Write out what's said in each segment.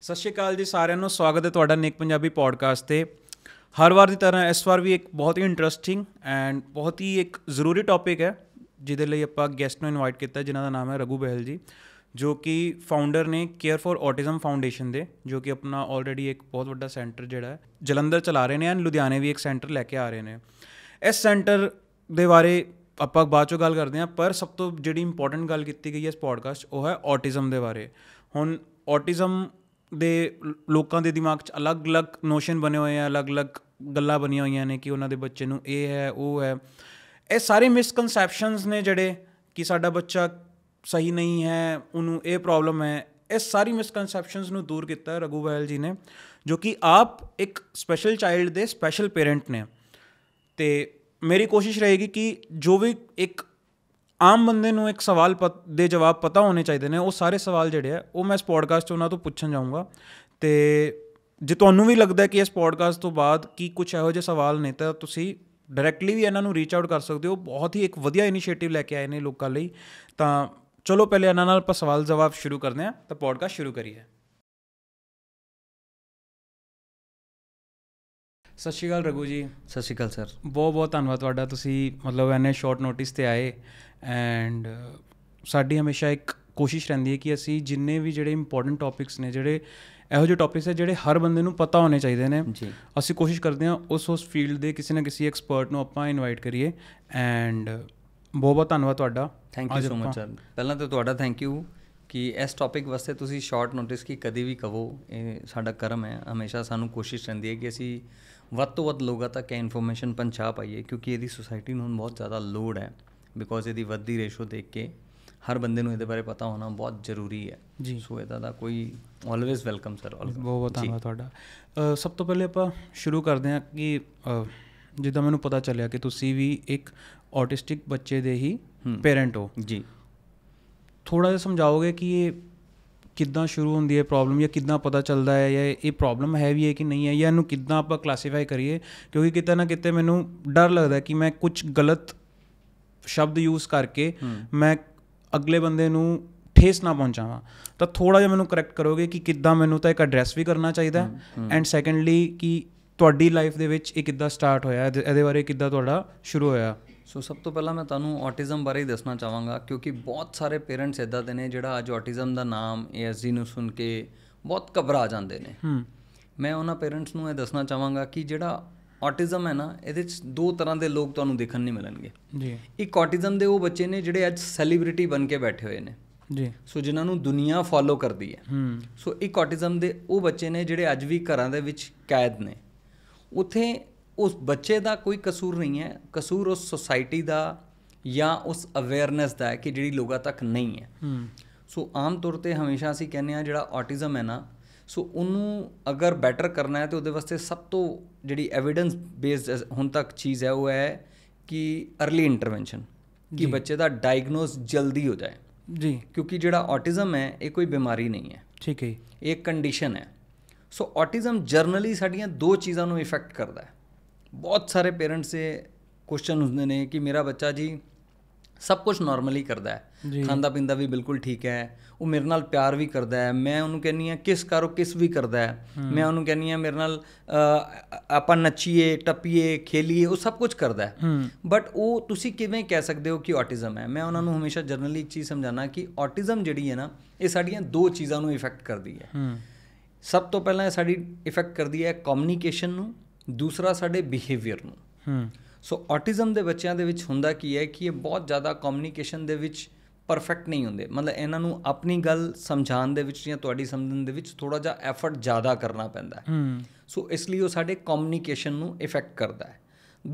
ਸਤਿ ਸ਼੍ਰੀ ਅਕਾਲ ਜੀ ਸਾਰਿਆਂ ਨੂੰ ਸਵਾਗਤ ਹੈ ਤੁਹਾਡਾ ਨਿੱਕ ਪੰਜਾਬੀ ਪੋਡਕਾਸਟ ਤੇ ਹਰ ਵਾਰ ਦੀ ਤਰ੍ਹਾਂ ਇਸ ਵਾਰ ਵੀ ਇੱਕ ਬਹੁਤ ਹੀ ਇੰਟਰਸਟਿੰਗ ਐਂਡ ਬਹੁਤ ਹੀ ਇੱਕ ਜ਼ਰੂਰੀ ਟੌਪਿਕ ਹੈ ਜਿਹਦੇ ਲਈ ਆਪਾਂ ਗੈਸਟ ਨੂੰ ਇਨਵਾਈਟ ਕੀਤਾ ਜਿਨ੍ਹਾਂ ਦਾ ਨਾਮ ਹੈ ਰਗੂ ਬਹਿਲ ਜੀ ਜੋ ਕਿ ਫਾਊਂਡਰ ਨੇ ਕੇਅਰ ਫॉर ਆਟਿਜ਼ਮ ਫਾਊਂਡੇਸ਼ਨ ਦੇ ਜੋ ਕਿ ਆਪਣਾ ਆਲਰੇਡੀ ਇੱਕ ਬਹੁਤ ਵੱਡਾ ਸੈਂਟਰ ਜਿਹੜਾ ਹੈ ਜਲੰਧਰ ਚਲਾ ਰਹੇ ਨੇ ਐਂਡ ਲੁਧਿਆਣੇ ਵੀ ਇੱਕ ਸੈਂਟਰ ਲੈ ਕੇ ਆ ਰਹੇ ਨੇ ਇਸ ਸੈਂਟਰ ਦੇ ਬਾਰੇ ਆਪਾਂ ਬਾਅਦ ਚੋਂ ਗੱਲ ਕਰਦੇ ਹਾਂ ਪਰ ਸਭ ਤੋਂ ਜਿਹੜੀ ਇੰਪੋਰਟੈਂਟ ਗੱਲ ਕੀਤੀ ਗਈ ਹੈ ਇਸ ਪੋਡਕਾਸਟ ਉਹ ਹੈ ਆਟਿਜ਼ਮ ਦੇ ਬਾਰੇ ਹੁਣ ਆਟਿਜ਼ਮ ਦੇ ਲੋਕਾਂ ਦੇ ਦਿਮਾਗ 'ਚ ਅਲੱਗ-ਅਲੱਗ ਨੋਸ਼ਨ ਬਣੇ ਹੋਏ ਆ ਅਲੱਗ-ਅਲੱਗ ਗੱਲਾਂ ਬਣੀਆਂ ਹੋਈਆਂ ਨੇ ਕਿ ਉਹਨਾਂ ਦੇ ਬੱਚੇ ਨੂੰ ਇਹ ਹੈ ਉਹ ਹੈ ਇਹ ਸਾਰੇ ਮਿਸਕਨਸੈਪਸ਼ਨਸ ਨੇ ਜਿਹੜੇ ਕਿ ਸਾਡਾ ਬੱਚਾ ਸਹੀ ਨਹੀਂ ਹੈ ਉਹਨੂੰ ਇਹ ਪ੍ਰੋਬਲਮ ਹੈ ਇਹ ਸਾਰੀ ਮਿਸਕਨਸੈਪਸ਼ਨਸ ਨੂੰ ਦੂਰ ਕੀਤਾ ਰਗੂ ਬੈਲ ਜੀ ਨੇ ਜੋ ਕਿ ਆਪ ਇੱਕ ਸਪੈਸ਼ਲ ਚਾਈਲਡ ਦੇ ਸਪੈਸ਼ਲ ਪੇਰੈਂਟ ਨੇ ਤੇ ਮੇਰੀ ਕੋਸ਼ਿਸ਼ ਰਹੇਗੀ ਕਿ ਜੋ ਵੀ ਇੱਕ ਆਮ ਬੰਦੇ ਨੂੰ ਇੱਕ ਸਵਾਲ ਦੇ ਜਵਾਬ ਪਤਾ ਹੋਣੇ ਚਾਹੀਦੇ ਨੇ ਉਹ ਸਾਰੇ ਸਵਾਲ ਜਿਹੜੇ ਆ ਉਹ ਮੈਂ ਇਸ ਪੋਡਕਾਸਟ 'ਚ ਉਹਨਾਂ ਤੋਂ ਪੁੱਛਣ ਜਾਊਂਗਾ ਤੇ ਜੇ ਤੁਹਾਨੂੰ ਵੀ ਲੱਗਦਾ ਕਿ ਇਸ ਪੋਡਕਾਸਟ ਤੋਂ ਬਾਅਦ ਕੀ ਕੁਝ ਇਹੋ ਜਿਹੇ ਸਵਾਲ ਨੇ ਤਾਂ ਤੁਸੀਂ ਡਾਇਰੈਕਟਲੀ ਵੀ ਇਹਨਾਂ ਨੂੰ ਰੀਚ ਆਊਟ ਕਰ ਸਕਦੇ ਹੋ ਬਹੁਤ ਹੀ ਇੱਕ ਵਧੀਆ ਇਨੀਸ਼ੀਏਟਿਵ ਲੈ ਕੇ ਆਏ ਨੇ ਲੋਕਾਂ ਲਈ ਤਾਂ ਚਲੋ ਪਹਿਲੇ ਇਹਨਾਂ ਨਾਲ ਆਪਾਂ ਸਵਾਲ ਜਵਾਬ ਸ਼ੁਰੂ ਕਰਦੇ ਹਾਂ ਤਾਂ ਪੋਡਕਾਸਟ ਸ਼ੁਰੂ ਕਰੀਏ ਸਤਿ ਸ਼੍ਰੀ ਅਕਾਲ ਰਗੂ ਜੀ ਸਤਿ ਸ਼੍ਰੀ ਅਕਾਲ ਸਰ ਬਹੁਤ ਬਹੁਤ ਧੰਨਵਾਦ ਤੁਹਾਡਾ ਤੁਸੀਂ ਮਤਲਬ ਐਨੇ ਸ਼ਾਰਟ ਨੋਟਿਸ ਤੇ ਆਏ ਐਂਡ uh, ਸਾਡੀ ਹਮੇਸ਼ਾ ਇੱਕ ਕੋਸ਼ਿਸ਼ ਰਹਿੰਦੀ ਹੈ ਕਿ ਅਸੀਂ ਜਿੰਨੇ ਵੀ ਜਿਹੜੇ ਇੰਪੋਰਟੈਂਟ ਟੌਪਿਕਸ ਨੇ ਜਿਹੜੇ ਇਹੋ ਜਿਹੇ ਟੌਪਿਕਸ ਹੈ ਜਿਹੜੇ ਹਰ ਬੰਦੇ ਨੂੰ ਪਤਾ ਹੋਣੇ ਚਾਹੀਦੇ ਨੇ ਅਸੀਂ ਕੋਸ਼ਿਸ਼ ਕਰਦੇ ਹਾਂ ਉਸ ਉਸ ਫੀਲਡ ਦੇ ਕਿਸੇ ਨਾ ਕਿਸੇ ਐਕਸਪਰਟ ਨੂੰ ਆਪਾਂ ਇਨਵਾਈਟ ਕਰੀਏ ਐਂਡ ਬਹੁਤ ਬਹੁਤ ਧੰਨਵਾਦ ਤੁਹਾਡਾ thank you so much sir ਪਹਿਲਾਂ ਤਾਂ ਤੁਹਾਡਾ ਥੈਂਕ ਯੂ ਕਿ ਇਸ ਟੌਪਿਕ ਵਾਸਤੇ ਤੁਸੀਂ ਸ਼ਾਰਟ ਨੋਟਿਸ ਕੀ ਕਦੀ ਵੀ ਕਹੋ ਇਹ ਸਾਡਾ ਕਰਮ ਹੈ ਹਮੇਸ਼ਾ ਸਾਨੂੰ ਕੋਸ਼ਿਸ਼ ਰਹਿੰਦੀ ਹੈ ਕਿ ਅਸੀਂ ਵੱਧ ਤੋਂ ਵੱਧ ਲੋਕਾਂ ਤੱਕ ਇਹ ਇਨਫੋਰਮੇਸ਼ਨ ਪਹੁੰਚਾ ਪਾਈਏ ਕਿਉਂਕਿ ਇਹਦੀ ਸੋਸਾਇਟੀ ਨੂੰ ਬਹੁਤ ਜ਼ਿਆਦਾ ਲੋਡ ਹੈ ਬਿਕੋਜ਼ ਇਹਦੀ ਵੱਧਦੀ ਰੇਸ਼ੋ ਦੇਖ ਕੇ ਹਰ ਬੰਦੇ ਨੂੰ ਇਹਦੇ ਬਾਰੇ ਪਤਾ ਹੋਣਾ ਬਹੁਤ ਜ਼ਰੂਰੀ ਹੈ ਜੀ ਸੋ ਇਹਦਾ ਦਾ ਕੋਈ ਆਲਵੇਸ ਵੈਲਕਮ ਸਰ ਬਹੁਤ ਬਹੁਤ ਧੰਨਵਾਦ ਤੁਹਾਡਾ ਸਭ ਤੋਂ ਪਹਿਲੇ ਆਪਾਂ ਸ਼ੁਰੂ ਕਰਦੇ ਹਾਂ ਕਿ ਜਿੱਦਾਂ ਮੈਨੂੰ ਪਤਾ ਚੱਲਿਆ ਕਿ ਤੁਸੀਂ ਵੀ ਇੱਕ ਆਟਿਸਟਿਕ ਬੱਚੇ ਦੇ ਹੀ ਪੇਰੈਂਟ ਹੋ ਜੀ ਥੋੜਾ ਜਿਹਾ ਸਮਝਾਓਗੇ ਕਿ ਇਹ ਕਿੱਦਾਂ ਸ਼ੁਰੂ ਹੁੰਦੀ ਹੈ ਪ੍ਰੋਬਲਮ ਜਾਂ ਕਿੱਦਾਂ ਪਤਾ ਚੱਲਦਾ ਹੈ ਜਾਂ ਇਹ ਪ੍ਰੋਬਲਮ ਹੈ ਵੀ ਹੈ ਕਿ ਨਹੀਂ ਹੈ ਜਾਂ ਇਹਨੂੰ ਕਿੱਦਾਂ ਆਪਾਂ ਕਲਾਸੀਫਾਈ ਕਰੀਏ ਕਿਉਂਕਿ ਕਿਤੇ ਨਾ ਕਿਤੇ ਮੈਨੂੰ ਡਰ ਲੱਗਦਾ ਕਿ ਮੈਂ ਕੁਝ ਗਲਤ ਸ਼ਬਦ ਯੂਜ਼ ਕਰਕੇ ਮੈਂ ਅਗਲੇ ਬੰਦੇ ਨੂੰ ਠੇਸ ਨਾ ਪਹੁੰਚਾਵਾਂ ਤਾਂ ਥੋੜਾ ਜਿਹਾ ਮੈਨੂੰ ਕਰੈਕਟ ਕਰੋਗੇ ਕਿ ਕਿੱਦਾਂ ਮੈਨੂੰ ਤਾਂ ਇੱਕ ਐਡਰੈਸ ਵੀ ਕਰਨਾ ਚਾਹੀਦਾ ਐਂਡ ਸੈਕੰਡਲੀ ਕਿ ਤੁਹਾਡੀ ਲਾਈਫ ਦੇ ਵਿੱਚ ਇਹ ਕਿੱਦਾਂ ਸਟਾਰਟ ਹੋਇਆ ਇਹਦੇ ਬਾਰੇ ਕਿੱਦਾਂ ਤੁਹਾਡਾ ਸ਼ੁਰੂ ਹੋਇਆ ਸੋ ਸਭ ਤੋਂ ਪਹਿਲਾਂ ਮੈਂ ਤੁਹਾਨੂੰ ਆਟਿਜ਼ਮ ਬਾਰੇ ਹੀ ਦੱਸਣਾ ਚਾਹਾਂਗਾ ਕਿਉਂਕਿ ਬਹੁਤ ਸਾਰੇ ਪੇਰੈਂਟਸ ਇਦਾਂ ਦੇ ਨੇ ਜਿਹੜਾ ਅੱਜ ਆਟਿਜ਼ਮ ਦਾ ਨਾਮ ਏਐਸਡੀ ਨੂੰ ਸੁਣ ਕੇ ਬਹੁਤ ਘਬਰਾ ਜਾਂਦੇ ਨੇ ਮੈਂ ਉਹਨਾਂ ਪੇਰੈਂਟਸ ਨੂੰ ਇਹ ਦੱਸਣਾ ਚਾਹਾਂਗਾ ਕਿ ਜਿਹੜਾ ਆਟਿਜ਼ਮ ਹੈ ਨਾ ਇਹਦੇ ਚ ਦੋ ਤਰ੍ਹਾਂ ਦੇ ਲੋਕ ਤੁਹਾਨੂੰ ਦੇਖਣ ਨਹੀਂ ਮਿਲਣਗੇ ਜੀ ਇੱਕ ਆਟਿਜ਼ਮ ਦੇ ਉਹ ਬੱਚੇ ਨੇ ਜਿਹੜੇ ਅੱਜ ਸੈਲੀਬ੍ਰਿਟੀ ਬਣ ਕੇ ਬੈਠੇ ਹੋਏ ਨੇ ਜੀ ਸੋ ਜਿਨ੍ਹਾਂ ਨੂੰ ਦੁਨੀਆ ਫਾਲੋ ਕਰਦੀ ਹੈ ਹੂੰ ਸੋ ਇੱਕ ਆਟਿਜ਼ਮ ਦੇ ਉਹ ਬੱਚੇ ਨੇ ਜਿਹੜੇ ਅੱਜ ਵੀ ਘਰਾਂ ਦੇ ਵਿੱਚ ਕੈਦ ਨੇ ਉਥੇ ਉਸ ਬੱਚੇ ਦਾ ਕੋਈ ਕਸੂਰ ਨਹੀਂ ਹੈ ਕਸੂਰ ਉਸ ਸੋਸਾਇਟੀ ਦਾ ਜਾਂ ਉਸ ਅਵੇਅਰਨੈਸ ਦਾ ਹੈ ਕਿ ਜਿਹੜੀ ਲੋਕਾਂ ਤੱਕ ਨਹੀਂ ਹੈ ਹੂੰ ਸੋ ਆਮ ਤੌਰ ਤੇ ਹਮੇਸ਼ਾ ਅਸੀਂ ਕਹਿੰਦੇ ਆ ਜਿਹੜਾ ਆਟਿਜ਼ਮ ਹੈ ਨਾ ਸੋ ਉਹਨੂੰ ਅਗਰ ਬੈਟਰ ਕਰਨਾ ਹੈ ਤੇ ਉਹਦੇ ਵਾਸਤੇ ਸਭ ਤੋਂ ਜਿਹੜੀ ਐਵੀਡੈਂਸ ਬੇਸਡ ਹੁਣ ਤੱਕ ਚੀਜ਼ ਹੈ ਉਹ ਹੈ ਕਿ अर्ਲੀ ਇੰਟਰਵੈਂਸ਼ਨ ਕਿ ਬੱਚੇ ਦਾ ਡਾਇਗਨੋਸ ਜਲਦੀ ਹੋ ਜਾਏ ਜੀ ਕਿਉਂਕਿ ਜਿਹੜਾ ਆਟਿਜ਼ਮ ਹੈ ਇਹ ਕੋਈ ਬਿਮਾਰੀ ਨਹੀਂ ਹੈ ਠੀਕ ਹੈ ਇਹ ਕੰਡੀਸ਼ਨ ਹੈ ਸੋ ਆਟਿਜ਼ਮ ਜਰਨਲੀ ਸਾਡੀਆਂ ਦੋ ਚੀਜ਼ਾਂ ਨੂੰ ਇਫੈਕਟ ਕਰਦਾ ਹੈ ਬਹੁਤ ਸਾਰੇ ਪੇਰੈਂਟਸ ਇਹ ਕੁਐਸਚਨ ਹੁੰਦੇ ਨੇ ਕਿ ਮੇਰਾ ਬੱਚਾ ਜੀ ਸਭ ਕੁਝ ਨਾਰਮਲੀ ਕਰਦਾ ਹੈ ਖਾਂਦਾ ਪੀਂਦਾ ਵੀ ਬਿਲਕੁਲ ਠੀਕ ਹੈ ਉਹ ਮੇਰੇ ਨਾਲ ਪਿਆਰ ਵੀ ਕਰਦਾ ਹੈ ਮੈਂ ਉਹਨੂੰ ਕਹਿੰਨੀ ਆ ਕਿਸ ਕਰੋ ਕਿਸ ਵੀ ਕਰਦਾ ਹੈ ਮੈਂ ਉਹਨੂੰ ਕਹਿੰਨੀ ਆ ਮੇਰੇ ਨਾਲ ਆਪਾਂ ਨੱਚੀਏ ਟੱਪੀਏ ਖੇਲੀਏ ਉਹ ਸਭ ਕੁਝ ਕਰਦਾ ਹੈ ਬਟ ਉਹ ਤੁਸੀਂ ਕਿਵੇਂ ਕਹਿ ਸਕਦੇ ਹੋ ਕਿ ਆਟਿਜ਼ਮ ਹੈ ਮੈਂ ਉਹਨਾਂ ਨੂੰ ਹਮੇਸ਼ਾ ਜਰਨਲੀ ਇੱਕ ਚੀਜ਼ ਸਮਝਾਣਾ ਕਿ ਆਟਿਜ਼ਮ ਜਿਹੜੀ ਹੈ ਨਾ ਇਹ ਸਾਡੀਆਂ ਦੋ ਚੀਜ਼ਾਂ ਨੂੰ ਇਫੈਕਟ ਕਰਦੀ ਹੈ ਸਭ ਤੋਂ ਪਹਿਲਾਂ ਇਹ ਸਾਡੀ ਇਫੈਕਟ ਕਰਦੀ ਹੈ ਕਮਿਊਨੀਕੇਸ਼ਨ ਨੂੰ ਦੂਸਰਾ ਸਾਡੇ ਬਿਹੇਵੀਅਰ ਨੂੰ ਸੋ ਆਟਿਜ਼ਮ ਦੇ ਬੱਚਿਆਂ ਦੇ ਵਿੱਚ ਹੁੰਦਾ ਕੀ ਹੈ ਕਿ ਇਹ ਬਹੁਤ ਜ਼ਿਆਦਾ ਕਮਿਊਨੀਕੇਸ਼ਨ ਦੇ ਵਿੱਚ ਪਰਫੈਕਟ ਨਹੀਂ ਹੁੰਦੇ ਮਤਲਬ ਇਹਨਾਂ ਨੂੰ ਆਪਣੀ ਗੱਲ ਸਮਝਾਉਣ ਦੇ ਵਿੱਚ ਜਾਂ ਤੁਹਾਡੀ ਸਮਝਣ ਦੇ ਵਿੱਚ ਥੋੜਾ ਜਿਹਾ ਐਫਰਟ ਜ਼ਿਆਦਾ ਕਰਨਾ ਪੈਂਦਾ ਹੈ ਸੋ ਇਸ ਲਈ ਉਹ ਸਾਡੇ ਕਮਿਊਨੀਕੇਸ਼ਨ ਨੂੰ ਇਫੈਕਟ ਕਰਦਾ ਹੈ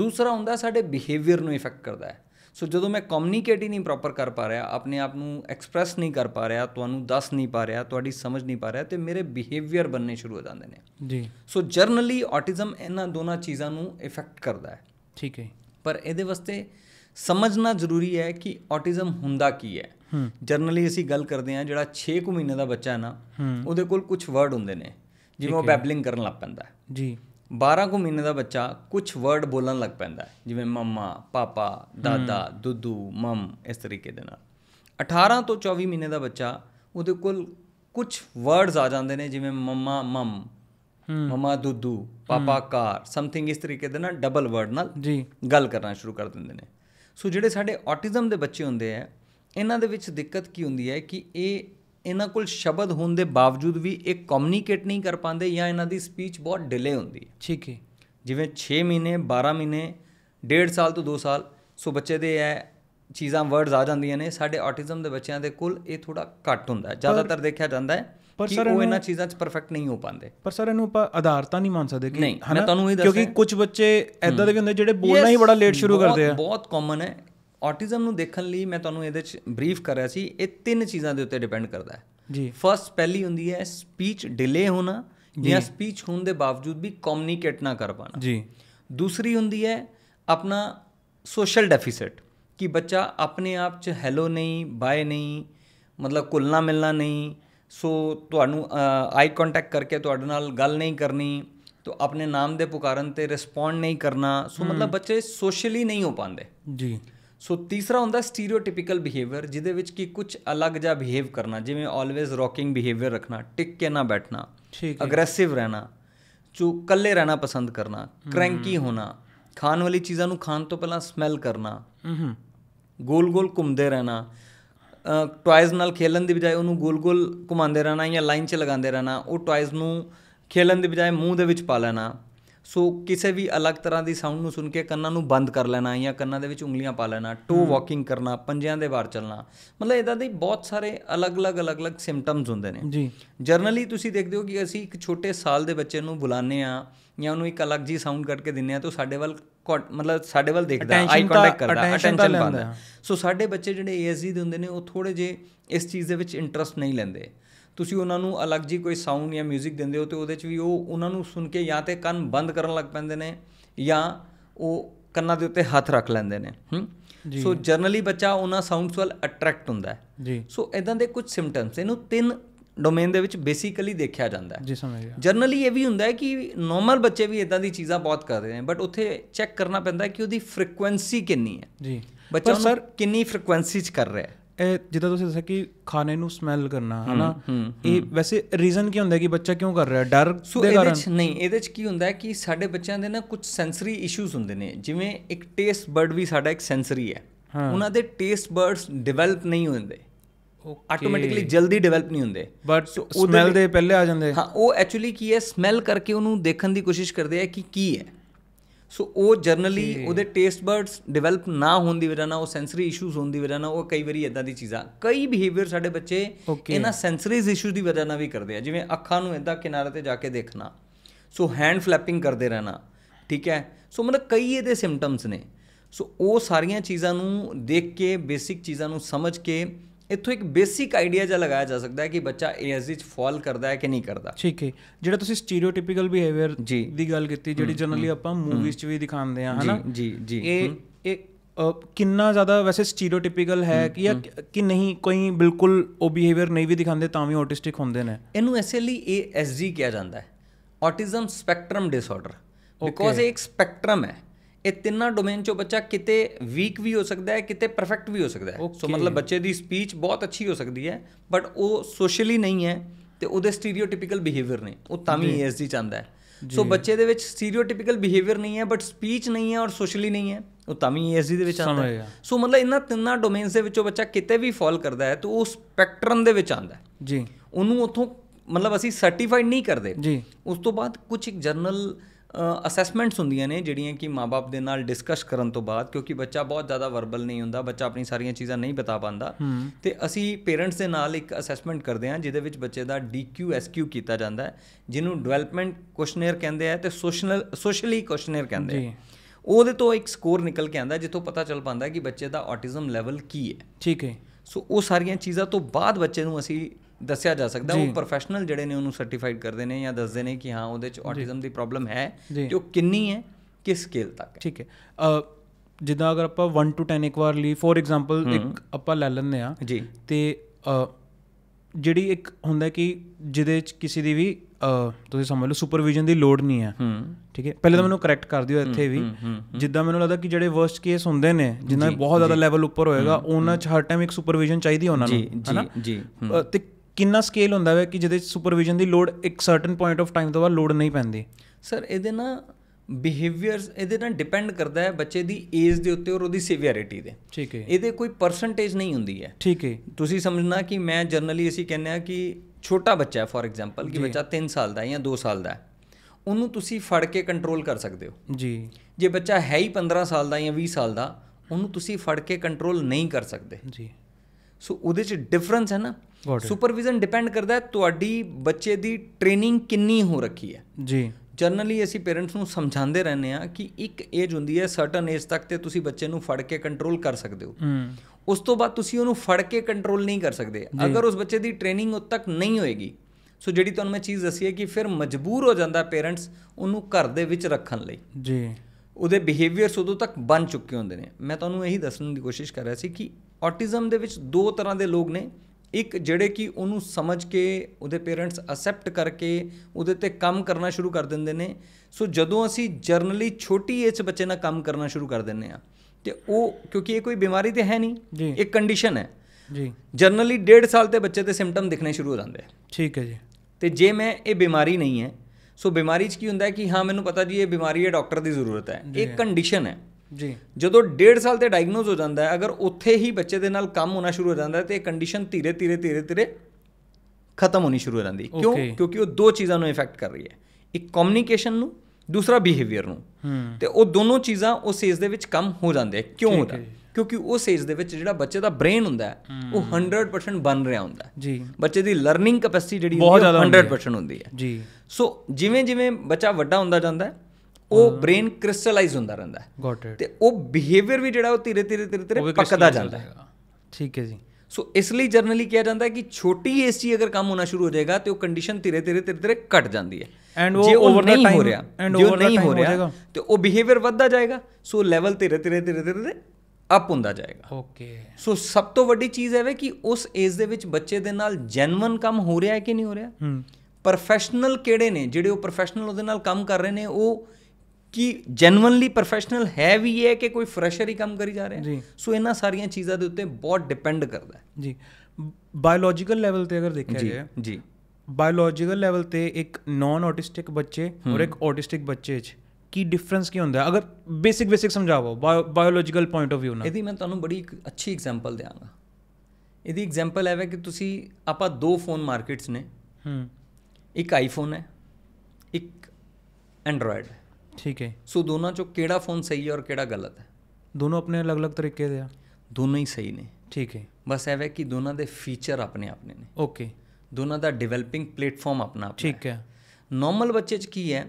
ਦੂਸਰਾ ਹੁੰਦਾ ਸਾਡੇ ਬਿਹੇਵੀਅਰ ਨੂੰ ਇਫੈਕਟ ਕਰਦਾ ਹੈ ਸੋ ਜਦੋਂ ਮੈਂ ਕਮਿਊਨੀਕੇਟ ਹੀ ਨਹੀਂ ਪ੍ਰੋਪਰ ਕਰ ਪਾ ਰਿਹਾ ਆਪਣੇ ਆਪ ਨੂੰ ਐਕਸਪ੍ਰੈਸ ਨਹੀਂ ਕਰ ਪਾ ਰਿਹਾ ਤੁਹਾਨੂੰ ਦੱਸ ਨਹੀਂ ਪਾ ਰਿਹਾ ਤੁਹਾਡੀ ਸਮਝ ਨਹੀਂ ਪਾ ਰਿਹਾ ਤੇ ਮੇਰੇ ਬਿਹੇਵੀਅਰ ਬਣਨੇ ਸ਼ੁਰੂ ਹੋ ਜਾਂਦੇ ਨੇ ਜੀ ਸੋ ਜਰਨਲੀ ਆਟਿਜ਼ਮ ਇਹਨਾਂ ਦੋਨਾਂ ਚੀਜ਼ਾਂ ਨੂੰ ਇਫੈਕਟ ਕਰਦਾ ਹੈ ਠੀਕ ਹੈ ਪਰ ਇਹਦੇ ਵਾਸਤੇ ਸਮਝਣਾ ਜ਼ਰੂਰੀ ਹੈ ਕਿ ਆਟਿਜ਼ਮ ਹੁੰਦਾ ਕੀ ਹੈ ਜਰਨਲੀ ਅਸੀਂ ਗੱਲ ਕਰਦੇ ਹਾਂ ਜਿਹੜਾ 6 ਕੁ ਮਹੀਨੇ ਦਾ ਬੱਚਾ ਹੈ ਨਾ ਉਹਦੇ ਕੋਲ ਕੁਝ ਵਰਡ ਹੁੰਦੇ ਨੇ ਜਿਵੇਂ ਉਹ ਬੈਬਲਿੰਗ ਕਰਨ ਲੱਗ ਪੈਂਦਾ ਜੀ 12 ਕੁ ਮਹੀਨੇ ਦਾ ਬੱਚਾ ਕੁਝ ਵਰਡ ਬੋਲਣ ਲੱਗ ਪੈਂਦਾ ਜਿਵੇਂ ਮਮਾ ਪਾਪਾ ਦਾਦਾ ਦੁੱਦੂ ਮਮ ਇਸ ਤਰੀਕੇ ਦੇ ਨਾਲ 18 ਤੋਂ 24 ਮਹੀਨੇ ਦਾ ਬੱਚਾ ਉਹਦੇ ਕੋਲ ਕੁਝ ਵਰਡਸ ਆ ਜਾਂਦੇ ਨੇ ਜਿਵੇਂ ਮਮਾ ਮਮ ਮਮਾ ਦੁੱਦੂ ਪਾਪਾ ਕਾਰ ਸਮਥਿੰਗ ਇਸ ਤਰੀਕੇ ਦੇ ਨਾਲ ਡਬਲ ਵਰਡ ਨਾਲ ਜੀ ਗੱਲ ਕਰਨਾ ਸ਼ੁਰੂ ਕਰ ਦਿੰਦੇ ਨੇ ਸੋ ਜਿਹੜੇ ਸਾਡੇ ਆਟਿਜ਼ਮ ਦੇ ਬੱਚੇ ਹੁੰਦੇ ਆ ਇਹਨਾਂ ਦੇ ਵਿੱਚ ਦਿੱਕਤ ਕੀ ਹੁੰਦੀ ਹੈ ਕਿ ਇਹ ਇਹਨਾਂ ਕੋਲ ਸ਼ਬਦ ਹੋਣ ਦੇ ਬਾਵਜੂਦ ਵੀ ਇਹ ਕਮਿਊਨੀਕੇਟ ਨਹੀਂ ਕਰ ਪਾਉਂਦੇ ਜਾਂ ਇਹਨਾਂ ਦੀ ਸਪੀਚ ਬਹੁਤ ਡਿਲੇ ਹੁੰਦੀ ਹੈ ਠੀਕ ਹੈ ਜਿਵੇਂ 6 ਮਹੀਨੇ 12 ਮਹੀਨੇ 1.5 ਸਾਲ ਤੋਂ 2 ਸਾਲ ਸੋ ਬੱਚੇ ਦੇ ਐ ਚੀਜ਼ਾਂ ਵਰਡਸ ਆ ਜਾਂਦੀਆਂ ਨੇ ਸਾਡੇ ਆਟਿਜ਼ਮ ਦੇ ਬੱਚਿਆਂ ਦੇ ਕੋਲ ਇਹ ਥੋੜਾ ਘੱਟ ਹੁੰਦਾ ਹੈ ਜ਼ਿਆਦਾਤਰ ਦੇਖਿਆ ਜਾਂਦਾ ਹੈ ਪਰ ਸਰ ਉਹ ਇਹਨਾਂ ਚੀਜ਼ਾਂ 'ਚ ਪਰਫੈਕਟ ਨਹੀਂ ਹੋ ਪਾਉਂਦੇ ਪਰ ਸਰ ਇਹਨੂੰ ਆਪਾਂ ਆਧਾਰਤਾ ਨਹੀਂ ਮੰਨ ਸਕਦੇ ਕਿ ਮੈਂ ਤੁਹਾਨੂੰ ਇਹ ਦੱਸ ਕਿਉਂਕਿ ਕੁਝ ਬੱਚੇ ਐਦਾਂ ਦੇ ਵੀ ਹੁੰਦੇ ਜਿਹੜੇ ਬੋਲਣਾ ਹੀ ਬੜਾ ਲੇਟ ਸ਼ੁਰੂ ਕਰਦੇ ਆ ਬਹੁਤ ਕਾਮਨ ਹੈ ਆਟਿਜ਼ਮ ਨੂੰ ਦੇਖਣ ਲਈ ਮੈਂ ਤੁਹਾਨੂੰ ਇਹਦੇ 'ਚ ਬਰੀਫ ਕਰ ਰਿਹਾ ਸੀ ਇਹ ਤਿੰਨ ਚੀਜ਼ਾਂ ਦੇ ਉੱਤੇ ਡਿਪੈਂਡ ਕਰਦਾ ਹੈ ਜੀ ਫਰਸਟ ਪਹਿਲੀ ਹੁੰਦੀ ਹੈ ਸਪੀਚ ਡਿਲੇ ਹੋਣਾ ਜਾਂ ਸਪੀਚ ਹੋਣ ਦੇ ਬਾਵਜੂਦ ਵੀ ਕਮਿਊਨੀਕੇਟ ਨਾ ਕਰ ਪਾਣਾ ਜੀ ਦੂਸਰੀ ਹੁੰਦੀ ਹੈ ਆਪਣਾ ਸੋਸ਼ਲ ਡੈਫਿਸਿਟ ਕਿ ਬੱਚਾ ਆਪਣੇ ਆਪ 'ਚ ਹੈਲੋ ਨਹੀਂ ਬਾਏ ਨਹੀਂ ਮਤਲਬ ਕੁਲਣਾ ਮਿਲਣਾ ਨਹੀਂ ਸੋ ਤੁਹਾਨੂੰ ਆਈ ਕੰਟੈਕਟ ਕਰਕੇ ਤੁਹਾਡੇ ਨਾਲ ਗੱਲ ਨਹੀਂ ਕਰਨੀ ਤੋ ਆਪਣੇ ਨਾਮ ਦੇ ਪੁਕਾਰਨ ਤੇ ਰਿਸਪੌਂਡ ਨਹੀਂ ਕਰਨਾ ਸੋ ਮਤਲਬ ਬੱਚੇ ਸੋਸ਼ੀਅਲੀ ਨਹੀਂ ਹੋ ਪਾਉਂਦੇ ਜੀ ਸੋ ਤੀਸਰਾ ਹੁੰਦਾ ਸਟੀਰੀਓਟਿਪੀਕਲ ਬਿਹੇਵੀਅਰ ਜਿਹਦੇ ਵਿੱਚ ਕਿ ਕੁਝ ਅਲੱਗ ਜਿਹਾ ਬਿਹੇਵ ਕਰਨਾ ਜਿਵੇਂ ਆਲਵੇਜ਼ ਰੌਕਿੰਗ ਬਿਹੇਵੀਅਰ ਰੱਖਣਾ ਟਿਕ ਕੇ ਨਾ ਬੈਠਣਾ ਠੀਕ ਹੈ ਅਗਰੈਸਿਵ ਰਹਿਣਾ ਚੋ ਕੱਲੇ ਰਹਿਣਾ ਪਸੰਦ ਕਰਨਾ ਕ੍ਰੈਂਕੀ ਹੋਣਾ ਖਾਣ ਵਾਲੀ ਚੀਜ਼ਾਂ ਨੂੰ ਖਾਣ ਤੋਂ ਪਹਿਲਾਂ ਸਮੈਲ ਕਰਨਾ ਹੂੰ ਗੋਲ-ਗੋਲ ਘੁੰਮਦੇ ਰਹਿਣਾ ਟੌਇਜ਼ ਨਾਲ ਖੇਲਣ ਦੀ ਬਜਾਏ ਉਹਨੂੰ ਗੋਲ-ਗੋਲ ਘੁਮਾਉਂਦੇ ਰਹਿਣਾ ਜਾਂ ਲਾਈਨ 'ਚ ਲਗਾਉਂਦੇ ਰਹਿਣਾ ਉਹ ਟੌਇਜ਼ ਨੂੰ ਖੇਲਣ ਦੀ ਬਜਾਏ ਮੂੰਹ ਦੇ ਵਿੱਚ ਪਾ ਲੈਣਾ ਸੋ ਕਿਸੇ ਵੀ ਅਲੱਗ ਤਰ੍ਹਾਂ ਦੀ ਸਾਊਂਡ ਨੂੰ ਸੁਣ ਕੇ ਕੰਨਾਂ ਨੂੰ ਬੰਦ ਕਰ ਲੈਣਾ ਜਾਂ ਕੰਨਾਂ ਦੇ ਵਿੱਚ ਉਂਗਲੀਆਂ ਪਾ ਲੈਣਾ ਟੂ ਵਾਕਿੰਗ ਕਰਨਾ ਪੰਜਿਆਂ ਦੇ ਵਾਰ ਚੱਲਣਾ ਮਤਲਬ ਇਦਾਂ ਦੇ ਬਹੁਤ ਸਾਰੇ ਅਲੱਗ-ਅਲੱਗ ਅਲੱਗ-ਅਲੱਗ ਸਿੰਪਟਮਸ ਹੁੰਦੇ ਨੇ ਜੀ ਜਰਨਲੀ ਤੁਸੀਂ ਦੇਖਦੇ ਹੋ ਕਿ ਅਸੀਂ ਇੱਕ ਛੋਟੇ ਸਾਲ ਦੇ ਬੱਚੇ ਨੂੰ ਬੁਲਾਉਂਦੇ ਆ ਜਾਂ ਉਹਨੂੰ ਇੱਕ ਅਲੱਗ ਜੀ ਸਾਊਂਡ ਕਰਕੇ ਕੇ ਦਿੰਨੇ ਆ ਤਾਂ ਸਾਡੇ ਵੱਲ ਮਤਲਬ ਸਾਡੇ ਵੱਲ ਦੇਖਦਾ ਆਈ ਕੰਟੈਕਟ ਕਰਦਾ ਅਟੈਂਸ਼ਨ ਪਾਉਂਦਾ ਸੋ ਸਾਡੇ ਬੱਚੇ ਜਿਹੜੇ ਏਐਸਡੀ ਦੇ ਹੁੰਦੇ ਨੇ ਉਹ ਥੋੜੇ ਜੇ ਇਸ ਚੀਜ਼ ਦੇ ਵਿੱਚ ਇੰਟਰਸਟ ਨਹੀਂ ਲੈਂਦੇ ਤੁਸੀਂ ਉਹਨਾਂ ਨੂੰ ਅਲੱਗ ਜੀ ਕੋਈ ਸਾਊਂਡ ਜਾਂ 뮤직 ਦਿੰਦੇ ਹੋ ਤੇ ਉਹਦੇ ਚ ਵੀ ਉਹ ਉਹਨਾਂ ਨੂੰ ਸੁਣ ਕੇ ਜਾਂ ਤੇ ਕੰਨ ਬੰਦ ਕਰਨ ਲੱਗ ਪੈਂਦੇ ਨੇ ਜਾਂ ਉਹ ਕੰਨਾਂ ਦੇ ਉੱਤੇ ਹੱਥ ਰੱਖ ਲੈਂਦੇ ਨੇ ਸੋ ਜਨਰਲੀ ਬੱਚਾ ਉਹਨਾਂ ਸਾਊਂਡਸ ਵੱਲ ਅਟਰੈਕਟ ਹੁੰਦਾ ਹੈ ਜੀ ਸੋ ਇਦਾਂ ਦੇ ਕੁਝ ਸਿੰਪਟਮਸ ਇਹਨੂੰ ਤਿੰਨ ਡੋਮੇਨ ਦੇ ਵਿੱਚ ਬੇਸਿਕਲੀ ਦੇਖਿਆ ਜਾਂਦਾ ਹੈ ਜੀ ਸਮਝ ਗਿਆ ਜਰਨਲੀ ਇਹ ਵੀ ਹੁੰਦਾ ਹੈ ਕਿ ਨਾਰਮਲ ਬੱਚੇ ਵੀ ਇਦਾਂ ਦੀ ਚੀਜ਼ਾਂ ਬਹੁਤ ਕਰਦੇ ਨੇ ਬਟ ਉੱਥੇ ਚੈੱਕ ਕਰਨਾ ਪੈਂਦਾ ਹੈ ਕਿ ਉਹਦੀ ਫ੍ਰੀਕੁਐਂਸੀ ਕਿੰਨੀ ਹੈ ਜੀ ਬੱਚਾ ਸਰ ਕਿੰਨੀ ਫ੍ਰੀਕੁਐਂਸੀ 'ਚ ਕਰ ਰਿਹਾ ਹੈ ਇਹ ਜਿੱਦਾਂ ਤੁਸੀਂ ਦੱਸਿਆ ਕਿ ਖਾਣੇ ਨੂੰ ਸਮੈਲ ਕਰਨਾ ਹਨਾ ਇਹ ਵੈਸੇ ਰੀਜ਼ਨ ਕੀ ਹੁੰਦਾ ਕਿ ਬੱਚਾ ਕਿਉਂ ਕਰ ਰਿਹਾ ਡਰ ਦੇ ਕਾਰਨ ਨਹੀਂ ਇਹਦੇ ਚ ਕੀ ਹੁੰਦਾ ਹੈ ਕਿ ਸਾਡੇ ਬੱਚਿਆਂ ਦੇ ਨਾ ਕੁਝ ਸੈਂਸਰੀ ਇਸ਼ੂਸ ਹੁੰਦੇ ਨੇ ਜਿਵੇਂ ਇੱਕ ਟੇਸਟ ਬਰਡ ਵੀ ਸਾਡਾ ਇੱਕ ਸੈਂਸਰੀ ਹੈ ਉਹਨਾਂ ਦੇ ਟੇਸਟ ਬਰਡਸ ਡਿਵੈਲਪ ਨਹੀਂ ਹੁੰਦੇ ਆਟੋਮੈਟਿਕਲੀ ਜਲਦੀ ਡਿਵੈਲਪ ਨਹੀਂ ਹੁੰਦੇ ਬਟ ਉਹ ਸਮੈਲ ਦੇ ਪਹਿਲੇ ਆ ਜਾਂਦੇ ਹਾਂ ਉਹ ਐਕਚੁਅਲੀ ਕੀ ਹੈ ਸਮੈਲ ਕਰਕੇ ਉਹਨੂੰ ਦੇਖਣ ਦੀ ਕੋਸ਼ਿਸ਼ ਕਰਦੇ ਆ ਕਿ ਕੀ ਹੈ ਸੋ ਉਹ ਜਰਨਲੀ ਉਹਦੇ ਟੇਸਟ ਬਰਡਸ ਡਿਵੈਲਪ ਨਾ ਹੋਣ ਦੀ ਵਜ੍ਹਾ ਨਾਲ ਉਹ ਸੈਂਸਰੀ ਇਸ਼ੂਸ ਹੋਣ ਦੀ ਵਜ੍ਹਾ ਨਾਲ ਉਹ ਕਈ ਵਾਰੀ ਇਦਾਂ ਦੀ ਚੀਜ਼ਾਂ ਕਈ ਬਿਹੇਵੀਅਰ ਸਾਡੇ ਬੱਚੇ ਇਹਨਾਂ ਸੈਂਸਰੀਜ਼ ਇਸ਼ੂ ਦੀ ਵਜ੍ਹਾ ਨਾਲ ਵੀ ਕਰਦੇ ਆ ਜਿਵੇਂ ਅੱਖਾਂ ਨੂੰ ਇਦਾਂ ਕਿਨਾਰੇ ਤੇ ਜਾ ਕੇ ਦੇਖਣਾ ਸੋ ਹੈਂਡ ਫਲੈਪਿੰਗ ਕਰਦੇ ਰਹਿਣਾ ਠੀਕ ਹੈ ਸੋ ਮਤਲਬ ਕਈ ਇਹਦੇ ਸਿੰਪਟਮਸ ਨੇ ਸੋ ਉਹ ਸਾਰੀਆਂ ਚੀਜ਼ਾਂ ਨੂੰ ਦੇਖ ਕੇ ਬੇਸਿਕ ਚੀਜ਼ਾਂ ਨੂੰ ਸਮਝ ਕੇ ਇੱਥੋਂ ਇੱਕ ਬੇਸਿਕ ਆਈਡੀਆ ਜਿਹਾ ਲਗਾਇਆ ਜਾ ਸਕਦਾ ਹੈ ਕਿ ਬੱਚਾ ਐਨਰਜੀ 'ਚ ਫਾਲ ਕਰਦਾ ਹੈ ਕਿ ਨਹੀਂ ਕਰਦਾ ਠੀਕ ਹੈ ਜਿਹੜਾ ਤੁਸੀਂ ਸਟੀਰੀਓਟਿਪੀਕਲ ਬਿਹੇਵੀਅਰ ਦੀ ਗੱਲ ਕੀਤੀ ਜਿਹੜੀ ਜਨਰਲੀ ਆਪਾਂ ਮੂਵੀਜ਼ 'ਚ ਵੀ ਦਿਖਾਉਂਦੇ ਆ ਹਨਾ ਜੀ ਜੀ ਇਹ ਇਹ ਕਿੰਨਾ ਜ਼ਿਆਦਾ ਵੈਸੇ ਸਟੀਰੀਓਟਿਪੀਕਲ ਹੈ ਕਿ ਜਾਂ ਕਿ ਨਹੀਂ ਕੋਈ ਬਿਲਕੁਲ ਉਹ ਬਿਹੇਵੀਅਰ ਨਹੀਂ ਵੀ ਦਿਖਾਉਂਦੇ ਤਾਂ ਵੀ ਆਟਿਸਟਿਕ ਹੁੰਦੇ ਨੇ ਇਹਨੂੰ ਐਸੇ ਲਈ ਐਸਜੀ ਕਿਹਾ ਜਾਂਦਾ ਹੈ ਆਟਿਜ਼ਮ ਸਪੈਕਟਰਮ ਡਿਸਆਰਡਰ ਬਿਕੋਜ਼ ਇਹ ਇੱਕ ਸਪੈਕਟਰਮ ਹੈ ਇਹ ਤਿੰਨਾਂ ਡੋਮੇਨ ਚੋਂ ਬੱਚਾ ਕਿਤੇ ਵੀਕ ਵੀ ਹੋ ਸਕਦਾ ਹੈ ਕਿਤੇ ਪਰਫੈਕਟ ਵੀ ਹੋ ਸਕਦਾ ਹੈ ਸੋ ਮਤਲਬ ਬੱਚੇ ਦੀ ਸਪੀਚ ਬਹੁਤ ਅੱਛੀ ਹੋ ਸਕਦੀ ਹੈ ਬਟ ਉਹ ਸੋਸ਼ੀਅਲੀ ਨਹੀਂ ਹੈ ਤੇ ਉਹਦੇ ਸਟੀਰੀਓਟਿਪੀਕਲ ਬਿਹੇਵੀਅਰ ਨੇ ਉਹ ਤਾਂ ਵੀ ਏਐਸਡੀ ਚਾਹੁੰਦਾ ਹੈ ਸੋ ਬੱਚੇ ਦੇ ਵਿੱਚ ਸਟੀਰੀਓਟਿਪੀਕਲ ਬਿਹੇਵੀਅਰ ਨਹੀਂ ਹੈ ਬਟ ਸਪੀਚ ਨਹੀਂ ਹੈ ਔਰ ਸੋਸ਼ੀਅਲੀ ਨਹੀਂ ਹੈ ਉਹ ਤਾਂ ਵੀ ਏਐਸਡੀ ਦੇ ਵਿੱਚ ਆਉਂਦਾ ਹੈ ਸੋ ਮਤਲਬ ਇਹਨਾਂ ਤਿੰਨਾਂ ਡੋਮੇਨਸ ਦੇ ਵਿੱਚੋਂ ਬੱਚਾ ਕਿਤੇ ਵੀ ਫਾਲ ਕਰਦਾ ਹੈ ਤਾਂ ਉਹ ਸਪੈਕਟਰਮ ਦੇ ਵਿੱਚ ਆਉਂਦਾ ਹੈ ਜੀ ਉਹਨੂੰ ਉਥੋਂ ਮਤਲਬ ਅਸੀਂ ਸਰਟੀਫਾਈਡ ਨਹੀਂ ਕਰਦੇ ਜੀ ਉਸ ਤੋਂ ਬਾਅਦ ਕੁਝ ਇੱਕ ਜਰਨਲ ਅਸੈਸਮੈਂਟਸ ਹੁੰਦੀਆਂ ਨੇ ਜਿਹੜੀਆਂ ਕਿ ਮਾਪੇ ਦੇ ਨਾਲ ਡਿਸਕਸ ਕਰਨ ਤੋਂ ਬਾਅਦ ਕਿਉਂਕਿ ਬੱਚਾ ਬਹੁਤ ਜ਼ਿਆਦਾ ਵਰਬਲ ਨਹੀਂ ਹੁੰਦਾ ਬੱਚਾ ਆਪਣੀ ਸਾਰੀਆਂ ਚੀਜ਼ਾਂ ਨਹੀਂ ਬਤਾ ਪਾਉਂਦਾ ਤੇ ਅਸੀਂ ਪੇਰੈਂਟਸ ਦੇ ਨਾਲ ਇੱਕ ਅਸੈਸਮੈਂਟ ਕਰਦੇ ਹਾਂ ਜਿਹਦੇ ਵਿੱਚ ਬੱਚੇ ਦਾ DQSQ ਕੀਤਾ ਜਾਂਦਾ ਹੈ ਜਿਹਨੂੰ ਡਿਵੈਲਪਮੈਂਟ ਕੁਐਸਚਨਰ ਕਹਿੰਦੇ ਆ ਤੇ ਸੋਸ਼ਲ ਸੋਸ਼ਲੀ ਕੁਐਸਚਨਰ ਕਹਿੰਦੇ ਆ ਉਹਦੇ ਤੋਂ ਇੱਕ ਸਕੋਰ ਨਿਕਲ ਕੇ ਆਂਦਾ ਜਿੱਥੋਂ ਪਤਾ ਚੱਲ ਪਾਂਦਾ ਕਿ ਬੱਚੇ ਦਾ ਆਟਿਜ਼ਮ ਲੈਵਲ ਕੀ ਹੈ ਠੀਕ ਹੈ ਸੋ ਉਹ ਸਾਰੀਆਂ ਚੀਜ਼ਾਂ ਤੋਂ ਬਾਅਦ ਬੱਚੇ ਨੂੰ ਅਸੀਂ ਦੱਸਿਆ ਜਾ ਸਕਦਾ ਉਹ ਪ੍ਰੋਫੈਸ਼ਨਲ ਜਿਹੜੇ ਨੇ ਉਹਨੂੰ ਸਰਟੀਫਾਈਡ ਕਰਦੇ ਨੇ ਜਾਂ ਦੱਸਦੇ ਨੇ ਕਿ ਹਾਂ ਉਹਦੇ ਚ ਆਟਿਜ਼ਮ ਦੀ ਪ੍ਰੋਬਲਮ ਹੈ ਤੇ ਉਹ ਕਿੰਨੀ ਹੈ ਕਿਸ ਸਕੇਲ ਤੱਕ ਠੀਕ ਹੈ ਜਿੱਦਾਂ ਅਗਰ ਆਪਾਂ 1 ਟੂ 10 ਇੱਕ ਵਾਰ ਲਈ ਫੋਰ ਐਗਜ਼ਾਮਪਲ ਇੱਕ ਆਪਾਂ ਲੈ ਲੈਂਦੇ ਆ ਜੀ ਤੇ ਜਿਹੜੀ ਇੱਕ ਹੁੰਦਾ ਕਿ ਜਿਹਦੇ ਚ ਕਿਸੇ ਦੀ ਵੀ ਤੁਸੀਂ ਸਮਝ ਲਓ ਸੁਪਰਵਿਜ਼ਨ ਦੀ ਲੋੜ ਨਹੀਂ ਹੈ ਠੀਕ ਹੈ ਪਹਿਲੇ ਤਾਂ ਮੈਨੂੰ ਕਰੈਕਟ ਕਰ ਦਿਓ ਇੱਥੇ ਵੀ ਜਿੱਦਾਂ ਮੈਨੂੰ ਲੱਗਦਾ ਕਿ ਜਿਹੜੇ ਵਰਸਟ ਕੇਸ ਹੁੰਦੇ ਨੇ ਜਿਨ੍ਹਾਂ ਬਹੁਤ ਜ਼ਿਆਦਾ ਲੈਵਲ ਉੱਪਰ ਹੋਏਗਾ ਉਹਨਾਂ ਚ ਹਰ ਟਾਈਮ ਇੱਕ ਸੁਪਰਵਿਜ਼ਨ ਚਾਹੀਦੀ ਉਹਨਾਂ ਨੂੰ ਜੀ ਜੀ ਜੀ ਤੇ ਕਿੰਨਾ ਸਕੇਲ ਹੁੰਦਾ ਹੈ ਕਿ ਜਿਹਦੇ ਸੁਪਰਵੀਜ਼ਨ ਦੀ ਲੋਡ ਇੱਕ ਸਰਟਨ ਪੁਆਇੰਟ ਆਫ ਟਾਈਮ ਤੋਂ ਬਾਅਦ ਲੋਡ ਨਹੀਂ ਪੈਂਦੀ ਸਰ ਇਹਦੇ ਨਾਲ ਬਿਹੇਵੀਅਰਸ ਇਹਦੇ ਨਾਲ ਡਿਪੈਂਡ ਕਰਦਾ ਹੈ ਬੱਚੇ ਦੀ ਏਜ ਦੇ ਉੱਤੇ ਔਰ ਉਹਦੀ ਸਿਵੀਅਰਿਟੀ ਦੇ ਠੀਕ ਹੈ ਇਹਦੇ ਕੋਈ ਪਰਸੈਂਟੇਜ ਨਹੀਂ ਹੁੰਦੀ ਹੈ ਠੀਕ ਹੈ ਤੁਸੀਂ ਸਮਝਣਾ ਕਿ ਮੈਂ ਜਰਨਲੀ ਅਸੀਂ ਕਹਿੰਦੇ ਆ ਕਿ ਛੋਟਾ ਬੱਚਾ ਹੈ ਫੋਰ ਐਗਜ਼ਾਮਪਲ ਕਿ ਬੱਚਾ 3 ਸਾਲ ਦਾ ਹੈ ਜਾਂ 2 ਸਾਲ ਦਾ ਹੈ ਉਹਨੂੰ ਤੁਸੀਂ ਫੜ ਕੇ ਕੰਟਰੋਲ ਕਰ ਸਕਦੇ ਹੋ ਜੀ ਜੇ ਬੱਚਾ ਹੈ ਹੀ 15 ਸਾਲ ਦਾ ਜਾਂ 20 ਸਾਲ ਦਾ ਉਹਨੂੰ ਤੁਸੀਂ ਫੜ ਕੇ ਕੰਟਰੋਲ ਨਹੀਂ ਕਰ ਸਕਦੇ ਜੀ ਸੋ ਉਹਦੇ 'ਚ ਡਿਫਰੈਂਸ ਹੈ ਨਾ ਸੁਪਰਵਿਜ਼ਨ ਡਿਪੈਂਡ ਕਰਦਾ ਹੈ ਤੁਹਾਡੀ ਬੱਚੇ ਦੀ ਟ੍ਰੇਨਿੰਗ ਕਿੰਨੀ ਹੋ ਰੱਖੀ ਹੈ ਜੀ ਜਨਰਲੀ ਅਸੀਂ ਪੇਰੈਂਟਸ ਨੂੰ ਸਮਝਾਉਂਦੇ ਰਹਿੰਦੇ ਆ ਕਿ ਇੱਕ ਏਜ ਹੁੰਦੀ ਹੈ ਸਰਟਨ ਏਜ ਤੱਕ ਤੇ ਤੁਸੀਂ ਬੱਚੇ ਨੂੰ ਫੜ ਕੇ ਕੰਟਰੋਲ ਕਰ ਸਕਦੇ ਹੋ ਉਸ ਤੋਂ ਬਾਅਦ ਤੁਸੀਂ ਉਹਨੂੰ ਫੜ ਕੇ ਕੰਟਰੋਲ ਨਹੀਂ ਕਰ ਸਕਦੇ ਅਗਰ ਉਸ ਬੱਚੇ ਦੀ ਟ੍ਰੇਨਿੰਗ ਉਦ ਤੱਕ ਨਹੀਂ ਹੋਏਗੀ ਸੋ ਜਿਹੜੀ ਤੁਹਾਨੂੰ ਮੈਂ ਚੀਜ਼ ਦੱਸੀ ਹੈ ਕਿ ਫਿਰ ਮਜਬੂਰ ਹੋ ਜਾਂਦਾ ਪੇਰੈਂਟਸ ਉਹਨੂੰ ਘਰ ਦੇ ਵਿੱਚ ਰੱਖਣ ਲਈ ਜੀ ਉਹਦੇ ਬਿਹੇਵੀਅਰਸ ਉਦੋਂ ਤੱਕ ਬਣ ਚੁੱਕੇ ਹੁੰਦੇ ਨੇ ਮੈਂ ਤੁਹਾਨੂੰ ਇਹੀ ਦੱਸਣ ਦੀ ਕੋਸ਼ਿਸ਼ ਕਰ ਰਿਹਾ ਸੀ ਕਿ ਆਟਿਜ਼ਮ ਦੇ ਵਿੱਚ ਦੋ ਤਰ੍ਹਾਂ ਦੇ ਲੋਕ ਨੇ ਇੱਕ ਜਿਹੜੇ ਕਿ ਉਹਨੂੰ ਸਮਝ ਕੇ ਉਹਦੇ ਪੇਰੈਂਟਸ ਅਸੈਪਟ ਕਰਕੇ ਉਹਦੇ ਤੇ ਕੰਮ ਕਰਨਾ ਸ਼ੁਰੂ ਕਰ ਦਿੰਦੇ ਨੇ ਸੋ ਜਦੋਂ ਅਸੀਂ ਜਰਨਲੀ ਛੋਟੀ ਏਜ ਬੱਚੇ ਨਾਲ ਕੰਮ ਕਰਨਾ ਸ਼ੁਰੂ ਕਰ ਦਿੰਦੇ ਆ ਤੇ ਉਹ ਕਿਉਂਕਿ ਇਹ ਕੋਈ ਬਿਮਾਰੀ ਤੇ ਹੈ ਨਹੀਂ ਇੱਕ ਕੰਡੀਸ਼ਨ ਹੈ ਜੀ ਜਰਨਲੀ 1.5 ਸਾਲ ਤੇ ਬੱਚੇ ਤੇ ਸਿੰਪਟਮ ਦਿਖਣੇ ਸ਼ੁਰੂ ਹੋ ਜਾਂਦੇ ਠੀਕ ਹੈ ਜੀ ਤੇ ਜੇ ਮੈਂ ਇਹ ਬਿਮਾਰੀ ਨਹੀਂ ਹੈ ਸੋ ਬਿਮਾਰੀ 'ਚ ਕੀ ਹੁੰਦਾ ਹੈ ਕਿ ਹਾਂ ਮੈਨੂੰ ਪਤਾ ਜੀ ਇਹ ਬਿਮਾਰੀ ਹੈ ਡਾਕਟਰ ਦੀ ਜ਼ਰੂਰਤ ਹੈ ਇਹ ਕੰਡੀਸ਼ਨ ਹੈ ਜੀ ਜਦੋਂ 1.5 ਸਾਲ ਤੇ ਡਾਇਗਨੋਸ ਹੋ ਜਾਂਦਾ ਹੈ ਅਗਰ ਉੱਥੇ ਹੀ ਬੱਚੇ ਦੇ ਨਾਲ ਕੰਮ ਹੋਣਾ ਸ਼ੁਰੂ ਹੋ ਜਾਂਦਾ ਹੈ ਤੇ ਇਹ ਕੰਡੀਸ਼ਨ ਧੀਰੇ ਧੀਰੇ ਧੀਰੇ ਧੀਰੇ ਖਤਮ ਹੋਣੀ ਸ਼ੁਰੂ ਹੋ ਜਾਂਦੀ ਕਿਉਂ ਕਿਉਂਕਿ ਉਹ ਦੋ ਚੀਜ਼ਾਂ ਨੂੰ ਇਫੈਕਟ ਕਰ ਰਹੀ ਹੈ ਇੱਕ ਕਮਿਊਨੀਕੇਸ਼ਨ ਨੂੰ ਦੂਸਰਾ ਬਿਹੇਵੀਅਰ ਨੂੰ ਤੇ ਉਹ ਦੋਨੋਂ ਚੀਜ਼ਾਂ ਉਸ ਏਜ ਦੇ ਵਿੱਚ ਕਮ ਹੋ ਜਾਂਦੇ ਹੈ ਕਿਉਂ ਹੁੰਦਾ ਕਿਉਂਕਿ ਉਸ ਏਜ ਦੇ ਵਿੱਚ ਜਿਹੜਾ ਬੱਚੇ ਦਾ ਬ੍ਰੇਨ ਹੁੰਦਾ ਹੈ ਉਹ 100% ਬਣ ਰਿਹਾ ਹੁੰਦਾ ਜੀ ਬੱਚੇ ਦੀ ਲਰਨਿੰਗ ਕੈਪੈਸਿਟੀ ਜਿਹੜੀ ਹੁੰਦੀ ਹੈ 100% ਹੁੰਦੀ ਹੈ ਜੀ ਸੋ ਜਿਵੇਂ ਜਿਵੇਂ ਬੱਚਾ ਵੱਡਾ ਹੁੰਦਾ ਜਾਂਦਾ ਹੈ ਉਹ ਬ੍ਰੇਨ ਕ੍ਰਿਸਟਲਾਈਜ਼ ਹੁੰਦਾ ਰਹਿੰਦਾ ਗਾਟ ਇਟ ਤੇ ਉਹ ਬਿਹੇਵੀਅਰ ਵੀ ਜਿਹੜਾ ਉਹ ਧੀਰੇ ਧੀਰੇ ਧੀਰੇ ਧੀਰੇ ਪੱਕਦਾ ਜਾਂਦਾ ਹੈ ਠੀਕ ਹੈ ਜੀ ਸੋ ਇਸ ਲਈ ਜਰਨਲੀ ਕਿਹਾ ਜਾਂਦਾ ਹੈ ਕਿ ਛੋਟੀ ਏਸੀ ਅਗਰ ਕੰਮ ਹੋਣਾ ਸ਼ੁਰੂ ਹੋ ਜਾਏਗਾ ਤੇ ਉਹ ਕੰਡੀਸ਼ਨ ਧੀਰੇ ਧੀਰੇ ਧੀਰੇ ਧੀਰੇ ਘਟ ਜਾਂਦੀ ਹੈ ਐਂਡ ਉਹ ਓਵਰ ਨਹੀਂ ਹੋ ਰਿਹਾ ਐਂਡ ਉਹ ਨਹੀਂ ਹੋ ਰਿਹਾ ਤੇ ਉਹ ਬਿਹੇਵੀਅਰ ਵੱਧਦਾ ਜਾਏਗਾ ਸੋ ਲੈਵਲ ਧੀਰੇ ਧੀਰੇ ਧੀਰੇ ਧੀਰੇ ਅਪ ਹੁੰਦਾ ਜਾਏਗਾ ਓਕੇ ਸੋ ਸਭ ਤੋਂ ਵੱਡੀ ਚੀਜ਼ ਹੈ ਵੇ ਕਿ ਉਸ ਏਜ ਦੇ ਵਿੱਚ ਬੱਚੇ ਦੇ ਨਾਲ ਜੈਨੂਇਨ ਕੰਮ ਹੋ ਰਿਹਾ ਹੈ ਕਿ ਨਹੀਂ ਹੋ ਰਿਹਾ ਪ੍ਰੋਫੈਸ਼ਨਲ ਕਿਹੜੇ ਨੇ ਜਿਹੜੇ ਉਹ ਪ੍ਰੋਫੈਸ਼ਨਲ ਉਹਦੇ ਨਾਲ ਕੰਮ ਕਰ ਰਹੇ ਨੇ ਉਹ ਕਿ ਜੈਨੂਇਨਲੀ ਪ੍ਰੋਫੈਸ਼ਨਲ ਹੈ ਵੀ ਇਹ ਕਿ ਕੋਈ ਫਰੈਸ਼ਰ ਹੀ ਕੰਮ ਕਰੀ ਜਾ ਰਿਹਾ ਹੈ ਸੋ ਇਹਨਾਂ ਸਾਰੀਆਂ ਚੀਜ਼ਾਂ ਦੇ ਉੱਤੇ ਬਹੁਤ ਡਿਪੈਂਡ ਕਰਦਾ ਹੈ ਜੀ ਬਾਇਓਲੋਜੀਕਲ ਲੈਵਲ ਤੇ ਅਗਰ ਦੇਖਿਆ ਜਾਏ ਜੀ ਬਾਇਓਲੋਜੀਕਲ ਲੈਵਲ ਤੇ ਇੱਕ ਨਾਨ ਆਟਿਸਟਿਕ ਬੱਚੇ ਔਰ ਇੱਕ ਆਟਿਸਟਿਕ ਬੱਚੇ 'ਚ ਕੀ ਡਿਫਰੈਂਸ ਕੀ ਹੁੰਦਾ ਅਗਰ ਬੇਸਿਕ ਬੇਸਿਕ ਸਮਝਾਵੋ ਬਾਇਓਲੋਜੀਕਲ ਪੁਆਇੰਟ ਆਫ View ਨਾਲ ਇਹਦੀ ਮੈਂ ਤੁਹਾਨੂੰ ਬੜੀ ਇੱਕ ਅੱਛੀ ਐਗਜ਼ਾਮਪਲ ਦਿਆਂਗਾ ਇਹਦੀ ਐਗਜ਼ਾਮਪਲ ਹੈ ਕਿ ਤੁਸੀਂ ਆਪਾਂ ਦੋ ਫੋਨ ਮਾਰਕੀਟਸ ਨੇ ਹੂੰ ਇੱਕ ਆਈਫੋਨ ਹੈ ਇੱਕ ਐਂਡਰੋਇਡ ਹੈ ਠੀਕ ਹੈ ਸੋ ਦੋਨਾਂ ਚੋਂ ਕਿਹੜਾ ਫੋਨ ਸਹੀ ਹੈ ਔਰ ਕਿਹੜਾ ਗਲਤ ਹੈ ਦੋਨੋਂ ਆਪਣੇ ਅਲੱਗ-ਅਲੱਗ ਤਰੀਕੇ ਦੇ ਆ ਦੋਨੋਂ ਹੀ ਸਹੀ ਨੇ ਠੀਕ ਹੈ ਬਸ ਐਵੇਂ ਕਿ ਦੋਨਾਂ ਦੇ ਫੀਚਰ ਆਪਣੇ ਆਪਣੇ ਨੇ ਓਕੇ ਦੋਨਾਂ ਦਾ ਡਿਵੈਲਪਿੰਗ ਪਲੇਟਫਾਰਮ ਆਪਣਾ ਆਪਣਾ ਠੀਕ ਹੈ ਨਾਰਮਲ ਬੱਚੇ 'ਚ ਕੀ ਹੈ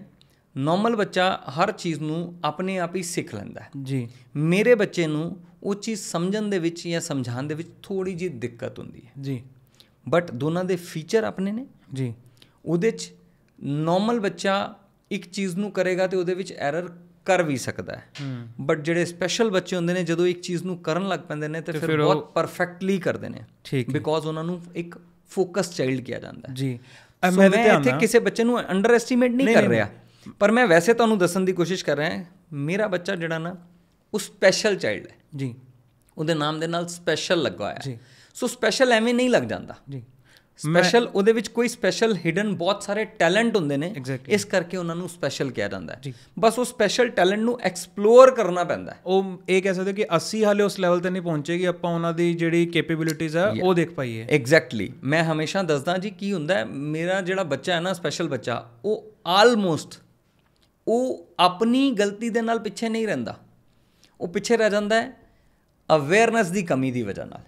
ਨਾਰਮਲ ਬੱਚਾ ਹਰ ਚੀਜ਼ ਨੂੰ ਆਪਣੇ ਆਪ ਹੀ ਸਿੱਖ ਲੈਂਦਾ ਹੈ ਜੀ ਮੇਰੇ ਬੱਚੇ ਨੂੰ ਉਹ ਚੀਜ਼ ਸਮਝਣ ਦੇ ਵਿੱਚ ਜਾਂ ਸਮਝਾਉਣ ਦੇ ਵਿੱਚ ਥੋੜੀ ਜੀ ਦਿੱਕਤ ਹੁੰਦੀ ਹੈ ਜੀ ਬਟ ਦੋਨਾਂ ਦੇ ਫੀਚਰ ਆਪਣੇ ਨੇ ਜੀ ਉਹਦੇ 'ਚ ਨਾਰਮਲ ਬੱਚਾ ਇੱਕ ਚੀਜ਼ ਨੂੰ ਕਰੇਗਾ ਤੇ ਉਹਦੇ ਵਿੱਚ ਐਰਰ ਕਰ ਵੀ ਸਕਦਾ ਹੈ ਬਟ ਜਿਹੜੇ ਸਪੈਸ਼ਲ ਬੱਚੇ ਹੁੰਦੇ ਨੇ ਜਦੋਂ ਇੱਕ ਚੀਜ਼ ਨੂੰ ਕਰਨ ਲੱਗ ਪੈਂਦੇ ਨੇ ਤੇ ਫਿਰ ਬਹੁਤ ਪਰਫੈਕਟਲੀ ਕਰਦੇ ਨੇ ਠੀਕ ਬਿਕੋਜ਼ ਉਹਨਾਂ ਨੂੰ ਇੱਕ ਫੋਕਸ ਚਾਈਲਡ ਕਿਹਾ ਜਾਂਦਾ ਹੈ ਜੀ ਮੈਂ ਇੱਥੇ ਕਿਸੇ ਬੱਚੇ ਨੂੰ ਅੰਡਰ ਐਸਟੀਮੇਟ ਨਹੀਂ ਕਰ ਰਿਹਾ ਪਰ ਮੈਂ ਵੈਸੇ ਤੁਹਾਨੂੰ ਦੱਸਣ ਦੀ ਕੋਸ਼ਿਸ਼ ਕਰ ਰਿਹਾ ਮੇਰਾ ਬੱਚਾ ਜਿਹੜਾ ਨਾ ਉਹ ਸਪੈਸ਼ਲ ਚਾਈਲਡ ਹੈ ਜੀ ਉਹਦੇ ਨਾਮ ਦੇ ਨਾਲ ਸਪੈਸ਼ਲ ਲੱਗਾ ਹੋਇਆ ਹੈ ਸੋ ਸਪੈਸ਼ਲ ਐਵੇਂ ਨਹੀਂ ਲੱਗ ਜਾਂਦਾ ਜੀ ਸਪੈਸ਼ਲ ਉਹਦੇ ਵਿੱਚ ਕੋਈ ਸਪੈਸ਼ਲ ਹਿਡਨ ਬਹੁਤ ਸਾਰੇ ਟੈਲੈਂਟ ਹੁੰਦੇ ਨੇ ਇਸ ਕਰਕੇ ਉਹਨਾਂ ਨੂੰ ਸਪੈਸ਼ਲ ਕਿਹਾ ਜਾਂਦਾ ਹੈ ਬਸ ਉਹ ਸਪੈਸ਼ਲ ਟੈਲੈਂਟ ਨੂੰ ਐਕਸਪਲੋਰ ਕਰਨਾ ਪੈਂਦਾ ਉਹ ਇਹ ਕਹਿ ਸਕਦੇ ਕਿ 80 ਹਾਲੇ ਉਸ ਲੈਵਲ ਤੇ ਨਹੀਂ ਪਹੁੰਚੇਗੀ ਆਪਾਂ ਉਹਨਾਂ ਦੀ ਜਿਹੜੀ ਕੈਪੇਬਿਲਿਟੀਜ਼ ਆ ਉਹ ਦੇਖ ਪਾਈਏ ਐਗਜ਼ੈਕਟਲੀ ਮੈਂ ਹਮੇਸ਼ਾ ਦੱਸਦਾ ਜੀ ਕੀ ਹੁੰਦਾ ਮੇਰਾ ਜਿਹੜਾ ਬੱਚਾ ਹੈ ਨਾ ਸਪੈਸ਼ਲ ਬੱਚਾ ਉਹ ਆਲਮੋਸਟ ਉਹ ਆਪਣੀ ਗਲਤੀ ਦੇ ਨਾਲ ਪਿੱਛੇ ਨਹੀਂ ਰਹਿੰਦਾ ਉਹ ਪਿੱਛੇ ਰਹਿ ਜਾਂਦਾ ਹੈ ਅਵੇਅਰਨੈਸ ਦੀ ਕਮੀ ਦੀ ਵਜ੍ਹਾ ਨਾਲ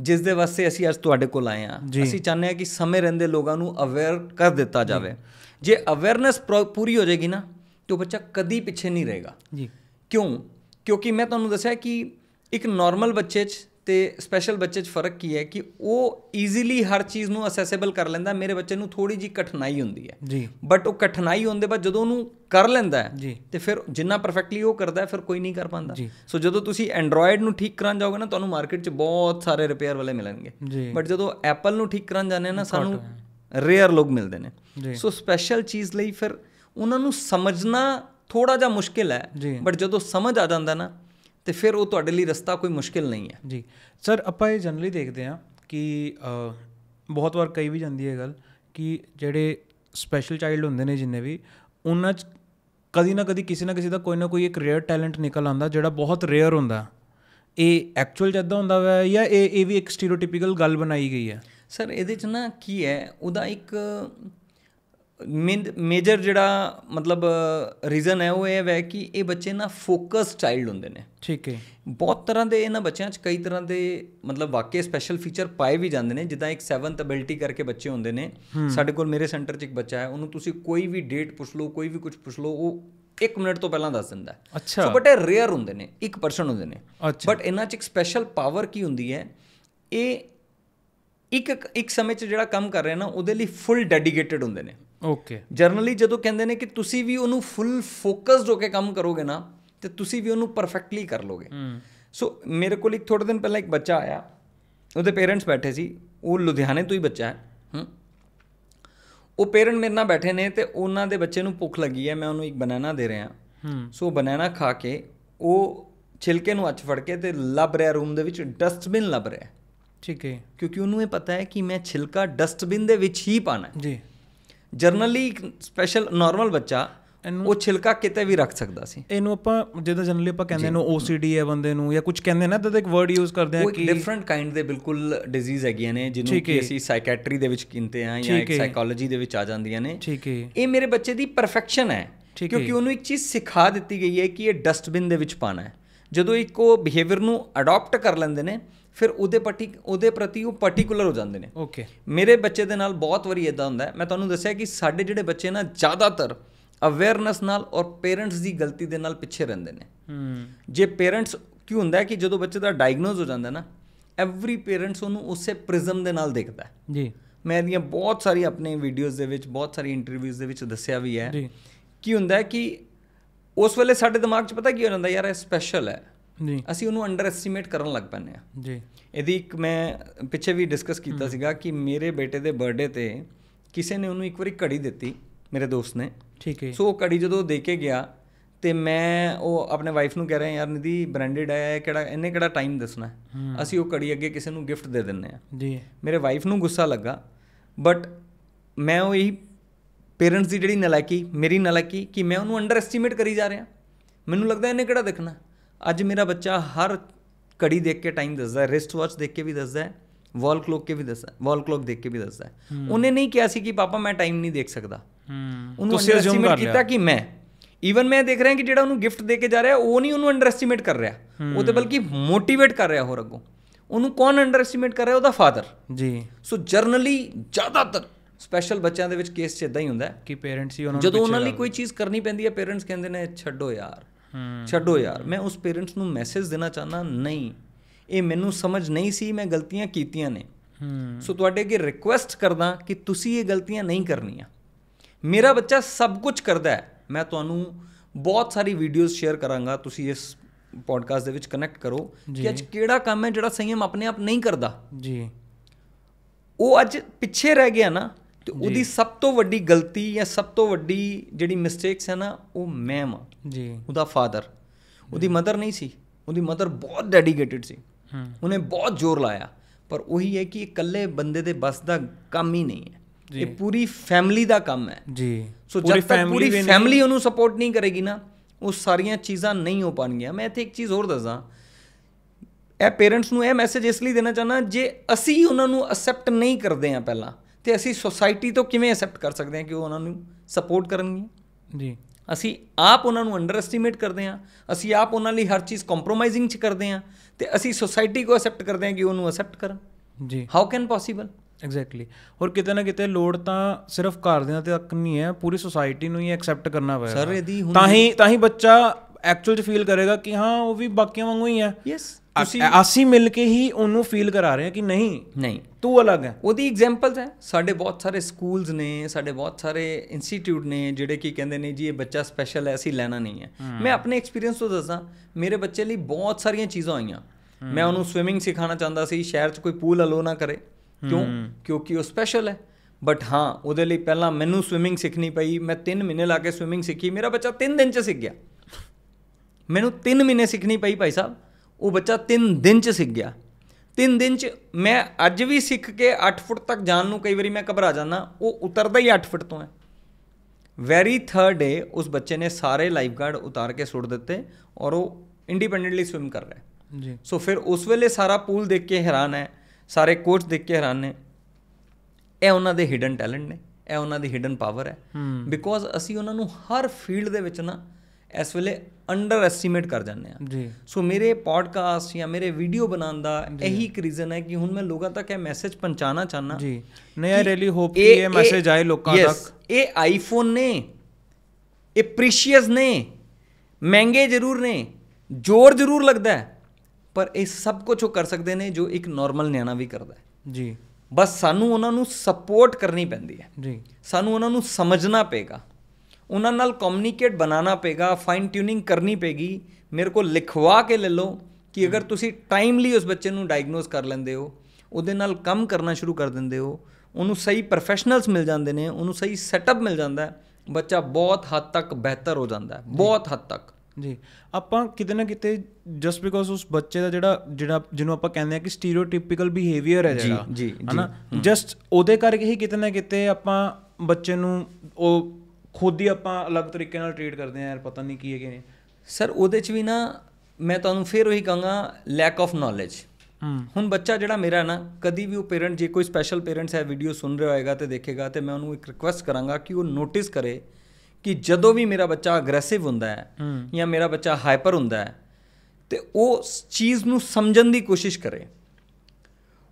ਜਿਸ ਦੇ ਵਾਸਤੇ ਅਸੀਂ ਅੱਜ ਤੁਹਾਡੇ ਕੋਲ ਆਏ ਆ ਅਸੀਂ ਚਾਹੁੰਦੇ ਆ ਕਿ ਸਮੇਂ ਰਹਿੰਦੇ ਲੋਕਾਂ ਨੂੰ ਅਵੇਅਰ ਕਰ ਦਿੱਤਾ ਜਾਵੇ ਜੇ ਅਵੇਅਰਨੈਸ ਪੂਰੀ ਹੋ ਜਾਏਗੀ ਨਾ ਤੇ ਬੱਚਾ ਕਦੀ ਪਿੱਛੇ ਨਹੀਂ ਰਹੇਗਾ ਜੀ ਕਿਉਂ ਕਿਉਂਕਿ ਮੈਂ ਤੁਹਾਨੂੰ ਦੱਸਿਆ ਕਿ ਇੱਕ ਨਾਰਮਲ ਬੱਚੇ 'ਚ ਤੇ ਸਪੈਸ਼ਲ ਬੱਚੇ 'ਚ ਫਰਕ ਕੀ ਹੈ ਕਿ ਉਹ ਈਜ਼ੀਲੀ ਹਰ ਚੀਜ਼ ਨੂੰ ਅਸੈਸੇਬਲ ਕਰ ਲੈਂਦਾ ਮੇਰੇ ਬੱਚੇ ਨੂੰ ਥੋੜੀ ਜੀ ਕਠਿਨਾਈ ਹੁੰਦੀ ਹੈ ਜੀ ਬਟ ਉਹ ਕਠਿਨਾਈ ਹੋਣ ਦੇ ਬਾਅਦ ਜਦੋਂ ਉਹਨੂੰ ਕਰ ਲੈਂਦਾ ਤੇ ਫਿਰ ਜਿੰਨਾ ਪਰਫੈਕਟਲੀ ਉਹ ਕਰਦਾ ਫਿਰ ਕੋਈ ਨਹੀਂ ਕਰ ਪਾਉਂਦਾ ਸੋ ਜਦੋਂ ਤੁਸੀਂ ਐਂਡਰੋਇਡ ਨੂੰ ਠੀਕ ਕਰਨ ਜਾਓਗੇ ਨਾ ਤੁਹਾਨੂੰ ਮਾਰਕੀਟ 'ਚ ਬਹੁਤ ਸਾਰੇ ਰਿਪੇਅਰ ਵਾਲੇ ਮਿਲਣਗੇ ਬਟ ਜਦੋਂ ਐਪਲ ਨੂੰ ਠੀਕ ਕਰਨ ਜਾਂਦੇ ਨਾ ਸਾਨੂੰ ਰੇਅਰ ਲੋਕ ਮਿਲਦੇ ਨੇ ਸੋ ਸਪੈਸ਼ਲ ਚੀਜ਼ ਲਈ ਫਿਰ ਉਹਨਾਂ ਨੂੰ ਸਮਝਣਾ ਥੋੜਾ ਜਿਹਾ ਮੁਸ਼ਕਿਲ ਹੈ ਬਟ ਜਦੋਂ ਸਮਝ ਆ ਜਾਂਦਾ ਨਾ ਤੇ ਫਿਰ ਉਹ ਤੁਹਾਡੇ ਲਈ ਰਸਤਾ ਕੋਈ ਮੁਸ਼ਕਿਲ ਨਹੀਂ ਹੈ ਜੀ ਸਰ ਆਪਾਂ ਇਹ ਜਨਰਲੀ ਦੇਖਦੇ ਆ ਕਿ ਬਹੁਤ ਵਾਰ ਕਈ ਵੀ ਜਾਂਦੀ ਹੈ ਗੱਲ ਕਿ ਜਿਹੜੇ ਸਪੈਸ਼ਲ ਚਾਈਲਡ ਹੁੰਦੇ ਨੇ ਜਿੰਨੇ ਵੀ ਉਹਨਾਂ 'ਚ ਕਦੀ ਨਾ ਕਦੀ ਕਿਸੇ ਨਾ ਕਿਸੇ ਦਾ ਕੋਈ ਨਾ ਕੋਈ ਇੱਕ ਰੇਅਰ ਟੈਲੈਂਟ ਨਿਕਲ ਆਉਂਦਾ ਜਿਹੜਾ ਬਹੁਤ ਰੇਅਰ ਹੁੰਦਾ ਇਹ ਐਕਚੁਅਲ ਜਿੱਦਾਂ ਹੁੰਦਾ ਵਾ ਜਾਂ ਇਹ ਇਹ ਵੀ ਇੱਕ ਸਟੀਰੀਓਟਿਪੀਕਲ ਗੱਲ ਬਣਾਈ ਗਈ ਹੈ ਸਰ ਇਹਦੇ 'ਚ ਨਾ ਕੀ ਹੈ ਉਹਦਾ ਇੱਕ ਮੇਜਰ ਜਿਹੜਾ ਮਤਲਬ ਰੀਜ਼ਨ ਹੈ ਉਹ ਇਹ ਹੈ ਕਿ ਇਹ ਬੱਚੇ ਨਾ ਫੋਕਸ ਚਾਈਲਡ ਹੁੰਦੇ ਨੇ ਠੀਕ ਹੈ ਬਹੁਤ ਤਰ੍ਹਾਂ ਦੇ ਇਹਨਾਂ ਬੱਚਿਆਂ 'ਚ ਕਈ ਤਰ੍ਹਾਂ ਦੇ ਮਤਲਬ ਵਾਕਈ ਸਪੈਸ਼ਲ ਫੀਚਰ ਪਾਏ ਵੀ ਜਾਂਦੇ ਨੇ ਜਿੱਦਾਂ ਇੱਕ 7th ਅਬਿਲਟੀ ਕਰਕੇ ਬੱਚੇ ਹੁੰਦੇ ਨੇ ਸਾਡੇ ਕੋਲ ਮੇਰੇ ਸੈਂਟਰ 'ਚ ਇੱਕ ਬੱਚਾ ਹੈ ਉਹਨੂੰ ਤੁਸੀਂ ਕੋਈ ਵੀ ਡੇਟ ਪੁੱਛ ਲਓ ਕੋਈ ਵੀ ਕੁਝ ਪੁੱਛ ਲਓ ਉਹ 1 ਮਿੰਟ ਤੋਂ ਪਹਿਲਾਂ ਦੱਸ ਦਿੰਦਾ ਅੱਛਾ ਸੋ ਬਟ ਇਹ ਰੇਅਰ ਹੁੰਦੇ ਨੇ 1% ਹੁੰਦੇ ਨੇ ਬਟ ਇਹਨਾਂ 'ਚ ਇੱਕ ਸਪੈਸ਼ਲ ਪਾਵਰ ਕੀ ਹੁੰਦੀ ਹੈ ਇਹ ਇੱਕ ਇੱਕ ਸਮੇਂ 'ਚ ਜਿਹੜਾ ਕੰਮ ਕਰ ਰਹੇ ਨਾ ਉਹਦੇ ਲਈ ਫੁੱਲ ਡੈਡੀਕੇਟਿਡ ਹੁੰਦੇ ਨੇ ਓਕੇ ਜਰਨਲੀ ਜਦੋਂ ਕਹਿੰਦੇ ਨੇ ਕਿ ਤੁਸੀਂ ਵੀ ਉਹਨੂੰ ਫੁੱਲ ਫੋਕਸਡ ਹੋ ਕੇ ਕੰਮ ਕਰੋਗੇ ਨਾ ਤੇ ਤੁਸੀਂ ਵੀ ਉਹਨੂੰ ਪਰਫੈਕਟਲੀ ਕਰ ਲੋਗੇ ਸੋ ਮੇਰੇ ਕੋਲ ਇੱਕ ਥੋੜੇ ਦਿਨ ਪਹਿਲਾਂ ਇੱਕ ਬੱਚਾ ਆਇਆ ਉਹਦੇ ਪੇਰੈਂਟਸ ਬੈਠੇ ਸੀ ਉਹ ਲੁਧਿਆਣੇ ਤੋਂ ਹੀ ਬੱਚਾ ਹੈ ਉਹ ਪੇਰੈਂਟ ਮੇਰੇ ਨਾਲ ਬੈਠੇ ਨੇ ਤੇ ਉਹਨਾਂ ਦੇ ਬੱਚੇ ਨੂੰ ਭੁੱਖ ਲੱਗੀ ਹੈ ਮੈਂ ਉਹਨੂੰ ਇੱਕ ਬਨਾਨਾ ਦੇ ਰਿਹਾ ਸੋ ਬਨਾਨਾ ਖਾ ਕੇ ਉਹ ਛਿਲਕੇ ਨੂੰ ਅੱਛ ਫੜ ਕੇ ਤੇ ਲੱਭ ਰਿਹਾ ਰੂਮ ਦੇ ਵਿੱਚ ਡਸਟਬਿਨ ਲੱਭ ਰਿਹਾ ਠੀਕ ਹੈ ਕਿਉਂਕਿ ਉਹਨੂੰ ਇਹ ਪਤਾ ਹੈ ਕਿ ਮੈਂ ਛਿਲਕਾ ਡਸਟਬਿਨ ਦੇ ਵਿੱਚ ਹੀ ਪਾਣਾ ਜੀ ਜਰਨਲੀ ਇੱਕ ਸਪੈਸ਼ਲ ਨਾਰਮਲ ਬੱਚਾ ਉਹ ਛਿਲਕਾ ਕਿਤੇ ਵੀ ਰੱਖ ਸਕਦਾ ਸੀ ਇਹਨੂੰ ਆਪਾਂ ਜਿਹਦਾ ਜਨਰਲੀ ਆਪਾਂ ਕਹਿੰਦੇ ਨੇ OCD ਹੈ ਬੰਦੇ ਨੂੰ ਜਾਂ ਕੁਝ ਕਹਿੰਦੇ ਨਾ ਤਾਂ ਇੱਕ ਵਰਡ ਯੂਜ਼ ਕਰਦੇ ਆ ਕਿ ਡਿਫਰੈਂਟ ਕਾਈਂਡ ਦੇ ਬਿਲਕੁਲ ਡਿਜ਼ੀਜ਼ ਹੈਗੀਆਂ ਨੇ ਜਿਹਨੂੰ ਕਿ ਅਸੀਂ ਸਾਈਕੈਟਰੀ ਦੇ ਵਿੱਚ ਕਿੰਤੇ ਆ ਜਾਂ ਇੱਕ ਸਾਈਕੋਲੋਜੀ ਦੇ ਵਿੱਚ ਆ ਜਾਂਦੀਆਂ ਨੇ ਠੀਕ ਹੈ ਇਹ ਮੇਰੇ ਬੱਚੇ ਦੀ ਪਰਫੈਕਸ਼ਨ ਹੈ ਕਿਉਂਕਿ ਉਹਨੂੰ ਇੱਕ ਚੀਜ਼ ਸਿਖਾ ਦਿੱਤੀ ਗਈ ਹੈ ਕਿ ਇਹ ਡਸਟਬਿਨ ਦੇ ਵਿੱਚ ਪਾਣਾ ਹੈ ਜਦੋਂ ਇੱਕ ਉਹ ਬਿਹੇਵੀਅਰ ਨੂੰ ਅਡਾਪਟ ਕਰ ਲੈਂਦੇ ਨੇ ਫਿਰ ਉਹਦੇ ਪਟੀ ਉਹਦੇ ਪ੍ਰਤੀ ਉਹ ਪਾਰਟਿਕੂਲਰ ਹੋ ਜਾਂਦੇ ਨੇ ਓਕੇ ਮੇਰੇ ਬੱਚੇ ਦੇ ਨਾਲ ਬਹੁਤ ਵਾਰੀ ਇਦਾਂ ਹੁੰਦਾ ਮੈਂ ਤੁਹਾਨੂੰ ਦੱਸਿਆ ਕਿ ਸਾਡੇ ਜਿਹੜੇ ਬੱਚੇ ਨਾ ਜ਼ਿਆਦਾਤਰ ਅਵੇਅਰਨੈਸ ਨਾਲ ਔਰ ਪੇਰੈਂਟਸ ਦੀ ਗਲਤੀ ਦੇ ਨਾਲ ਪਿੱਛੇ ਰਹਿੰਦੇ ਨੇ ਹੂੰ ਜੇ ਪੇਰੈਂਟਸ ਕੀ ਹੁੰਦਾ ਕਿ ਜਦੋਂ ਬੱਚੇ ਦਾ ਡਾਇਗਨੋਸ ਹੋ ਜਾਂਦਾ ਨਾ ਐਵਰੀ ਪੇਰੈਂਟਸ ਉਹਨੂੰ ਉਸੇ ਪ੍ਰਿਜ਼ਮ ਦੇ ਨਾਲ ਦੇਖਦਾ ਹੈ ਜੀ ਮੈਂ ਇਹਦੀਆਂ ਬਹੁਤ ਸਾਰੀ ਆਪਣੇ ਵੀਡੀਓਜ਼ ਦੇ ਵਿੱਚ ਬਹੁਤ ਸਾਰੀ ਇੰਟਰਵਿਊਜ਼ ਦੇ ਵਿੱਚ ਦੱਸਿਆ ਵੀ ਹੈ ਜੀ ਕੀ ਹੁੰਦਾ ਕਿ ਉਸ ਵੇਲੇ ਸਾਡੇ ਦਿਮਾਗ 'ਚ ਪਤਾ ਕੀ ਹੋ ਜਾਂਦਾ ਯਾਰ ਇਹ ਸਪੈਸ਼ਲ ਹੈ ਜੀ ਅਸੀਂ ਉਹਨੂੰ ਅੰਡਰ ਐਸਟੀਮੇਟ ਕਰਨ ਲੱਗ ਪੈਂਦੇ ਆ ਜੀ ਇਹਦੀ ਇੱਕ ਮੈਂ ਪਿੱਛੇ ਵੀ ਡਿਸਕਸ ਕੀਤਾ ਸੀਗਾ ਕਿ ਮੇਰੇ ਬੇਟੇ ਦੇ ਬਰਥਡੇ ਤੇ ਕਿਸੇ ਨੇ ਉਹਨੂੰ ਇੱਕ ਵਾਰੀ ਘੜੀ ਦਿੱਤੀ ਮੇਰੇ ਦੋਸਤ ਨੇ ਠੀਕ ਹੈ ਸੋ ਉਹ ਘੜੀ ਜਦੋਂ ਦੇ ਕੇ ਗਿਆ ਤੇ ਮੈਂ ਉਹ ਆਪਣੇ ਵਾਈਫ ਨੂੰ ਕਹਿ ਰਿਹਾ ਯਾਰ ਨਿਧੀ ਬ੍ਰਾਂਡਡ ਹੈ ਕਿਹੜਾ ਇਹਨੇ ਕਿਹੜਾ ਟਾਈਮ ਦੱਸਣਾ ਅਸੀਂ ਉਹ ਘੜੀ ਅੱਗੇ ਕਿਸੇ ਨੂੰ ਗਿਫਟ ਦੇ ਦਿੰਨੇ ਆ ਜੀ ਮੇਰੇ ਵਾਈਫ ਨੂੰ ਗੁੱਸਾ ਲੱਗਾ ਬਟ ਮੈਂ ਉਹ ਹੀ ਪੇਰੈਂਟਸ ਦੀ ਜਿਹੜੀ ਨਲਾਇਕੀ ਮੇਰੀ ਨਲਾਇਕੀ ਕਿ ਮੈਂ ਉਹਨੂੰ ਅੰਡਰ ਐਸਟੀਮੇਟ ਕਰੀ ਜਾ ਰਿਹਾ ਮੈਨੂੰ ਲੱਗਦਾ ਇਹਨੇ ਕਿਹੜਾ ਦੇਖਣਾ ਅੱਜ ਮੇਰਾ ਬੱਚਾ ਹਰ ਕੜੀ ਦੇਖ ਕੇ ਟਾਈਮ ਦੱਸਦਾ ਹੈ ਰਿਸਟ ਵਾਚ ਦੇਖ ਕੇ ਵੀ ਦੱਸਦਾ ਹੈ ਵਾਲ ਕਲੋਕ ਕੇ ਵੀ ਦੱਸਦਾ ਵਾਲ ਕਲੋਕ ਦੇਖ ਕੇ ਵੀ ਦੱਸਦਾ ਹੈ ਉਹਨੇ ਨਹੀਂ ਕਿਹਾ ਸੀ ਕਿ ਪਾਪਾ ਮੈਂ ਟਾਈਮ ਨਹੀਂ ਦੇਖ ਸਕਦਾ ਹੂੰ ਉਹਨੂੰ ਅੰਡਰਐਸਟੀਮੇਟ ਕੀਤਾ ਕਿ ਮੈਂ ਈਵਨ ਮੈਂ ਦੇਖ ਰਿਹਾ ਕਿ ਜਿਹੜਾ ਉਹਨੂੰ ਗਿਫਟ ਦੇ ਕੇ ਜਾ ਰਿਹਾ ਉਹ ਨਹੀਂ ਉਹਨੂੰ ਅੰਡਰਐਸਟੀਮੇਟ ਕਰ ਰਿਹਾ ਉਹ ਤੇ ਬਲਕਿ ਮੋਟੀਵੇਟ ਕਰ ਰਿਹਾ ਹੋਰ ਅੱਗੋਂ ਉਹਨੂੰ ਕੌਣ ਅੰਡਰਐਸਟੀਮੇਟ ਕਰ ਰਿਹਾ ਉਹਦਾ ਫਾਦਰ ਜੀ ਸੋ ਜਰਨਲੀ ਜ਼ਿਆਦਾਤਰ ਸਪੈਸ਼ਲ ਬੱਚਿਆਂ ਦੇ ਵਿੱਚ ਕੇਸ 'ਚ ਇਦਾਂ ਹੀ ਹੁੰਦਾ ਕਿ ਪੇਰੈਂਟਸ ਹੀ ਉਹਨਾਂ ਨੂੰ ਜਦੋਂ ਉਹਨਾਂ ਲਈ ਕੋਈ ਚੀਜ਼ ਕਰਨੀ ਪੈਂਦੀ ਹੈ ਪੇਰੈਂਟਸ ਕਹਿੰਦੇ ਨੇ ਛੱਡੋ ਯਾਰ ਛੱਡੋ ਯਾਰ ਮੈਂ ਉਸ ਪੇਰੈਂਟਸ ਨੂੰ ਮੈਸੇਜ ਦੇਣਾ ਚਾਹਨਾ ਨਹੀਂ ਇਹ ਮੈਨੂੰ ਸਮਝ ਨਹੀਂ ਸੀ ਮੈਂ ਗਲਤੀਆਂ ਕੀਤੀਆਂ ਨੇ ਸੋ ਤੁਹਾਡੇ ਅੱਗੇ ਰਿਕੁਐਸਟ ਕਰਦਾ ਕਿ ਤੁਸੀਂ ਇਹ ਗਲਤੀਆਂ ਨਹੀਂ ਕਰਨੀਆਂ ਮੇਰਾ ਬੱਚਾ ਸਭ ਕੁਝ ਕਰਦਾ ਹੈ ਮੈਂ ਤੁਹਾਨੂੰ ਬਹੁਤ ਸਾਰੀ ਵੀਡੀਓਜ਼ ਸ਼ੇਅਰ ਕਰਾਂਗਾ ਤੁਸੀਂ ਇਸ ਪੋਡਕਾਸਟ ਦੇ ਵਿੱਚ ਕਨੈਕਟ ਕਰੋ ਕਿ ਅੱਜ ਕਿਹੜਾ ਕੰਮ ਹੈ ਜਿਹੜਾ ਸੰਯਮ ਆਪਣੇ ਆਪ ਨਹੀਂ ਕਰਦਾ ਜੀ ਉਹ ਅੱਜ ਪਿੱਛੇ ਰਹਿ ਗਿਆ ਨਾ ਤੇ ਉਹਦੀ ਸਭ ਤੋਂ ਵੱਡੀ ਗਲਤੀ ਜਾਂ ਸਭ ਤੋਂ ਵੱਡੀ ਜਿਹੜੀ ਮਿਸਟੇਕਸ ਹੈ ਨਾ ਉਹ ਮੈਮ ਜੀ ਉਹਦਾ ਫਾਦਰ ਉਹਦੀ ਮਦਰ ਨਹੀਂ ਸੀ ਉਹਦੀ ਮਦਰ ਬਹੁਤ ਡੈਡੀਕੇਟਿਡ ਸੀ ਉਹਨੇ ਬਹੁਤ ਜ਼ੋਰ ਲਾਇਆ ਪਰ ਉਹੀ ਹੈ ਕਿ ਇਕੱਲੇ ਬੰਦੇ ਦੇ ਬਸ ਦਾ ਕੰਮ ਹੀ ਨਹੀਂ ਹੈ ਇਹ ਪੂਰੀ ਫੈਮਿਲੀ ਦਾ ਕੰਮ ਹੈ ਜੀ ਸੋ ਜਦ ਤੱਕ ਪੂਰੀ ਫੈਮਿਲੀ ਉਹਨੂੰ ਸਪੋਰਟ ਨਹੀਂ ਕਰੇਗੀ ਨਾ ਉਹ ਸਾਰੀਆਂ ਚੀਜ਼ਾਂ ਨਹੀਂ ਹੋ ਪਾਣਗੀਆਂ ਮੈਂ ਇੱਥੇ ਇੱਕ ਚੀਜ਼ ਹੋਰ ਦੱਸਾਂ ਇਹ ਪੇਰੈਂਟਸ ਨੂੰ ਇਹ ਮੈਸੇਜ ਇਸ ਲਈ ਦੇਣਾ ਚਾਹਨਾ ਜੇ ਅਸੀਂ ਉਹਨਾਂ ਨੂੰ ਅਕਸੈਪਟ ਨਹੀਂ ਕਰਦੇ ਆ ਪਹਿਲਾਂ ਤੇ ਅਸੀਂ ਸੋਸਾਇਟੀ ਤੋਂ ਕਿਵੇਂ ਐਕਸੈਪਟ ਕਰ ਸਕਦੇ ਹਾਂ ਕਿ ਉਹ ਉਹਨਾਂ ਨੂੰ ਸਪੋਰਟ ਕਰਨਗੇ ਜੀ ਅਸੀਂ ਆਪ ਉਹਨਾਂ ਨੂੰ ਅੰਡਰ ਐਸਟੀਮੇਟ ਕਰਦੇ ਹਾਂ ਅਸੀਂ ਆਪ ਉਹਨਾਂ ਲਈ ਹਰ ਚੀਜ਼ ਕੰਪਰੋਮਾਈਜ਼ਿੰਗ ਚ ਕਰਦੇ ਹਾਂ ਤੇ ਅਸੀਂ ਸੋਸਾਇਟੀ ਕੋ ਐਕਸੈਪਟ ਕਰਦੇ ਹਾਂ ਕਿ ਉਹਨੂੰ ਐਕਸੈਪਟ ਕਰਨ ਜੀ ਹਾਊ ਕੈਨ ਪੋਸੀਬਲ ਐਗਜ਼ੈਕਟਲੀ ਹੋਰ ਕਿਤੇ ਨਾ ਕਿਤੇ ਲੋੜ ਤਾਂ ਸਿਰਫ ਘਰ ਦੇ ਤੇ ਤੱਕ ਨਹੀਂ ਹੈ ਪੂਰੀ ਸੋਸਾਇਟੀ ਨੂੰ ਹੀ ਐਕਸੈਪਟ ਕਰਨਾ ਪਵੇਗਾ ਸਰ ਇਹਦੀ ਤਾਂ ਹੀ ਤਾਂ ਹੀ ਬੱਚਾ ਐਕਚੁਅਲ ਚ ਫੀਲ ਕਰੇਗਾ ਕਿ ਹਾਂ ਉਹ ਵੀ ਬਾਕੀਆਂ ਵਾਂਗੂ ਹੀ ਹੈ ਯੈਸ ਤੁਸੀਂ ਅਸੀਂ ਮਿਲ ਕੇ ਹੀ ਉਹਨੂੰ ਫੀਲ ਕਰਾ ਰਹੇ ਹਾਂ ਕਿ ਨਹੀਂ ਨਹੀਂ ਤੂੰ ਅਲੱਗ ਹੈ ਉਹਦੀ ਐਗਜ਼ਾਮਪਲਸ ਹੈ ਸਾਡੇ ਬਹੁਤ ਸਾਰੇ ਸਕੂਲਸ ਨੇ ਸਾਡੇ ਬਹੁਤ ਸਾਰੇ ਇੰਸਟੀਚਿਊਟ ਨੇ ਜਿਹੜੇ ਕੀ ਕਹਿੰਦੇ ਨੇ ਜੀ ਇਹ ਬੱਚਾ ਸਪੈਸ਼ਲ ਹੈ ਅਸੀਂ ਲੈਣਾ ਨਹੀਂ ਹੈ ਮੈਂ ਆਪਣੇ ਐਕਸਪੀਰੀਅੰਸ ਤੋਂ ਦੱਸਾਂ ਮੇਰੇ ਬੱਚੇ ਲਈ ਬਹੁਤ ਸਾਰੀਆਂ ਚੀਜ਼ਾਂ ਆਈਆਂ ਮੈਂ ਉਹਨੂੰ ਸਵਿਮਿੰਗ ਸਿਖਾਉਣਾ ਚਾਹੁੰਦਾ ਸੀ ਸ਼ਹਿਰ 'ਚ ਕੋਈ ਪੂਲ ਅਲੋ ਨਾ ਕਰੇ ਕਿਉਂ ਕਿਉਂਕਿ ਉਹ ਸਪੈਸ਼ਲ ਹੈ ਬਟ ਹਾਂ ਉਹਦੇ ਲਈ ਪਹਿਲਾਂ ਮੈਨੂੰ ਸਵਿਮਿੰਗ ਸਿੱਖਣੀ ਪਈ ਮੈਂ 3 ਮਹੀਨੇ ਲਾ ਕੇ ਸਵਿਮਿੰਗ ਸਿੱਖੀ ਮੇਰਾ ਬੱਚਾ 3 ਦਿਨ 'ਚ ਸਿੱਖ ਗਿਆ ਮੈਨੂੰ 3 ਮਹੀਨੇ ਸਿੱਖਣੀ ਪਈ ਭਾਈ ਸਾਹਿਬ ਉਹ ਬੱਚਾ 3 ਦਿਨ ਚ ਸਿੱਖ ਗਿਆ 3 ਦਿਨ ਚ ਮੈਂ ਅੱਜ ਵੀ ਸਿੱਖ ਕੇ 8 ਫੁੱਟ ਤੱਕ ਜਾਣ ਨੂੰ ਕਈ ਵਾਰੀ ਮੈਂ ਘਬਰਾ ਜਾਂਦਾ ਉਹ ਉਤਰਦਾ ਹੀ 8 ਫੁੱਟ ਤੋਂ ਹੈ ਵੈਰੀ ਥਰਡ ਡੇ ਉਸ ਬੱਚੇ ਨੇ ਸਾਰੇ ਲਾਈਫ ਗਾਰਡ ਉਤਾਰ ਕੇ ਸੁੱਟ ਦਿੱਤੇ ਔਰ ਉਹ ਇੰਡੀਪੈਂਡੈਂਟਲੀ ਸਵਿਮ ਕਰ ਰਿਹਾ ਹੈ ਜੀ ਸੋ ਫਿਰ ਉਸ ਵੇਲੇ ਸਾਰਾ ਪੂਲ ਦੇਖ ਕੇ ਹੈਰਾਨ ਹੈ ਸਾਰੇ ਕੋਚ ਦੇਖ ਕੇ ਹੈਰਾਨ ਨੇ ਇਹ ਉਹਨਾਂ ਦੇ ਹਿਡਨ ਟੈਲੈਂਟ ਨੇ ਇਹ ਉਹਨਾਂ ਦੀ ਹਿਡਨ ਪਾਵਰ ਹੈ ਬਿਕੋਜ਼ ਅਸੀਂ ਉਹਨਾਂ ਨੂੰ ਹਰ ਫੀਲਡ ਦੇ ਵਿੱਚ ਨਾ ਇਸ ਵੇਲੇ ਅੰਡਰ ਐਸਟੀਮੇਟ ਕਰ ਜਾਂਦੇ ਆ ਜੀ ਸੋ ਮੇਰੇ ਪੋਡਕਾਸਟ ਜਾਂ ਮੇਰੇ ਵੀਡੀਓ ਬਣਾਉਣ ਦਾ ਇਹੀ ਇੱਕ ਰੀਜ਼ਨ ਹੈ ਕਿ ਹੁਣ ਮੈਂ ਲੋਕਾਂ ਤੱਕ ਇਹ ਮੈਸੇਜ ਪਹੁੰਚਾਣਾ ਚਾਹਨਾ ਜੀ ਨਹੀਂ ਆਈ ਰੀਲੀ ਹੋਪ ਕਿ ਇਹ ਮੈਸੇਜ ਆਏ ਲੋਕਾਂ ਤੱਕ ਇਹ ਆਈਫੋਨ ਨੇ ਇਹ ਪ੍ਰੀਸ਼ੀਅਸ ਨੇ ਮਹਿੰਗੇ ਜ਼ਰੂਰ ਨੇ ਜ਼ੋਰ ਜ਼ਰੂਰ ਲੱਗਦਾ ਹੈ ਪਰ ਇਹ ਸਭ ਕੁਝ ਉਹ ਕਰ ਸਕਦੇ ਨੇ ਜੋ ਇੱਕ ਨਾਰਮਲ ਨਿਆਣਾ ਵੀ ਕਰਦਾ ਹੈ ਜੀ ਬਸ ਸਾਨੂੰ ਉਹਨਾਂ ਨੂੰ ਸਪੋਰਟ ਕਰਨੀ ਪੈਂਦੀ ਹੈ ਜੀ ਸਾਨੂੰ ਉਹਨਾਂ ਨੂੰ ਸਮਝਣਾ ਪਏਗਾ ਉਹਨਾਂ ਨਾਲ ਕਮਿਊਨੀਕੇਟ ਬਣਾਉਣਾ ਪਏਗਾ ਫਾਈਨ ਟਿਊਨਿੰਗ ਕਰਨੀ ਪਏਗੀ ਮੇਰੇ ਕੋਲ ਲਿਖਵਾ ਕੇ ਲੈ ਲਓ ਕਿ ਅਗਰ ਤੁਸੀਂ ਟਾਈਮਲੀ ਉਸ ਬੱਚੇ ਨੂੰ ਡਾਇਗਨੋਸ ਕਰ ਲੈਂਦੇ ਹੋ ਉਹਦੇ ਨਾਲ ਕੰਮ ਕਰਨਾ ਸ਼ੁਰੂ ਕਰ ਦਿੰਦੇ ਹੋ ਉਹਨੂੰ ਸਹੀ ਪ੍ਰੋਫੈਸ਼ਨਲਸ ਮਿਲ ਜਾਂਦੇ ਨੇ ਉਹਨੂੰ ਸਹੀ ਸੈਟਅਪ ਮਿਲ ਜਾਂਦਾ ਹੈ ਬੱਚਾ ਬਹੁਤ ਹੱਦ ਤੱਕ ਬਿਹਤਰ ਹੋ ਜਾਂਦਾ ਹੈ ਬਹੁਤ ਹੱਦ ਤੱਕ ਜੀ ਆਪਾਂ ਕਿਤੇ ਨਾ ਕਿਤੇ ਜਸਟ ਬਿਕੋਜ਼ ਉਸ ਬੱਚੇ ਦਾ ਜਿਹੜਾ ਜਿਹੜਾ ਜਿਹਨੂੰ ਆਪਾਂ ਕਹਿੰਦੇ ਆ ਕਿ ਸਟੀਰੀਓਟਿਪੀਕਲ ਬਿਹੇਵੀਅਰ ਹੈ ਜਿਹੜਾ ਹਨਾ ਜਸਟ ਉਹਦੇ ਕਰਕੇ ਹੀ ਕਿਤੇ ਨਾ ਕਿਤੇ ਆਪਾਂ ਬੱਚੇ ਨੂੰ ਉਹ ਖੁਦ ਹੀ ਆਪਾਂ ਅਲੱਗ ਤਰੀਕੇ ਨਾਲ ਟ੍ਰੀਟ ਕਰਦੇ ਆ ਯਾਰ ਪਤਾ ਨਹੀਂ ਕੀ ਹੈ ਕਿ ਨਹੀਂ ਸਰ ਉਹਦੇ ਚ ਵੀ ਨਾ ਮੈਂ ਤੁਹਾਨੂੰ ਫੇਰ ਉਹੀ ਕਹਾਂਗਾ ਲੈਕ ਆਫ ਨੋਲੇਜ ਹੁਣ ਬੱਚਾ ਜਿਹੜਾ ਮੇਰਾ ਨਾ ਕਦੀ ਵੀ ਉਹ ਪੇਰੈਂਟ ਜੇ ਕੋਈ ਸਪੈਸ਼ਲ ਪੇਰੈਂਟਸ ਹੈ ਵੀਡੀਓ ਸੁਣ ਰਿਹਾ ਹੋਏਗਾ ਤੇ ਦੇਖੇਗਾ ਤੇ ਮੈਂ ਉਹਨੂੰ ਇੱਕ ਰਿਕੁਐਸਟ ਕਰਾਂਗਾ ਕਿ ਉਹ ਨੋਟਿਸ ਕਰੇ ਕਿ ਜਦੋਂ ਵੀ ਮੇਰਾ ਬੱਚਾ ਅਗਰੈਸਿਵ ਹੁੰਦਾ ਹੈ ਜਾਂ ਮੇਰਾ ਬੱਚਾ ਹਾਈਪਰ ਹੁੰਦਾ ਹੈ ਤੇ ਉਹ ਚੀਜ਼ ਨੂੰ ਸਮਝਣ ਦੀ ਕੋਸ਼ਿਸ਼ ਕਰੇ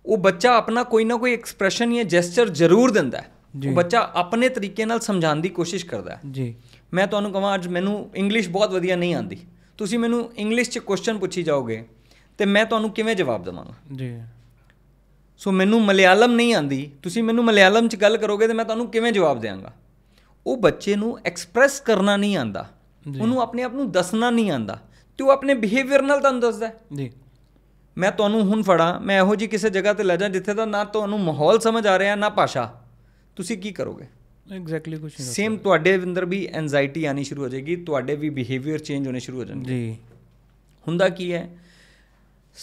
ਉਹ ਬੱਚਾ ਆਪਣਾ ਕੋਈ ਨਾ ਕੋਈ ਐਕਸਪ੍ਰੈਸ਼ਨ ਜਾਂ ਜੈਸਚਰ ਜ਼ਰੂਰ ਦਿੰਦਾ ਹੈ ਉਹ ਬੱਚਾ ਆਪਣੇ ਤਰੀਕੇ ਨਾਲ ਸਮਝਾਉਣ ਦੀ ਕੋਸ਼ਿਸ਼ ਕਰਦਾ ਹੈ ਜੀ ਮੈਂ ਤੁਹਾਨੂੰ ਕਹਾਂ ਅੱਜ ਮੈਨੂੰ ਇੰਗਲਿਸ਼ ਬਹੁਤ ਵਧੀਆ ਨਹੀਂ ਆਉਂਦੀ ਤੁਸੀਂ ਮੈਨੂੰ ਇੰਗਲਿਸ਼ 'ਚ ਕੁਐਸਚਨ ਪੁੱਛੀ ਜਾਓਗੇ ਤੇ ਮੈਂ ਤੁਹਾਨੂੰ ਕਿਵੇਂ ਜਵਾਬ ਦਵਾਂਗਾ ਜੀ ਸੋ ਮੈਨੂੰ ਮਲਿਆਲਮ ਨਹੀਂ ਆਂਦੀ ਤੁਸੀਂ ਮੈਨੂੰ ਮਲਿਆਲਮ 'ਚ ਗੱਲ ਕਰੋਗੇ ਤੇ ਮੈਂ ਤੁਹਾਨੂੰ ਕਿਵੇਂ ਜਵਾਬ ਦੇਵਾਂਗਾ ਉਹ ਬੱਚੇ ਨੂੰ ਐਕਸਪ੍ਰੈਸ ਕਰਨਾ ਨਹੀਂ ਆਂਦਾ ਉਹਨੂੰ ਆਪਣੇ ਆਪ ਨੂੰ ਦੱਸਣਾ ਨਹੀਂ ਆਂਦਾ ਤੇ ਉਹ ਆਪਣੇ ਬਿਹੇਵੀਅਰ ਨਾਲ ਤੁਹਾਨੂੰ ਦੱਸਦਾ ਜੀ ਮੈਂ ਤੁਹਾਨੂੰ ਹੁਣ ਫੜਾ ਮੈਂ ਇਹੋ ਜੀ ਕਿਸੇ ਜਗ੍ਹਾ ਤੇ ਲੈ ਜਾ ਜਿੱਥੇ ਦਾ ਨਾ ਤੁਹਾਨੂੰ ਮਾਹੌਲ ਸਮਝ ਆ ਰਿਹਾ ਨਾ ਭਾਸ਼ਾ ਤੁਸੀਂ ਕੀ ਕਰੋਗੇ ਐਗਜ਼ੈਕਟਲੀ ਕੁਝ ਨਹੀਂ ਸੇਮ ਤੁਹਾਡੇ ਅੰਦਰ ਵੀ ਐਂਜ਼ਾਇਟੀ ਆਣੀ ਸ਼ੁਰੂ ਹੋ ਜਾਏਗੀ ਤੁਹਾਡੇ ਵੀ ਬਿਹੇਵੀਅਰ ਚੇਂਜ ਹੋਣੇ ਸ਼ੁਰੂ ਹੋ ਜਾਣਗੇ ਜੀ ਹੁੰਦਾ ਕੀ ਹੈ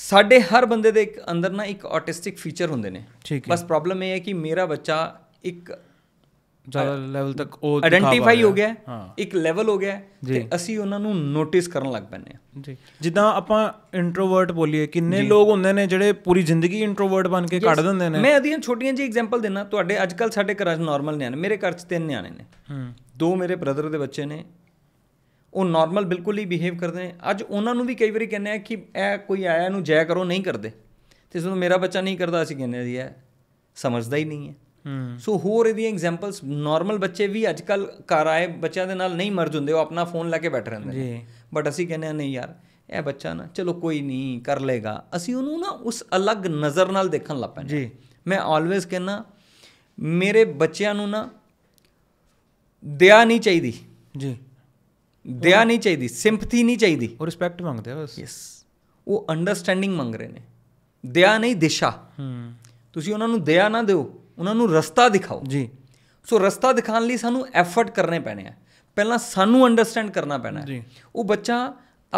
ਸਾਡੇ ਹਰ ਬੰਦੇ ਦੇ ਇੱਕ ਅੰਦਰ ਨਾ ਇੱਕ ਆਰਟਿਸਟਿਕ ਫੀਚਰ ਹੁੰਦੇ ਨੇ ਬਸ ਪ੍ਰੋਬਲਮ ਇਹ ਹੈ ਕਿ ਮੇਰਾ ਬੱਚਾ ਇੱਕ ਜ਼ਿਆਦਾ ਲੈਵਲ ਤੱਕ ਉਹ ਆਇਡੈਂਟੀਫਾਈ ਹੋ ਗਿਆ ਇੱਕ ਲੈਵਲ ਹੋ ਗਿਆ ਤੇ ਅਸੀਂ ਉਹਨਾਂ ਨੂੰ ਨੋਟਿਸ ਕਰਨ ਲੱਗ ਪੈਨੇ ਆ ਜੀ ਜਿੱਦਾਂ ਆਪਾਂ ਇੰਟਰੋਵਰਟ ਬੋਲੀਏ ਕਿੰਨੇ ਲੋਕ ਹੁੰਦੇ ਨੇ ਜਿਹੜੇ ਪੂਰੀ ਜ਼ਿੰਦਗੀ ਇੰਟਰੋਵਰਟ ਬਣ ਕੇ ਕੱਢ ਦਿੰਦੇ ਨੇ ਮੈਂ ਅਧੀਆਂ ਛੋਟੀਆਂ ਜਿਹੀ ਐਗਜ਼ਾਮਪਲ ਦੇਣਾ ਤੁਹਾਡੇ ਅੱਜ ਕੱਲ ਸਾਡੇ ਘਰਾਂ 'ਚ ਨਾਰਮਲ ਨਿਆਣੇ ਮੇਰੇ ਘਰ 'ਚ ਤਿੰਨ ਨਿਆਣੇ ਨੇ ਹੂੰ ਦੋ ਮੇਰੇ ਬ੍ਰਦਰ ਦੇ ਬੱਚੇ ਨੇ ਉਹ ਨਾਰਮਲ ਬਿਲਕੁਲ ਹੀ ਬਿਹੇਵ ਕਰਦੇ ਨੇ ਅੱਜ ਉਹਨਾਂ ਨੂੰ ਵੀ ਕਈ ਵਾਰੀ ਕਹਿੰਦੇ ਆ ਕਿ ਇਹ ਕੋਈ ਆਇਆ ਨੂੰ ਜੈ ਕਰੋ ਨਹੀਂ ਕਰਦੇ ਤੇ ਜਦੋਂ ਮੇਰਾ ਬੱਚਾ ਨਹੀਂ ਕਰਦਾ ਅਸੀਂ ਕਹਿੰਦੇ ਆ ਜੀ ਇਹ ਸਮਝਦਾ ਹੀ ਨਹੀਂ ਹੈ ਸੋ ਹੋਰ ਇਹਦੀ ਐਗਜ਼ੈਂਪਲਸ ਨਾਰਮਲ ਬੱਚੇ ਵੀ ਅੱਜ ਕੱਲ ਘਰ ਆਏ ਬੱਚਿਆਂ ਦੇ ਨਾਲ ਨਹੀਂ ਮਰਜ ਹੁੰਦੇ ਉਹ ਆਪਣਾ ਫੋਨ ਲੈ ਕੇ ਬੈਠ ਰਹਿੰਦੇ ਜੀ ਬਟ ਅਸੀਂ ਕਹਿੰਦੇ ਆ ਨਹੀਂ ਯਾਰ ਇਹ ਬੱਚਾ ਨਾ ਚਲੋ ਕੋਈ ਨਹੀਂ ਕਰ ਲੇਗਾ ਅਸੀਂ ਉਹਨੂੰ ਨਾ ਉਸ ਅਲੱਗ ਨਜ਼ਰ ਨਾਲ ਦੇਖਣ ਲੱਗ ਪੈਂਦੇ ਜੀ ਮੈਂ ਆਲਵੇਸ ਕਹਿੰਨਾ ਮੇਰੇ ਬੱਚਿਆਂ ਨੂੰ ਨਾ ਦਇਆ ਨਹੀਂ ਚਾਹੀਦੀ ਜੀ ਦਇਆ ਨਹੀਂ ਚਾਹੀਦੀ ਸਿੰਪਥੀ ਨਹੀਂ ਚਾਹੀਦੀ ਉਹ ਰਿਸਪੈਕਟ ਮੰਗਦੇ ਆ ਬਸ ਯੈਸ ਉਹ ਅੰਡਰਸਟੈਂਡਿੰਗ ਮੰਗ ਰਹੇ ਨੇ ਦਇਆ ਨਹੀਂ ਦਿਸ਼ਾ ਹੂੰ ਤੁਸੀਂ ਉਹਨਾਂ ਨੂੰ ਦਇਆ ਨਾ ਦਿਓ ਉਹਨਾਂ ਨੂੰ ਰਸਤਾ ਦਿਖਾਓ ਜੀ ਸੋ ਰਸਤਾ ਦਿਖਾਉਣ ਲਈ ਸਾਨੂੰ ਐਫਰਟ ਕਰਨੇ ਪੈਣੇ ਆ ਪਹਿਲਾਂ ਸਾਨੂੰ ਅੰਡਰਸਟੈਂਡ ਕਰਨਾ ਪੈਣਾ ਹੈ ਉਹ ਬੱਚਾ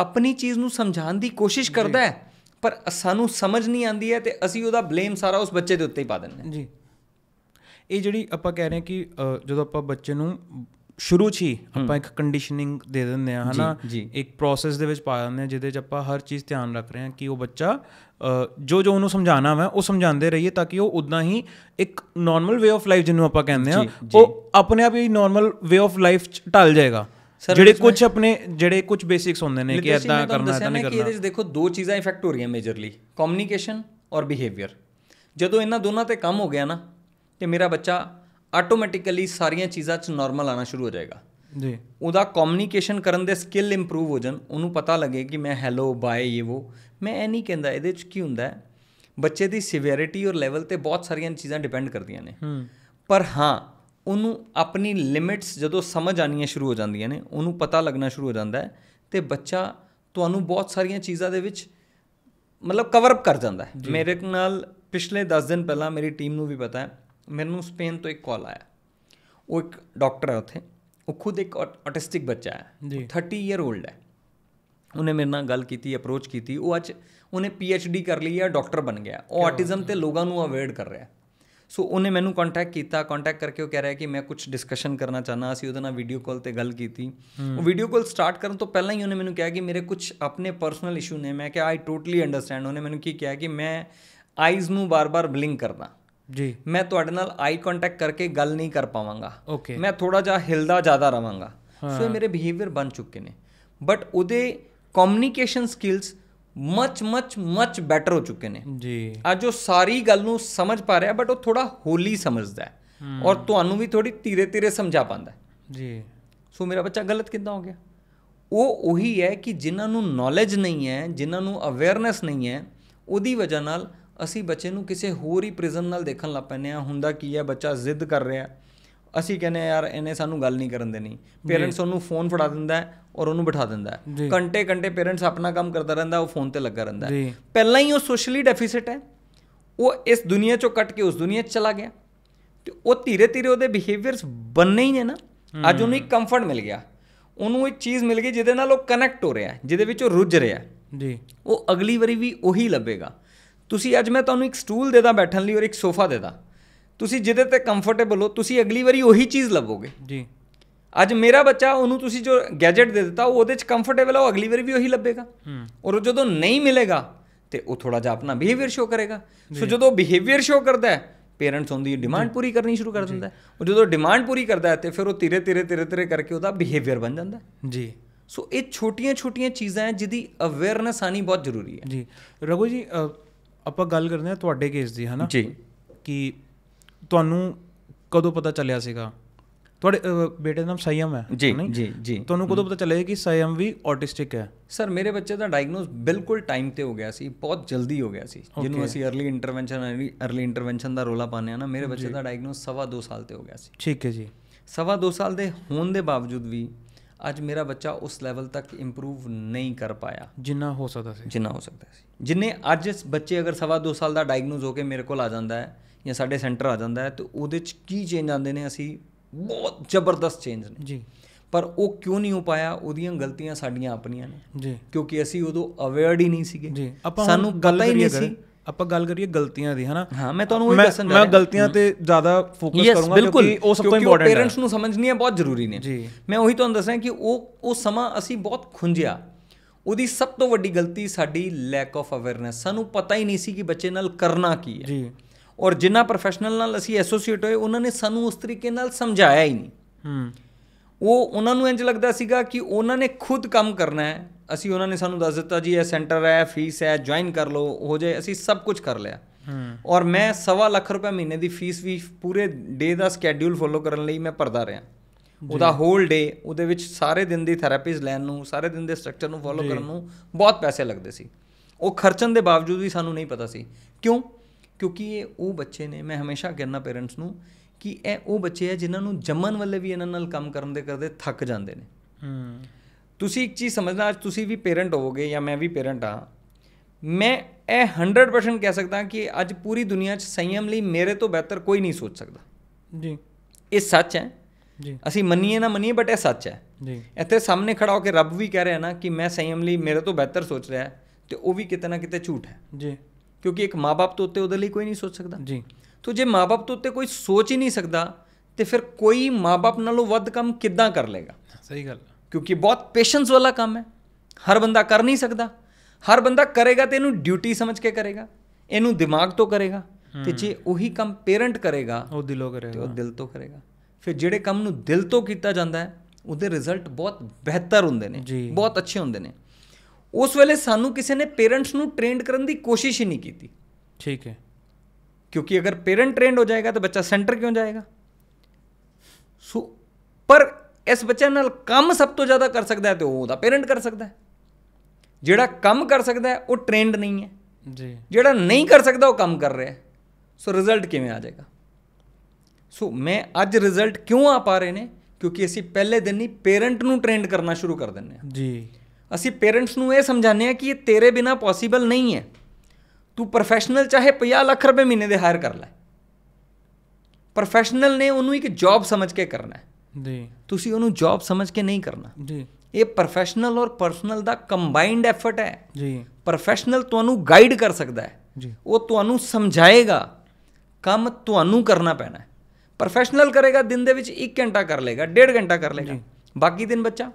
ਆਪਣੀ ਚੀਜ਼ ਨੂੰ ਸਮਝਾਉਣ ਦੀ ਕੋਸ਼ਿਸ਼ ਕਰਦਾ ਹੈ ਪਰ ਸਾਨੂੰ ਸਮਝ ਨਹੀਂ ਆਉਂਦੀ ਹੈ ਤੇ ਅਸੀਂ ਉਹਦਾ ਬਲੇਮ ਸਾਰਾ ਉਸ ਬੱਚੇ ਦੇ ਉੱਤੇ ਹੀ ਪਾ ਦਿੰਦੇ ਹਾਂ ਜੀ ਇਹ ਜਿਹੜੀ ਆਪਾਂ ਕਹਿ ਰਹੇ ਹਾਂ ਕਿ ਜਦੋਂ ਆਪਾਂ ਬੱਚੇ ਨੂੰ ਸ਼ੁਰੂ 'ਚ ਹੀ ਆਪਾਂ ਇੱਕ ਕੰਡੀਸ਼ਨਿੰਗ ਦੇ ਦਿੰਦੇ ਆ ਹਨਾ ਇੱਕ ਪ੍ਰੋਸੈਸ ਦੇ ਵਿੱਚ ਪਾ ਦਿੰਦੇ ਆ ਜਿਹਦੇ 'ਚ ਆਪਾਂ ਹਰ ਚੀਜ਼ ਧਿਆਨ ਰੱਖ ਰਹੇ ਹਾਂ ਕਿ ਉਹ ਬੱਚਾ ਜੋ ਜੋ ਉਹਨੂੰ ਸਮਝਾਣਾ ਵਾ ਉਹ ਸਮਝਾਉਂਦੇ ਰਹੀਏ ਤਾਂ ਕਿ ਉਹ ਉਦਾਂ ਹੀ ਇੱਕ ਨਾਰਮਲ ਵੇ ਆਫ ਲਾਈਫ ਜਿਹਨੂੰ ਆਪਾਂ ਕਹਿੰਦੇ ਆ ਉਹ ਆਪਣੇ ਆਪ ਹੀ ਨਾਰਮਲ ਵੇ ਆਫ ਲਾਈਫ ਚ ਢਲ ਜਾਏਗਾ ਜਿਹੜੇ ਕੁਝ ਆਪਣੇ ਜਿਹੜੇ ਕੁਝ ਬੇਸਿਕਸ ਹੁੰਦੇ ਨੇ ਕਿ ਇਦਾਂ ਕਰਨਾ ਤਾਂ ਨਹੀਂ ਕਰਨਾ ਇਹਦੇ ਵਿੱਚ ਦੇਖੋ ਦੋ ਚੀਜ਼ਾਂ ਇਫੈਕਟ ਹੋ ਰਹੀਆਂ ਮੇਜਰਲੀ ਕਮਿਊਨੀਕੇਸ਼ਨ ਔਰ ਬਿਹੇਵੀਅਰ ਜਦੋਂ ਇਹਨਾਂ ਦੋਨਾਂ ਤੇ ਕੰਮ ਹੋ ਗਿਆ ਨਾ ਤੇ ਮੇਰਾ ਬੱਚਾ ਆਟੋਮੈਟਿਕਲੀ ਸਾਰੀਆਂ ਚੀਜ਼ਾਂ 'ਚ ਨਾਰਮਲ ਆਣਾ ਸ਼ੁਰੂ ਹੋ ਜਾਏਗਾ ਜੀ ਉਹਦਾ ਕਮਿਊਨੀਕੇਸ਼ਨ ਕਰਨ ਦੇ ਸਕਿੱਲ ਇੰਪਰੂਵ ਹੋ ਜਾਣ ਉਹਨੂੰ ਪਤਾ ਲੱਗੇ ਕਿ ਮੈਂ ਹੈਲੋ ਬਾਏ ਇਹ ਉਹ ਮੈਂ ਇਹ ਨਹੀਂ ਕਹਿੰਦਾ ਇਹਦੇ ਵਿੱਚ ਕੀ ਹੁੰਦਾ ਬੱਚੇ ਦੀ ਸਿਵੈਰਿਟੀ ਔਰ ਲੈਵਲ ਤੇ ਬਹੁਤ ਸਾਰੀਆਂ ਚੀਜ਼ਾਂ ਡਿਪੈਂਡ ਕਰਦੀਆਂ ਨੇ ਪਰ ਹਾਂ ਉਹਨੂੰ ਆਪਣੀ ਲਿਮਿਟਸ ਜਦੋਂ ਸਮਝ ਆਣੀਆਂ ਸ਼ੁਰੂ ਹੋ ਜਾਂਦੀਆਂ ਨੇ ਉਹਨੂੰ ਪਤਾ ਲੱਗਣਾ ਸ਼ੁਰੂ ਹੋ ਜਾਂਦਾ ਹੈ ਤੇ ਬੱਚਾ ਤੁਹਾਨੂੰ ਬਹੁਤ ਸਾਰੀਆਂ ਚੀਜ਼ਾਂ ਦੇ ਵਿੱਚ ਮਤਲਬ ਕਵਰ ਅਪ ਕਰ ਜਾਂਦਾ ਹੈ ਮੇਰੇ ਨਾਲ ਪਿਛਲੇ 10 ਦਿਨ ਪਹਿਲਾਂ ਮੇਰੀ ਟੀਮ ਨੂੰ ਵੀ ਪਤਾ ਹੈ ਮੈਨੂੰ ਸਪੇਨ ਤੋਂ ਇੱਕ ਕਾਲ ਆਇਆ ਉਹ ਇੱਕ ਡਾਕਟਰ ਹੈ ਉੱਥੇ ਉਹ ਖੁਦ ਇੱਕ ਆਟਿਸਟਿਕ ਬੱਚਾ ਹੈ ਜੀ 30 ਇਅਰ 올ਡ ਹੈ ਉਹਨੇ ਮੇਰੇ ਨਾਲ ਗੱਲ ਕੀਤੀ ਅਪਰੋਚ ਕੀਤੀ ਉਹ ਅੱਜ ਉਹਨੇ ਪੀ ਐਚ ਡੀ ਕਰ ਲਈ ਹੈ ਡਾਕਟਰ ਬਣ ਗਿਆ ਉਹ ਆਟਿਜ਼ਮ ਤੇ ਲੋਕਾਂ ਨੂੰ ਅਵੇਅਰ ਕਰ ਰਿਹਾ ਸੋ ਉਹਨੇ ਮੈਨੂੰ ਕੰਟੈਕਟ ਕੀਤਾ ਕੰਟੈਕਟ ਕਰਕੇ ਉਹ ਕਹਿ ਰਿਹਾ ਕਿ ਮੈਂ ਕੁਝ ਡਿਸਕਸ਼ਨ ਕਰਨਾ ਚਾਹਨਾ ਅਸੀਂ ਉਹਦੇ ਨਾਲ ਵੀਡੀਓ ਕਾਲ ਤੇ ਗੱਲ ਕੀਤੀ ਉਹ ਵੀਡੀਓ ਕਾਲ ਸਟਾਰਟ ਕਰਨ ਤੋਂ ਪਹਿਲਾਂ ਹੀ ਉਹਨੇ ਮੈਨੂੰ ਕਿਹਾ ਕਿ ਮੇਰੇ ਕੁਝ ਆਪਣੇ ਪਰਸਨਲ ਇਸ਼ੂ ਨੇ ਮੈਂ ਕਿ ਆਈ ਟੋਟਲੀ ਅੰਡਰਸਟੈਂਡ ਉਹਨੇ ਮੈਨੂੰ ਕੀ ਕਿਹਾ ਕਿ ਮੈਂ ਆਈਜ਼ ਨੂੰ ਬਾਰ-ਬਾਰ ਬਲਿੰਕ ਕਰਦਾ ਜੀ ਮੈਂ ਤੁਹਾਡੇ ਨਾਲ ਆਈ ਕੰਟੈਕਟ ਕਰਕੇ ਗੱਲ ਨਹੀਂ ਕਰ ਪਾਵਾਂਗਾ ਮੈਂ ਥੋੜਾ ਜਿਹਾ ਹਿਲਦਾ ਜ਼ਿਆਦਾ ਰਵਾਂਗਾ ਸੋ ਇਹ ਮੇਰੇ ਬਿਹੇਵੀਅਰ ਬਣ ਚੁੱਕੇ ਨੇ ਬਟ ਉਹਦੇ communication skills much much much better ਹੋ ਚੁੱਕੇ ਨੇ ਜੀ ਅੱਜ ਉਹ ਸਾਰੀ ਗੱਲ ਨੂੰ ਸਮਝ ਪਾ ਰਿਹਾ ਬਟ ਉਹ ਥੋੜਾ ਹੋਲੀ ਸਮਝਦਾ ਹੈ ਔਰ ਤੁਹਾਨੂੰ ਵੀ ਥੋੜੀ ਧੀਰੇ ਧੀਰੇ ਸਮਝਾ ਪਾਉਂਦਾ ਜੀ ਸੋ ਮੇਰਾ ਬੱਚਾ ਗਲਤ ਕਿੱਦਾਂ ਹੋ ਗਿਆ ਉਹ ਉਹੀ ਹੈ ਕਿ ਜਿਨ੍ਹਾਂ ਨੂੰ ਨੌਲੇਜ ਨਹੀਂ ਹੈ ਜਿਨ੍ਹਾਂ ਨੂੰ ਅਵੇਅਰਨੈਸ ਨਹੀਂ ਹੈ ਉਹਦੀ ਵਜ੍ਹਾ ਨਾਲ ਅਸੀਂ ਬੱਚੇ ਨੂੰ ਕਿਸੇ ਹੋਰ ਹੀ ਪ੍ਰਿਜ਼ਮ ਨਾਲ ਦੇਖਣ ਲੱਗ ਪੈਨੇ ਆ ਹੁੰਦਾ ਕੀ ਹੈ ਬੱਚਾ ਜ਼ਿੱਦ ਕਰ ਰਿਹਾ ਅਸੀਂ ਕਹਿੰਨੇ ਯਾਰ ਇਹਨੇ ਸਾਨੂੰ ਗੱਲ ਨਹੀਂ ਕਰਨ ਦੇਣੀ ਪੇਰੈਂਟਸ ਉਹਨੂੰ ਫੋਨ ਫੜਾ ਦਿੰਦਾ ਔਰ ਉਹਨੂੰ ਬਿਠਾ ਦਿੰਦਾ ਹੈ ਘੰਟੇ ਘੰਟੇ ਪੇਰੈਂਟਸ ਆਪਣਾ ਕੰਮ ਕਰਦਾ ਰਹਿੰਦਾ ਉਹ ਫੋਨ ਤੇ ਲੱਗਾ ਰਹਿੰਦਾ ਹੈ ਪਹਿਲਾਂ ਹੀ ਉਹ ਸੋਸ਼ਲੀ ਡੈਫਿਸਿਟ ਹੈ ਉਹ ਇਸ ਦੁਨੀਆ ਚੋਂ ਕੱਟ ਕੇ ਉਸ ਦੁਨੀਆ 'ਚ ਚਲਾ ਗਿਆ ਤੇ ਉਹ ਧੀਰੇ ਧੀਰੇ ਉਹਦੇ ਬਿਹੇਵੀਅਰਸ ਬੰਨੇ ਹੀ ਨੇ ਨਾ ਅੱਜ ਉਹਨੂੰ ਇੱਕ ਕੰਫਰਟ ਮਿਲ ਗਿਆ ਉਹਨੂੰ ਇੱਕ ਚੀਜ਼ ਮਿਲ ਗਈ ਜਿਹਦੇ ਨਾਲ ਉਹ ਕਨੈਕਟ ਹੋ ਰਿਹਾ ਜਿਹਦੇ ਵਿੱਚ ਉਹ ਰੁੱਝ ਰਿਹਾ ਜੀ ਉਹ ਅਗਲੀ ਵਾਰੀ ਵੀ ਉਹੀ ਲੱਭੇਗਾ ਤੁਸੀਂ ਅੱਜ ਮੈਂ ਤੁਹਾਨੂੰ ਇੱਕ ਸਟੂਲ ਦੇਦਾ ਬੈਠਣ ਲਈ ਔਰ ਇੱਕ ਸੋਫਾ ਦੇਦਾ ਤੁਸੀਂ ਜਿਹਦੇ ਤੇ ਕੰਫਰਟੇਬਲ ਹੋ ਤੁਸੀਂ ਅਗਲੀ ਵਾਰੀ ਉਹੀ ਚੀਜ਼ ਲਵੋਗੇ ਜੀ ਅੱਜ ਮੇਰਾ ਬੱਚਾ ਉਹਨੂੰ ਤੁਸੀਂ ਜੋ ਗੈਜਟ ਦੇ ਦਿੱਤਾ ਉਹਦੇ ਚ ਕੰਫਰਟੇਬਲ ਹੈ ਉਹ ਅਗਲੀ ਵਾਰੀ ਵੀ ਉਹੀ ਲੱਭੇਗਾ ਔਰ ਜਦੋਂ ਨਹੀਂ ਮਿਲੇਗਾ ਤੇ ਉਹ ਥੋੜਾ ਜਿਹਾ ਆਪਣਾ ਬਿਹੇਵੀਅਰ ਸ਼ੋ ਕਰੇਗਾ ਸੋ ਜਦੋਂ ਬਿਹੇਵੀਅਰ ਸ਼ੋ ਕਰਦਾ ਹੈ ਪੇਰੈਂਟਸ ਉਹਦੀ ਡਿਮਾਂਡ ਪੂਰੀ ਕਰਨੀ ਸ਼ੁਰੂ ਕਰ ਦਿੰਦਾ ਉਹ ਜਦੋਂ ਡਿਮਾਂਡ ਪੂਰੀ ਕਰਦਾ ਹੈ ਤੇ ਫਿਰ ਉਹ ਧੀਰੇ ਧੀਰੇ ਧੀਰੇ ਧੀਰੇ ਕਰਕੇ ਉਹਦਾ ਬਿਹੇਵੀਅਰ ਬਣ ਜਾਂਦਾ ਜੀ ਸੋ ਇਹ ਛੋਟੀਆਂ ਛੋਟੀਆਂ ਚੀਜ਼ਾਂ ਹੈ ਜਿਹਦੀ ਅਵੇਅਰਨੈਸ ਆਣੀ ਬਹੁਤ ਜ਼ਰੂਰੀ ਹੈ ਜੀ ਰਗੋ ਜੀ ਆਪਾਂ ਗੱਲ ਕਰਦੇ ਹਾਂ ਤੁਹਾਡੇ ਕੇਸ ਦੀ ਹਨਾ ਜੀ ਕਿ ਤੁਹਾਨੂੰ ਕਦੋਂ ਪਤਾ ਚੱਲਿਆ ਸੀਗਾ ਤੁਹਾਡੇ ਬੇਟੇ ਦਾ ਨਾਮ ਸਯਮ ਹੈ ਜੀ ਜੀ ਜੀ ਤੁਹਾਨੂੰ ਕਦੋਂ ਪਤਾ ਚੱਲਿਆ ਕਿ ਸਯਮ ਵੀ ਆਟਿਸਟਿਕ ਹੈ ਸਰ ਮੇਰੇ ਬੱਚੇ ਦਾ ਡਾਇਗਨੋਸ ਬਿਲਕੁਲ ਟਾਈਮ ਤੇ ਹੋ ਗਿਆ ਸੀ ਬਹੁਤ ਜਲਦੀ ਹੋ ਗਿਆ ਸੀ ਜਿਹਨੂੰ ਅਸੀਂ अर्ਲੀ ਇੰਟਰਵੈਂਸ਼ਨ अर्ਲੀ ਇੰਟਰਵੈਂਸ਼ਨ ਦਾ ਰੋਲਾ ਪਾਣੇ ਆ ਨਾ ਮੇਰੇ ਬੱਚੇ ਦਾ ਡਾਇਗਨੋਸ ਸਵਾ 2 ਸਾਲ ਤੇ ਹੋ ਗਿਆ ਸੀ ਠੀਕ ਹੈ ਜੀ ਸਵਾ 2 ਸਾਲ ਦੇ ਹੋਣ ਦੇ ਬਾਵਜੂਦ ਵੀ ਅੱਜ ਮੇਰਾ ਬੱਚਾ ਉਸ ਲੈਵਲ ਤੱਕ ਇੰਪਰੂਵ ਨਹੀਂ ਕਰ ਪਾਇਆ ਜਿੰਨਾ ਹੋ ਸਕਦਾ ਸੀ ਜਿੰਨਾ ਹੋ ਸਕਦਾ ਸੀ ਜਿੰਨੇ ਅੱਜ ਬੱਚੇ ਅਗਰ ਸਵਾ 2 ਸਾਲ ਦਾ ਡਾਇਗਨੋਸ ਹੋ ਕੇ ਮੇਰੇ ਕੋਲ ਆ ਜਾਂਦਾ ਹੈ ਜਾਂ ਸਾਡੇ ਸੈਂਟਰ ਆ ਜਾਂਦਾ ਹੈ ਤੇ ਉਹਦੇ ਚ ਕੀ ਚੇਂਜ ਆਉਂਦੇ ਨੇ ਅਸੀਂ ਬਹੁਤ ਜ਼ਬਰਦਸਤ ਚੇਂਜ ਨੇ ਜੀ ਪਰ ਉਹ ਕਿਉਂ ਨਹੀਂ ਹੋ ਪਾਇਆ ਉਹਦੀਆਂ ਗਲਤੀਆਂ ਸਾਡੀਆਂ ਆਪਣੀਆਂ ਨੇ ਜੀ ਕਿਉਂਕਿ ਅਸੀਂ ਉਦੋਂ ਅਵੇਅਰਡ ਹੀ ਨਹੀਂ ਸੀਗੇ ਸਾਨੂੰ ਪਤਾ ਹੀ ਨਹੀਂ ਸੀ ਆਪਾਂ ਗੱਲ ਕਰੀਏ ਗਲਤੀਆਂ ਦੀ ਹਨਾ ਹਾਂ ਮੈਂ ਤੁਹਾਨੂੰ ਉਹ ਦੱਸਣ ਜਾ ਰਿਹਾ ਮੈਂ ਗਲਤੀਆਂ ਤੇ ਜ਼ਿਆਦਾ ਫੋਕਸ ਕਰੂੰਗਾ ਕਿਉਂਕਿ ਉਹ ਸਭ ਤੋਂ ਇੰਪੋਰਟੈਂਟ ਹੈ ਪੇਰੈਂਟਸ ਨੂੰ ਸਮਝਣੀ ਹੈ ਬਹੁਤ ਜ਼ਰੂਰੀ ਨੇ ਮੈਂ ਉਹੀ ਤੁਹਾਨੂੰ ਦੱਸਾਂ ਕਿ ਉਹ ਉਹ ਸਮਾਂ ਅਸੀਂ ਬਹੁਤ ਖੁੰਝਿਆ ਉਹਦੀ ਸਭ ਤੋਂ ਵੱਡੀ ਗਲਤੀ ਸਾਡੀ ਲੈਕ ਆਫ ਅਵੇਅਰਨੈਸ ਸਾਨੂੰ ਪਤਾ ਹੀ ਨਹੀਂ ਸੀ ਕਿ ਬੱਚੇ ਨਾਲ ਕਰਨਾ ਕੀ ਹੈ ਜੀ ਔਰ ਜਿੰਨਾ ਪ੍ਰੋਫੈਸ਼ਨਲ ਨਾਲ ਅਸੀਂ ਐਸੋਸੀਏਟ ਹੋਏ ਉਹਨਾਂ ਨੇ ਸਾਨੂੰ ਉਸ ਤਰੀਕੇ ਨਾਲ ਸਮਝਾਇਆ ਹੀ ਨਹੀਂ ਹੂੰ ਉਹ ਉਹਨਾਂ ਨੂੰ ਇੰਜ ਲੱਗਦਾ ਸੀਗਾ ਕਿ ਉਹਨਾਂ ਨੇ ਖੁਦ ਕੰਮ ਕਰਨਾ ਹੈ ਅਸੀਂ ਉਹਨਾਂ ਨੇ ਸਾਨੂੰ ਦੱਸ ਦਿੱਤਾ ਜੀ ਇਹ ਸੈਂਟਰ ਹੈ ਫੀਸ ਹੈ ਜੁਆਇਨ ਕਰ ਲਓ ਉਹ ਜੇ ਅਸੀਂ ਸਭ ਕੁਝ ਕਰ ਲਿਆ ਔਰ ਮੈਂ ਸਵਾ ਲੱਖ ਰੁਪਏ ਮਹੀਨੇ ਦੀ ਫੀਸ ਵੀ ਪੂਰੇ ਡੇ ਦਾ ਸਕੇਡਿਊਲ ਫੋਲੋ ਕਰਨ ਲਈ ਮੈਂ ਪਰਦਾ ਰਿਹਾ ਉਹਦਾ ਹੋਲ ਡੇ ਉਹਦੇ ਵਿੱਚ ਸਾਰੇ ਦਿਨ ਦੀ ਥੈਰੇਪੀਜ਼ ਲੈਣ ਨੂੰ ਸਾਰੇ ਦਿਨ ਦੇ ਸਟਰਕਚਰ ਨੂੰ ਫੋਲੋ ਕਰਨ ਨੂੰ ਬਹੁਤ ਪੈਸੇ ਲੱਗਦੇ ਸੀ ਉਹ ਖਰਚਣ ਦੇ ਬਾਵਜੂਦ ਵੀ ਸਾਨੂੰ ਨਹੀਂ ਪਤਾ ਸੀ ਕਿਉਂ ਕਿਉਂਕਿ ਇਹ ਉਹ ਬੱਚੇ ਨੇ ਮੈਂ ਹਮੇਸ਼ਾ ਕਹਿੰਦਾ ਪੇਰੈਂਟਸ ਨੂੰ ਕਿ ਇਹ ਉਹ ਬੱਚੇ ਆ ਜਿਨ੍ਹਾਂ ਨੂੰ ਜੰਮਣ ਵੱਲੇ ਵੀ ਇਹਨਾਂ ਨਾਲ ਕੰਮ ਕਰਨ ਦੇ ਕਰਦੇ ਥੱਕ ਜਾਂਦੇ ਨੇ ਹੂੰ ਤੁਸੀਂ ਇੱਕ ਚੀਜ਼ ਸਮਝਣਾ ਅੱਜ ਤੁਸੀਂ ਵੀ ਪੇਰੈਂਟ ਹੋਵੋਗੇ ਜਾਂ ਮੈਂ ਵੀ ਪੇਰੈਂਟ ਆ ਮੈਂ ਇਹ 100% ਕਹਿ ਸਕਦਾ ਕਿ ਅੱਜ ਪੂਰੀ ਦੁਨੀਆ 'ਚ ਸੰਯਮ ਲਈ ਮੇਰੇ ਤੋਂ ਬਿਹਤਰ ਕੋਈ ਨਹੀਂ ਸੋਚ ਸਕਦਾ ਜੀ ਇਹ ਸੱਚ ਹੈ ਜੀ ਅਸੀਂ ਮੰਨੀਏ ਨਾ ਮੰਨੀਏ ਬਟ ਇਹ ਸੱਚ ਹੈ ਜੀ ਇੱਥੇ ਸਾਹਮਣੇ ਖੜਾ ਹੋ ਕੇ ਰੱਬ ਵੀ ਕਹਿ ਰਿਹਾ ਨਾ ਕਿ ਮੈਂ ਸੰਯਮ ਲਈ ਮੇਰੇ ਤੋਂ ਬਿਹਤਰ ਸੋਚ ਰਿਹਾ ਤੇ ਉਹ ਵੀ ਕਿਤੇ ਨਾ ਕਿਤੇ ਝੂਠ ਹੈ ਜੀ ਕਿਉਂਕਿ ਇੱਕ ਮਾਪੇ ਤੋਂ ਉੱਤੇ ਉਹਦੇ ਲਈ ਕੋਈ ਨਹੀਂ ਸੋਚ ਸਕਦਾ ਜੀ ਤੋ ਜੇ ਮਾਪੇ ਤੋਂ ਉੱਤੇ ਕੋਈ ਸੋਚ ਹੀ ਨਹੀਂ ਸਕਦਾ ਤੇ ਫਿਰ ਕੋਈ ਮਾਪੇ ਨਾਲੋਂ ਵੱਧ ਕੰਮ ਕਿੱਦਾਂ ਕਰ ਲੇਗਾ ਸਹੀ ਗੱਲ ਹੈ ਕਿਉਂਕਿ ਬਹੁਤ ਪੇਸ਼ੈਂਸ ਵਾਲਾ ਕੰਮ ਹੈ ਹਰ ਬੰਦਾ ਕਰ ਨਹੀਂ ਸਕਦਾ ਹਰ ਬੰਦਾ ਕਰੇਗਾ ਤੇ ਇਹਨੂੰ ਡਿਊਟੀ ਸਮਝ ਕੇ ਕਰੇਗਾ ਇਹਨੂੰ ਦਿਮਾਗ ਤੋਂ ਕਰੇਗਾ ਤੇ ਜੇ ਉਹੀ ਕੰਮ ਪੇਰੈਂਟ ਕਰੇਗਾ ਉਹ ਦਿਲੋਂ ਕਰੇਗਾ ਉਹ ਦਿਲ ਤੋਂ ਕਰੇਗਾ ਫਿਰ ਜਿਹੜੇ ਕੰਮ ਨੂੰ ਦਿਲ ਤੋਂ ਕੀਤਾ ਜਾਂਦਾ ਹੈ ਉਹਦੇ ਰਿਜ਼ਲਟ ਬਹੁਤ ਬਿਹਤਰ ਹੁੰਦੇ ਨੇ ਬਹੁਤ ਅੱਛੇ ਹੁੰਦੇ ਨੇ ਉਸ ਵੇਲੇ ਸਾਨੂੰ ਕਿਸੇ ਨੇ ਪੇਰੈਂਟਸ ਨੂੰ ਟ੍ਰੇਨਡ ਕਰਨ ਦੀ ਕੋਸ਼ਿਸ਼ ਹੀ ਨਹੀਂ ਕੀਤੀ ਠੀਕ ਹੈ ਕਿਉਂਕਿ ਅਗਰ ਪੇਰੈਂਟ ਟ੍ਰੇਨਡ ਹੋ ਜਾਏਗਾ ਤਾਂ ਬੱਚਾ ਸੈਂਟਰ ਕਿਉਂ ਜਾਏਗਾ ਸੋ ਪਰ ਇਸ ਬੱਚੇ ਨਾਲ ਕੰਮ ਸਭ ਤੋਂ ਜ਼ਿਆਦਾ ਕਰ ਸਕਦਾ ਹੈ ਤੇ ਉਹ ਉਹਦਾ ਪੇਰੈਂਟ ਕਰ ਸਕਦਾ ਹੈ ਜਿਹੜਾ ਕੰਮ ਕਰ ਸਕਦਾ ਹੈ ਉਹ ਟ੍ਰੇਨਡ ਨਹੀਂ ਹੈ ਜੀ ਜਿਹੜਾ ਨਹੀਂ ਕਰ ਸਕਦਾ ਉਹ ਕੰਮ ਕਰ ਰਿਹਾ ਸੋ ਰਿਜ਼ਲਟ ਕਿਵੇਂ ਆ ਜਾਏਗਾ ਸੋ ਮੈਂ ਅੱਜ ਰਿਜ਼ਲਟ ਕਿਉਂ ਆ ਪਾ ਰਹੇ ਨੇ ਕਿਉਂਕਿ ਅਸੀਂ ਪਹਿਲੇ ਦਿਨ ਹੀ ਪੇਰੈਂਟ ਨੂੰ ਟ੍ਰੇਨਡ ਕਰਨਾ ਸ਼ੁਰੂ ਕਰ ਦਿੰਨੇ ਆ ਜੀ ਅਸੀਂ ਪੇਰੈਂਟਸ ਨੂੰ ਇਹ ਸਮਝਾਉਂਦੇ ਆ ਕਿ ਇਹ ਤੇਰੇ ਬਿਨਾ ਪੋਸੀਬਲ ਨਹੀਂ ਹੈ ਤੂੰ ਪ੍ਰੋਫੈਸ਼ਨਲ ਚਾਹੇ 50 ਲੱਖ ਰੁਪਏ ਮਹੀਨੇ ਦੇ ਹਾਇਰ ਕਰ ਲੈ ਪ੍ਰੋਫੈਸ਼ਨਲ ਨੇ ਉਹਨੂੰ ਇੱਕ ਜੌਬ ਸਮਝ ਕੇ ਕਰਨਾ ਹੈ ਜੀ ਤੁਸੀਂ ਉਹਨੂੰ ਜੌਬ ਸਮਝ ਕੇ ਨਹੀਂ ਕਰਨਾ ਜੀ ਇਹ ਪ੍ਰੋਫੈਸ਼ਨਲ ਔਰ ਪਰਸਨਲ ਦਾ ਕੰਬਾਈਨਡ ਐਫਰਟ ਹੈ ਜੀ ਪ੍ਰੋਫੈਸ਼ਨਲ ਤੁਹਾਨੂੰ ਗਾਈਡ ਕਰ ਸਕਦਾ ਹੈ ਜੀ ਉਹ ਤੁਹਾਨੂੰ ਸਮਝਾਏਗਾ ਕੰਮ ਤੁਹਾਨੂੰ ਕਰਨਾ ਪੈਣਾ ਹੈ ਪ੍ਰੋਫੈਸ਼ਨਲ ਕਰੇਗਾ ਦਿਨ ਦੇ ਵਿੱਚ 1 ਘੰਟਾ ਕਰ ਲੇਗਾ 1.5 ਘੰਟਾ ਕਰ ਲੇਗਾ ਬਾਕੀ ਦਿਨ ਬੱਚਾ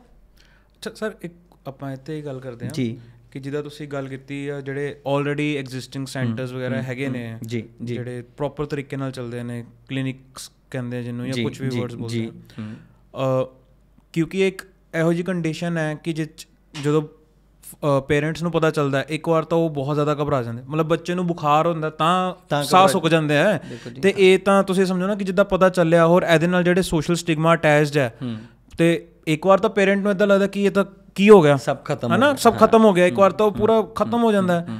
ਸਰ ਇੱਕ ਆਪਾਂ ਇੱਥੇ ਹੀ ਗੱਲ ਕਰਦੇ ਹਾਂ ਜੀ ਕਿ ਜਿਹਦਾ ਤੁਸੀਂ ਗੱਲ ਕੀਤੀ ਆ ਜਿਹੜੇ ਆਲਰੇਡੀ ਐਗਜ਼ਿਸਟਿੰਗ ਸੈਂਟਰਸ ਵਗੈਰਾ ਹੈਗੇ ਨੇ ਜੀ ਜਿਹੜੇ ਪ੍ਰੋਪਰ ਤਰੀਕੇ ਨਾਲ ਚੱਲਦੇ ਨੇ ਕਲੀਨਿਕਸ ਕਹਿੰਦੇ ਆ ਜਿੰਨੂੰ ਜਾਂ ਕੁਝ ਵੀ ਵਰਡਸ ਬੋਲਦੇ ਅ ਕਿਉਂਕਿ ਇੱਕ ਇਹੋ ਜੀ ਕੰਡੀਸ਼ਨ ਹੈ ਕਿ ਜਿ ਜਦੋਂ ਪੇਰੈਂਟਸ ਨੂੰ ਪਤਾ ਚੱਲਦਾ ਇੱਕ ਵਾਰ ਤਾਂ ਉਹ ਬਹੁਤ ਜ਼ਿਆਦਾ ਘਬਰਾ ਜਾਂਦੇ ਮਤਲਬ ਬੱਚੇ ਨੂੰ ਬੁਖਾਰ ਹੁੰਦਾ ਤਾਂ ਸਾਹ ਸੁੱਕ ਜਾਂਦੇ ਆ ਤੇ ਇਹ ਤਾਂ ਤੁਸੀਂ ਸਮਝੋ ਨਾ ਕਿ ਜਿੱਦਾਂ ਪਤਾ ਚੱਲਿਆ ਹੋਰ ਇਹਦੇ ਨਾਲ ਜਿਹੜੇ ਸੋਸ਼ਲ ਸਟਿਗਮਾ ਅਟੈਚਡ ਹੈ ਤੇ ਇੱਕ ਵਾਰ ਤਾਂ ਪੇਰੈਂਟ ਨੂੰ ਇਦਾਂ ਲੱਗਦਾ ਕਿ ਇਹ ਤਾਂ ਕੀ ਹੋ ਗਿਆ ਸਭ ਖਤਮ ਹੈ ਨਾ ਸਭ ਖਤਮ ਹੋ ਗਿਆ ਇੱਕ ਵਾਰ ਤਾਂ ਉਹ ਪੂਰਾ ਖਤਮ ਹੋ ਜਾਂਦਾ ਹੈ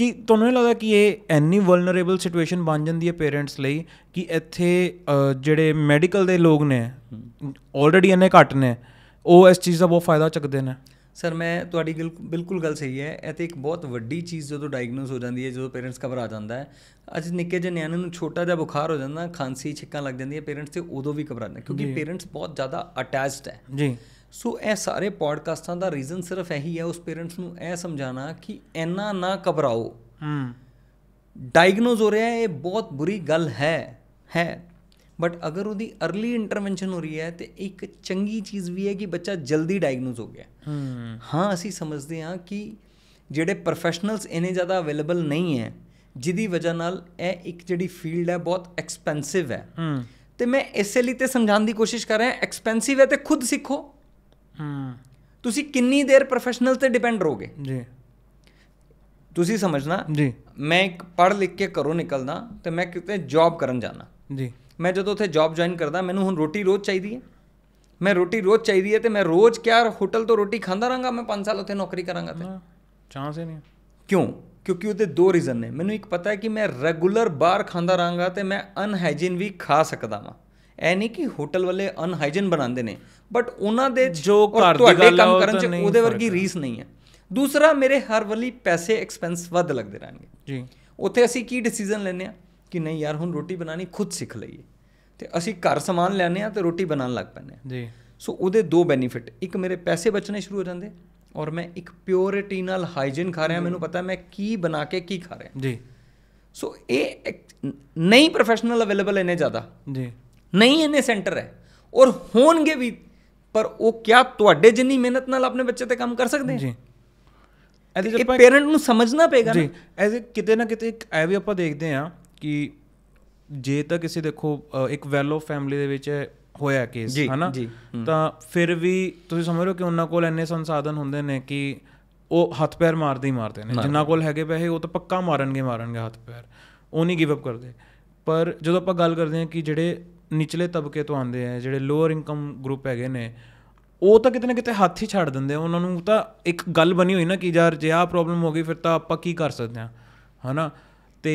ਕਿ ਤੁਹਾਨੂੰ ਇਹ ਲੱਗਦਾ ਕਿ ਇਹ ਐਨੀ ਵਲਨਰੇਬਲ ਸਿਚੁਏਸ਼ਨ ਬਣ ਜਾਂਦੀ ਹੈ ਪੇਰੈਂਟਸ ਲਈ ਕਿ ਇੱਥੇ ਜਿਹੜੇ ਮੈਡੀਕਲ ਦੇ ਲੋਕ ਨੇ ਆਲਰੇਡੀ ਇੰਨੇ ਘੱਟ ਨੇ ਉਹ ਇਸ ਚੀਜ਼ ਦਾ ਬਹੁਤ ਫਾਇਦਾ ਚੱਕਦੇ ਨੇ ਸਰ ਮੈਂ ਤੁਹਾਡੀ ਬਿਲਕੁਲ ਗੱਲ ਸਹੀ ਹੈ ਇਹ ਤੇ ਇੱਕ ਬਹੁਤ ਵੱਡੀ ਚੀਜ਼ ਜਦੋਂ ਡਾਇਗਨੋਸ ਹੋ ਜਾਂਦੀ ਹੈ ਜਦੋਂ ਪੇਰੈਂਟਸ ਘਬਰਾ ਜਾਂਦਾ ਹੈ ਅੱਜ ਨਿੱਕੇ ਜਿਹੇ ਨਿਆਣੇ ਨੂੰ ਛੋਟਾ ਜਿਹਾ ਬੁਖਾਰ ਹੋ ਜਾਂਦਾ ਖਾਂਸੀ ਛਿੱਕਾਂ ਲੱਗ ਜਾਂਦੀਆਂ ਪੇਰੈਂਟਸ ਤੇ ਉਦੋਂ ਵੀ ਘਬਰਾਉਂਦੇ ਕਿਉਂਕਿ ਪੇਰੈਂਟਸ ਬਹੁਤ ਜ਼ਿਆਦਾ ਅਟੈਚਡ ਹੈ ਜੀ ਸੋ ਇਹ ਸਾਰੇ ਪੋਡਕਾਸਟਾਂ ਦਾ ਰੀਜ਼ਨ ਸਿਰਫ ਇਹੀ ਹੈ ਉਸ ਪੇਰੈਂਟਸ ਨੂੰ ਇਹ ਸਮਝਾਣਾ ਕਿ ਐਨਾ ਨਾ ਘਬਰਾਓ ਹਮ ਡਾਇਗਨੋਸ ਹੋ ਰਿਹਾ ਹੈ ਇਹ ਬਹੁਤ ਬੁਰੀ ਗੱਲ ਹੈ ਹੈ ਬਟ ਅਗਰ ਉਹਦੀ अर्ਲੀ ਇੰਟਰਵੈਂਸ਼ਨ ਹੋ ਰਹੀ ਹੈ ਤੇ ਇੱਕ ਚੰਗੀ ਚੀਜ਼ ਵੀ ਹੈ ਕਿ ਬੱਚਾ ਜਲਦੀ ਡਾਇਗਨੋਸ ਹੋ ਗਿਆ ਹਾਂ ਅਸੀਂ ਸਮਝਦੇ ਹਾਂ ਕਿ ਜਿਹੜੇ ਪ੍ਰੋਫੈਸ਼ਨਲਸ ਇਨੇ ਜ਼ਿਆਦਾ ਅਵੇਲੇਬਲ ਨਹੀਂ ਹੈ ਜਿਹਦੀ ਵਜ੍ਹਾ ਨਾਲ ਇਹ ਇੱਕ ਜਿਹੜੀ ਫੀਲਡ ਹੈ ਬਹੁਤ ਐਕਸਪੈਂਸਿਵ ਹੈ ਤੇ ਮੈਂ ਇਸੇ ਲਈ ਤੇ ਸਮਝਾਉਣ ਦੀ ਕੋਸ਼ਿਸ਼ ਕਰ ਰਿਹਾ ਐਕਸਪੈਂਸਿਵ ਹੈ ਤੇ ਖੁਦ ਸਿੱਖੋ ਹੂੰ ਤੁਸੀਂ ਕਿੰਨੀ ਦੇਰ ਪ੍ਰੋਫੈਸ਼ਨਲ ਤੇ ਡਿਪੈਂਡ ਰਹੋਗੇ ਜੀ ਤੁਸੀਂ ਸਮਝਣਾ ਜੀ ਮੈਂ ਇੱਕ ਪੜ੍ਹ ਲਿਖ ਕੇ ਘਰੋਂ ਨਿਕਲਦਾ ਤੇ ਮੈਂ ਕਿਤੇ ਜੌਬ ਕਰਨ ਜਾਣਾ ਜੀ ਮੈਂ ਜਦੋਂ ਉੱਥੇ ਜੌਬ ਜੁਆਇਨ ਕਰਦਾ ਮੈਨੂੰ ਹੁਣ ਰੋਟੀ ਰੋਜ਼ ਚਾਹੀਦੀ ਹੈ ਮੈਂ ਰੋਟੀ ਰੋਜ਼ ਚਾਹੀਦੀ ਹੈ ਤੇ ਮੈਂ ਰੋਜ਼ ਕਿਆ ਹੋਟਲ ਤੋਂ ਰੋਟੀ ਖਾਂਦਾ ਰਾਂਗਾ ਮੈਂ 5 ਸਾਲ ਉੱਥੇ ਨੌਕਰੀ ਕਰਾਂਗਾ ਤੇ ਚਾਂਸ ਹੀ ਨਹੀਂ ਕਿਉਂ ਕਿਉਂਕਿ ਉਹਦੇ ਦੋ ਰੀਜ਼ਨ ਨੇ ਮੈਨੂੰ ਇੱਕ ਪਤਾ ਹੈ ਕਿ ਮੈਂ ਰੈਗੂਲਰ ਬਾਹਰ ਖਾਂਦਾ ਰਾਂਗਾ ਤੇ ਮੈਂ ਅਨਹਾਈਜੀਨ ਵੀ ਖਾ ਸਕਦਾ ਹਾਂ ਐ ਨਹੀਂ ਕਿ ਹੋਟਲ ਵਾਲੇ ਅਨਹਾਈਜਨ ਬਣਾਉਂਦੇ ਨੇ ਬਟ ਉਹਨਾਂ ਦੇ ਜੋ ਘਰ ਦੀ ਗੱਲ ਕੰਮ ਕਰਨ ਚ ਉਹਦੇ ਵਰਗੀ ਰੀਸ ਨਹੀਂ ਹੈ ਦੂਸਰਾ ਮੇਰੇ ਹਰ ਵਲੀ ਪੈਸੇ ਐਕਸਪੈਂਸ ਵੱਧ ਲੱਗਦੇ ਰਹਿਣਗੇ ਜੀ ਉੱਥੇ ਅਸੀਂ ਕੀ ਡਿਸੀਜਨ ਲੈਨੇ ਆ ਕਿ ਨਹੀਂ ਯਾਰ ਹੁਣ ਰੋਟੀ ਬਣਾਣੀ ਖੁਦ ਸਿੱਖ ਲਈਏ ਤੇ ਅਸੀਂ ਘਰ ਸਮਾਨ ਲੈਨੇ ਆ ਤੇ ਰੋਟੀ ਬਣਾਉਣ ਲੱਗ ਪੈਨੇ ਆ ਜੀ ਸੋ ਉਹਦੇ ਦੋ ਬੈਨੀਫਿਟ ਇੱਕ ਮੇਰੇ ਪੈਸੇ ਬਚਣੇ ਸ਼ੁਰੂ ਹੋ ਜਾਂਦੇ ਔਰ ਮੈਂ ਇੱਕ ਪਿਓਰਿਟੀ ਨਾਲ ਹਾਈਜਨ ਖਾ ਰਿਹਾ ਮੈਨੂੰ ਪਤਾ ਮੈਂ ਕੀ ਬਣਾ ਕੇ ਕੀ ਖਾ ਰਿਹਾ ਜੀ ਸੋ ਇਹ ਨਹੀਂ ਪ੍ਰੋਫੈਸ਼ਨਲ ਅਵੇਲੇਬਲ ਇਹਨੇ ਜ਼ਿਆਦਾ ਜੀ ਨਹੀਂ ਇਹਨੇ ਸੈਂਟਰ ਹੈ ਔਰ ਹੋਣਗੇ ਵੀ ਪਰ ਉਹ ਕਿਆ ਤੁਹਾਡੇ ਜਿੰਨੀ ਮਿਹਨਤ ਨਾਲ ਆਪਣੇ ਬੱਚੇ ਤੇ ਕੰਮ ਕਰ ਸਕਦੇ ਜੀ ਐਜ਼ ਅ ਪੇਰੈਂਟ ਨੂੰ ਸਮਝਣਾ ਪਏਗਾ ਜੀ ਐਜ਼ ਕਿਤੇ ਨਾ ਕਿਤੇ ਐ ਵੀ ਆਪਾਂ ਦੇਖਦੇ ਆ ਕਿ ਜੇ ਤਾਂ ਕਿਸੇ ਦੇਖੋ ਇੱਕ ਵੈਲੋ ਫੈਮਿਲੀ ਦੇ ਵਿੱਚ ਹੋਇਆ ਕੇਸ ਹਨਾ ਤਾਂ ਫਿਰ ਵੀ ਤੁਸੀਂ ਸਮਝ ਰਹੇ ਹੋ ਕਿ ਉਹਨਾਂ ਕੋਲ ਐਨੇ ਸੰਸਾਧਨ ਹੁੰਦੇ ਨੇ ਕਿ ਉਹ ਹੱਥ ਪੈਰ ਮਾਰਦੇ ਹੀ ਮਾਰਦੇ ਨੇ ਜਿੰਨਾ ਕੋਲ ਹੈਗੇ ਪੈਸੇ ਉਹ ਤਾਂ ਪੱਕਾ ਮਾਰਨਗੇ ਮਾਰਨਗੇ ਹੱਥ ਪੈਰ ਉਹ ਨਹੀਂ ਗਿਵ ਅਪ ਕਰਦੇ ਪਰ ਜਦੋਂ ਆਪਾਂ ਗੱਲ ਕਰਦੇ ਹਾਂ ਕਿ ਜਿਹੜੇ ਨਿਚਲੇ ਤਬਕੇ ਤੋਂ ਆਉਂਦੇ ਆ ਜਿਹੜੇ ਲੋਅਰ ਇਨਕਮ ਗਰੁੱਪ ਹੈਗੇ ਨੇ ਉਹ ਤਾਂ ਕਿਤੇ ਨਾ ਕਿਤੇ ਹੱਥ ਹੀ ਛੱਡ ਦਿੰਦੇ ਆ ਉਹਨਾਂ ਨੂੰ ਤਾਂ ਇੱਕ ਗੱਲ ਬਣੀ ਹੋਈ ਨਾ ਕਿ ਯਾਰ ਜੇ ਆ ਪ੍ਰੋਬਲਮ ਹੋ ਗਈ ਫਿਰ ਤਾਂ ਆਪਾਂ ਕੀ ਕਰ ਸਕਦੇ ਆ ਹਨਾ ਤੇ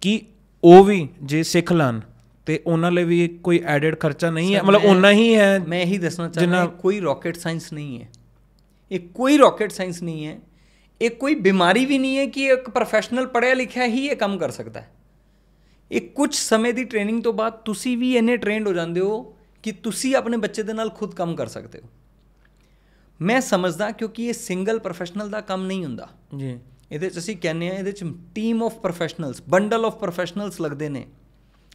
ਕੀ ਉਹ ਵੀ ਜੇ ਸਿੱਖ ਲੈਣ ਤੇ ਉਹਨਾਂ ਲਈ ਵੀ ਕੋਈ ਐਡਡ ਖਰਚਾ ਨਹੀਂ ਹੈ ਮਤਲਬ ਉਹਨਾਂ ਹੀ ਹੈ ਮੈਂ ਇਹੀ ਦੱਸਣਾ ਚਾਹੁੰਦਾ ਕੋਈ ਰਾਕਟ ਸਾਇੰਸ ਨਹੀਂ ਹੈ ਇਹ ਕੋਈ ਰਾਕਟ ਸਾਇੰਸ ਨਹੀਂ ਹੈ ਇਹ ਕੋਈ ਬਿਮਾਰੀ ਵੀ ਨਹੀਂ ਹੈ ਕਿ ਇੱਕ ਪ੍ਰੋਫੈਸ਼ਨਲ ਪੜਿਆ ਲਿਖਿਆ ਹੀ ਇਹ ਕੰਮ ਕਰ ਸਕਦਾ ਹੈ ਇਹ ਕੁਝ ਸਮੇਂ ਦੀ ਟ੍ਰੇਨਿੰਗ ਤੋਂ ਬਾਅਦ ਤੁਸੀਂ ਵੀ ਇੰਨੇ ਟ੍ਰੇਨਡ ਹੋ ਜਾਂਦੇ ਹੋ ਕਿ ਤੁਸੀਂ ਆਪਣੇ ਬੱਚੇ ਦੇ ਨਾਲ ਖੁਦ ਕੰਮ ਕਰ ਸਕਦੇ ਹੋ ਮੈਂ ਸਮਝਦਾ ਕਿਉਂਕਿ ਇਹ ਸਿੰਗਲ ਪ੍ਰੋਫੈਸ਼ਨਲ ਦਾ ਕੰਮ ਨਹੀਂ ਹੁੰਦਾ ਜੀ ਇਹਦੇ ਚ ਅਸੀਂ ਕਹਿੰਦੇ ਆ ਇਹਦੇ ਚ team of professionals bundle of professionals ਲੱਗਦੇ ਨੇ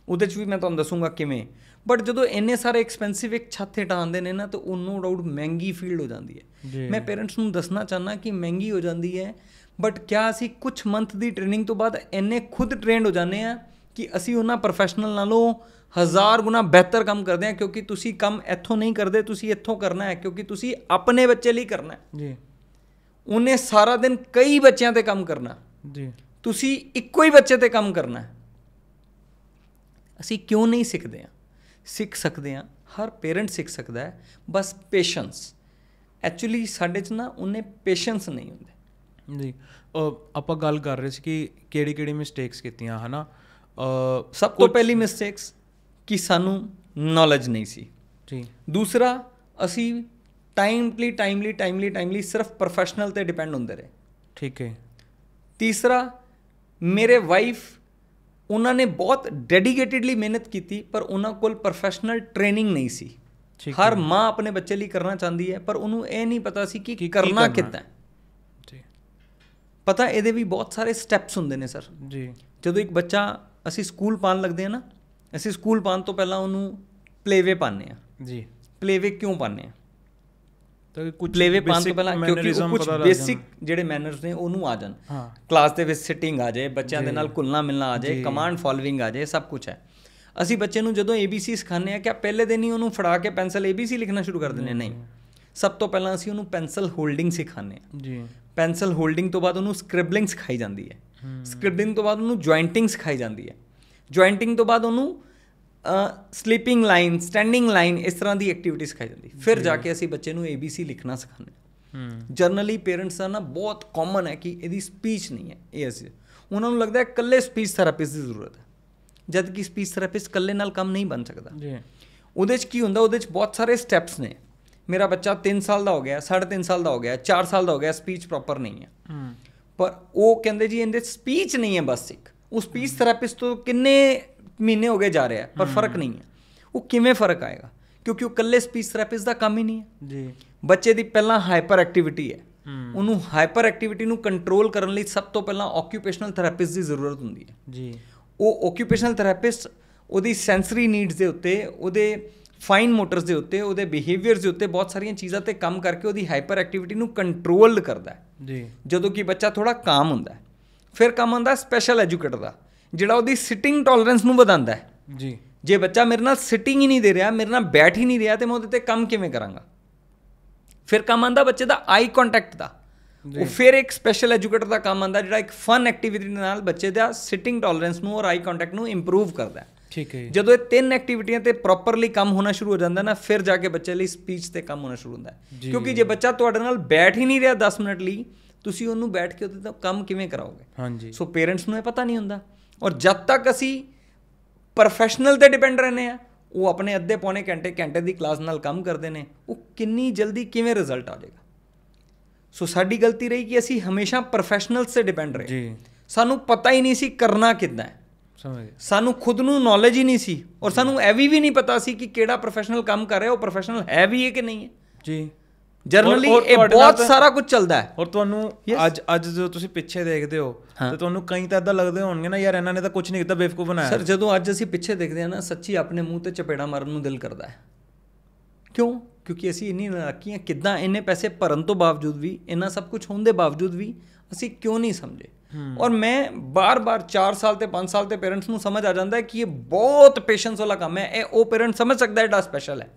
ਉਹਦੇ ਚ ਵੀ ਮੈਂ ਤੁਹਾਨੂੰ ਦੱਸੂਗਾ ਕਿਵੇਂ ਬਟ ਜਦੋਂ ਇੰਨੇ ਸਾਰੇ ਐਕਸਪੈਂਸਿਵ ਇੱਕ ਛਾਤੇ ਟਾਂਦੇ ਨੇ ਨਾ ਤਾਂ ਉਹ ਨੋ ਡਾਊਟ ਮਹਿੰਗੀ ਫੀਲਡ ਹੋ ਜਾਂਦੀ ਹੈ ਮੈਂ ਪੇਰੈਂਟਸ ਨੂੰ ਦੱਸਣਾ ਚਾਹਨਾ ਕਿ ਮਹਿੰਗੀ ਹੋ ਜਾਂਦੀ ਹੈ ਬਟ ਕਿਆ ਅਸੀਂ ਕੁਝ ਮੰਥ ਦੀ ਟ੍ਰੇਨਿੰਗ ਤੋਂ ਬਾਅਦ ਇੰਨੇ ਖੁਦ ਟ੍ਰੇਨਡ ਹੋ ਜਾਂਦੇ ਆ ਕਿ ਅਸੀਂ ਉਹਨਾਂ ਪ੍ਰੋਫੈਸ਼ਨਲ ਨਾਲੋਂ ਹਜ਼ਾਰ ਗੁਣਾ ਬਿਹਤਰ ਕੰਮ ਕਰਦੇ ਆ ਕਿਉਂਕਿ ਤੁਸੀਂ ਕੰਮ ਇੱਥੋਂ ਨਹੀਂ ਕਰਦੇ ਤੁਸੀਂ ਇੱਥੋਂ ਕਰਨਾ ਹੈ ਕਿਉਂਕਿ ਤੁਸੀਂ ਆਪਣੇ ਬੱਚੇ ਲਈ ਕਰਨਾ ਹੈ ਜੀ ਉਹਨੇ ਸਾਰਾ ਦਿਨ ਕਈ ਬੱਚਿਆਂ ਤੇ ਕੰਮ ਕਰਨਾ ਜੀ ਤੁਸੀਂ ਇੱਕੋ ਹੀ ਬੱਚੇ ਤੇ ਕੰਮ ਕਰਨਾ ਹੈ ਅਸੀਂ ਕਿਉਂ ਨਹੀਂ ਸਿੱਖਦੇ ਆ ਸਿੱਖ ਸਕਦੇ ਆ ਹਰ ਪੇਰੈਂਟ ਸਿੱਖ ਸਕਦਾ ਹੈ ਬਸ ਪੇਸ਼ੈਂਸ ਐਕਚੁਅਲੀ ਸਾਡੇ 'ਚ ਨਾ ਉਹਨੇ ਪੇਸ਼ੈਂਸ ਨਹੀਂ ਹੁੰਦੇ ਜੀ ਆਪਾਂ ਗੱਲ ਕਰ ਰਹੇ ਸੀ ਕਿ ਕਿਹੜੀ ਕਿਹੜੀ ਮਿਸਟੇਕਸ ਕੀਤੀਆਂ ਹਨਾ ਸਭ ਤੋਂ ਪਹਿਲੀ ਮਿਸਟੇਕਸ ਕਿ ਸਾਨੂੰ ਨੌਲੇਜ ਨਹੀਂ ਸੀ ਜੀ ਦੂਸਰਾ ਅਸੀਂ ਟਾਈਮਲੀ ਟਾਈਮਲੀ ਟਾਈਮਲੀ ਟਾਈਮਲੀ ਸਿਰਫ ਪ੍ਰੋਫੈਸ਼ਨਲ ਤੇ ਡਿਪੈਂਡ ਹੁੰਦੇ ਰਹੇ ਠੀਕ ਹੈ ਤੀਸਰਾ ਮੇਰੇ ਵਾਈਫ ਉਹਨਾਂ ਨੇ ਬਹੁਤ ਡੈਡੀਕੇਟਿਡਲੀ ਮਿਹਨਤ ਕੀਤੀ ਪਰ ਉਹਨਾਂ ਕੋਲ ਪ੍ਰੋਫੈਸ਼ਨਲ ਟ੍ਰੇਨਿੰਗ ਨਹੀਂ ਸੀ ਹਰ ਮਾਂ ਆਪਣੇ ਬੱਚੇ ਲਈ ਕਰਨਾ ਚਾਹੁੰਦੀ ਹੈ ਪਰ ਉਹਨੂੰ ਇਹ ਨਹੀਂ ਪਤਾ ਸੀ ਕਿ ਕੀ ਕਰਨਾ ਕਿੱਦਾਂ ਜੀ ਪਤਾ ਇਹਦੇ ਵੀ ਬਹੁਤ ਸਾਰੇ ਸਟੈਪਸ ਹੁੰਦੇ ਨੇ ਸਰ ਜੀ ਜਦੋਂ ਇੱਕ ਬੱਚਾ ਅਸੀਂ ਸਕੂਲ ਪਾਣ ਲੱਗਦੇ ਆ ਨਾ ਅਸੀਂ ਸਕੂਲ ਪਾਣ ਤੋਂ ਪਹਿਲਾਂ ਉਹਨੂੰ ਪਲੇਵੇ ਪਾਣੇ ਆ ਜੀ ਪਲੇਵੇ ਕਿਉਂ ਪਾਣੇ ਆ ਤਾਂ ਕੁਝ ਪਲੇਵੇ ਪਾਣ ਤੋਂ ਪਹਿਲਾਂ ਕਿਉਂਕਿ ਉਹ ਕੁਝ ਬੇਸਿਕ ਜਿਹੜੇ ਮੈਨਰਸ ਨੇ ਉਹਨੂੰ ਆ ਜਾਣ ਕਲਾਸ ਦੇ ਵਿੱਚ ਸਿਟਿੰਗ ਆ ਜਾਏ ਬੱਚਿਆਂ ਦੇ ਨਾਲ ਘੁਲਣਾ ਮਿਲਣਾ ਆ ਜਾਏ ਕਮਾਂਡ ਫਾਲੋਇੰਗ ਆ ਜਾਏ ਸਭ ਕੁਝ ਹੈ ਅਸੀਂ ਬੱਚੇ ਨੂੰ ਜਦੋਂ ABC ਸਿਖਾਉਂਦੇ ਆ ਕਿ ਪਹਿਲੇ ਦਿਨ ਹੀ ਉਹਨੂੰ ਫੜਾ ਕੇ ਪੈਨਸਲ ABC ਲਿਖਣਾ ਸ਼ੁਰੂ ਕਰ ਦਿੰਦੇ ਨਹੀਂ ਸਭ ਤੋਂ ਪਹਿਲਾਂ ਅਸੀਂ ਉਹਨੂੰ ਪੈਨਸਲ ਹੋਲਡਿੰਗ ਸਿਖਾਉਂਦੇ ਆ ਜੀ ਪੈਨਸਲ ਹੋਲਡਿੰਗ ਤੋਂ ਬਾਅਦ ਉਹਨੂੰ ਸਕ੍ਰਿਬਲਿੰਗ ਸਿਖਾਈ ਜਾਂਦੀ ਹੈ ਸਕ੍ਰਿਬਿੰਗ ਤੋਂ ਬਾਅਦ ਉਹਨੂੰ ਜੁਆਇੰਟਿੰਗ ਸਿਖਾਈ ਜਾਂਦੀ ਹੈ ਜੁਆਇੰਟਿੰਗ ਤੋਂ ਬਾਅਦ ਉਹਨੂੰ ਸਲੀਪਿੰਗ ਲਾਈਨ ਸਟੈਂਡਿੰਗ ਲਾਈਨ ਇਸ ਤਰ੍ਹਾਂ ਦੀ ਐਕਟੀਵਿਟੀ ਸਿਖਾਈ ਜਾਂਦੀ ਫਿਰ ਜਾ ਕੇ ਅਸੀਂ ਬੱਚੇ ਨੂੰ ABC ਲਿਖਣਾ ਸਿਖਾਉਂਦੇ ਹਾਂ ਜਰਨਲੀ ਪੇਰੈਂਟਸ ਦਾ ਨਾ ਬਹੁਤ ਕਾਮਨ ਹੈ ਕਿ ਇਹਦੀ ਸਪੀਚ ਨਹੀਂ ਹੈ ਇਹ ਅਸੀਂ ਉਹਨਾਂ ਨੂੰ ਲੱਗਦਾ ਹੈ ਇਕੱਲੇ ਸਪੀਚ ਥੈਰੇਪਿਸਟ ਦੀ ਜ਼ਰੂਰਤ ਹੈ ਜਦ ਕਿ ਸਪੀਚ ਥੈਰੇਪਿਸਟ ਇਕੱਲੇ ਨਾਲ ਕੰਮ ਨਹੀਂ ਬਣ ਸਕਦਾ ਜੀ ਉਹਦੇ 'ਚ ਕੀ ਹੁੰਦਾ ਉਹਦੇ 'ਚ ਬਹੁਤ ਸਾਰੇ ਸਟੈਪਸ ਨੇ ਮੇਰਾ ਬੱਚਾ 3 ਸਾਲ ਦਾ ਹੋ ਗਿਆ 3.5 ਸਾਲ ਦਾ ਹੋ ਗਿਆ 4 ਸਾਲ ਦਾ ਹੋ ਗਿਆ ਸਪੀਚ ਪ੍ਰੋਪਰ ਨਹੀਂ ਹੈ ਪਰ ਉਹ ਕਹਿੰਦੇ ਜੀ ਇਹਦੇ ਸਪੀਚ ਨਹੀਂ ਹੈ ਬਸ ਇੱਕ ਉਸ ਸਪੀਚ ਥੈਰੇਪਿਸਟ ਤੋਂ ਕਿੰਨੇ ਮਹੀਨੇ ਹੋ ਗਏ ਜਾ ਰਿਹਾ ਪਰ ਫਰਕ ਨਹੀਂ ਹੈ ਉਹ ਕਿਵੇਂ ਫਰਕ ਆਏਗਾ ਕਿਉਂਕਿ ਉਹ ਇਕੱਲੇ ਸਪੀਚ ਥੈਰੇਪਿਸਟ ਦਾ ਕੰਮ ਹੀ ਨਹੀਂ ਹੈ ਜੀ ਬੱਚੇ ਦੀ ਪਹਿਲਾਂ ਹਾਈਪਰ ਐਕਟੀਵਿਟੀ ਹੈ ਉਹਨੂੰ ਹਾਈਪਰ ਐਕਟੀਵਿਟੀ ਨੂੰ ਕੰਟਰੋਲ ਕਰਨ ਲਈ ਸਭ ਤੋਂ ਪਹਿਲਾਂ ਓਕਿਊਪੇਸ਼ਨਲ ਥੈਰੇਪਿਸਟ ਦੀ ਜ਼ਰੂਰਤ ਹੁੰਦੀ ਹੈ ਜੀ ਉਹ ਓਕਿਊਪੇਸ਼ਨਲ ਥੈਰੇਪਿਸਟ ਉਹਦੀ ਸੈਂਸਰੀ ਨੀਡਸ ਦੇ ਉੱਤੇ ਉਹਦੇ ਫਾਈਨ ਮੋਟਰਸ ਦੇ ਉੱਤੇ ਉਹਦੇ ਬਿਹੇਵੀਅਰਸ ਦੇ ਉੱਤੇ ਬਹੁਤ ਸਾਰੀਆਂ ਚੀਜ਼ਾਂ ਤੇ ਕੰਮ ਕਰਕੇ ਉਹਦੀ ਹਾਈਪਰ ਐਕਟੀਵਿਟੀ ਨੂੰ ਕੰਟਰੋਲ ਕਰਦਾ ਹੈ ਜੀ ਜਦੋਂ ਕਿ ਬੱਚਾ ਥੋੜਾ ਕਾਮ ਹੁੰਦਾ ਹੈ ਫਿਰ ਕੰਮ ਆਉਂਦਾ ਸਪੈਸ਼ਲ ਐਜੂਕੇਟਰ ਦਾ ਜਿਹੜਾ ਉਹਦੀ ਸਿਟਿੰਗ ਟੋਲਰੈਂਸ ਨੂੰ ਵਧਾਉਂਦਾ ਹੈ ਜੀ ਜੇ ਬੱਚਾ ਮੇਰੇ ਨਾਲ ਸਿਟਿੰਗ ਹੀ ਨਹੀਂ ਦੇ ਰਿਹਾ ਮੇਰੇ ਨਾਲ ਬੈਠ ਹੀ ਨਹੀਂ ਰਿਹਾ ਤੇ ਮੈਂ ਉਹਦੇ ਤੇ ਕੰਮ ਕਿਵੇਂ ਕਰਾਂਗਾ ਫਿਰ ਕੰਮ ਆਂਦਾ ਬੱਚੇ ਦਾ ਆਈ ਕੰਟੈਕਟ ਦਾ ਉਹ ਫਿਰ ਇੱਕ ਸਪੈਸ਼ਲ ਐਜੂਕੇਟਰ ਦਾ ਕੰਮ ਆਂਦਾ ਜਿਹੜਾ ਇੱਕ ਫਨ ਐਕਟੀਵਿਟੀ ਨਾਲ ਬੱਚੇ ਦਾ ਸਿਟਿੰਗ ਟੋਲਰੈਂਸ ਨੂੰ ਔਰ ਆਈ ਕੰਟੈਕਟ ਨੂੰ ਇੰਪਰੂਵ ਕਰਦਾ ਹੈ ਠੀਕ ਹੈ ਜਦੋਂ ਇਹ ਤਿੰਨ ਐਕਟੀਵਿਟੀਆਂ ਤੇ ਪ੍ਰੋਪਰਲੀ ਕੰਮ ਹੋਣਾ ਸ਼ੁਰੂ ਹੋ ਜਾਂਦਾ ਨਾ ਫਿਰ ਜਾ ਕੇ ਬੱਚੇ ਲਈ ਸਪੀਚ ਤੇ ਕੰਮ ਹੋਣਾ ਸ਼ੁਰੂ ਹੁੰਦਾ ਕਿਉਂਕਿ ਜੇ ਬੱਚਾ ਤੁਹਾਡੇ ਨਾਲ ਬੈਠ ਹੀ ਨਹੀਂ ਰਿਹਾ 10 ਮਿੰਟ ਲਈ ਤੁਸੀਂ ਉਹਨੂੰ ਬੈਠ ਕੇ ਉਹਦੇ ਤੋਂ ਕੰਮ ਕਿਵੇਂ ਕਰਾਓਗੇ ਹਾਂਜੀ ਸੋ ਪੇਰੈਂਟਸ ਨੂੰ ਇਹ ਪਤਾ ਨਹੀਂ ਹੁੰਦਾ ਔਰ ਜਦ ਤੱਕ ਅਸੀਂ ਪ੍ਰੋਫੈਸ਼ਨਲ ਤੇ ਡਿਪੈਂਡ ਰਹਿੰਦੇ ਆ ਉਹ ਆਪਣੇ ਅੱਧੇ ਪੌਣੇ ਘੰਟੇ ਘੰਟੇ ਦੀ ਕਲਾਸ ਨਾਲ ਕੰਮ ਕਰਦੇ ਨੇ ਉਹ ਕਿੰਨੀ ਜਲਦੀ ਕਿਵੇਂ ਰਿਜ਼ਲਟ ਆ ਜਾਏਗਾ ਸੋ ਸਾਡੀ ਗਲਤੀ ਰਹੀ ਕਿ ਅਸੀਂ ਹਮੇਸ਼ਾ ਪ੍ਰੋਫੈਸ਼ਨਲਸ ਤੇ ਡਿਪੈਂਡ ਰਹੇ ਜੀ ਸਾਨੂੰ ਪਤਾ ਹੀ ਨਹੀਂ ਸੀ ਕਰਨਾ ਕਿੱਦਾਂ ਹੈ ਸਾਨੂੰ ਖੁਦ ਨੂੰ ਨੌਲੇਜ ਹੀ ਨਹੀਂ ਸੀ ਔਰ ਸਾਨੂੰ ਇਹ ਵੀ ਨਹੀਂ ਪਤਾ ਸੀ ਕਿ ਕਿਹੜਾ ਪ੍ਰੋਫੈਸ਼ਨਲ ਕੰਮ ਕਰ ਰਿਹਾ ਉਹ ਪ੍ਰੋਫੈਸ਼ਨਲ ਹੈ ਵੀ ਹੈ ਕਿ ਨਹੀਂ ਹੈ ਜੀ ਜਰਨਲੀ ਇਹ ਬਹੁਤ ਸਾਰਾ ਕੁਝ ਚੱਲਦਾ ਹੈ ਔਰ ਤੁਹਾਨੂੰ ਅੱਜ ਅੱਜ ਜੋ ਤੁਸੀਂ ਪਿੱਛੇ ਦੇਖਦੇ ਹੋ ਤੇ ਤੁਹਾਨੂੰ ਕਈ ਤਾਂ ਇਦਾਂ ਲੱਗਦੇ ਹੋਣਗੇ ਨਾ ਯਾਰ ਇਹਨਾਂ ਨੇ ਤਾਂ ਕੁਝ ਨਹੀਂ ਕੀਤਾ ਬੇਵਕੂਫ ਬਣਾਇਆ ਸਰ ਜਦੋਂ ਅੱਜ ਅਸੀਂ ਪਿੱਛੇ ਦੇਖਦੇ ਆ ਨਾ ਸੱਚੀ ਆਪਣੇ ਮੂੰਹ ਤੇ ਚਪੇੜਾ ਮਾਰਨ ਨੂੰ ਦਿਲ ਕਰਦਾ ਹੈ ਕਿਉਂ ਕਿਉਂਕਿ ਅਸੀਂ ਇੰਨੀ ਨਰਾਕੀਆਂ ਕਿੱਦਾਂ ਇੰਨੇ ਪੈਸੇ ਭਰਨ ਤੋਂ ਬਾਵਜੂਦ ਵੀ ਇੰਨਾ ਸਭ ਕੁਝ ਹੋਣ ਦੇ ਬਾਵਜੂਦ ਵੀ ਅਸੀਂ ਕਿਉਂ ਨਹੀਂ ਸਮਝੇ ਔਰ ਮੈਂ ਬਾਰ-ਬਾਰ 4 ਸਾਲ ਤੇ 5 ਸਾਲ ਤੇ ਪੇਰੈਂਟਸ ਨੂੰ ਸਮਝ ਆ ਜਾਂਦਾ ਹੈ ਕਿ ਇਹ ਬਹੁਤ ਪੇਸ਼ੈਂਸ ਵਾਲਾ ਕੰਮ ਹੈ ਇਹ ਉਹ ਪੇਰੈਂਟ ਸਮਝ ਸਕਦਾ ਹੈ ਡਾ ਸਪੈਸ਼ਲ ਹੈ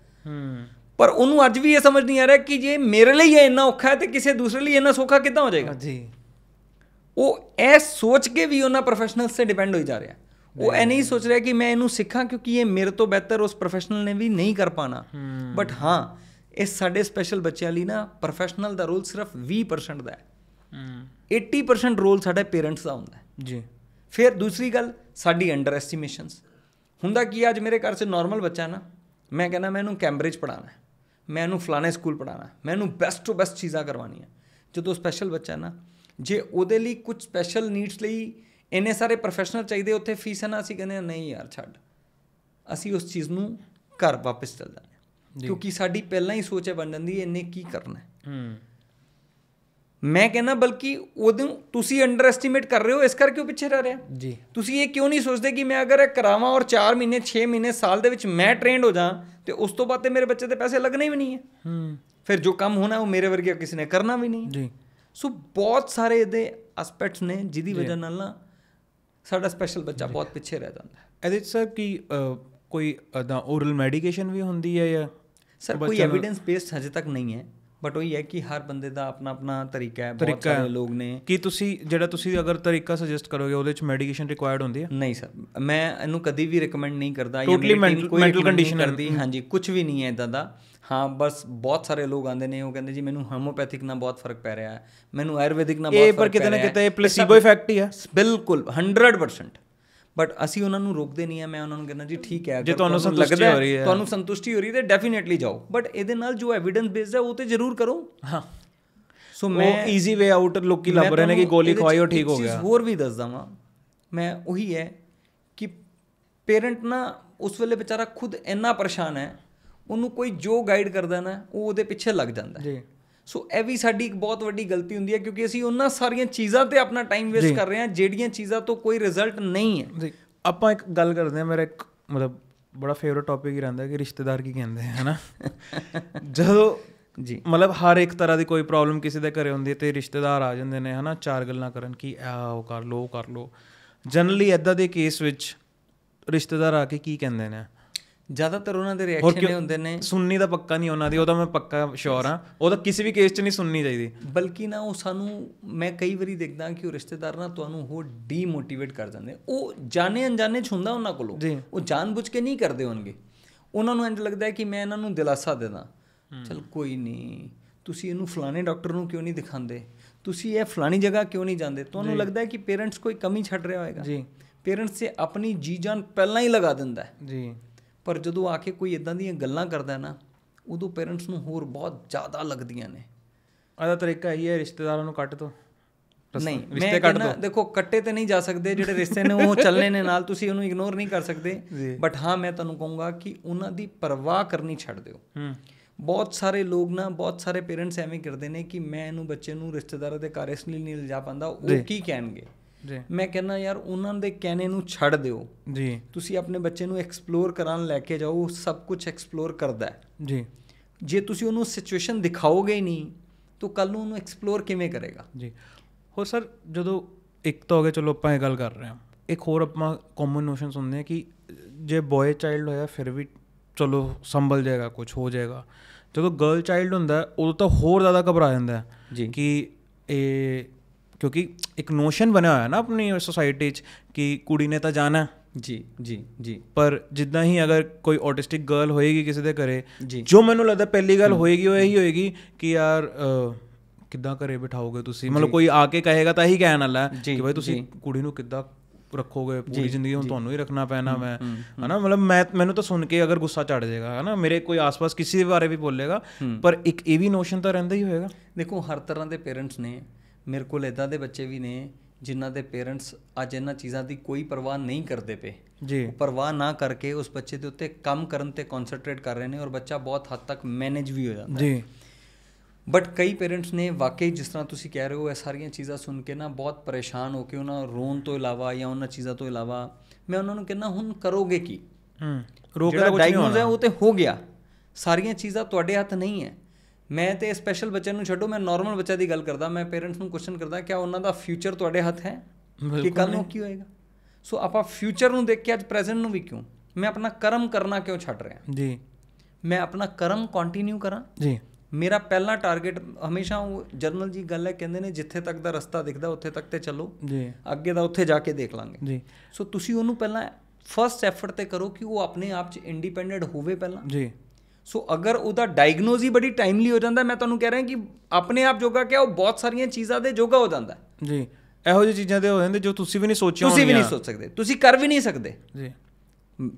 ਪਰ ਉਹਨੂੰ ਅੱਜ ਵੀ ਇਹ ਸਮਝ ਨਹੀਂ ਆ ਰਿਹਾ ਕਿ ਜੇ ਮੇਰੇ ਲਈ ਇਹ ਇੰਨਾ ਔਖਾ ਹੈ ਤੇ ਕਿਸੇ ਦੂਸਰੇ ਲਈ ਇੰਨਾ ਸੌਖਾ ਕਿਦਾਂ ਹੋ ਜਾਏਗਾ ਜੀ ਉਹ ਇਹ ਸੋਚ ਕੇ ਵੀ ਉਹਨਾਂ ਪ੍ਰੋਫੈਸ਼ਨਲਸ ਤੇ ਡਿਪੈਂਡ ਹੋਈ ਜਾ ਰਿਹਾ ਉਹ ਇਹ ਨਹੀਂ ਸੋਚ ਰਿਹਾ ਕਿ ਮੈਂ ਇਹਨੂੰ ਸਿੱਖਾਂ ਕਿਉਂਕਿ ਇਹ ਮੇਰੇ ਤੋਂ ਬਿਹਤਰ ਉਸ ਪ੍ਰੋਫੈਸ਼ਨਲ ਨੇ ਵੀ ਨਹੀਂ ਕਰ ਪਾਣਾ ਬਟ ਹਾਂ ਇਹ ਸਾਡੇ ਸਪੈਸ਼ਲ ਬੱਚਿਆਂ ਲਈ ਨਾ ਪ੍ਰੋਫੈਸ਼ਨਲ ਦਾ ਰੋਲ ਸਿਰਫ 20% ਦਾ ਹੈ ਹੂੰ 80% ਰੋਲ ਸਾਡੇ ਪੇਰੈਂਟਸ ਦਾ ਹੁੰਦਾ ਜੀ ਫਿਰ ਦੂਸਰੀ ਗੱਲ ਸਾਡੀ ਅੰਡਰ ਐਸਟੀਮੇਸ਼ਨਸ ਹੁੰਦਾ ਕੀ ਅੱਜ ਮੇਰੇ ਘਰ ਸੇ ਨਾਰਮਲ ਬੱਚਾ ਨਾ ਮੈਂ ਕਹਿੰਦਾ ਮੈਂ ਇਹਨੂੰ ਕੈਂਬਰੇਜ ਪੜਾਣਾ ਮੈਂ ਇਹਨੂੰ ਫਲਾਣੇ ਸਕੂਲ ਪੜਾਣਾ ਮੈਂ ਇਹਨੂੰ ਬੈਸਟ ਤੋਂ ਬੈਸਟ ਚੀਜ਼ਾਂ ਹੈ ਜਦੋਂ ਸਪੈਸ਼ਲ ਬੱਚਾ ਨਾ ਜੇ ਉਹਦੇ ਲਈ ਕੁਝ ਸਪੈਸ਼ਲ ਨੀਡਸ ਲਈ ਇੰਨੇ ਸਾਰੇ ਪ੍ਰੋਫੈਸ਼ਨਲ ਚਾਹੀਦੇ ਉੱਥੇ ਫੀਸ ਨਾ ਅਸੀਂ ਕਹਿੰਦੇ ਨਹੀਂ ਯਾਰ ਛੱਡ ਅਸੀਂ ਉਸ ਚੀਜ਼ ਨੂੰ ਘਰ ਵਾਪਸ ਚਲਦਾ ਜਾਂਦੇ ਕਿਉਂਕਿ ਸਾਡੀ ਪਹਿਲਾਂ ਹੀ ਸੋਚ ਹੈ ਬਣਨ ਦੀ ਇੰਨੇ ਕੀ ਕਰਨਾ ਹੂੰ ਮੈਂ ਕਹਿੰਦਾ ਬਲਕਿ ਉਦੋਂ ਤੁਸੀਂ ਅੰਡਰ ਐਸਟੀਮੇਟ ਕਰ ਰਹੇ ਹੋ ਇਸ ਕਰਕੇ ਉਹ ਪਿੱਛੇ ਰਹਿ ਰਿਹਾ ਜੀ ਤੁਸੀਂ ਇਹ ਕਿਉਂ ਨਹੀਂ ਸੋਚਦੇ ਕਿ ਮੈਂ ਅਗਰ ਇਹ ਕਰਾਵਾਂ ਔਰ 4 ਮਹੀਨੇ 6 ਮਹੀਨੇ ਸਾਲ ਦੇ ਵਿੱਚ ਮੈਂ ਟ੍ਰੇਨਡ ਹੋ ਜਾ ਤੇ ਉਸ ਤੋਂ ਬਾਅਦ ਤੇ ਮੇਰੇ ਬੱਚੇ ਤੇ ਪੈਸੇ ਲੱਗਣੇ ਵੀ ਨਹੀਂ ਹੈ ਹੂੰ ਫਿਰ ਜੋ ਕੰਮ ਹੋਣਾ ਉਹ ਮੇਰੇ ਵਰਗੇ ਕਿਸੇ ਨੇ ਕਰਨਾ ਵੀ ਨਹੀਂ ਜੀ ਸੋ ਬਹੁਤ ਸਾਰੇ ਇਹਦੇ ਐਸਪੈਕਟਸ ਨੇ ਜਿਹਦੀ ਵਜ੍ਹਾ ਨਾਲ ਨਾ ਸਾਡਾ ਸਪੈਸ਼ਲ ਬੱਚਾ ਬਹੁਤ ਪਿੱਛੇ ਰਹਿ ਜਾਂਦਾ ਹੈ ਸਰ ਕੀ ਕੋਈ ਅਦਾ ਓਰਲ ਮੈਡੀਕੇਸ਼ਨ ਵੀ ਹੁੰਦੀ ਹੈ ਜਾਂ ਸਰ ਕੋਈ ਐਵੀਡੈਂਸ ਬੇਸਡ ਹਜੇ ਤੱਕ ਨਹੀਂ ਹੈ ਬਟ ਉਹ ਹੀ ਹੈ ਕਿ ਹਰ ਬੰਦੇ ਦਾ ਆਪਣਾ ਆਪਣਾ ਤਰੀਕਾ ਹੈ ਬਹੁਤ ਸਾਰੇ ਲੋਕ ਨੇ ਕਿ ਤੁਸੀਂ ਜਿਹੜਾ ਤੁਸੀਂ ਅਗਰ ਤਰੀਕਾ ਸੁਜੈਸਟ ਕਰੋਗੇ ਉਹਦੇ ਵਿੱਚ ਮੈਡੀਕੇਸ਼ਨ ਰਿਕੁਆਇਰਡ ਹੁੰਦੀ ਹੈ ਨਹੀਂ ਸਰ ਮੈਂ ਇਹਨੂੰ ਕਦੀ ਵੀ ਰეკਮੈਂਡ ਨਹੀਂ ਕਰਦਾ ਜਾਂ ਕੋਈ ਮੈਂਟਲ ਕੰਡੀਸ਼ਨ ਕਰਦੀ ਹਾਂਜੀ ਕੁਝ ਵੀ ਨਹੀਂ ਹੈ ਇਦਾਂ ਦਾ ਹਾਂ ਬਸ ਬਹੁਤ ਸਾਰੇ ਲੋਕ ਆਂਦੇ ਨੇ ਉਹ ਕਹਿੰਦੇ ਜੀ ਮੈਨੂੰ ਹੋਮੋਪੈਥਿਕ ਨਾਲ ਬਹੁਤ ਫਰਕ ਪੈ ਰਿਹਾ ਹੈ ਮੈਨੂੰ ਆਯੁਰਵੈਦਿਕ ਨਾਲ ਬਹੁਤ ਫਰਕ ਪੈ ਰਿਹਾ ਹੈ ਇਹ ਪਰ ਕਿਤੇ ਨਾ ਕਿਤੇ ਪਲੇਸੀਬੋ ਇਫੈਕਟ ਹੀ ਹੈ ਬਿਲਕੁਲ 100% ਬਟ ਅਸੀਂ ਉਹਨਾਂ ਨੂੰ ਰੋਕਦੇ ਨਹੀਂ ਆ ਮੈਂ ਉਹਨਾਂ ਨੂੰ ਕਹਿੰਦਾ ਜੀ ਠੀਕ ਹੈ ਜੇ ਤੁਹਾਨੂੰ ਸੰਤੁਸ਼ਟੀ ਹੋ ਰਹੀ ਹੈ ਤੁਹਾਨੂੰ ਸੰਤੁਸ਼ਟੀ ਹੋ ਰਹੀ ਹੈ ਡੈਫੀਨਿਟਲੀ ਜਾਓ ਬਟ ਇਹਦੇ ਨਾਲ ਜੋ ਐਵੀਡੈਂਸ ਬੇਸਡ ਹੈ ਉਹ ਤੇ ਜ਼ਰੂਰ ਕਰੋ ਹਾਂ ਸੋ ਮੈਂ ਈਜ਼ੀ ਵੇ ਆਊਟ ਲੋਕੀ ਲੱਭ ਰਹੇ ਨੇ ਕਿ ਗੋਲੀ ਹੋ ਠੀਕ ਹੋ ਗਿਆ ਹੋਰ ਵੀ ਦੱਸਦਾ ਵਾਂ ਮੈਂ ਉਹੀ ਹੈ ਕਿ ਪੇਰੈਂਟ ਨਾ ਉਸ ਵੇਲੇ ਵਿਚਾਰਾ ਖੁਦ ਇੰਨਾ ਪਰੇਸ਼ਾਨ ਹੈ ਉਹਨੂੰ ਕੋਈ ਜੋ ਗਾਈਡ ਕਰਦਾ ਨਾ ਉਹ ਉਹਦੇ ਪਿੱਛੇ ਲੱਗ ਜਾਂਦਾ ਜੀ ਸੋ ਇਹ ਵੀ ਸਾਡੀ ਇੱਕ ਬਹੁਤ ਵੱਡੀ ਗਲਤੀ ਹੁੰਦੀ ਹੈ ਕਿਉਂਕਿ ਅਸੀਂ ਉਹਨਾਂ ਸਾਰੀਆਂ ਚੀਜ਼ਾਂ ਤੇ ਆਪਣਾ ਟਾਈਮ ਵੇਸਟ ਕਰ ਰਹੇ ਹਾਂ ਜਿਹੜੀਆਂ ਚੀਜ਼ਾਂ ਤੋਂ ਕੋਈ ਰਿਜ਼ਲਟ ਨਹੀਂ ਹੈ ਆਪਾਂ ਇੱਕ ਗੱਲ ਕਰਦੇ ਹਾਂ ਮੇਰਾ ਇੱਕ ਮਤਲਬ ਬੜਾ ਫੇਵਰਿਟ ਟੌਪਿਕ ਹੀ ਰਹਿੰਦਾ ਕਿ ਰਿਸ਼ਤੇਦਾਰ ਕੀ ਕਹਿੰਦੇ ਹੈ ਹਨਾ ਜਦੋਂ ਜੀ ਮਤਲਬ ਹਰ ਇੱਕ ਤਰ੍ਹਾਂ ਦੀ ਕੋਈ ਪ੍ਰੋਬਲਮ ਕਿਸੇ ਦੇ ਘਰੇ ਹੁੰਦੀ ਹੈ ਤੇ ਰਿਸ਼ਤੇਦਾਰ ਆ ਜਾਂਦੇ ਨੇ ਹਨਾ ਚਾਰ ਗੱਲਾਂ ਕਰਨ ਕਿ ਆ ਉਹ ਕਰ ਲੋ ਕਰ ਲੋ ਜਨਰਲੀ ਐਦਾਂ ਦੇ ਕੇਸ ਵਿੱਚ ਰਿਸ਼ਤੇਦਾਰ ਆ ਕੇ ਕੀ ਕਹਿੰਦੇ ਨੇ ਜ਼ਿਆਦਾਤਰ ਉਹਨਾਂ ਦੇ ਰਿਐਕਸ਼ਨ ਇਹ ਹੁੰਦੇ ਨੇ ਸੁਣਨੀ ਤਾਂ ਪੱਕਾ ਨਹੀਂ ਉਹਨਾਂ ਦੀ ਉਹ ਤਾਂ ਮੈਂ ਪੱਕਾ ਸ਼ੋਰ ਹਾਂ ਤਾਂ ਕਿਸੇ ਵੀ ਕੇਸ 'ਚ ਨਹੀਂ ਸੁਣਨੀ ਚਾਹੀਦੀ ਬਲਕਿ ਨਾ ਉਹ ਸਾਨੂੰ ਮੈਂ ਕਈ ਵਾਰੀ ਦੇਖਦਾ ਕਿ ਉਹ ਰਿਸ਼ਤੇਦਾਰ ਨਾ ਤੁਹਾਨੂੰ ਉਹ ਡੀਮੋਟੀਵੇਟ ਕਰ ਜਾਂਦੇ ਉਹ ਜਾਣੇ ਅਣਜਾਣੇ 'ਚ ਹੁੰਦਾ ਉਹਨਾਂ ਕੋਲ ਉਹ ਜਾਣਬੁੱਝ ਕੇ ਨਹੀਂ ਕਰਦੇ ਹੋਣਗੇ ਉਹਨਾਂ ਨੂੰ ਇੰਜ ਲੱਗਦਾ ਹੈ ਕਿ ਮੈਂ ਇਹਨਾਂ ਨੂੰ ਦਿਲਾਸਾ ਦੇਦਾ ਚਲ ਕੋਈ ਨਹੀਂ ਤੁਸੀਂ ਇਹਨੂੰ ਫਲਾਣੇ ਡਾਕਟਰ ਨੂੰ ਕਿਉਂ ਨਹੀਂ ਦਿਖਾਉਂਦੇ ਤੁਸੀਂ ਇਹ ਫਲਾਣੀ ਜਗ੍ਹਾ ਕਿਉਂ ਨਹੀਂ ਜਾਂਦੇ ਤੁਹਾਨੂੰ ਲੱਗਦਾ ਹੈ ਕਿ ਪੇਰੈਂਟਸ ਕੋਈ ਕਮੀ ਛੱਡ ਰਿਹਾ ਹੋਵੇਗਾ ਜੀ ਪੇਰੈਂਟਸ ਸੇ ਆਪਣੀ ਜੀ ਜਾਨ ਪਹਿਲਾਂ ਹੀ ਲਗਾ ਦਿੰਦਾ ਹੈ ਜੀ ਪਰ ਜਦੋਂ ਆ ਕੇ ਕੋਈ ਇਦਾਂ ਦੀਆਂ ਗੱਲਾਂ ਕਰਦਾ ਨਾ ਉਦੋਂ ਪੇਰੈਂਟਸ ਨੂੰ ਹੋਰ ਬਹੁਤ ਜ਼ਿਆਦਾ ਲੱਗਦੀਆਂ ਨੇ ਆਦਾ ਤਰੀਕਾ ਇਹ ਹੈ ਰਿਸ਼ਤੇਦਾਰਾਂ ਨੂੰ ਕੱਟ ਦੋ ਨਹੀਂ ਰਿਸ਼ਤੇ ਕੱਟ ਦੋ ਦੇਖੋ ਕੱਟੇ ਤੇ ਨਹੀਂ ਜਾ ਸਕਦੇ ਜਿਹੜੇ ਰਿਸ਼ਤੇ ਨੇ ਉਹ ਚੱਲਨੇ ਨੇ ਨਾਲ ਤੁਸੀਂ ਉਹਨੂੰ ਇਗਨੋਰ ਨਹੀਂ ਕਰ ਸਕਦੇ ਬਟ ਹਾਂ ਮੈਂ ਤੁਹਾਨੂੰ ਕਹੂੰਗਾ ਕਿ ਉਹਨਾਂ ਦੀ ਪਰਵਾਹ ਕਰਨੀ ਛੱਡ ਦਿਓ ਬਹੁਤ ਸਾਰੇ ਲੋਕ ਨਾ ਬਹੁਤ ਸਾਰੇ ਪੇਰੈਂਟਸ ਐਵੇਂ ਕਰਦੇ ਨੇ ਕਿ ਮੈਂ ਇਹਨੂੰ ਬੱਚੇ ਨੂੰ ਰਿਸ਼ਤੇਦਾਰਾਂ ਦੇ ਘਰ ਇਸ ਲਈ ਨਹੀਂ ਲਿਜਾ ਪਾਂਦਾ ਉਹ ਕੀ ਕਹਿਣਗੇ ਜੀ ਮੈਂ ਕਹਿੰਦਾ ਯਾਰ ਉਹਨਾਂ ਦੇ ਕਹਿਣੇ ਨੂੰ ਛੱਡ ਦਿਓ ਜੀ ਤੁਸੀਂ ਆਪਣੇ ਬੱਚੇ ਨੂੰ ਐਕਸਪਲੋਰ ਕਰਨ ਲੈ ਕੇ ਜਾਓ ਸਭ ਕੁਝ ਐਕਸਪਲੋਰ ਕਰਦਾ ਹੈ ਜੀ ਜੇ ਤੁਸੀਂ ਉਹਨੂੰ ਸਿਚੁਏਸ਼ਨ ਦਿਖਾਓਗੇ ਹੀ ਨਹੀਂ ਤਾਂ ਕੱਲ ਨੂੰ ਉਹਨੂੰ ਐਕਸਪਲੋਰ ਕਿਵੇਂ ਕਰੇਗਾ ਜੀ ਹੋ ਸਰ ਜਦੋਂ ਇੱਕ ਤਾਂ ਹੋ ਗਿਆ ਚਲੋ ਆਪਾਂ ਇਹ ਗੱਲ ਕਰ ਰਹੇ ਹਾਂ ਇੱਕ ਹੋਰ ਆਪਾਂ ਕਾਮਨ ਨੋਸ਼ਨ ਸੁਣਦੇ ਆ ਕਿ ਜੇ ਬॉय ਚਾਈਲਡ ਹੋਇਆ ਫਿਰ ਵੀ ਚਲੋ ਸੰਭਲ ਜਾਏਗਾ ਕੁਝ ਹੋ ਜਾਏਗਾ ਜਦੋਂ ਗਰਲ ਚਾਈਲਡ ਹੁੰਦਾ ਉਦੋਂ ਤਾਂ ਹੋਰ ਜ਼ਿਆਦਾ ਘਬਰਾ ਜਾਂਦਾ ਹੈ ਕਿ ਇਹ ਕਿਉਂਕਿ ਇੱਕ ਨੋਸ਼ਨ ਬਣਿਆ ਹੋਇਆ ਨਾ ਆਪਣੀ ਸੋਸਾਇਟੀ 'ਚ ਕਿ ਕੁੜੀ ਨੇ ਤਾਂ ਜਾਣਾ ਜੀ ਜੀ ਜੀ ਪਰ ਜਿੱਦਾਂ ਹੀ ਅਗਰ ਕੋਈ ਆਟਿਸਟਿਕ ਗਰਲ ਹੋਏਗੀ ਕਿਸੇ ਦੇ ਘਰੇ ਜੋ ਮੈਨੂੰ ਲੱਗਦਾ ਪਹਿਲੀ ਗੱਲ ਹੋਏਗੀ ਉਹ ਇਹੀ ਹੋਏਗੀ ਕਿ ਯਾਰ ਕਿੱਦਾਂ ਘਰੇ ਬਿਠਾਓਗੇ ਤੁਸੀਂ ਮਤਲਬ ਕੋਈ ਆ ਕੇ ਕਹੇਗਾ ਤਾਂ ਇਹੀ ਕਹਿਣ ਵਾਲਾ ਕਿ ਭਾਈ ਤੁਸੀਂ ਕੁੜੀ ਨੂੰ ਕਿੱਦਾਂ ਰੱਖੋਗੇ ਪੂਰੀ ਜ਼ਿੰਦਗੀ ਹੁਣ ਤੁਹਾਨੂੰ ਹੀ ਰੱਖਣਾ ਪੈਣਾ ਮੈਂ ਹਨਾ ਮਤਲਬ ਮੈਂ ਮੈਨੂੰ ਤਾਂ ਸੁਣ ਕੇ ਅਗਰ ਗੁੱਸਾ ਚੜ ਜਾਏਗਾ ਹਨਾ ਮੇਰੇ ਕੋਈ ਆਸ-ਪਾਸ ਕਿਸੇ ਦੇ ਬਾਰੇ ਵੀ ਬੋਲੇਗਾ ਪਰ ਇੱਕ ਇਹ ਵੀ ਨੋਸ਼ਨ ਤਾਂ ਰਹਿੰਦਾ ਹੀ ਹੋਏਗਾ ਦੇਖੋ ਹਰ ਤਰ੍ਹਾਂ ਦੇ ਪੇਰੈਂਟਸ ਨੇ ਮੇਰੇ ਕੋਲ ਇਦਾਂ ਦੇ ਬੱਚੇ ਵੀ ਨੇ ਜਿਨ੍ਹਾਂ ਦੇ ਪੇਰੈਂਟਸ ਅੱਜ ਇਹਨਾਂ ਚੀਜ਼ਾਂ ਦੀ ਕੋਈ ਪਰਵਾਹ ਨਹੀਂ ਕਰਦੇ ਪਏ ਜੀ ਪਰਵਾਹ ਨਾ ਕਰਕੇ ਉਸ ਬੱਚੇ ਦੇ ਉੱਤੇ ਕੰਮ ਕਰਨ ਤੇ ਕਨਸੈਂਟਰੇਟ ਕਰ ਰਹੇ ਨੇ ਔਰ ਬੱਚਾ ਬਹੁਤ ਹੱਦ ਤੱਕ ਮੈਨੇਜ ਵੀ ਹੋ ਜਾਂਦਾ ਜੀ ਬਟ ਕਈ ਪੇਰੈਂਟਸ ਨੇ ਵਾਕਈ ਜਿਸ ਤਰ੍ਹਾਂ ਤੁਸੀਂ ਕਹਿ ਰਹੇ ਹੋ ਇਹ ਸਾਰੀਆਂ ਚੀਜ਼ਾਂ ਸੁਣ ਕੇ ਨਾ ਬਹੁਤ ਪਰੇਸ਼ਾਨ ਹੋ ਕੇ ਉਹਨਾਂ ਰੋਣ ਤੋਂ ਇਲਾਵਾ ਜਾਂ ਉਹਨਾਂ ਚੀਜ਼ਾਂ ਤੋਂ ਇਲਾਵਾ ਮੈਂ ਉਹਨਾਂ ਨੂੰ ਕਹਿੰਦਾ ਹੁਣ ਕਰੋਗੇ ਕੀ ਹੂੰ ਰੋਕਣਾ ਦਾ ਕੁਝ ਨਹੀਂ ਹੋਣਾ ਉਹ ਤੇ ਹੋ ਗਿਆ ਸਾਰੀਆਂ ਚੀਜ਼ਾਂ ਤੁਹਾਡੇ ਹੱਥ ਨਹੀਂ ਹੈ ਮੈਂ ਤੇ ਸਪੈਸ਼ਲ ਬੱਚੇ ਨੂੰ ਛੱਡੋ ਮੈਂ ਨਾਰਮਲ ਬੱਚਾ ਦੀ ਗੱਲ ਕਰਦਾ ਮੈਂ ਪੇਰੈਂਟਸ ਨੂੰ ਕੁਐਸਚਨ ਕਰਦਾ ਕਿ ਉਹਨਾਂ ਦਾ ਫਿਊਚਰ ਤੁਹਾਡੇ ਹੱਥ ਹੈ ਕਿ ਕੱਲ ਨੂੰ ਕੀ ਹੋਏਗਾ ਸੋ ਆਪਾਂ ਫਿਊਚਰ ਨੂੰ ਦੇਖ ਕੇ ਅੱਜ ਪ੍ਰੈਜ਼ੈਂਟ ਨੂੰ ਵੀ ਕਿਉਂ ਮੈਂ ਆਪਣਾ ਕਰਮ ਕਰਨਾ ਕਿਉਂ ਛੱਡ ਰਿਹਾ ਜੀ ਮੈਂ ਆਪਣਾ ਕਰਮ ਕੰਟੀਨਿਊ ਕਰਾਂ ਜੀ ਮੇਰਾ ਪਹਿਲਾ ਟਾਰਗੇਟ ਹਮੇਸ਼ਾ ਉਹ ਜਰਨਲ ਜੀ ਗੱਲ ਹੈ ਕਹਿੰਦੇ ਨੇ ਜਿੱਥੇ ਤੱਕ ਦਾ ਰਸਤਾ ਦਿਖਦਾ ਉੱਥੇ ਤੱਕ ਤੇ ਚੱਲੋ ਜੀ ਅੱਗੇ ਦਾ ਉੱਥੇ ਜਾ ਕੇ ਦੇਖ ਲਾਂਗੇ ਜੀ ਸੋ ਤੁਸੀਂ ਉਹਨੂੰ ਪਹਿਲਾਂ ਫਰਸਟ ਐਫਰਟ ਤੇ ਕਰੋ ਕਿ ਉਹ ਆਪਣੇ ਆਪ 'ਚ ਇੰਡੀਪੈਂਡੈਂਟ ਹੋਵੇ ਪਹਿਲਾਂ ਜੀ ਸੋ ਅਗਰ ਉਹਦਾ ਡਾਇਗਨੋਸ ਹੀ ਬੜੀ ਟਾਈਮਲੀ ਹੋ ਜਾਂਦਾ ਮੈਂ ਤੁਹਾਨੂੰ ਕਹਿ ਰਿਹਾ ਕਿ ਆਪਣੇ ਆਪ ਜੋਗਾ ਕਿ ਉਹ ਬਹੁਤ ਸਾਰੀਆਂ ਚੀਜ਼ਾਂ ਦੇ ਜੋਗਾ ਹੋ ਜਾਂਦਾ ਜੀ ਇਹੋ ਜਿਹੀ ਚੀਜ਼ਾਂ ਦੇ ਹੋ ਜਾਂਦੇ ਜੋ ਤੁਸੀਂ ਵੀ ਨਹੀਂ ਸੋਚਿਆ ਤੁਸੀਂ ਵੀ ਨਹੀਂ ਸੋਚ ਸਕਦੇ ਤੁਸੀਂ ਕਰ ਵੀ ਨਹੀਂ ਸਕਦੇ ਜੀ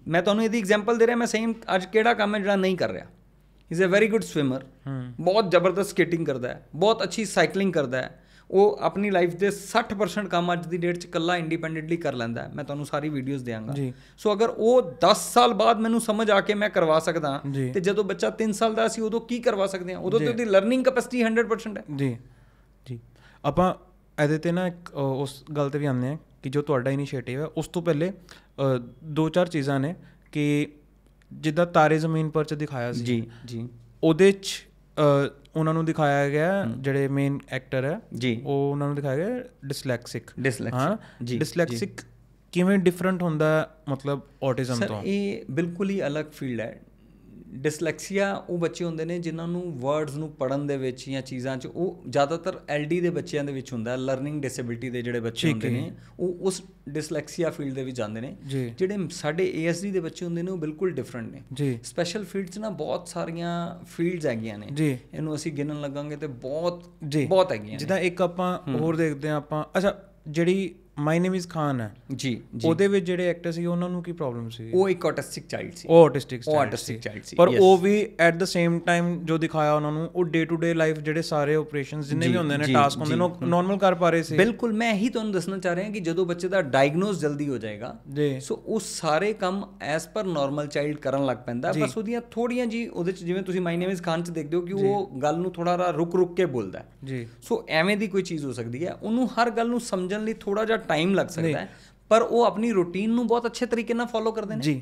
ਮੈਂ ਤੁਹਾਨੂੰ ਇਹਦੀ ਐਗਜ਼ਾਮਪਲ ਦੇ ਰਿਹਾ ਮੈਂ ਸੇਮ ਅੱਜ ਕਿਹੜਾ ਕੰਮ ਹੈ ਜਿਹੜਾ ਨਹੀਂ ਕਰ ਰਿਹਾ is a very good swimmer ਬਹੁਤ ਜ਼ਬਰਦਸਤ ਸਕੇਟਿੰਗ ਕਰਦਾ ਹੈ ਬਹੁਤ ਅੱਛੀ ਸਾਈਕਲਿੰਗ ਕਰਦਾ ਹੈ ਉਹ ਆਪਣੀ ਲਾਈਫ ਦੇ 60% ਕੰਮ ਅੱਜ ਦੀ ਡੇਟ 'ਚ ਇਕੱਲਾ ਇੰਡੀਪੈਂਡੈਂਟਲੀ ਕਰ ਲੈਂਦਾ ਮੈਂ ਤੁਹਾਨੂੰ ਸਾਰੀ ਵੀਡੀਓਜ਼ ਦੇਵਾਂਗਾ ਸੋ ਅਗਰ ਉਹ 10 ਸਾਲ ਬਾਅਦ ਮੈਨੂੰ ਸਮਝ ਆ ਕੇ ਮੈਂ ਕਰਵਾ ਸਕਦਾ ਤੇ ਜਦੋਂ ਬੱਚਾ 3 ਸਾਲ ਦਾ ਸੀ ਉਦੋਂ ਕੀ ਕਰਵਾ ਸਕਦੇ ਆ ਉਦੋਂ ਤੇ ਉਹਦੀ ਲਰਨਿੰਗ ਕੈਪੈਸਿਟੀ 100% ਹੈ ਜੀ ਜੀ ਆਪਾਂ ਇਹਦੇ ਤੇ ਨਾ ਉਸ ਗੱਲ ਤੇ ਵੀ ਆਉਂਦੇ ਆ ਕਿ ਜੋ ਤੁਹਾਡਾ ਇਨੀਸ਼ੀਏਟਿਵ ਹੈ ਉਸ ਤੋਂ ਪਹਿਲੇ ਦੋ ਚਾਰ ਚੀਜ਼ਾਂ ਨੇ ਕਿ ਜਿੱਦਾਂ ਤਾਰੇ ਜ਼ਮੀਨ ਪਰ ਚ ਦਿਖਾਇਆ ਸੀ ਜੀ ਜੀ ਉਹਦੇ ਚ ਉਹਨਾਂ ਨੂੰ ਦਿਖਾਇਆ ਗਿਆ ਜਿਹੜੇ ਮੇਨ ਐਕਟਰ ਹੈ ਜੀ ਉਹ ਉਹਨਾਂ ਨੂੰ ਦਿਖਾਇਆ ਗਿਆ ਡਿਸਲੈਕਸਿਕ ਹਾਂ ਡਿਸਲੈਕਸਿਕ ਕਿਵੇਂ ਡਿਫਰੈਂਟ ਹੁੰਦਾ ਮਤਲਬ ਆਟਿਜ਼ਮ ਤੋਂ ਸਰ ਇਹ ਬਿਲਕੁਲ ਹੀ ਅਲੱਗ ਫੀਲਡ ਹੈ ਡਿਸਲੈਕਸੀਆ ਉਹ ਬੱਚੇ ਹੁੰਦੇ ਨੇ ਜਿਨ੍ਹਾਂ ਨੂੰ ਵਰਡਸ ਨੂੰ ਪੜਨ ਦੇ ਵਿੱਚ ਜਾਂ ਚੀਜ਼ਾਂ 'ਚ ਉਹ ਜ਼ਿਆਦਾਤਰ ਐਲਡੀ ਦੇ ਬੱਚਿਆਂ ਦੇ ਵਿੱਚ ਹੁੰਦਾ ਲਰਨਿੰਗ ਡਿਸੇਬਿਲਟੀ ਦੇ ਜਿਹੜੇ ਬੱਚੇ ਹੁੰਦੇ ਨੇ ਉਹ ਉਸ ਡਿਸਲੈਕਸੀਆ ਫੀਲਡ ਦੇ ਵਿੱਚ ਜਾਂਦੇ ਨੇ ਜਿਹੜੇ ਸਾਡੇ ਏਐਸਡੀ ਦੇ ਬੱਚੇ ਹੁੰਦੇ ਨੇ ਉਹ ਬਿਲਕੁਲ ਡਿਫਰੈਂਟ ਨੇ ਸਪੈਸ਼ਲ ਫੀਲਡਸ ਨਾ ਬਹੁਤ ਸਾਰੀਆਂ ਫੀਲਡਸ ਹੈਗੀਆਂ ਨੇ ਇਹਨੂੰ ਅਸੀਂ ਗਿਣਨ ਲੱਗਾਂਗੇ ਤੇ ਬਹੁਤ ਬਹੁਤ ਹੈਗੀਆਂ ਜਿੱਦਾਂ ਇੱਕ ਆਪਾਂ ਹੋਰ ਦੇਖਦੇ ਆਪਾਂ ਅੱਛਾ ਜਿਹੜੀ ਮਾਈ ਨੇਮ ਇਜ਼ ਖਾਨ ਹੈ ਜੀ ਉਹਦੇ ਵਿੱਚ ਜਿਹੜੇ ਐਕਟਰ ਸੀ ਉਹਨਾਂ ਨੂੰ ਕੀ ਪ੍ਰੋਬਲਮ ਸੀ ਉਹ ਇੱਕ ਆਟਿਸਟਿਕ ਚਾਈਲਡ ਸੀ ਉਹ ਆਟਿਸਟਿਕ ਚਾਈਲਡ ਉਹ ਆਟਿਸਟਿਕ ਚਾਈਲਡ ਸੀ ਪਰ ਉਹ ਵੀ ਐਟ ਦ ਸੇਮ ਟਾਈਮ ਜੋ ਦਿਖਾਇਆ ਉਹਨਾਂ ਨੂੰ ਉਹ ਡੇ ਟੂ ਡੇ ਲਾਈਫ ਜਿਹੜੇ ਸਾਰੇ ਆਪਰੇਸ਼ਨਸ ਜਿੰਨੇ ਵੀ ਹੁੰਦੇ ਨੇ ਟਾਸਕ ਹੁੰਦੇ ਨੇ ਉਹ ਨਾਰਮਲ ਕਰ ਪਾ ਰਹੇ ਸੀ ਬਿਲਕੁਲ ਮੈਂ ਇਹੀ ਤੁਹਾਨੂੰ ਦੱਸਣਾ ਚਾਹ ਰਿਹਾ ਕਿ ਜਦੋਂ ਬੱਚੇ ਦਾ ਡਾਇਗਨੋਸ ਜਲਦੀ ਹੋ ਜਾਏਗਾ ਸੋ ਉਹ ਸਾਰੇ ਕੰਮ ਐਸ ਪਰ ਨਾਰਮਲ ਚਾਈਲਡ ਕਰਨ ਲੱਗ ਪੈਂਦਾ ਬਸ ਉਹਦੀਆਂ ਥੋੜੀਆਂ ਜੀ ਉਹਦੇ ਚ ਜਿਵੇਂ ਤੁਸੀਂ ਮਾਈ ਨੇਮ ਇਜ਼ ਖਾਨ ਚ ਦੇਖਦੇ ਹੋ ਕਿ ਉਹ ਗੱਲ ਨੂੰ ਥੋੜਾ ਰੁਕ ਰੁਕ ਕੇ ਬੋਲਦਾ ਜੀ ਸੋ ਐਵੇਂ ਦੀ ਕੋਈ ਚੀਜ਼ ਹੋ ਸਕਦੀ ਹੈ ਉਹਨੂੰ ਹਰ ਗੱਲ ਨੂੰ ਸਮਝਣ ਲਈ ਥੋੜਾ ਜਿਹਾ ਟਾਈਮ ਲੱਗ ਸਕਦਾ ਹੈ ਪਰ ਉਹ ਆਪਣੀ ਰੁਟੀਨ ਨੂੰ ਬਹੁਤ ਅੱਛੇ ਤਰੀਕੇ ਨਾਲ ਫੋਲੋ ਕਰਦੇ ਨੇ ਜੀ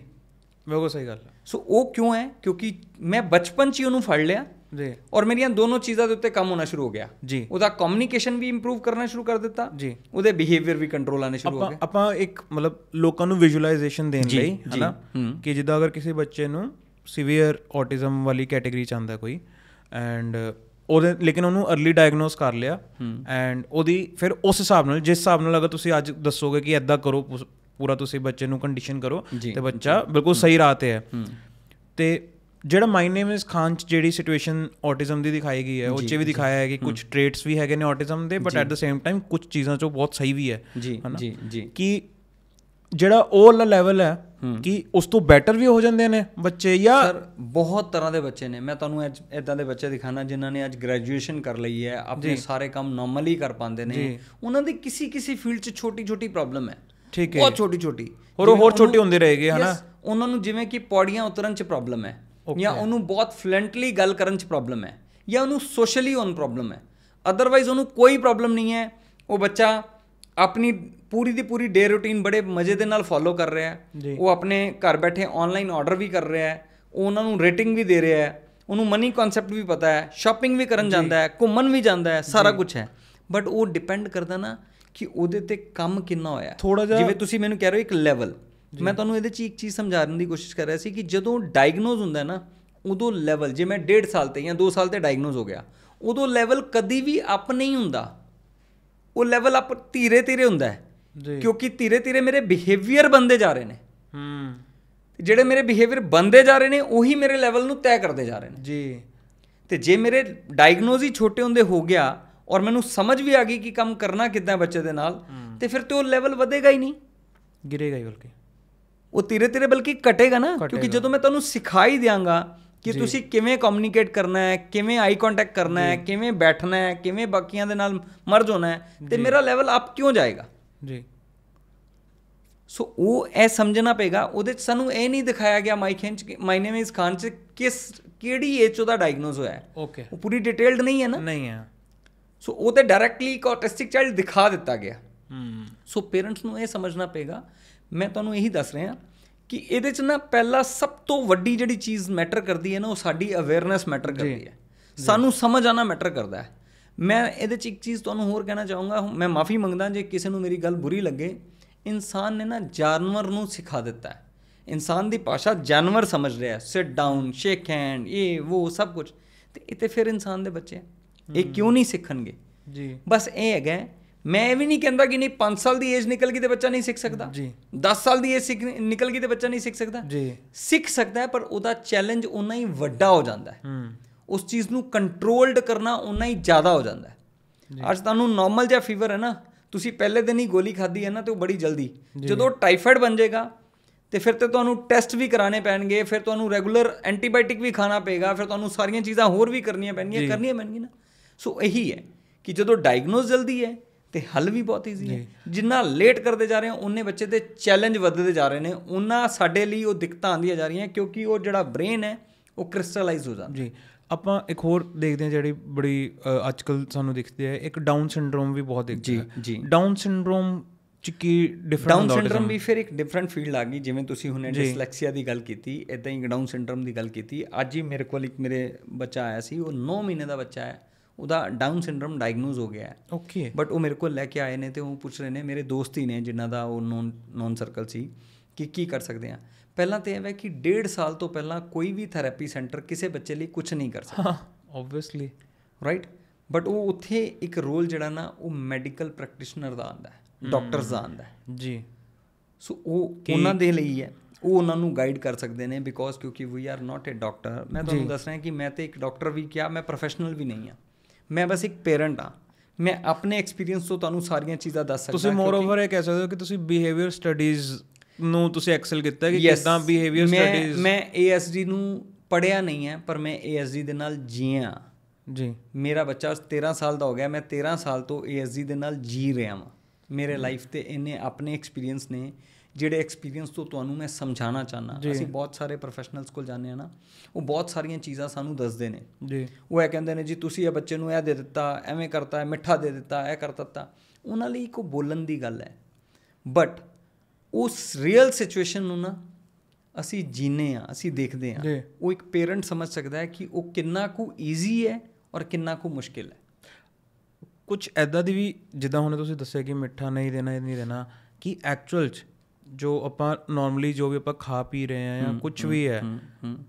ਬਿਲਕੁਲ ਸਹੀ ਗੱਲ ਹੈ ਸੋ ਉਹ ਕਿਉਂ ਹੈ ਕਿਉਂਕਿ ਮੈਂ ਬਚਪਨ 'ਚ ਹੀ ਉਹਨੂੰ ਫੜ ਲਿਆ ਜੀ ਔਰ ਮੇਰੀਆਂ ਦੋਨੋਂ ਚੀਜ਼ਾਂ ਦੇ ਉੱਤੇ ਕੰਮ ਹੋਣਾ ਸ਼ੁਰੂ ਹੋ ਗਿਆ ਜੀ ਉਹਦਾ ਕਮਿਊਨੀਕੇਸ਼ਨ ਵੀ ਇੰਪਰੂਵ ਕਰਨਾ ਸ਼ੁਰੂ ਕਰ ਦਿੱਤਾ ਜੀ ਉਹਦੇ ਬਿਹੇਵੀਅਰ ਵੀ ਕੰਟਰੋਲ ਆਣੇ ਸ਼ੁਰੂ ਹੋ ਗਏ ਆਪਾਂ ਇੱਕ ਮਤਲਬ ਲੋਕਾਂ ਨੂੰ ਵਿਜ਼ੂਅਲਾਈਜੇਸ਼ਨ ਦੇਣ ਲਈ ਹਨਾ ਕਿ ਜਿੱਦਾਂ ਅਗਰ ਕਿਸੇ ਬੱਚੇ ਨੂੰ ਸੀਵੀਅਰ ਆਟਿਜ਼ਮ ਵਾਲੀ ਕੈਟਾਗਰੀ ਚ ਆਂਦਾ ਕੋਈ ਐਂਡ ਉਹਦੇ ਲੇਕਿਨ ਉਹਨੂੰ अर्ਲੀ ਡਾਇਗਨੋਸ ਕਰ ਲਿਆ ਐਂਡ ਉਹਦੀ ਫਿਰ ਉਸ ਹਿਸਾਬ ਨਾਲ ਜਿਸ ਹਿਸਾਬ ਨਾਲ ਅਗਰ ਤੁਸੀਂ ਅੱਜ ਦੱਸੋਗੇ ਕਿ ਐਦਾਂ ਕਰੋ ਪੂਰਾ ਤੁਸੀਂ ਬੱਚੇ ਨੂੰ ਕੰਡੀਸ਼ਨ ਕਰੋ ਤੇ ਬੱਚਾ ਬਿਲਕੁਲ ਸਹੀ ਰਾਹ ਤੇ ਹੈ ਤੇ ਜਿਹੜਾ ਮਾਈ ਨੇਮ ਇਸ ਖਾਨ ਚ ਜਿਹੜੀ ਸਿਚੁਏਸ਼ਨ ਆਟਿਜ਼ਮ ਦੀ ਦਿਖਾਈ ਗਈ ਹੈ ਉਹ ਚ ਵੀ ਦਿਖਾਇਆ ਹੈ ਕਿ ਕੁਝ ਟ੍ਰੇਟਸ ਵੀ ਹੈਗੇ ਨੇ ਆਟਿਜ਼ਮ ਦੇ but at the same time ਕੁਝ ਚੀਜ਼ਾਂ ਚੋਂ ਬਹੁਤ ਸਹੀ ਵੀ ਹੈ ਜੀ ਜੀ ਜੀ ਕਿ ਜਿਹੜਾ ਓਲ ਲੈਵਲ ਹੈ ਕਿ ਉਸ ਤੋਂ ਬੈਟਰ ਵੀ ਹੋ ਜਾਂਦੇ ਨੇ ਬੱਚੇ ਜਾਂ ਸਰ ਬਹੁਤ ਤਰ੍ਹਾਂ ਦੇ ਬੱਚੇ ਨੇ ਮੈਂ ਤੁਹਾਨੂੰ ਅੱਜ ਇਦਾਂ ਦੇ ਬੱਚੇ ਦਿਖਾਣਾ ਜਿਨ੍ਹਾਂ ਨੇ ਅੱਜ ਗ੍ਰੈਜੂਏਸ਼ਨ ਕਰ ਲਈ ਹੈ ਆਪਣੇ ਸਾਰੇ ਕੰਮ ਨਾਰਮਲੀ ਕਰ ਪਾਉਂਦੇ ਨੇ ਉਹਨਾਂ ਦੀ ਕਿਸੇ ਕਿਸੇ ਫੀਲਡ 'ਚ ਛੋਟੀ ਛੋਟੀ ਪ੍ਰੋਬਲਮ ਹੈ ਠੀਕ ਹੈ ਬਹੁਤ ਛੋਟੀ ਛੋਟੀ ਹੋਰ ਹੋਰ ਛੋਟੇ ਹੁੰਦੇ ਰਹੇਗੇ ਹਨਾ ਉਹਨਾਂ ਨੂੰ ਜਿਵੇਂ ਕਿ ਪੌੜੀਆਂ ਉਤਰਨ 'ਚ ਪ੍ਰੋਬਲਮ ਹੈ ਜਾਂ ਉਹਨੂੰ ਬਹੁਤ ਫਲੈਂਟਲੀ ਗੱਲ ਕਰਨ 'ਚ ਪ੍ਰੋਬਲਮ ਹੈ ਜਾਂ ਉਹਨੂੰ ਸੋਸ਼ਲੀ ਉਹਨ ਪ੍ਰੋਬਲਮ ਹੈ ਅਦਰਵਾਈਜ਼ ਉਹਨੂੰ ਕੋਈ ਪ੍ਰੋਬਲਮ ਨਹੀਂ ਹੈ ਉਹ ਬੱਚਾ ਆਪਣੀ ਪੂਰੀ ਦੀ ਪੂਰੀ ਡੇ ਰੁਟੀਨ ਬੜੇ ਮਜ਼ੇ ਦੇ ਨਾਲ ਫੋਲੋ ਕਰ ਰਿਹਾ ਹੈ ਉਹ ਆਪਣੇ ਘਰ ਬੈਠੇ ਆਨਲਾਈਨ ਆਰਡਰ ਵੀ ਕਰ ਰਿਹਾ ਹੈ ਉਹਨਾਂ ਨੂੰ ਰੇਟਿੰਗ ਵੀ ਦੇ ਰਿਹਾ ਹੈ ਉਹਨੂੰ ਮਨੀ ਕਨਸੈਪਟ ਵੀ ਪਤਾ ਹੈ ਸ਼ਾਪਿੰਗ ਵੀ ਕਰਨ ਜਾਂਦਾ ਹੈ ਘੁੰਮਣ ਵੀ ਜਾਂਦਾ ਹੈ ਸਾਰਾ ਕੁਝ ਹੈ ਬਟ ਉਹ ਡਿਪੈਂਡ ਕਰਦਾ ਨਾ ਕਿ ਉਹਦੇ ਤੇ ਕੰਮ ਕਿੰਨਾ ਹੋਇਆ ਜਿਵੇਂ ਤੁਸੀਂ ਮੈਨੂੰ ਕਹਿ ਰਹੇ ਹੋ ਇੱਕ ਲੈਵਲ ਮੈਂ ਤੁਹਾਨੂੰ ਇਹਦੇ ਚ ਇੱਕ ਚੀਜ਼ ਸਮਝਾਉਣ ਦੀ ਕੋਸ਼ਿਸ਼ ਕਰ ਰਿਹਾ ਸੀ ਕਿ ਜਦੋਂ ਡਾਇਗਨੋਸ ਹੁੰਦਾ ਨਾ ਉਦੋਂ ਲੈਵਲ ਜੇ ਮੈਂ 1.5 ਸਾਲ ਤੇ ਜਾਂ 2 ਸਾਲ ਤੇ ਡਾਇਗਨੋਸ ਹੋ ਗਿਆ ਉਦੋਂ ਲੈਵਲ ਕਦੀ ਵੀ ਅਪ ਨਹੀਂ ਹੁੰਦਾ ਉਹ ਲੈਵਲ ਆਪ ਧੀਰੇ ਧੀਰੇ ਹੁੰਦਾ ਹੈ ਕਿਉਂਕਿ ਧੀਰੇ ਧੀਰੇ ਮੇਰੇ ਬਿਹੇਵੀਅਰ ਬੰਦੇ ਜਾ ਰਹੇ ਨੇ ਹੂੰ ਜਿਹੜੇ ਮੇਰੇ ਬਿਹੇਵੀਅਰ ਬੰਦੇ ਜਾ ਰਹੇ ਨੇ ਉਹੀ ਮੇਰੇ ਲੈਵਲ ਨੂੰ ਤੈਅ ਕਰਦੇ ਜਾ ਰਹੇ ਨੇ ਜੀ ਤੇ ਜੇ ਮੇਰੇ ਡਾਇਗਨੋਸ ਹੀ ਛੋਟੇ ਹੁੰਦੇ ਹੋ ਗਿਆ ਔਰ ਮੈਨੂੰ ਸਮਝ ਵੀ ਆ ਗਈ ਕਿ ਕੰਮ ਕਰਨਾ ਕਿੱਦਾਂ ਬੱਚੇ ਦੇ ਨਾਲ ਤੇ ਫਿਰ ਤੇ ਉਹ ਲੈਵਲ ਵਧੇਗਾ ਹੀ ਨਹੀਂ ਗਿਰੇਗਾ ਹੀ ਬਲਕਿ ਉਹ ਧੀਰੇ ਧੀਰੇ ਬਲਕਿ ਘਟੇਗਾ ਨਾ ਕਿਉਂਕਿ ਜਦੋਂ ਮੈਂ ਤੁਹਾਨੂੰ ਸਿਖਾਈ ਦਿਆਂਗਾ ਕਿ ਤੁਸੀਂ ਕਿਵੇਂ ਕਮਿਊਨੀਕੇਟ ਕਰਨਾ ਹੈ ਕਿਵੇਂ ਆਈ ਕੰਟੈਕਟ ਕਰਨਾ ਹੈ ਕਿਵੇਂ ਬੈਠਣਾ ਹੈ ਕਿਵੇਂ ਬਾਕੀਆਂ ਦੇ ਨਾਲ ਮਰਜ ਹੋਣਾ ਹੈ ਤੇ ਮੇਰਾ ਲੈਵਲ ਅਪ ਕਿਉਂ ਜਾਏਗਾ ਜੀ ਸੋ ਉਹ ਇਹ ਸਮਝਣਾ ਪਏਗਾ ਉਹਦੇ ਚ ਸਾਨੂੰ ਇਹ ਨਹੀਂ ਦਿਖਾਇਆ ਗਿਆ ਮਾਈਕਨ ਚ ਮਾਈ ਨੇਮ ਇਜ਼ ਖਾਨ ਚ ਕਿਸ ਕਿਹੜੀ ਏਜ ਉਹਦਾ ਡਾਇਗਨੋਸ ਹੋਇਆ ਹੈ ਓਕੇ ਉਹ ਪੂਰੀ ਡਿਟੇਲਡ ਨਹੀਂ ਹੈ ਨਾ ਨਹੀਂ ਹੈ ਸੋ ਉਹ ਤੇ ਡਾਇਰੈਕਟਲੀ ਇੱਕ ਆਟਿਸਟਿਕ ਚਾਈਲਡ ਦਿਖਾ ਦਿੱਤਾ ਗਿਆ ਹਮ ਸੋ ਪੇਰੈਂਟਸ ਨੂੰ ਇਹ ਸਮਝਣਾ ਪਏਗਾ ਮੈਂ ਤੁਹਾਨੂੰ ਇਹੀ ਦੱਸ ਰਿਹਾ ਕਿ ਇਹਦੇ ਚ ਨਾ ਪਹਿਲਾ ਸਭ ਤੋਂ ਵੱਡੀ ਜਿਹੜੀ ਚੀਜ਼ ਮੈਟਰ ਕਰਦੀ ਹੈ ਨਾ ਉਹ ਸਾਡੀ ਅਵੇਅਰਨੈਸ ਮੈਟਰ ਕਰਦੀ ਹੈ ਸਾਨੂੰ ਸਮਝ ਆਣਾ ਮੈਟਰ ਕਰਦਾ ਹੈ ਮੈਂ ਇਹਦੇ ਚ ਇੱਕ ਚੀਜ਼ ਤੁਹਾਨੂੰ ਹੋਰ ਕਹਿਣਾ ਚਾਹੂੰਗਾ ਮੈਂ ਮਾਫੀ ਮੰਗਦਾ ਜੇ ਕਿਸੇ ਨੂੰ ਮੇਰੀ ਗੱਲ ਬੁਰੀ ਲੱਗੇ ਇਨਸਾਨ ਨੇ ਨਾ ਜਾਨਵਰ ਨੂੰ ਸਿਖਾ ਦਿੱਤਾ ਹੈ ਇਨਸਾਨ ਦੀ ਭਾਸ਼ਾ ਜਾਨਵਰ ਸਮਝ ਰਿਹਾ ਸਿਟ ਡਾਊਨ ਸ਼ੇਕ ਹੈਂਡ ਇਹ ਉਹ ਸਭ ਕੁਝ ਤੇ ਇਤੇ ਫਿਰ ਇਨਸਾਨ ਦੇ ਬੱਚੇ ਇਹ ਕਿਉਂ ਨਹੀਂ ਸਿੱਖਣਗੇ ਜੀ ਬਸ ਇਹ ਹੈਗਾ ਮੈਂ ਵੀ ਨਹੀਂ ਕਹਿੰਦਾ ਕਿ ਨਹੀਂ 5 ਸਾਲ ਦੀ ਏਜ ਨਿਕਲ ਗਈ ਤੇ ਬੱਚਾ ਨਹੀਂ ਸਿੱਖ ਸਕਦਾ ਜੀ 10 ਸਾਲ ਦੀ ਏਜ ਨਿਕਲ ਗਈ ਤੇ ਬੱਚਾ ਨਹੀਂ ਸਿੱਖ ਸਕਦਾ ਜੀ ਸਿੱਖ ਸਕਦਾ ਪਰ ਉਹਦਾ ਚੈਲੰਜ ਉਨਾ ਹੀ ਵੱਡਾ ਹੋ ਜਾਂਦਾ ਹੈ ਹੂੰ ਉਸ ਚੀਜ਼ ਨੂੰ ਕੰਟਰੋਲਡ ਕਰਨਾ ਉਨਾ ਹੀ ਜ਼ਿਆਦਾ ਹੋ ਜਾਂਦਾ ਹੈ ਅੱਜ ਤੁਹਾਨੂੰ ਨਾਰਮਲ ਜਿਹਾ ਫੀਵਰ ਹੈ ਨਾ ਤੁਸੀਂ ਪਹਿਲੇ ਦਿਨ ਹੀ ਗੋਲੀ ਖਾਧੀ ਹੈ ਨਾ ਤੇ ਉਹ ਬੜੀ ਜਲਦੀ ਜਦੋਂ ਟਾਈਫਾਇਡ ਬਣ ਜਾਏਗਾ ਤੇ ਫਿਰ ਤੇ ਤੁਹਾਨੂੰ ਟੈਸਟ ਵੀ ਕਰਾਣੇ ਪੈਣਗੇ ਫਿਰ ਤੁਹਾਨੂੰ ਰੈਗੂਲਰ ਐਂਟੀਬਾਇਓਟਿਕ ਵੀ ਖਾਣਾ ਪਏਗਾ ਫਿਰ ਤੁਹਾਨੂੰ ਸਾਰੀਆਂ ਚੀਜ਼ਾਂ ਹੋਰ ਵੀ ਕਰਨੀਆਂ ਪੈਣਗੀਆਂ ਕਰਨੀਆਂ ਪੈਣਗੀਆਂ ਨਾ ਸੋ ਇਹੀ ਹੈ ਕਿ ਜਦੋਂ ਡਾਇਗਨੋਸ ਜਲਦੀ ਹੈ ਤੇ ਹੱਲ ਵੀ ਬਹੁਤ ਈਜ਼ੀ ਹੈ ਜਿੰਨਾ ਲੇਟ ਕਰਦੇ ਜਾ ਰਹੇ ਹਾਂ ਉਹਨੇ ਬੱਚੇ ਦੇ ਚੈਲੰਜ ਵੱਧਦੇ ਜਾ ਰਹੇ ਨੇ ਉਹਨਾਂ ਸਾਡੇ ਲਈ ਉਹ ਦਿੱਕਤਾਂ ਆਂਦੀਆਂ ਜਾ ਰਹੀਆਂ ਕਿਉਂਕਿ ਉਹ ਜਿਹੜਾ ਬ੍ਰੇਨ ਹੈ ਉਹ ਕ੍ਰਿਸਟਲਾਈਜ਼ ਹੋ ਜਾਂਦਾ ਜੀ ਆਪਾਂ ਇੱਕ ਹੋਰ ਦੇਖਦੇ ਆ ਜਿਹੜੀ ਬੜੀ ਅੱਜਕੱਲ ਸਾਨੂੰ ਦਿਖਦੀ ਹੈ ਇੱਕ ਡਾਊਨ ਸਿੰਡਰੋਮ ਵੀ ਬਹੁਤ ਦਿਖਦੀ ਹੈ ਜੀ ਡਾਊਨ ਸਿੰਡਰੋਮ ਚ ਕੀ ਡਿਫਰੈਂਟ ਡਾਊਨ ਸਿੰਡਰੋਮ ਵੀ ਫਿਰ ਇੱਕ ਡਿਫਰੈਂਟ ਫੀਲਡ ਆ ਗਈ ਜਿਵੇਂ ਤੁਸੀਂ ਹੁਣੇ ਡਿਸਲੈਕਸੀਆ ਦੀ ਗੱਲ ਕੀਤੀ ਇਦਾਂ ਹੀ ਡਾਊਨ ਸਿੰਡਰੋਮ ਦੀ ਗੱਲ ਕੀਤੀ ਅੱਜ ਹੀ ਮੇਰੇ ਕੋਲ ਇੱਕ ਮੇਰੇ ਬੱਚਾ ਆਇਆ ਸੀ ਉਹ 9 ਮਹੀਨੇ ਦਾ ਬੱਚਾ ਹੈ ਉਹਦਾ ਡਾਊਨ ਸਿੰਡਰੋਮ ਡਾਇਗਨੋਸ ਹੋ ਗਿਆ ਹੈ ਓਕੇ ਬਟ ਉਹ ਮੇਰੇ ਕੋਲ ਲੈ ਕੇ ਆਏ ਨੇ ਤੇ ਉਹ ਪੁੱਛ ਰਹੇ ਨੇ ਮੇਰੇ ਦੋਸਤ ਹੀ ਨੇ ਜਿਨ੍ਹਾਂ ਦਾ ਉਹ ਨੋਨ ਨੋਨ ਸਰਕਲ ਸੀ ਕਿ ਕੀ ਕਰ ਸਕਦੇ ਆ ਪਹਿਲਾਂ ਤੇ ਐਵੇਂ ਕਿ ਡੇਢ ਸਾਲ ਤੋਂ ਪਹਿਲਾਂ ਕੋਈ ਵੀ ਥੈਰੇਪੀ ਸੈਂਟਰ ਕਿਸੇ ਬੱਚੇ ਲਈ ਕੁਝ ਨਹੀਂ ਕਰ ਸਕਦਾ ਆਬਵੀਅਸਲੀ ਰਾਈਟ ਬਟ ਉਹ ਉੱਥੇ ਇੱਕ ਰੋਲ ਜਿਹੜਾ ਨਾ ਉਹ ਮੈਡੀਕਲ ਪ੍ਰੈਕਟੀਸ਼ਨਰ ਦਾ ਆਂਦਾ ਹੈ ਡਾਕਟਰਸ ਦਾ ਆਂਦਾ ਹੈ ਜੀ ਸੋ ਉਹ ਉਹਨਾਂ ਦੇ ਲਈ ਹੈ ਉਹ ਉਹਨਾਂ ਨੂੰ ਗਾਈਡ ਕਰ ਸਕਦੇ ਨੇ ਬਿਕੋਜ਼ ਕਿਉਂਕਿ ਵੀ ਆਰ ਨਾਟ ਅ ਡਾਕਟਰ ਮੈਂ ਤੁਹਾਨੂੰ ਦੱਸ ਰਿਹਾ ਕਿ ਮੈਂ ਤੇ ਇੱਕ ਡਾਕਟਰ ਵੀ ਕਿਹਾ ਮੈਂ ਪ੍ਰੋਫੈਸ਼ਨਲ ਵੀ ਨਹੀਂ ਆ ਮੈਂ ਬਸ ਇੱਕ ਪੇਰੈਂਟ ਆ ਮੈਂ ਆਪਣੇ ਐਕਸਪੀਰੀਅੰਸ ਤੋਂ ਤੁਹਾਨੂੰ ਸਾਰੀਆਂ ਚੀਜ਼ਾਂ ਦੱਸ ਸਕਦਾ ਤੁਸੀਂ ਮੋਰ ਓਵਰ ਇਹ ਕਹਿ ਸਕਦੇ ਹੋ ਕਿ ਤੁਸੀਂ ਬਿਹੇਵੀਅਰ ਸਟੱਡੀਜ਼ ਨੂੰ ਤੁਸੀਂ ਐਕਸਲ ਕੀਤਾ ਕਿ ਕਿਦਾਂ ਬਿਹੇਵੀਅਰ ਸਟੱਡੀਜ਼ ਮੈਂ ਮੈਂ ਏਐਸਜੀ ਨੂੰ ਪੜਿਆ ਨਹੀਂ ਹੈ ਪਰ ਮੈਂ ਏਐਸਜੀ ਦੇ ਨਾਲ ਜੀਆ ਜੀ ਮੇਰਾ ਬੱਚਾ 13 ਸਾਲ ਦਾ ਹੋ ਗਿਆ ਮੈਂ 13 ਸਾਲ ਤੋਂ ਏਐਸਜੀ ਦੇ ਨਾਲ ਜੀ ਰਿਹਾ ਹਾਂ ਮੇਰੇ ਲਾਈਫ ਤੇ ਇਹਨੇ ਆਪਣੇ ਐਕਸਪੀਰੀਅੰਸ ਨੇ ਜਿਹੜੇ ਐਕਸਪੀਰੀਅੰਸ ਤੋਂ ਤੁਹਾਨੂੰ ਮੈਂ ਸਮਝਾਣਾ ਚਾਹਨਾ ਅਸੀਂ ਬਹੁਤ ਸਾਰੇ ਪ੍ਰੋਫੈਸ਼ਨਲਸ ਕੋਲ ਜਾਂਦੇ ਆ ਨਾ ਉਹ ਬਹੁਤ ਸਾਰੀਆਂ ਚੀਜ਼ਾਂ ਸਾਨੂੰ ਦੱਸਦੇ ਨੇ ਜੀ ਉਹ ਇਹ ਕਹਿੰਦੇ ਨੇ ਜੀ ਤੁਸੀਂ ਇਹ ਬੱਚੇ ਨੂੰ ਇਹ ਦੇ ਦਿੱਤਾ ਐਵੇਂ ਕਰਤਾ ਮਿੱਠਾ ਦੇ ਦਿੱਤਾ ਇਹ ਕਰ ਦਿੱਤਾ ਉਹਨਾਂ ਲਈ ਕੋ ਬੋਲਣ ਦੀ ਗੱਲ ਹੈ ਬਟ ਉਸ ਰੀਅਲ ਸਿਚੁਏਸ਼ਨ ਨੂੰ ਨਾ ਅਸੀਂ ਜੀਨੇ ਆ ਅਸੀਂ ਦੇਖਦੇ ਆ ਉਹ ਇੱਕ ਪੇਰੈਂਟ ਸਮਝ ਸਕਦਾ ਹੈ ਕਿ ਉਹ ਕਿੰਨਾ ਕੁ ਈਜ਼ੀ ਹੈ ਔਰ ਕਿੰਨਾ ਕੁ ਮੁਸ਼ਕਿਲ ਹੈ ਕੁਝ ਐਦਾਂ ਦੀ ਵੀ ਜਿੱਦਾਂ ਹੁਣ ਤੁਸੀਂ ਦੱਸਿਆ ਕਿ ਮਿੱਠਾ ਨਹੀਂ ਦੇਣਾ ਇਹ ਨਹੀਂ ਦੇਣਾ ਕਿ ਐਕਚੁਅਲ ਚ ਜੋ ਆਪਾਂ ਨਾਰਮਲੀ ਜੋ ਵੀ ਆਪਾਂ ਖਾ ਪੀ ਰਹੇ ਆ ਜਾਂ ਕੁਝ ਵੀ ਹੈ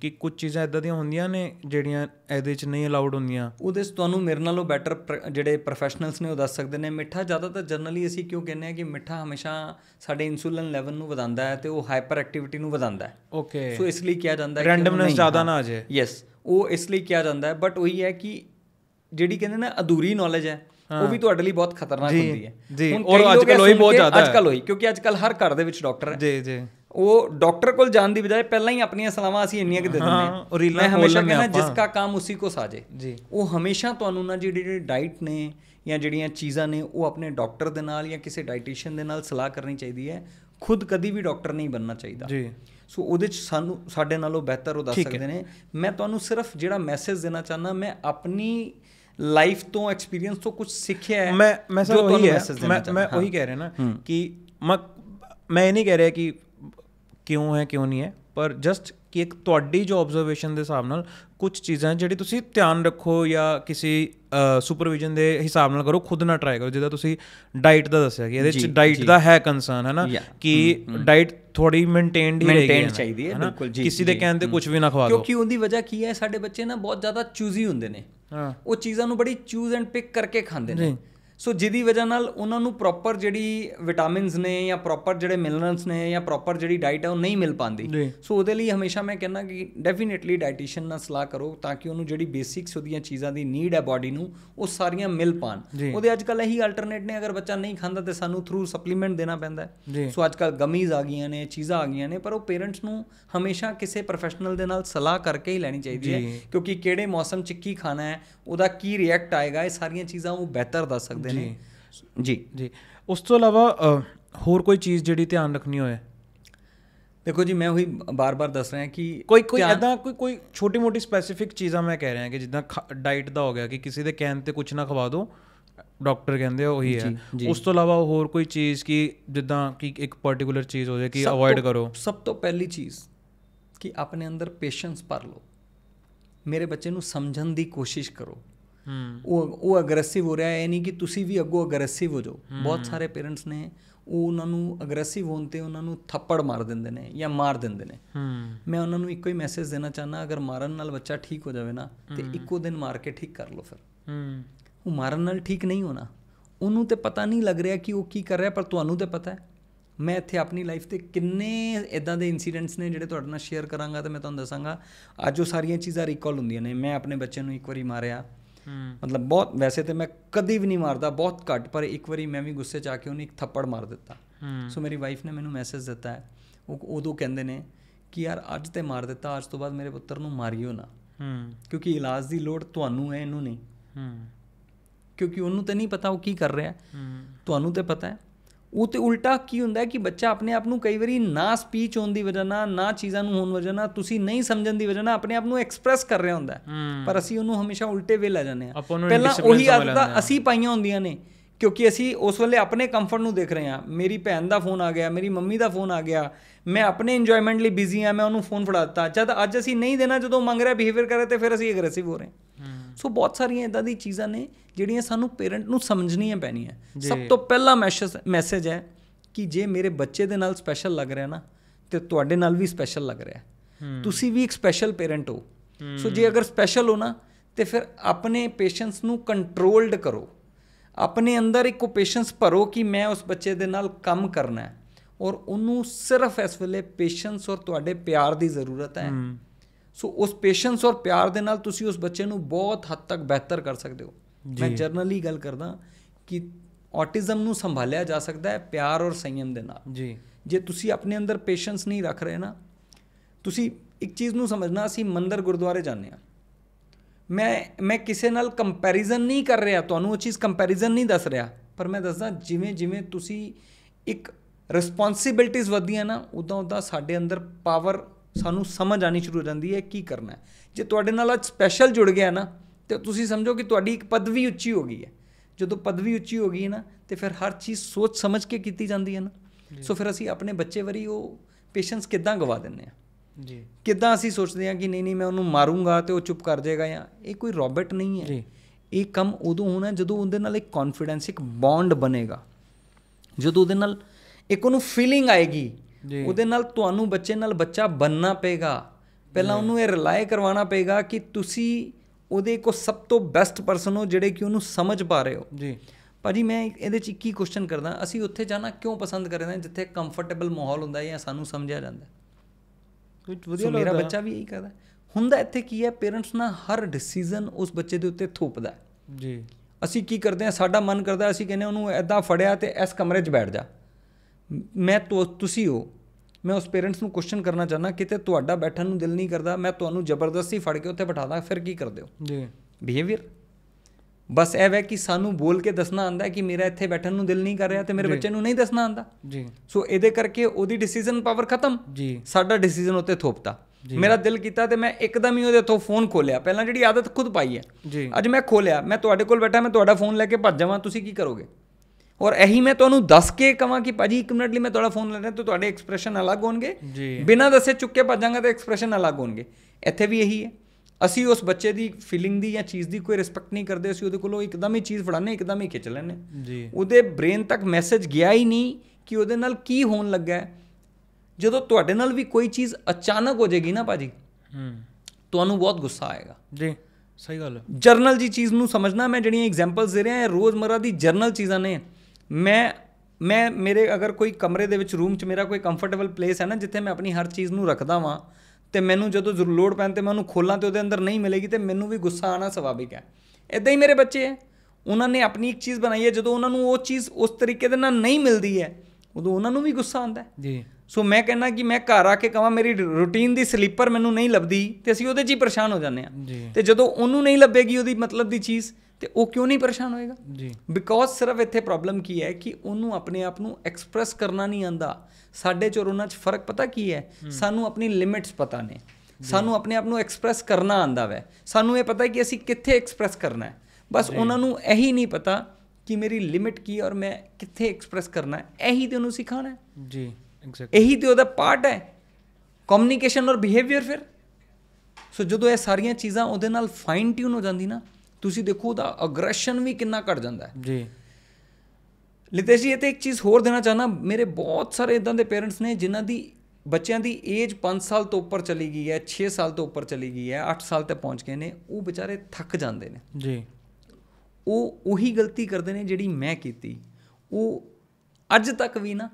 ਕਿ ਕੁਝ ਚੀਜ਼ਾਂ ਇਦਾਂ ਦੀਆਂ ਹੁੰਦੀਆਂ ਨੇ ਜਿਹੜੀਆਂ ਇਹਦੇ 'ਚ ਨਹੀਂ ਅਲਾਉਡ ਹੁੰਦੀਆਂ ਉਹਦੇ ਤੋਂ ਤੁਹਾਨੂੰ ਮੇਰੇ ਨਾਲੋਂ ਬੈਟਰ ਜਿਹੜੇ ਪ੍ਰੋਫੈਸ਼ਨਲਸ ਨੇ ਉਹ ਦੱਸ ਸਕਦੇ ਨੇ ਮਿੱਠਾ ਜ਼ਿਆਦਾ ਤਾਂ ਜਨਰਲੀ ਅਸੀਂ ਕਿਉਂ ਕਹਿੰਦੇ ਆ ਕਿ ਮਿੱਠਾ ਹਮੇਸ਼ਾ ਸਾਡੇ ਇਨਸੂਲਿਨ ਲੈਵਲ ਨੂੰ ਵਧਾਉਂਦਾ ਹੈ ਤੇ ਉਹ ਹਾਈਪਰ ਐਕਟੀਵਿਟੀ ਨੂੰ ਵਧਾਉਂਦਾ ਹੈ ਓਕੇ ਸੋ ਇਸ ਲਈ ਕਿਹਾ ਜਾਂਦਾ ਹੈ ਰੈਂਡਮਨੈਸ ਜ਼ਿਆਦਾ ਨਾ ਆ ਜਾਏ ਯੈਸ ਉਹ ਇਸ ਲਈ ਕਿਹਾ ਜਾਂਦਾ ਹੈ ਬਟ ਉਹੀ ਹੈ ਕਿ ਜਿਹੜੀ ਕਹਿੰਦੇ ਨਾ ਅਧੂਰੀ ਨੌਲੇਜ ਹੈ ਉਹ ਵੀ ਤੁਹਾਡੇ ਲਈ ਬਹੁਤ ਖਤਰਨਾਕ ਹੁੰਦੀ ਹੈ ਜੀ ਔਰ ਅੱਜ ਕੱਲ ਹੋਈ ਬਹੁਤ ਜ਼ਿਆਦਾ ਹੈ ਅੱਜ ਕੱਲ ਹੋਈ ਕਿਉਂਕਿ ਅੱਜ ਕੱਲ ਹਰ ਘਰ ਦੇ ਵਿੱਚ ਡਾਕਟਰ ਹੈ ਜੀ ਜੀ ਉਹ ਡਾਕਟਰ ਕੋਲ ਜਾਣ ਦੀ ਬਜਾਏ ਪਹਿਲਾਂ ਹੀ ਆਪਣੀਆਂ ਸਲਾਹਾਂ ਅਸੀਂ ਇੰਨੀਆਂ ਕਿ ਦੇ ਦਿੰਦੇ ਹਾਂ ਮੈਂ ਹਮੇਸ਼ਾ ਕਹਿੰਦਾ ਜਿਸ ਦਾ ਕੰਮ ਉਸੇ ਕੋ ਸਾਜੇ ਜੀ ਉਹ ਹਮੇਸ਼ਾ ਤੁਹਾਨੂੰ ਨਾ ਜਿਹੜੀ ਜਿਹੜੀ ਡਾਈਟ ਨੇ ਜਾਂ ਜਿਹੜੀਆਂ ਚੀਜ਼ਾਂ ਨੇ ਉਹ ਆਪਣੇ ਡਾਕਟਰ ਦੇ ਨਾਲ ਜਾਂ ਕਿਸੇ ਡਾਈਟੀਸ਼ੀਅਨ ਦੇ ਨਾਲ ਸਲਾਹ ਕਰਨੀ ਚਾਹੀਦੀ ਹੈ ਖੁਦ ਕਦੀ ਵੀ ਡਾਕਟਰ ਨਹੀਂ ਬੰਨਣਾ ਚਾਹੀਦਾ ਜੀ ਸੋ ਉਹਦੇ ਚ ਸਾਨੂੰ ਸਾਡੇ ਨਾਲੋਂ ਬਿਹਤਰ ਉਹ ਦੱਸ ਸਕਦੇ ਨੇ ਮੈਂ ਤੁਹਾਨੂੰ ਸਿਰਫ ਜਿਹੜਾ ਮੈਸੇਜ ਦੇਣਾ ਚਾਹੁੰਦਾ ਮੈਂ ਆਪਣੀ ਲਾਈਫ ਤੋਂ ਐਕਸਪੀਰੀਅੰਸ ਤੋਂ ਕੁਝ ਸਿੱਖਿਆ ਹੈ ਮੈਂ ਮੈਂ ਸਭ ਉਹੀ ਹੈ ਮੈਂ ਮੈਂ ਉਹੀ ਕਹਿ ਰਿਹਾ ਨਾ ਕਿ ਮੈਂ ਮੈਂ ਇਹ ਨਹੀਂ ਕਹਿ ਰਿਹਾ ਕਿ ਕਿਉਂ ਹੈ ਕਿਉਂ ਨਹੀਂ ਹੈ ਪਰ ਜਸਟ ਕਿ ਇੱਕ ਤੁਹਾਡੀ ਜੋ ਆਬਜ਼ਰਵੇਸ਼ਨ ਦੇ ਹਿਸਾਬ ਨਾਲ ਕੁਝ ਚੀਜ਼ਾਂ ਜਿਹੜੀ ਤੁਸੀਂ ਧਿਆਨ ਰੱਖੋ ਜਾਂ ਕਿਸੇ ਸੁਪਰਵਿਜ਼ਨ ਦੇ ਹਿਸਾਬ ਨਾਲ ਕਰੋ ਖੁਦ ਨਾ ਟਰਾਈ ਕਰੋ ਜਿੱਦਾਂ ਤੁਸੀਂ ਡਾਈਟ ਦਾ ਦੱਸਿਆ ਕਿ ਇਹਦੇ ਵਿੱਚ ਡਾਈਟ ਦਾ ਹੈ ਕਨਸਰਨ ਹੈ ਨਾ ਕਿ ਡਾਈਟ ਥੋੜੀ ਮੇਨਟੇਨਡ ਹੀ ਰਹੇਗੀ ਮੇਨਟੇਨ ਚਾਹੀਦੀ ਹੈ ਬਿਲਕੁਲ ਜੀ ਕਿਸੇ ਦੇ ਕਹਿਣ ਤੇ ਕੁਝ ਵੀ ਨਾ ਖਵਾ ਦਿਓ ਕਿਉਂਕਿ ਉਹਦੀ ਵਜ੍ਹਾ ਕੀ ਹੈ ਸਾਡੇ ਬੱਚੇ ਨਾ ਬਹੁਤ ਜ਼ਿਆਦਾ ਚੂਜ਼ੀ ਹੁੰਦੇ ਨੇ ਹਾਂ ਉਹ ਚੀਜ਼ਾਂ ਨੂੰ ਬੜੀ ਚੂਜ਼ ਐਂਡ ਪਿਕ ਕਰਕੇ ਖਾਂਦੇ ਨੇ ਸੋ ਜਿਹਦੀ ਵਜ੍ਹਾ ਨਾਲ ਉਹਨਾਂ ਨੂੰ ਪ੍ਰੋਪਰ ਜਿਹੜੀ ਵਿਟਾਮਿਨਸ ਨੇ ਜਾਂ ਪ੍ਰੋਪਰ ਜਿਹੜੇ ਮਿਨਰਲਸ ਨੇ ਜਾਂ ਪ੍ਰੋਪਰ ਜਿਹੜੀ ਡਾਈਟ ਹੈ ਉਹ ਨਹੀਂ ਮਿਲ ਪਾਉਂਦੀ ਸੋ ਉਹਦੇ ਲਈ ਹਮੇਸ਼ਾ ਮੈਂ ਕਹਿੰਦਾ ਕਿ ਡੈਫੀਨਿਟਲੀ ਡਾਈਟੀਸ਼ੀਅਨ ਨਾਲ ਸਲਾਹ ਕਰੋ ਤਾਂ ਕਿ ਉਹਨੂੰ ਜਿਹੜੀ ਬੇਸਿਕਸ ਉਹਦੀਆਂ ਚੀਜ਼ਾਂ ਦੀ ਨੀਡ ਹੈ ਬਾਡੀ ਨੂੰ ਉਹ ਸਾਰੀਆਂ ਮਿਲ ਪਾਣ ਉਹਦੇ ਅੱਜ ਕੱਲ ਇਹੀ ਅਲਟਰਨੇਟ ਨੇ ਅਗਰ ਬੱਚਾ ਨਹੀਂ ਖਾਂਦਾ ਤੇ ਸਾਨੂੰ ਥਰੂ ਸਪਲੀਮੈਂਟ ਦੇਣਾ ਪੈਂਦਾ ਸੋ ਅੱਜ ਕੱਲ ਗਮੀਜ਼ ਆ ਗਈਆਂ ਨੇ ਚੀਜ਼ਾਂ ਆ ਗਈਆਂ ਨੇ ਪਰ ਉਹ ਪੇਰੈਂਟਸ ਨੂੰ ਹਮੇਸ਼ਾ ਕਿਸੇ ਪ੍ਰੋਫੈਸ਼ਨਲ ਦੇ ਨਾਲ ਸਲਾਹ ਕਰਕੇ ਹੀ ਲੈਣੀ ਚਾਹੀਦੀ ਹੈ ਕਿਉਂਕਿ ਕਿਹੜੇ ਮੌਸਮ 'ਚ ਕੀ ਖਾਣਾ ਹੈ ਉਹਦਾ ਕੀ ਰਿਐਕਟ ਆਏਗਾ ਇਹ ਸਾਰੀਆਂ ਚੀਜ਼ਾਂ ਉਹ ਬਿਹਤਰ ਦੱਸ ਸਕਦੇ ਨੇ ਜੀ ਜੀ ਉਸ ਤੋਂ ਇਲਾਵਾ ਹੋਰ ਕੋਈ ਚੀਜ਼ ਜਿਹੜੀ ਧਿਆਨ ਰੱਖਣੀ ਹੋਏ ਦੇਖੋ ਜੀ ਮੈਂ ਉਹੀ ਬਾਰ-ਬਾਰ ਦੱਸ ਰਿਹਾ ਕਿ ਕੋਈ ਕੋਈ ਐਦਾਂ ਕੋਈ ਕੋਈ ਛੋਟੀ-ਮੋਟੀ ਸਪੈਸੀਫਿਕ ਚੀਜ਼ਾਂ ਮੈਂ ਕਹਿ ਰਿਹਾ ਕਿ ਜਿੱਦਾਂ ਡਾਈਟ ਦਾ ਹੋ ਗਿਆ ਕਿ ਕਿਸੇ ਦੇ ਕਹਿਣ ਤੇ ਕੁਝ ਨਾ ਖਵਾ ਦਿਓ ਡਾਕਟਰ ਕਹਿੰਦੇ ਉਹੀ ਹੈ ਉਸ ਤੋਂ ਇਲਾਵਾ ਹੋਰ ਕੋਈ ਚੀਜ਼ ਕਿ ਜਿੱਦਾਂ ਕਿ ਇੱਕ ਪਾਰਟਿਕੂਲਰ ਚੀਜ਼ ਹੋ ਜਾਏ ਕਿ ਅਵੋਇਡ ਕਰੋ ਸਭ ਤੋਂ ਪਹਿਲੀ ਚੀਜ਼ ਕਿ ਆਪਣੇ ਅੰਦਰ ਪੇਸ਼ੈਂਸ ਪਰ ਲੋ ਮੇਰੇ ਬੱਚੇ ਨੂੰ ਸਮਝਣ ਦੀ ਕੋਸ਼ਿਸ਼ ਕਰੋ ਉਹ ਉਹ ਅਗਰੈਸਿਵ ਹੋ ਰਿਹਾ ਹੈ ਨਹੀਂ ਕਿ ਤੁਸੀਂ ਵੀ ਅੱਗੋਂ ਅਗਰੈਸਿਵ ਹੋ ਜਾਓ ਬਹੁਤ ਸਾਰੇ ਪੇਰੈਂਟਸ ਨੇ ਉਹ ਉਹਨਾਂ ਨੂੰ ਅਗਰੈਸਿਵ ਹੋਣ ਤੇ ਉਹਨਾਂ ਨੂੰ ਥੱਪੜ ਮਾਰ ਦਿੰਦੇ ਨੇ ਜਾਂ ਮਾਰ ਦਿੰਦੇ ਨੇ ਮੈਂ ਉਹਨਾਂ ਨੂੰ ਇੱਕੋ ਹੀ ਮੈਸੇਜ ਦੇਣਾ ਚਾਹਨਾ ਅਗਰ ਮਾਰਨ ਨਾਲ ਬੱਚਾ ਠੀਕ ਹੋ ਜਾਵੇ ਨਾ ਤੇ ਇੱਕੋ ਦਿਨ ਮਾਰ ਕੇ ਠੀਕ ਕਰ ਲਓ ਫਿਰ ਉਹ ਮਾਰਨ ਨਾਲ ਠੀਕ ਨਹੀਂ ਹੋਣਾ ਉਹਨੂੰ ਤੇ ਪਤਾ ਨਹੀਂ ਲੱਗ ਰਿਹਾ ਕਿ ਉਹ ਕੀ ਕਰ ਰਿਹਾ ਪਰ ਤੁਹਾਨੂੰ ਤੇ ਪਤਾ ਹੈ ਮੈਂ ਇੱਥੇ ਆਪਣੀ ਲਾਈਫ ਤੇ ਕਿੰਨੇ ਇਦਾਂ ਦੇ ਇਨਸੀਡੈਂਟਸ ਨੇ ਜਿਹੜੇ ਤੁਹਾਡੇ ਨਾਲ ਸ਼ੇਅਰ ਕਰਾਂਗਾ ਤੇ ਮੈਂ ਤੁਹਾਨੂੰ ਦੱਸਾਂਗਾ ਅੱਜ ਉਹ ਸਾਰੀਆਂ ਚੀਜ਼ਾਂ ਰੀਕਾਲ ਹੁੰਦੀਆਂ ਨੇ ਮੈਂ ਆਪਣੇ ਬੱਚੇ ਨੂੰ ਇੱਕ ਵਾਰੀ ਮਾਰਿਆ ਮਤਲਬ ਬਹੁਤ ਵੈਸੇ ਤੇ ਮੈਂ ਕਦੀ ਵੀ ਨਹੀਂ ਮਾਰਦਾ ਬਹੁਤ ਘੱਟ ਪਰ ਇੱਕ ਵਾਰੀ ਮੈਂ ਵੀ ਗੁੱਸੇ ਚ ਆ ਕੇ ਉਹਨੂੰ ਇੱਕ ਥੱਪੜ ਮਾਰ ਦਿੱਤਾ ਸੋ ਮੇਰੀ ਵਾਈਫ ਨੇ ਮੈਨੂੰ ਮੈਸੇਜ ਦਿੱਤਾ ਉਹ ਉਦੋਂ ਕਹਿੰਦੇ ਨੇ ਕਿ ਯਾਰ ਅੱਜ ਤੇ ਮਾਰ ਦਿੱਤਾ ਅੱਜ ਤੋਂ ਬਾਅਦ ਮੇਰੇ ਪੁੱਤਰ ਨੂੰ ਮਾਰਿਓ ਨਾ ਕਿਉਂਕਿ ਇਲਾਜ ਦੀ ਲੋੜ ਤੁਹਾਨੂੰ ਹੈ ਇਹਨੂੰ ਨਹੀਂ ਕਿਉਂਕਿ ਉਹਨੂੰ ਤੇ ਨਹੀਂ ਪਤਾ ਉਹ ਕੀ ਕਰ ਰਿਹਾ ਤੁਹਾਨੂੰ ਤੇ ਪਤਾ ਹੈ ਉਹ ਤੇ ਉਲਟਾ ਕੀ ਹੁੰਦਾ ਕਿ ਬੱਚਾ ਆਪਣੇ ਆਪ ਨੂੰ ਕਈ ਵਾਰੀ ਨਾ ਸਪੀਚ ਹੋਣ ਦੀ ਵਜ੍ਹਾ ਨਾਲ ਨਾ ਚੀਜ਼ਾਂ ਨੂੰ ਹੋਣ ਵਜ੍ਹਾ ਨਾਲ ਤੁਸੀਂ ਨਹੀਂ ਸਮਝਣ ਦੀ ਵਜ੍ਹਾ ਨਾਲ ਆਪਣੇ ਆਪ ਨੂੰ ਐਕਸਪ੍ਰੈਸ ਕਰ ਰਿਹਾ ਹੁੰਦਾ ਪਰ ਅਸੀਂ ਉਹਨੂੰ ਹਮੇਸ਼ਾ ਉਲਟੇ ਵੇ ਲੈ ਜਾਂਦੇ ਆ ਪਹਿਲਾਂ ਉਹੀ ਆਦਤਾਂ ਅਸੀਂ ਪਾਈਆਂ ਹੁੰਦੀਆਂ ਨੇ ਕਿਉਂਕਿ ਅਸੀਂ ਉਸ ਵੇਲੇ ਆਪਣੇ ਕੰਫਰਟ ਨੂੰ ਦੇਖ ਰਹੇ ਹਾਂ ਮੇਰੀ ਭੈਣ ਦਾ ਫੋਨ ਆ ਗਿਆ ਮੇਰੀ ਮੰਮੀ ਦਾ ਫੋਨ ਆ ਗਿਆ ਮੈਂ ਆਪਣੇ ਇੰਜੋਇਮੈਂਟ ਲਈ ਬਿਜ਼ੀ ਆ ਮੈਂ ਉਹਨੂੰ ਫੋਨ ਫੜਾ ਦਿੱਤਾ ਜਦ ਅੱਜ ਅਸੀਂ ਨਹੀਂ ਦੇਣਾ ਜਦੋਂ ਮੰਗ ਰਿਹਾ ਬਿਹੇਵੀਅਰ ਕਰ ਰਿਹਾ ਤੇ ਫਿਰ ਅਸੀਂ ਐਗਰੈਸਿਵ ਹੋ ਰਹੇ ਹਾਂ ਸੋ ਬਹੁਤ ਸਾਰੀਆਂ ਇਦਾਂ ਦੀ ਚੀਜ਼ਾਂ ਨੇ ਜਿਹੜੀਆਂ ਸਾਨੂੰ ਪੇਰੈਂਟ ਨੂੰ ਸਮਝਣੀਆਂ ਪੈਣੀਆਂ ਸਭ ਤੋਂ ਪਹਿਲਾ ਮੈਸੇਜ ਮੈਸੇਜ ਹੈ ਕਿ ਜੇ ਮੇਰੇ ਬੱਚੇ ਦੇ ਨਾਲ ਸਪੈਸ਼ਲ ਲੱਗ ਰਿਹਾ ਨਾ ਤੇ ਤੁਹਾਡੇ ਨਾਲ ਵੀ ਸਪੈਸ਼ਲ ਲੱਗ ਰਿਹਾ ਤੁਸੀਂ ਵੀ ਇੱਕ ਸਪੈਸ਼ਲ ਪੇਰੈਂਟ ਹੋ ਸੋ ਜੇ ਅਗਰ ਸਪੈਸ਼ਲ ਹੋ ਨਾ ਤੇ ਫਿਰ ਆਪਣੇ ਪੇਸ਼ੈਂਸ ਨੂੰ ਕੰਟਰੋਲਡ ਕਰੋ ਆਪਣੇ ਅੰਦਰ ਇੱਕ ਪੇਸ਼ੈਂਸ ਭਰੋ ਕਿ ਮੈਂ ਉਸ ਬੱਚੇ ਦੇ ਨਾਲ ਕੰਮ ਕਰਨਾ ਹੈ ਔਰ ਉਹਨੂੰ ਸਿਰਫ ਇਸ ਵੇਲੇ ਪੇਸ਼ੈਂਸ ਔਰ ਤੁਹਾਡੇ ਪਿਆਰ ਦੀ ਜ਼ਰੂਰਤ ਹੈ ਸੋ ਉਸ ਪੇਸ਼ੈਂਸ ਔਰ ਪਿਆਰ ਦੇ ਨਾਲ ਤੁਸੀਂ ਉਸ ਬੱਚੇ ਨੂੰ ਬਹੁਤ ਹੱਦ ਤੱਕ ਬਿਹਤਰ ਕਰ ਸਕਦੇ ਹੋ ਮੈਂ ਜਰਨਲੀ ਗੱਲ ਕਰਦਾ ਕਿ ਆਟਿਜ਼ਮ ਨੂੰ ਸੰਭਾਲਿਆ ਜਾ ਸਕਦਾ ਹੈ ਪਿਆਰ ਔਰ ਸੰਯਮ ਦੇ ਨਾਲ ਜੀ ਜੇ ਤੁਸੀਂ ਆਪਣੇ ਅੰਦਰ ਪੇਸ਼ੈਂਸ ਨਹੀਂ ਰੱਖ ਰਹੇ ਨਾ ਤੁਸੀਂ ਇੱਕ ਚੀਜ਼ ਨੂੰ ਸਮਝਣਾ ਅਸੀਂ ਮੰਦਰ ਗੁਰਦੁਆਰੇ ਜਾਂਦੇ ਆ ਮੈਂ ਮੈਂ ਕਿਸੇ ਨਾਲ ਕੰਪੈਰੀਜ਼ਨ ਨਹੀਂ ਕਰ ਰਿਹਾ ਤੁਹਾਨੂੰ ਉਹ ਚੀਜ਼ ਕੰਪੈਰੀਜ਼ਨ ਨਹੀਂ ਦੱਸ ਰਿਹਾ ਪਰ ਮੈਂ ਦੱਸਦਾ ਜਿਵੇਂ ਜਿਵੇਂ ਤੁਸੀਂ ਇੱਕ ਰਿਸਪੌਂਸਿਬਿਲਟੀਆਂ ਵਧਦੀਆਂ ਨਾ ਉਦਾਂ ਉਦਾਂ ਸਾਡੇ ਅੰਦਰ ਪਾਵਰ ਸਾਨੂੰ ਸਮਝ ਆਣੀ ਸ਼ੁਰੂ ਹੋ ਜਾਂਦੀ ਹੈ ਕੀ ਕਰਨਾ ਹੈ ਜੇ ਤੁਹਾਡੇ ਨਾਲ ਅੱਜ ਸਪੈਸ਼ਲ ਜੁੜ ਗਿਆ ਨਾ ਤੇ ਤੁਸੀਂ ਸਮਝੋ ਕਿ ਤੁਹਾਡੀ ਇੱਕ ਪਦਵੀ ਉੱਚੀ ਹੋ ਗਈ ਹੈ ਜਦੋਂ ਪਦਵੀ ਉੱਚੀ ਹੋ ਗਈ ਨਾ ਤੇ ਫਿਰ ਹਰ ਚੀਜ਼ ਸੋਚ ਸਮਝ ਕੇ ਕੀਤੀ ਜਾਂਦੀ ਹੈ ਨਾ ਸੋ ਫਿਰ ਅਸੀਂ ਆਪਣੇ ਬੱਚੇ ਵਰੀ ਉਹ ਪੇਸ਼ੈਂਸ ਕਿੱਦਾਂ ਗਵਾ ਦਿੰਨੇ ਆ ਜੀ ਕਿੱਦਾਂ ਅਸੀਂ ਸੋਚਦੇ ਆ ਕਿ ਨਹੀਂ ਨਹੀਂ ਮੈਂ ਉਹਨੂੰ ਮਾਰੂੰਗਾ ਤੇ ਉਹ ਚੁੱਪ ਕਰ ਜਾਏਗਾ ਜਾਂ ਇਹ ਕੋਈ ਰੋਬਟ ਨਹੀਂ ਹੈ ਜੀ ਇਹ ਕੰਮ ਉਦੋਂ ਹੋਣਾ ਜਦੋਂ ਉਹਦੇ ਨਾਲ ਇੱਕ ਕੌਨਫੀਡੈਂਸ ਇੱਕ ਬੌਂਡ ਬਣੇਗਾ ਜਦੋਂ ਉਹਦੇ ਨਾਲ ਇੱਕ ਉਹਨੂੰ ਫੀਲਿੰਗ ਆਏਗੀ ਉਹਦੇ ਨਾਲ ਤੁਹਾਨੂੰ ਬੱਚੇ ਨਾਲ ਬੱਚਾ ਬੰਨਣਾ ਪਏਗਾ ਪਹਿਲਾਂ ਉਹਨੂੰ ਇਹ ਰਿਲਾਈ ਕਰਵਾਉਣਾ ਪਏਗਾ ਕਿ ਤੁਸੀਂ ਉਹਦੇ ਕੋ ਸਭ ਤੋਂ ਬੈਸਟ ਪਰਸਨ ਹੋ ਜਿਹੜੇ ਕਿ ਉਹਨੂੰ ਸਮਝ ਪਾ ਰਹੇ ਹੋ ਜੀ ਭਾਜੀ ਮੈਂ ਇਹਦੇ ਚ ਇੱਕ ਹੀ ਕੁਐਸਚਨ ਕਰਦਾ ਅਸੀਂ ਉੱਥੇ ਜਾਣਾ ਕਿਉਂ ਪਸੰਦ ਕਰਦੇ ਹਾਂ ਜਿੱਥੇ ਕੰਫਰਟੇਬਲ ਮਾਹੌਲ ਹੁੰਦਾ ਹੈ ਜਾਂ ਸਾਨੂੰ ਸਮਝਿਆ ਜਾਂਦਾ ਕੁਝ ਵਧੀਆ ਲੱਗਦਾ ਮੇਰਾ ਬੱਚਾ ਵੀ ਇਹੀ ਕਰਦਾ ਹੁੰਦਾ ਇੱਥੇ ਕੀ ਹੈ ਪੇਰੈਂਟਸ ਨਾ ਹਰ ਡਿਸੀਜਨ ਉਸ ਬੱਚੇ ਦੇ ਉੱਤੇ ਥੋਪਦਾ ਜੀ ਅਸੀਂ ਕੀ ਕਰਦੇ ਹਾਂ ਸਾਡਾ ਮਨ ਕਰਦਾ ਅਸੀਂ ਕਹਿੰਦੇ ਉਹਨੂੰ ਐਦਾਂ ਫੜਿਆ ਤੇ ਇਸ ਕਮਰੇ 'ਚ ਬੈਠ ਜਾ ਮੈਂ ਤੁਸੀਂ ਹੋ ਮੈਂ ਉਸ ਪੇਰੈਂਟਸ ਨੂੰ ਕੁਐਸਚਨ ਕਰਨਾ ਚਾਹਨਾ ਕਿਤੇ ਤੁਹਾਡਾ ਬੈਠਣ ਨੂੰ ਦਿਲ ਨਹੀਂ ਕਰਦਾ ਮੈਂ ਤੁਹਾਨੂੰ ਜ਼ਬਰਦਸਤੀ ਫੜ ਕੇ ਉੱਥੇ ਬਿਠਾਦਾ ਫਿਰ ਕੀ ਕਰਦੇ ਹੋ ਜੀ ਬਿਹੇਵੀਅਰ ਬਸ ਇਹ ਵੇ ਕਿ ਸਾਨੂੰ ਬੋਲ ਕੇ ਦੱਸਣਾ ਆਂਦਾ ਕਿ ਮੇਰਾ ਇੱਥੇ ਬੈਠਣ ਨੂੰ ਦਿਲ ਨਹੀਂ ਕਰ ਰਿਹਾ ਤੇ ਮੇਰੇ ਬੱਚੇ ਨੂੰ ਨਹੀਂ ਦੱਸਣਾ ਆਂਦਾ ਜੀ ਸੋ ਇਹਦੇ ਕਰਕੇ ਉਹਦੀ ਡਿਸੀਜਨ ਪਾਵਰ ਖਤਮ ਜੀ ਸਾਡਾ ਡਿਸੀਜਨ ਉੱਤੇ ਥੋਪਤਾ ਮੇਰਾ ਦਿਲ ਕੀਤਾ ਤੇ ਮੈਂ ਇੱਕਦਮ ਹੀ ਉਹਦੇ ਤੋਂ ਫੋਨ ਖੋਲਿਆ ਪਹਿਲਾਂ ਜਿਹੜੀ ਆਦਤ ਖੁਦ ਪਾਈ ਹੈ ਜੀ ਅੱਜ ਮੈਂ ਖੋਲਿਆ ਮੈਂ ਤੁਹਾਡੇ ਕੋਲ ਬੈਠਾ ਮੈਂ ਤੁਹਾਡਾ ਫੋਨ ਲੈ ਕੇ ਭੱਜ ਜਾਵਾਂ ਤੁਸੀਂ ਕੀ ਕਰੋਗੇ ਔਰ ਇਹੀ ਮੈਂ ਤੁਹਾਨੂੰ ਦੱਸ ਕੇ ਕਹਾਂ ਕਿ ਭਾਜੀ 1 ਮਿੰਟ ਲਈ ਮੈਂ ਤੁਹਾਡਾ ਫੋਨ ਲੈਣਾ ਤਾਂ ਤੁਹਾਡੇ ਐਕਸਪ੍ਰੈਸ਼ਨ ਅਲੱਗ ਹੋਣਗੇ ਬਿਨਾਂ ਦੱਸੇ ਚੁੱਕ ਕੇ ਭੱਜਾਂਗਾ ਤਾਂ ਐਕਸਪ੍ਰੈਸ਼ਨ ਅਲੱਗ ਹੋਣਗੇ ਇੱਥੇ ਵੀ ਇਹੀ ਹੈ ਅਸੀਂ ਉਸ ਬੱਚੇ ਦੀ ਫੀਲਿੰਗ ਦੀ ਜਾਂ ਚੀਜ਼ ਦੀ ਕੋਈ ਰਿਸਪੈਕਟ ਨਹੀਂ ਕਰਦੇ ਅਸੀਂ ਉਹਦੇ ਕੋਲੋਂ ਇੱਕਦਮ ਹੀ ਚੀਜ਼ ਫੜਾਣੇ ਇੱਕਦਮ ਹੀ ਖਿੱਚ ਲੈਣੇ ਜੀ ਉਹਦੇ ਬ੍ਰੇਨ ਤੱਕ ਮੈਸੇਜ ਗਿਆ ਹੀ ਨਹੀਂ ਕਿ ਉਹਦੇ ਨਾਲ ਕੀ ਹੋਣ ਲੱਗਾ ਜਦੋਂ ਤੁਹਾਡੇ ਨਾਲ ਵੀ ਕੋਈ ਚੀਜ਼ ਅਚਾਨਕ ਹੋ ਜੇਗੀ ਨਾ ਭਾਜੀ ਹੂੰ ਤੁਹਾਨੂੰ ਬਹੁਤ ਗੁੱਸਾ ਆਏਗਾ ਜੀ ਸਹੀ ਗੱਲ ਹੈ ਜਰਨਲ ਜੀ ਚੀਜ਼ ਨੂੰ ਸਮਝਣਾ ਮੈਂ ਜਿਹੜੀਆਂ ਐਗਜ਼ਾਮਪਲਸ ਦੇ ਰਿਹਾ ਹਾਂ ਰੋਜ਼ਮਰਾ ਦੀ ਜਰਨਲ ਚੀਜ਼ਾਂ ਨੇ ਮੈਂ ਮੈਂ ਮੇਰੇ ਅਗਰ ਕੋਈ ਕਮਰੇ ਦੇ ਵਿੱਚ ਰੂਮ 'ਚ ਮੇਰਾ ਕੋਈ ਕੰਫਰਟੇਬਲ ਪਲੇਸ ਹੈ ਨਾ ਜਿੱਥੇ ਮੈਂ ਆਪਣੀ ਹਰ ਚੀਜ਼ ਨੂੰ ਰੱਖਦਾ ਵਾਂ ਤੇ ਮੈਨੂੰ ਜਦੋਂ ਜ਼ਰੂਰ ਲੋੜ ਪੈਣ ਤੇ ਮੈਂ ਉਹਨੂੰ ਖੋਲਾਂ ਤੇ ਉਹਦੇ ਅੰਦਰ ਨਹੀਂ ਮਿਲੇਗੀ ਤੇ ਮੈਨੂੰ ਵੀ ਗੁੱਸਾ ਆਣਾ ਸੁਭਾਵਿਕ ਹੈ ਇਦਾਂ ਹੀ ਮੇਰੇ ਬੱਚੇ ਹੈ ਉਹਨਾਂ ਨੇ ਆਪਣੀ ਇੱਕ ਚੀਜ਼ ਬਣਾਈ ਹੈ ਜਦੋਂ ਉਹਨਾਂ ਨੂੰ ਉਹ ਚੀਜ਼ ਉਸ ਤਰੀਕੇ ਦੇ ਨਾਲ ਨਹੀਂ ਮਿਲਦੀ ਹੈ ਉਦੋਂ ਉਹਨਾਂ ਨੂੰ ਵੀ ਗੁੱਸਾ ਆਉਂਦਾ ਜੀ ਸੋ ਮੈਂ ਕਹਿੰਦਾ ਕਿ ਮੈਂ ਘਰ ਆ ਕੇ ਕਹਾਂ ਮੇਰੀ ਰੁਟੀਨ ਦੀ ਸਲੀਪਰ ਮੈਨੂੰ ਨਹੀਂ ਲੱਭਦੀ ਤੇ ਅਸੀਂ ਉਹਦੇ 'ਚ ਹੀ ਪਰੇਸ਼ਾਨ ਹੋ ਜਾਂਦੇ ਆ ਤੇ ਜਦੋਂ ਉਹਨੂੰ ਨਹੀਂ ਲੱਭੇਗੀ ਉਹਦੀ ਮਤਲਬ ਦੀ ਚੀਜ਼ ਤੇ ਉਹ ਕਿਉਂ ਨਹੀਂ ਪਰੇਸ਼ਾਨ ਹੋਏਗਾ ਜੀ ਬਿਕੋਜ਼ ਸਿਰਫ ਇੱਥੇ ਪ੍ਰੋਬਲਮ ਕੀ ਹੈ ਕਿ ਉਹਨੂੰ ਆਪਣੇ ਆਪ ਨੂੰ ਐਕਸਪ੍ਰੈਸ ਕਰਨਾ ਨਹੀਂ ਆਂਦਾ ਸਾਡੇ ਚ ਉਹਨਾਂ ਚ ਫਰਕ ਪਤਾ ਕੀ ਹੈ ਸਾਨੂੰ ਆਪਣੀ ਲਿਮਿਟਸ ਪਤਾ ਨੇ ਸਾਨੂੰ ਆਪਣੇ ਆਪ ਨੂੰ ਐਕਸਪ੍ਰੈਸ ਕਰਨਾ ਆਂਦਾ ਵੈ ਸਾਨੂੰ ਇਹ ਪਤਾ ਕਿ ਅਸੀਂ ਕਿੱਥੇ ਐਕਸਪ੍ਰੈਸ ਕਰਨਾ ਹੈ ਬਸ ਉਹਨਾਂ ਨੂੰ ਇਹੀ ਨਹੀਂ ਪਤਾ ਕਿ ਮੇਰੀ ਲਿਮਿਟ ਕੀ ਔਰ ਮੈਂ ਕਿੱਥੇ ਐਕਸਪ੍ਰੈਸ ਕਰਨਾ ਹੈ ਇਹੀ ਤੇ ਉਹਨੂੰ ਸਿਖਾਣਾ ਹੈ ਜੀ ਐਗਜ਼ੈਕਟ ਇਹੀ ਤੇ ਉਹਦਾ ਪਾਰਟ ਹੈ ਕਮਿਊਨੀਕੇਸ਼ਨ ਔਰ ਬਿਹੇਵੀਅਰ ਫਿਰ ਸੋ ਜਦੋਂ ਇਹ ਸਾਰੀਆਂ ਚੀਜ਼ਾਂ ਉਹਦੇ ਨਾਲ ਫਾਈਨ ਟਿਊਨ ਹੋ ਜਾਂਦੀ ਨਾ ਤੁਸੀਂ ਦੇਖੋ ਉਹਦਾ ਅਗਰੈਸ਼ਨ ਵੀ ਕਿੰਨਾ ਘਟ ਜਾਂਦਾ ਹੈ ਜੀ ਲਿਤੇਸ਼ ਜੀ ਇਹ ਤੇ ਇੱਕ ਚੀਜ਼ ਹੋਰ ਦੇਣਾ ਚਾਹਨਾ ਮੇਰੇ ਬਹੁਤ ਸਾਰੇ ਇਦਾਂ ਦੇ ਪੇਰੈਂਟਸ ਨੇ ਜਿਨ੍ਹਾਂ ਦੀ ਬੱਚਿਆਂ ਦੀ ਏਜ 5 ਸਾਲ ਤੋਂ ਉੱਪਰ ਚਲੀ ਗਈ ਹੈ 6 ਸਾਲ ਤੋਂ ਉੱਪਰ ਚਲੀ ਗਈ ਹੈ 8 ਸਾਲ ਤੇ ਪਹੁੰਚ ਗਏ ਨੇ ਉਹ ਵਿਚਾਰੇ ਥੱਕ ਜਾਂਦੇ ਨੇ ਜੀ ਉਹ ਉਹੀ ਗਲਤੀ ਕਰਦੇ ਨੇ ਜਿਹੜੀ ਮੈਂ ਕੀਤੀ ਉਹ ਅੱਜ ਤੱਕ ਵੀ ਨਾ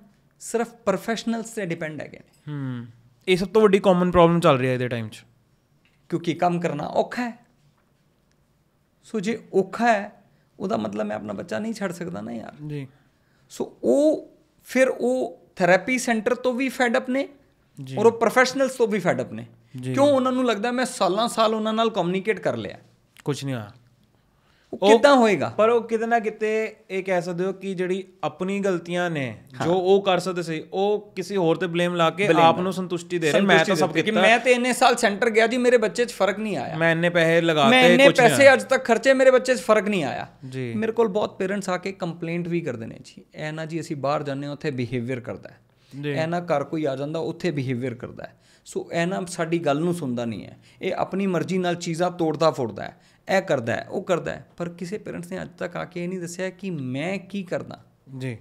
ਸਿਰਫ ਪ੍ਰੋਫੈਸ਼ਨਲਸ ਤੇ ਡਿਪੈਂਡ ਹੈਗੇ ਨੇ ਹੂੰ ਇਹ ਸਭ ਤੋਂ ਵੱਡੀ ਕਾਮਨ ਪ੍ਰੋਬਲਮ ਚੱਲ ਰਹੀ ਹੈ ਇਹਦੇ ਟਾਈਮ 'ਚ ਕਿਉਂਕਿ ਕੰਮ ਕਰਨਾ ਔਖਾ ਹੈ ਸੋ ਜੇ ਔਖਾ ਹੈ ਉਹਦਾ ਮਤਲਬ ਮੈਂ ਆਪਣਾ ਬੱਚਾ ਨਹੀਂ ਛੱਡ ਸਕਦਾ ਨਾ ਯਾਰ ਜੀ ਸੋ ਉਹ ਫਿਰ ਉਹ ਥੈਰੇਪੀ ਸੈਂਟਰ ਤੋਂ ਵੀ ਫੈਡ ਅਪ ਨੇ ਜੀ ਔਰ ਉਹ ਪ੍ਰੋਫੈਸ਼ਨਲਸ ਤੋਂ ਵੀ ਫੈਡ ਅਪ ਨੇ ਕਿਉਂ ਉਹਨਾਂ ਨੂੰ ਲੱਗਦਾ ਮੈਂ ਸਾਲਾਂ ਸਾਲ ਉਹਨਾਂ ਨਾਲ ਕਮਿਊਨੀਕੇਟ ਕਰ ਲਿਆ ਕੁਝ ਨਹੀਂ ਹੋਇਆ ਉਹ ਕਿਦਾਂ ਹੋਏਗਾ ਪਰ ਉਹ ਕਿਤੇ ਨਾ ਕਿਤੇ ਇਹ ਕਹਿ ਸਕਦੇ ਹੋ ਕਿ ਜਿਹੜੀ ਆਪਣੀ ਗਲਤੀਆਂ ਨੇ ਜੋ ਉਹ ਕਰ ਸਕਦੇ ਸੀ ਉਹ ਕਿਸੇ ਹੋਰ ਤੇ ਬਲੇਮ ਲਾ ਕੇ ਆਪ ਨੂੰ ਸੰਤੁਸ਼ਟੀ ਦੇ ਰਹੇ ਮੈਂ ਤਾਂ ਸਭ ਕੀਤਾ ਕਿ ਮੈਂ ਤੇ ਇੰਨੇ ਸਾਲ ਸੈਂਟਰ ਗਿਆ ਜੀ ਮੇਰੇ ਬੱਚੇ 'ਚ ਫਰਕ ਨਹੀਂ ਆਇਆ ਮੈਂ ਇੰਨੇ ਪੈਸੇ ਲਗਾਤੇ ਕੁਝ ਨਹੀਂ ਮੈਂ ਇੰਨੇ ਪੈਸੇ ਅੱਜ ਤੱਕ ਖਰਚੇ ਮੇਰੇ ਬੱਚੇ 'ਚ ਫਰਕ ਨਹੀਂ ਆਇਆ ਜੀ ਮੇਰੇ ਕੋਲ ਬਹੁਤ ਪੇਰੈਂਟਸ ਆ ਕੇ ਕੰਪਲੇਂਟ ਵੀ ਕਰਦੇ ਨੇ ਜੀ ਐ ਨਾ ਜੀ ਅਸੀਂ ਬਾਹਰ ਜਾਂਦੇ ਹਾਂ ਉੱਥੇ ਬਿਹੇਵੀਅਰ ਕਰਦਾ ਹੈ ਐ ਨਾ ਕਰ ਕੋਈ ਆ ਜਾਂਦਾ ਉੱਥੇ ਬਿਹੇਵੀਅਰ ਕਰਦਾ ਸੋ ਐ ਨਾ ਸਾਡੀ ਗੱਲ ਨੂੰ ਸੁਣਦਾ ਨਹੀਂ ਹੈ ਇਹ ਆਪਣੀ ਮਰਜ਼ੀ ਨਾਲ ਚੀਜ਼ਾਂ ਤੋੜਦਾ ਫੋੜਦਾ ਹੈ ਇਹ ਕਰਦਾ ਹੈ ਉਹ ਕਰਦਾ ਹੈ ਪਰ ਕਿਸੇ ਪੇਰੈਂਟਸ ਨੇ ਅੱਜ ਤੱਕ ਆ ਕੇ ਇਹ ਨਹੀਂ ਦੱਸਿਆ ਕਿ ਮੈਂ ਕੀ ਕਰਦਾ ਜੀ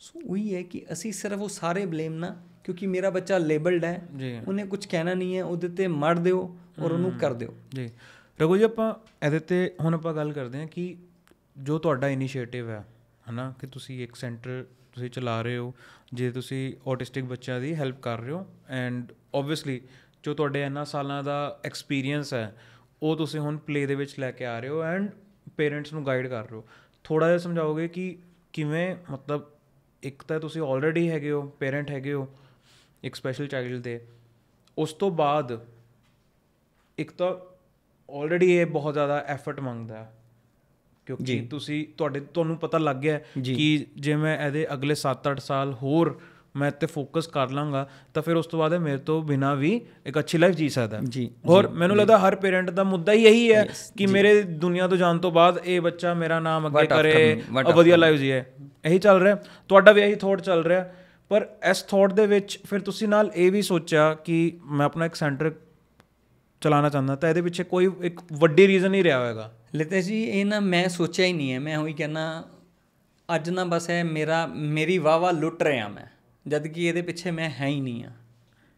ਸੋ ਉਹੀ ਹੈ ਕਿ ਅਸੀਂ ਸਿਰਫ ਉਹ ਸਾਰੇ ਬਲੇਮ ਨਾ ਕਿਉਂਕਿ ਮੇਰਾ ਬੱਚਾ ਲੇਬਲਡ ਹੈ ਉਹਨੇ ਕੁਝ ਕਹਿਣਾ ਨਹੀਂ ਹੈ ਉਹਦੇ ਤੇ ਮੜ ਦਿਓ ਔਰ ਉਹਨੂੰ ਕਰ ਦਿਓ ਜੀ ਰਗੋ ਜੀ ਆਪਾਂ ਇਹਦੇ ਤੇ ਹੁਣ ਆਪਾਂ ਗੱਲ ਕਰਦੇ ਹਾਂ ਕਿ ਜੋ ਤੁਹਾਡਾ ਇਨੀਸ਼ੀਏਟਿਵ ਹੈ ਹਨਾ ਕਿ ਤੁਸੀਂ ਇੱਕ ਸੈਂਟਰ ਤੁਸੀਂ ਚਲਾ ਰਹੇ ਹੋ ਜੇ ਤੁਸੀਂ ਆਟਿਸਟਿਕ ਬੱਚਿਆਂ ਦੀ ਹੈਲਪ ਕਰ ਰਹੇ ਹੋ ਐਂਡ ਆਬਵੀਅਸਲੀ ਜੋ ਤੁਹਾਡੇ ਇਹਨਾਂ ਸਾਲਾਂ ਦਾ ਐਕਸਪੀਰੀਅੰਸ ਹੈ ਉਹ ਤੁਸੀਂ ਹੁਣ ਪਲੇ ਦੇ ਵਿੱਚ ਲੈ ਕੇ ਆ ਰਹੇ ਹੋ ਐਂਡ ਪੇਰੈਂਟਸ ਨੂੰ ਗਾਈਡ ਕਰ ਰਹੇ ਹੋ ਥੋੜਾ ਜਿਹਾ ਸਮਝਾਓਗੇ ਕਿ ਕਿਵੇਂ ਮਤਲਬ ਇੱਕ ਤਾਂ ਤੁਸੀਂ ਆਲਰੇਡੀ ਹੈਗੇ ਹੋ ਪੇਰੈਂਟ ਹੈਗੇ ਹੋ ਇੱਕ ਸਪੈਸ਼ਲ ਚਾਈਲਡ ਦੇ ਉਸ ਤੋਂ ਬਾਅਦ ਇੱਕ ਤਾਂ ਆਲਰੇਡੀ ਇਹ ਬਹੁਤ ਜ਼ਿਆਦਾ ਐਫਰਟ ਮੰਗਦਾ ਹੈ ਕਿਉਂਕਿ ਤੁਸੀਂ ਤੁਹਾਡੇ ਤੁਹਾਨੂੰ ਪਤਾ ਲੱਗ ਗਿਆ ਕਿ ਜੇ ਮੈਂ ਇਹਦੇ ਅਗਲੇ 7-8 ਸਾਲ ਹੋਰ ਮੈਂ ਤੇ ਫੋਕਸ ਕਰ ਲਾਂਗਾ ਤਾਂ ਫਿਰ ਉਸ ਤੋਂ ਬਾਅਦ ਮੇਰੇ ਤੋਂ ਬਿਨਾ ਵੀ ਇੱਕ ਅੱਛੀ ਲਾਈਫ ਜੀ ਸਕਦਾ ਜੀ ਔਰ ਮੈਨੂੰ ਲੱਗਦਾ ਹਰ ਪੇਰੈਂਟ ਦਾ ਮੁੱਦਾ ਹੀ ਇਹੀ ਹੈ ਕਿ ਮੇਰੇ ਦੁਨੀਆ ਤੋਂ ਜਾਣ ਤੋਂ ਬਾਅਦ ਇਹ ਬੱਚਾ ਮੇਰਾ ਨਾਮ ਅੱਗੇ ਕਰੇ ਵਧੀਆ ਲਾਈਫ ਜੀਏ ਇਹੀ ਚੱਲ ਰਿਹਾ ਤੁਹਾਡਾ ਵੀ ਇਹੀ ਥੋਟ ਚੱਲ ਰਿਹਾ ਪਰ ਇਸ ਥੋਟ ਦੇ ਵਿੱਚ ਫਿਰ ਤੁਸੀਂ ਨਾਲ ਇਹ ਵੀ ਸੋਚਿਆ ਕਿ ਮੈਂ ਆਪਣਾ ਇੱਕ ਸੈਂਟਰ ਚਲਾਣਾ ਚਾਹੁੰਦਾ ਤਾਂ ਇਹਦੇ ਪਿੱਛੇ ਕੋਈ ਇੱਕ ਵੱਡੀ ਰੀਜ਼ਨ ਹੀ ਰਿਹਾ ਹੋਵੇਗਾ ਲੇਤੇ ਜੀ ਇਹ ਨਾ ਮੈਂ ਸੋਚਿਆ ਹੀ ਨਹੀਂ ਹੈ ਮੈਂ ਹੋਈ ਕਹਿੰਦਾ ਅੱਜ ਨਾ ਬਸ ਹੈ ਮੇਰਾ ਮੇਰੀ ਵਾਵਾ ਲੁੱਟ ਰਿਹਾ ਮੈਂ ਜਦ ਕਿ ਇਹਦੇ ਪਿੱਛੇ ਮੈਂ ਹੈ ਹੀ ਨਹੀਂ ਆ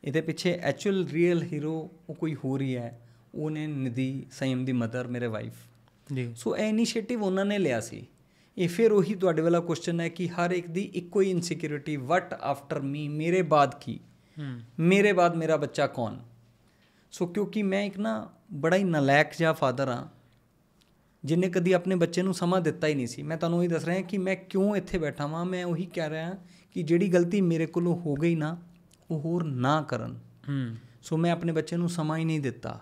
ਇਹਦੇ ਪਿੱਛੇ ਐਕਚੁਅਲ ਰੀਅਲ ਹੀਰੋ ਉਹ ਕੋਈ ਹੋ ਰਹੀ ਹੈ ਉਹਨੇ ਨਿਧੀ ਸੰਯਮ ਦੀ ਮਦਰ ਮੇਰੇ ਵਾਈਫ ਜੀ ਸੋ ਇਹ ਇਨੀਸ਼ੀਏਟਿਵ ਉਹਨਾਂ ਨੇ ਲਿਆ ਸੀ ਇਹ ਫਿਰ ਉਹੀ ਤੁਹਾਡੇ ਵਾਲਾ ਕੁਐਸਚਨ ਹੈ ਕਿ ਹਰ ਇੱਕ ਦੀ ਇੱਕੋ ਹੀ ਇਨਸਿਕਿਉਰਿਟੀ ਵਟ ਆਫਟਰ ਮੀ ਮੇਰੇ ਬਾਅਦ ਕੀ ਮੇਰੇ ਬਾਅਦ ਮੇਰਾ ਬੱਚਾ ਕੌਣ ਸੋ ਕਿਉਂਕਿ ਮੈਂ ਇੱਕ ਨਾ ਬੜਾ ਹੀ ਨਲਾਇਕ ਜਿਹਾ ਫਾਦਰ ਆ ਜਿਨੇ ਕਦੀ ਆਪਣੇ ਬੱਚੇ ਨੂੰ ਸਮਾਂ ਦਿੱਤਾ ਹੀ ਨਹੀਂ ਸੀ ਮੈਂ ਤੁਹਾਨੂੰ ਉਹੀ ਦੱਸ ਰਿਹਾ ਕਿ ਮੈਂ ਕਿਉਂ ਇੱਥੇ ਬੈਠਾ ਵਾਂ ਮੈਂ ਉਹੀ ਕਹਿ ਰਿਹਾ ਕਿ ਜਿਹੜੀ ਗਲਤੀ ਮੇਰੇ ਕੋਲੋਂ ਹੋ ਗਈ ਨਾ ਉਹ ਹੋਰ ਨਾ ਕਰਨ ਸੋ ਮੈਂ ਆਪਣੇ ਬੱਚੇ ਨੂੰ ਸਮਾਂ ਹੀ ਨਹੀਂ ਦਿੱਤਾ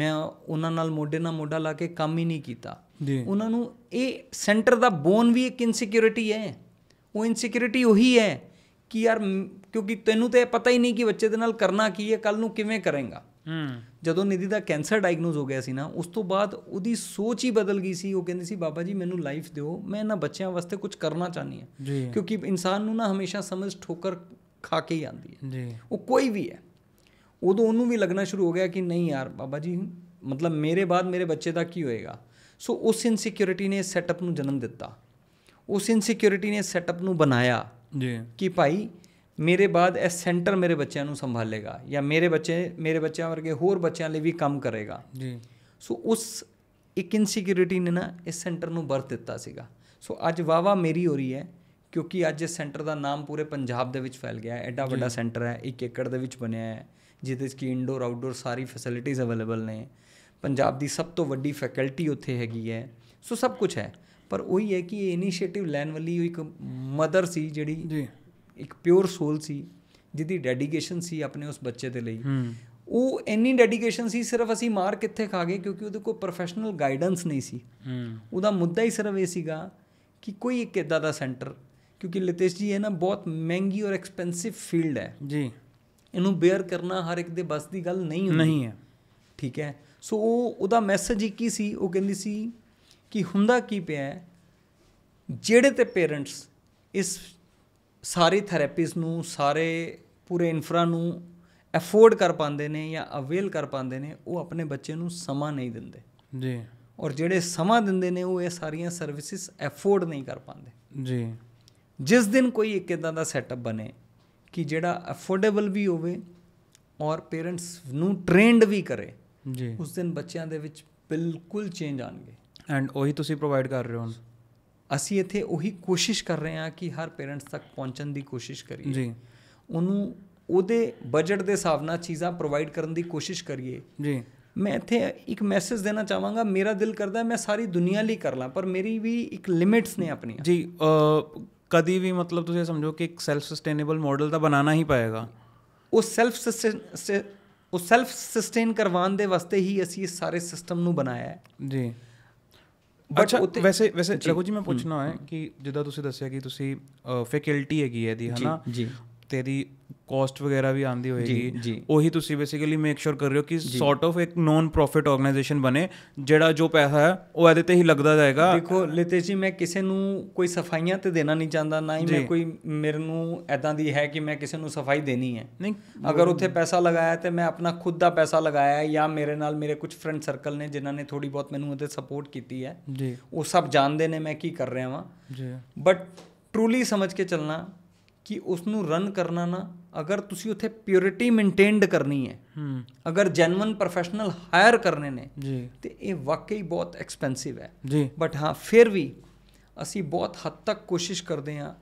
ਮੈਂ ਉਹਨਾਂ ਨਾਲ ਮੋਢੇ ਨਾਲ ਮੋਢਾ ਲਾ ਕੇ ਕੰਮ ਹੀ ਨਹੀਂ ਕੀਤਾ ਜੀ ਉਹਨਾਂ ਨੂੰ ਇਹ ਸੈਂਟਰ ਦਾ ਬੋਨ ਵੀ ਇੱਕ ਇਨਸਿਕਿਉਰਿਟੀ ਹੈ ਉਹ ਇਨਸਿਕਿਉਰਿਟੀ ਉਹੀ ਹੈ ਕਿ ਯਾਰ ਕਿਉਂਕਿ ਤੈਨੂੰ ਤੇ ਪਤਾ ਹੀ ਨਹੀਂ ਕਿ ਬੱਚੇ ਦੇ ਨਾਲ ਕਰਨਾ ਕੀ ਹੈ ਕੱਲ ਨੂੰ ਕਿਵੇਂ ਕਰੇਗਾ ਜਦੋਂ ਨਿਧੀ ਦਾ ਕੈਂਸਰ ਡਾਇਗਨੋਸ ਹੋ ਗਿਆ ਸੀ ਨਾ ਉਸ ਤੋਂ ਬਾਅਦ ਉਹਦੀ ਸੋਚ ਹੀ ਬਦਲ ਗਈ ਸੀ ਉਹ ਕਹਿੰਦੀ ਸੀ ਬਾਬਾ ਜੀ ਮੈਨੂੰ ਲਾਈਫ ਦਿਓ ਮੈਂ ਇਹਨਾਂ ਬੱਚਿਆਂ ਵਾਸਤੇ ਕੁਝ ਕਰਨਾ ਚਾਹਨੀ ਆ ਕਿਉਂਕਿ ਇਨਸਾਨ ਨੂੰ ਨਾ ਹਮੇਸ਼ਾ ਸਮਝ ਠੋਕਰ ਖਾ ਕੇ ਹੀ ਆਂਦੀ ਹੈ ਜੀ ਉਹ ਕੋਈ ਵੀ ਹੈ ਉਦੋਂ ਉਹਨੂੰ ਵੀ ਲੱਗਣਾ ਸ਼ੁਰੂ ਹੋ ਗਿਆ ਕਿ ਨਹੀਂ ਯਾਰ ਬਾਬਾ ਜੀ ਮਤਲਬ ਮੇਰੇ ਬਾਅਦ ਮੇਰੇ ਬੱਚੇ ਦਾ ਕੀ ਹੋਏਗਾ ਸੋ ਉਸ ਇਨਸਿਕਿਉਰਿਟੀ ਨੇ ਸੈਟਅਪ ਨੂੰ ਜਨਮ ਦਿੱਤਾ ਉਸ ਇਨਸਿਕਿਉਰਿਟੀ ਨੇ ਸੈਟਅਪ ਨੂੰ ਬਣਾਇਆ ਜੀ ਕਿ ਭਾਈ ਮੇਰੇ ਬਾਅਦ ਇਹ ਸੈਂਟਰ ਮੇਰੇ ਬੱਚਿਆਂ ਨੂੰ ਸੰਭਾਲੇਗਾ ਜਾਂ ਮੇਰੇ ਬੱਚੇ ਮੇਰੇ ਬੱਚਿਆਂ ਵਰਗੇ ਹੋਰ ਬੱਚਿਆਂ ਲਈ ਵੀ ਕੰਮ ਕਰੇਗਾ ਜੀ ਸੋ ਉਸ ਇੱਕ ਇਨਸਿਕਿਉਰਿਟੀ ਨੇ ਨਾ ਇਸ ਸੈਂਟਰ ਨੂੰ ਬਰਤ ਦਿੱਤਾ ਸੀਗਾ ਸੋ ਅੱਜ ਵਾਵਾ ਮੇਰੀ ਹੋ ਰਹੀ ਹੈ ਕਿਉਂਕਿ ਅੱਜ ਇਸ ਸੈਂਟਰ ਦਾ ਨਾਮ ਪੂਰੇ ਪੰਜਾਬ ਦੇ ਵਿੱਚ ਫੈਲ ਗਿਆ ਹੈ ਐਡਾ ਵੱਡਾ ਸੈਂਟਰ ਹੈ 1 ਏਕੜ ਦੇ ਵਿੱਚ ਬਣਿਆ ਹੈ ਜਿੱਥੇ ਵਿੱਚ ਕਿ ਇਨਡੋਰ ਆਊਟਡੋਰ ਸਾਰੀ ਫੈਸਿਲਿਟੀਆਂ ਅਵੇਲੇਬਲ ਨੇ ਪੰਜਾਬ ਦੀ ਸਭ ਤੋਂ ਵੱਡੀ ਫੈਕਲਟੀ ਉੱਥੇ ਹੈਗੀ ਹੈ ਸੋ ਸਭ ਕੁਝ ਹੈ ਪਰ ਉਹੀ ਹੈ ਕਿ ਇਹ ਇਨੀਸ਼ੀਏਟਿਵ ਲੈਣ ਵਾਲੀ ਇੱਕ ਮਦਰ ਸੀ ਜਿਹੜੀ ਜੀ ਇੱਕ ਪਿਓਰ ਸੋਲ ਸੀ ਜਿਹਦੀ ਡੈਡੀਕੇਸ਼ਨ ਸੀ ਆਪਣੇ ਉਸ ਬੱਚੇ ਦੇ ਲਈ ਉਹ ਇੰਨੀ ਡੈਡੀਕੇਸ਼ਨ ਸੀ ਸਿਰਫ ਅਸੀਂ ਮਾਰ ਕਿੱਥੇ ਖਾ ਗਏ ਕਿਉਂਕਿ ਉਹਦੇ ਕੋਲ ਪ੍ਰੋਫੈਸ਼ਨਲ ਗਾਈਡੈਂਸ ਨਹੀਂ ਸੀ ਉਹਦਾ ਮੁੱਦਾ ਹੀ ਸਿਰਫ ਇਹ ਸੀਗਾ ਕਿ ਕੋਈ ਇੱਕ ਇਦਾਂ ਦਾ ਸੈਂਟਰ ਕਿਉਂਕਿ ਲਿਤੇਸ਼ ਜੀ ਇਹ ਨਾ ਬਹੁਤ ਮਹਿੰਗੀ ਔਰ ਐਕਸਪੈਂਸਿਵ ਫੀਲਡ ਹੈ ਜੀ ਇਹਨੂੰ ਬੇਅਰ ਕਰਨਾ ਹਰ ਇੱਕ ਦੇ ਬਸ ਦੀ ਗੱਲ ਨਹੀਂ ਹੁੰਦੀ ਨਹੀਂ ਹੈ ਠੀਕ ਹੈ ਸੋ ਉਹ ਉਹਦਾ ਮੈਸੇਜ ਕੀ ਸੀ ਉਹ ਕਹਿੰਦੀ ਸੀ ਕਿ ਹੁੰਦਾ ਕੀ ਪਿਆ ਜਿਹੜੇ ਤੇ ਪੇਰੈਂਟਸ ਇਸ ਸਾਰੇ ਥੈਰੇਪੀਸ ਨੂੰ ਸਾਰੇ ਪੂਰੇ ਇਨਫਰਾ ਨੂੰ ਅਫੋਰਡ ਕਰ ਪਾਉਂਦੇ ਨੇ ਜਾਂ ਅਵੇਲ ਕਰ ਪਾਉਂਦੇ ਨੇ ਉਹ ਆਪਣੇ ਬੱਚੇ ਨੂੰ ਸਮਾਂ ਨਹੀਂ ਦਿੰਦੇ ਜੀ ਔਰ ਜਿਹੜੇ ਸਮਾਂ ਦਿੰਦੇ ਨੇ ਉਹ ਇਹ ਸਾਰੀਆਂ ਸਰਵਿਸਿਜ਼ ਅਫੋਰਡ ਨਹੀਂ ਕਰ ਪਾਉਂਦੇ ਜੀ ਜਿਸ ਦਿਨ ਕੋਈ ਇੱਕ ਇਦਾਂ ਦਾ ਸੈਟਅਪ ਬਣੇ ਕਿ ਜਿਹੜਾ ਅਫੋਰਡੇਬਲ ਵੀ ਹੋਵੇ ਔਰ ਪੇਰੈਂਟਸ ਨੂੰ ਟ੍ਰੇਨਡ ਵੀ ਕਰੇ ਜੀ ਉਸ ਦਿਨ ਬੱਚਿਆਂ ਦੇ ਵਿੱਚ ਬਿਲਕੁਲ ਚੇਂਜ ਆਣਗੇ ਐਂਡ ਉਹੀ ਤੁਸੀਂ ਪ੍ਰੋਵਾਈਡ ਕਰ ਰਹੇ ਹੋ ਅਸੀਂ ਇੱਥੇ ਉਹੀ ਕੋਸ਼ਿਸ਼ ਕਰ ਰਹੇ ਹਾਂ ਕਿ ਹਰ ਪੇਰੈਂਟਸ ਤੱਕ ਪਹੁੰਚਣ ਦੀ ਕੋਸ਼ਿਸ਼ ਕਰੀਏ ਜੀ ਉਹਨੂੰ ਉਹਦੇ ਬਜਟ ਦੇ ਹਿਸਾਬ ਨਾਲ ਚੀਜ਼ਾਂ ਪ੍ਰੋਵਾਈਡ ਕਰਨ ਦੀ ਕੋਸ਼ਿਸ਼ ਕਰੀਏ ਜੀ ਮੈਂ ਇੱਥੇ ਇੱਕ ਮੈਸੇਜ ਦੇਣਾ ਚਾਹਾਂਗਾ ਮੇਰਾ ਦਿਲ ਕਰਦਾ ਮੈਂ ਸਾਰੀ ਦੁਨੀਆ ਲਈ ਕਰ ਲਾਂ ਪਰ ਮੇਰੀ ਵੀ ਇੱਕ ਲਿਮਿਟਸ ਨੇ ਆਪਣੀਆਂ ਜੀ ਕਦੀ ਵੀ ਮਤਲਬ ਤੁਸੀਂ ਸਮਝੋ ਕਿ ਇੱਕ ਸੈਲਫ ਸਸਟੇਨੇਬਲ ਮਾਡਲ ਤਾਂ ਬਣਾਣਾ ਹੀ ਪਏਗਾ ਉਹ ਸੈਲਫ ਸਸਟੇਨ ਉਹ ਸੈਲਫ ਸਸਟੇਨ ਕਰਵਾਉਣ ਦੇ ਵਾਸਤੇ ਹੀ ਅਸੀਂ ਇਸ ਸਾਰੇ ਸਿਸਟਮ ਨੂੰ ਬਣਾਇਆ ਹੈ ਜੀ ਅੱਛਾ ਵੈਸੇ ਵੈਸੇ ਰਘੂ ਜੀ ਮੈਂ ਪੁੱਛਣਾ ਹੈ ਕਿ ਜਿੱਦਾਂ ਤੁਸੀਂ ਦੱਸਿਆ ਕਿ ਤੁਸੀਂ ਫੈਕਲਟੀ ਹੈਗੀ ਹੈ ਦੀ ਹਨਾ ਤੇਰੀ ਕੋਸਟ ਵਗੈਰਾ ਵੀ ਆਂਦੀ ਹੋਏਗੀ ਉਹੀ ਤੁਸੀਂ ਬੇਸਿਕਲੀ ਮੇਕ ਸ਼ੋਰ ਕਰ ਰਹੇ ਹੋ ਕਿ ਸੌਰਟ ਆਫ ਇੱਕ ਨੋਨ ਪ੍ਰੋਫਿਟ ਆਰਗੇਨਾਈਜੇਸ਼ਨ ਬਣੇ ਜਿਹੜਾ ਜੋ ਪੈਸਾ ਹੈ ਉਹ ਇਹਦੇ ਤੇ ਹੀ ਲੱਗਦਾ ਜਾਏਗਾ ਦੇਖੋ ਲਿਤੇ ਜੀ ਮੈਂ ਕਿਸੇ ਨੂੰ ਕੋਈ ਸਫਾਈਆਂ ਤੇ ਦੇਣਾ ਨਹੀਂ ਚਾਹੁੰਦਾ ਨਾ ਹੀ ਮੈਂ ਕੋਈ ਮੇਰੇ ਨੂੰ ਐਦਾਂ ਦੀ ਹੈ ਕਿ ਮੈਂ ਕਿਸੇ ਨੂੰ ਸਫਾਈ ਦੇਣੀ ਹੈ ਨਹੀਂ ਅਗਰ ਉੱਥੇ ਪੈਸਾ ਲਗਾਇਆ ਤੇ ਮੈਂ ਆਪਣਾ ਖੁਦ ਦਾ ਪੈਸਾ ਲਗਾਇਆ ਜਾਂ ਮੇਰੇ ਨਾਲ ਮੇਰੇ ਕੁਝ ਫਰੈਂਡ ਸਰਕਲ ਨੇ ਜਿਨ੍ਹਾਂ ਨੇ ਥੋੜੀ ਬਹੁਤ ਮੈਨੂੰ ਉਹਦੇ ਸਪੋਰਟ ਕੀਤੀ ਹੈ ਜੀ ਉਹ ਸਭ ਜਾਣਦੇ ਨੇ ਮੈਂ ਕੀ ਕਰ ਰਿਹਾ ਵਾਂ ਜੀ ਬਟ ਟਰੂਲੀ ਸਮਝ ਕੇ ਚੱਲਣਾ ਕਿ ਉਸ ਨੂੰ ਰਨ ਕਰਨਾ ਨਾ ਅਗਰ ਤੁਸੀਂ ਉੱਥੇ ਪਿਓਰਿਟੀ ਮੇਨਟੇਨਡ ਕਰਨੀ ਹੈ ਹੂੰ ਅਗਰ ਜੈਨੂਇਨ ਪ੍ਰੋਫੈਸ਼ਨਲ ਹਾਇਰ ਕਰਨੇ ਨੇ ਜੀ ਤੇ ਇਹ ਵਾਕਈ ਬਹੁਤ ਐਕਸਪੈਂਸਿਵ ਹੈ ਜੀ ਬਟ ਹਾਂ ਫਿਰ ਵੀ ਅਸੀਂ ਬਹੁਤ ਹੱਦ ਤੱਕ ਕੋਸ਼ਿਸ਼ ਕਰਦੇ ਹਾਂ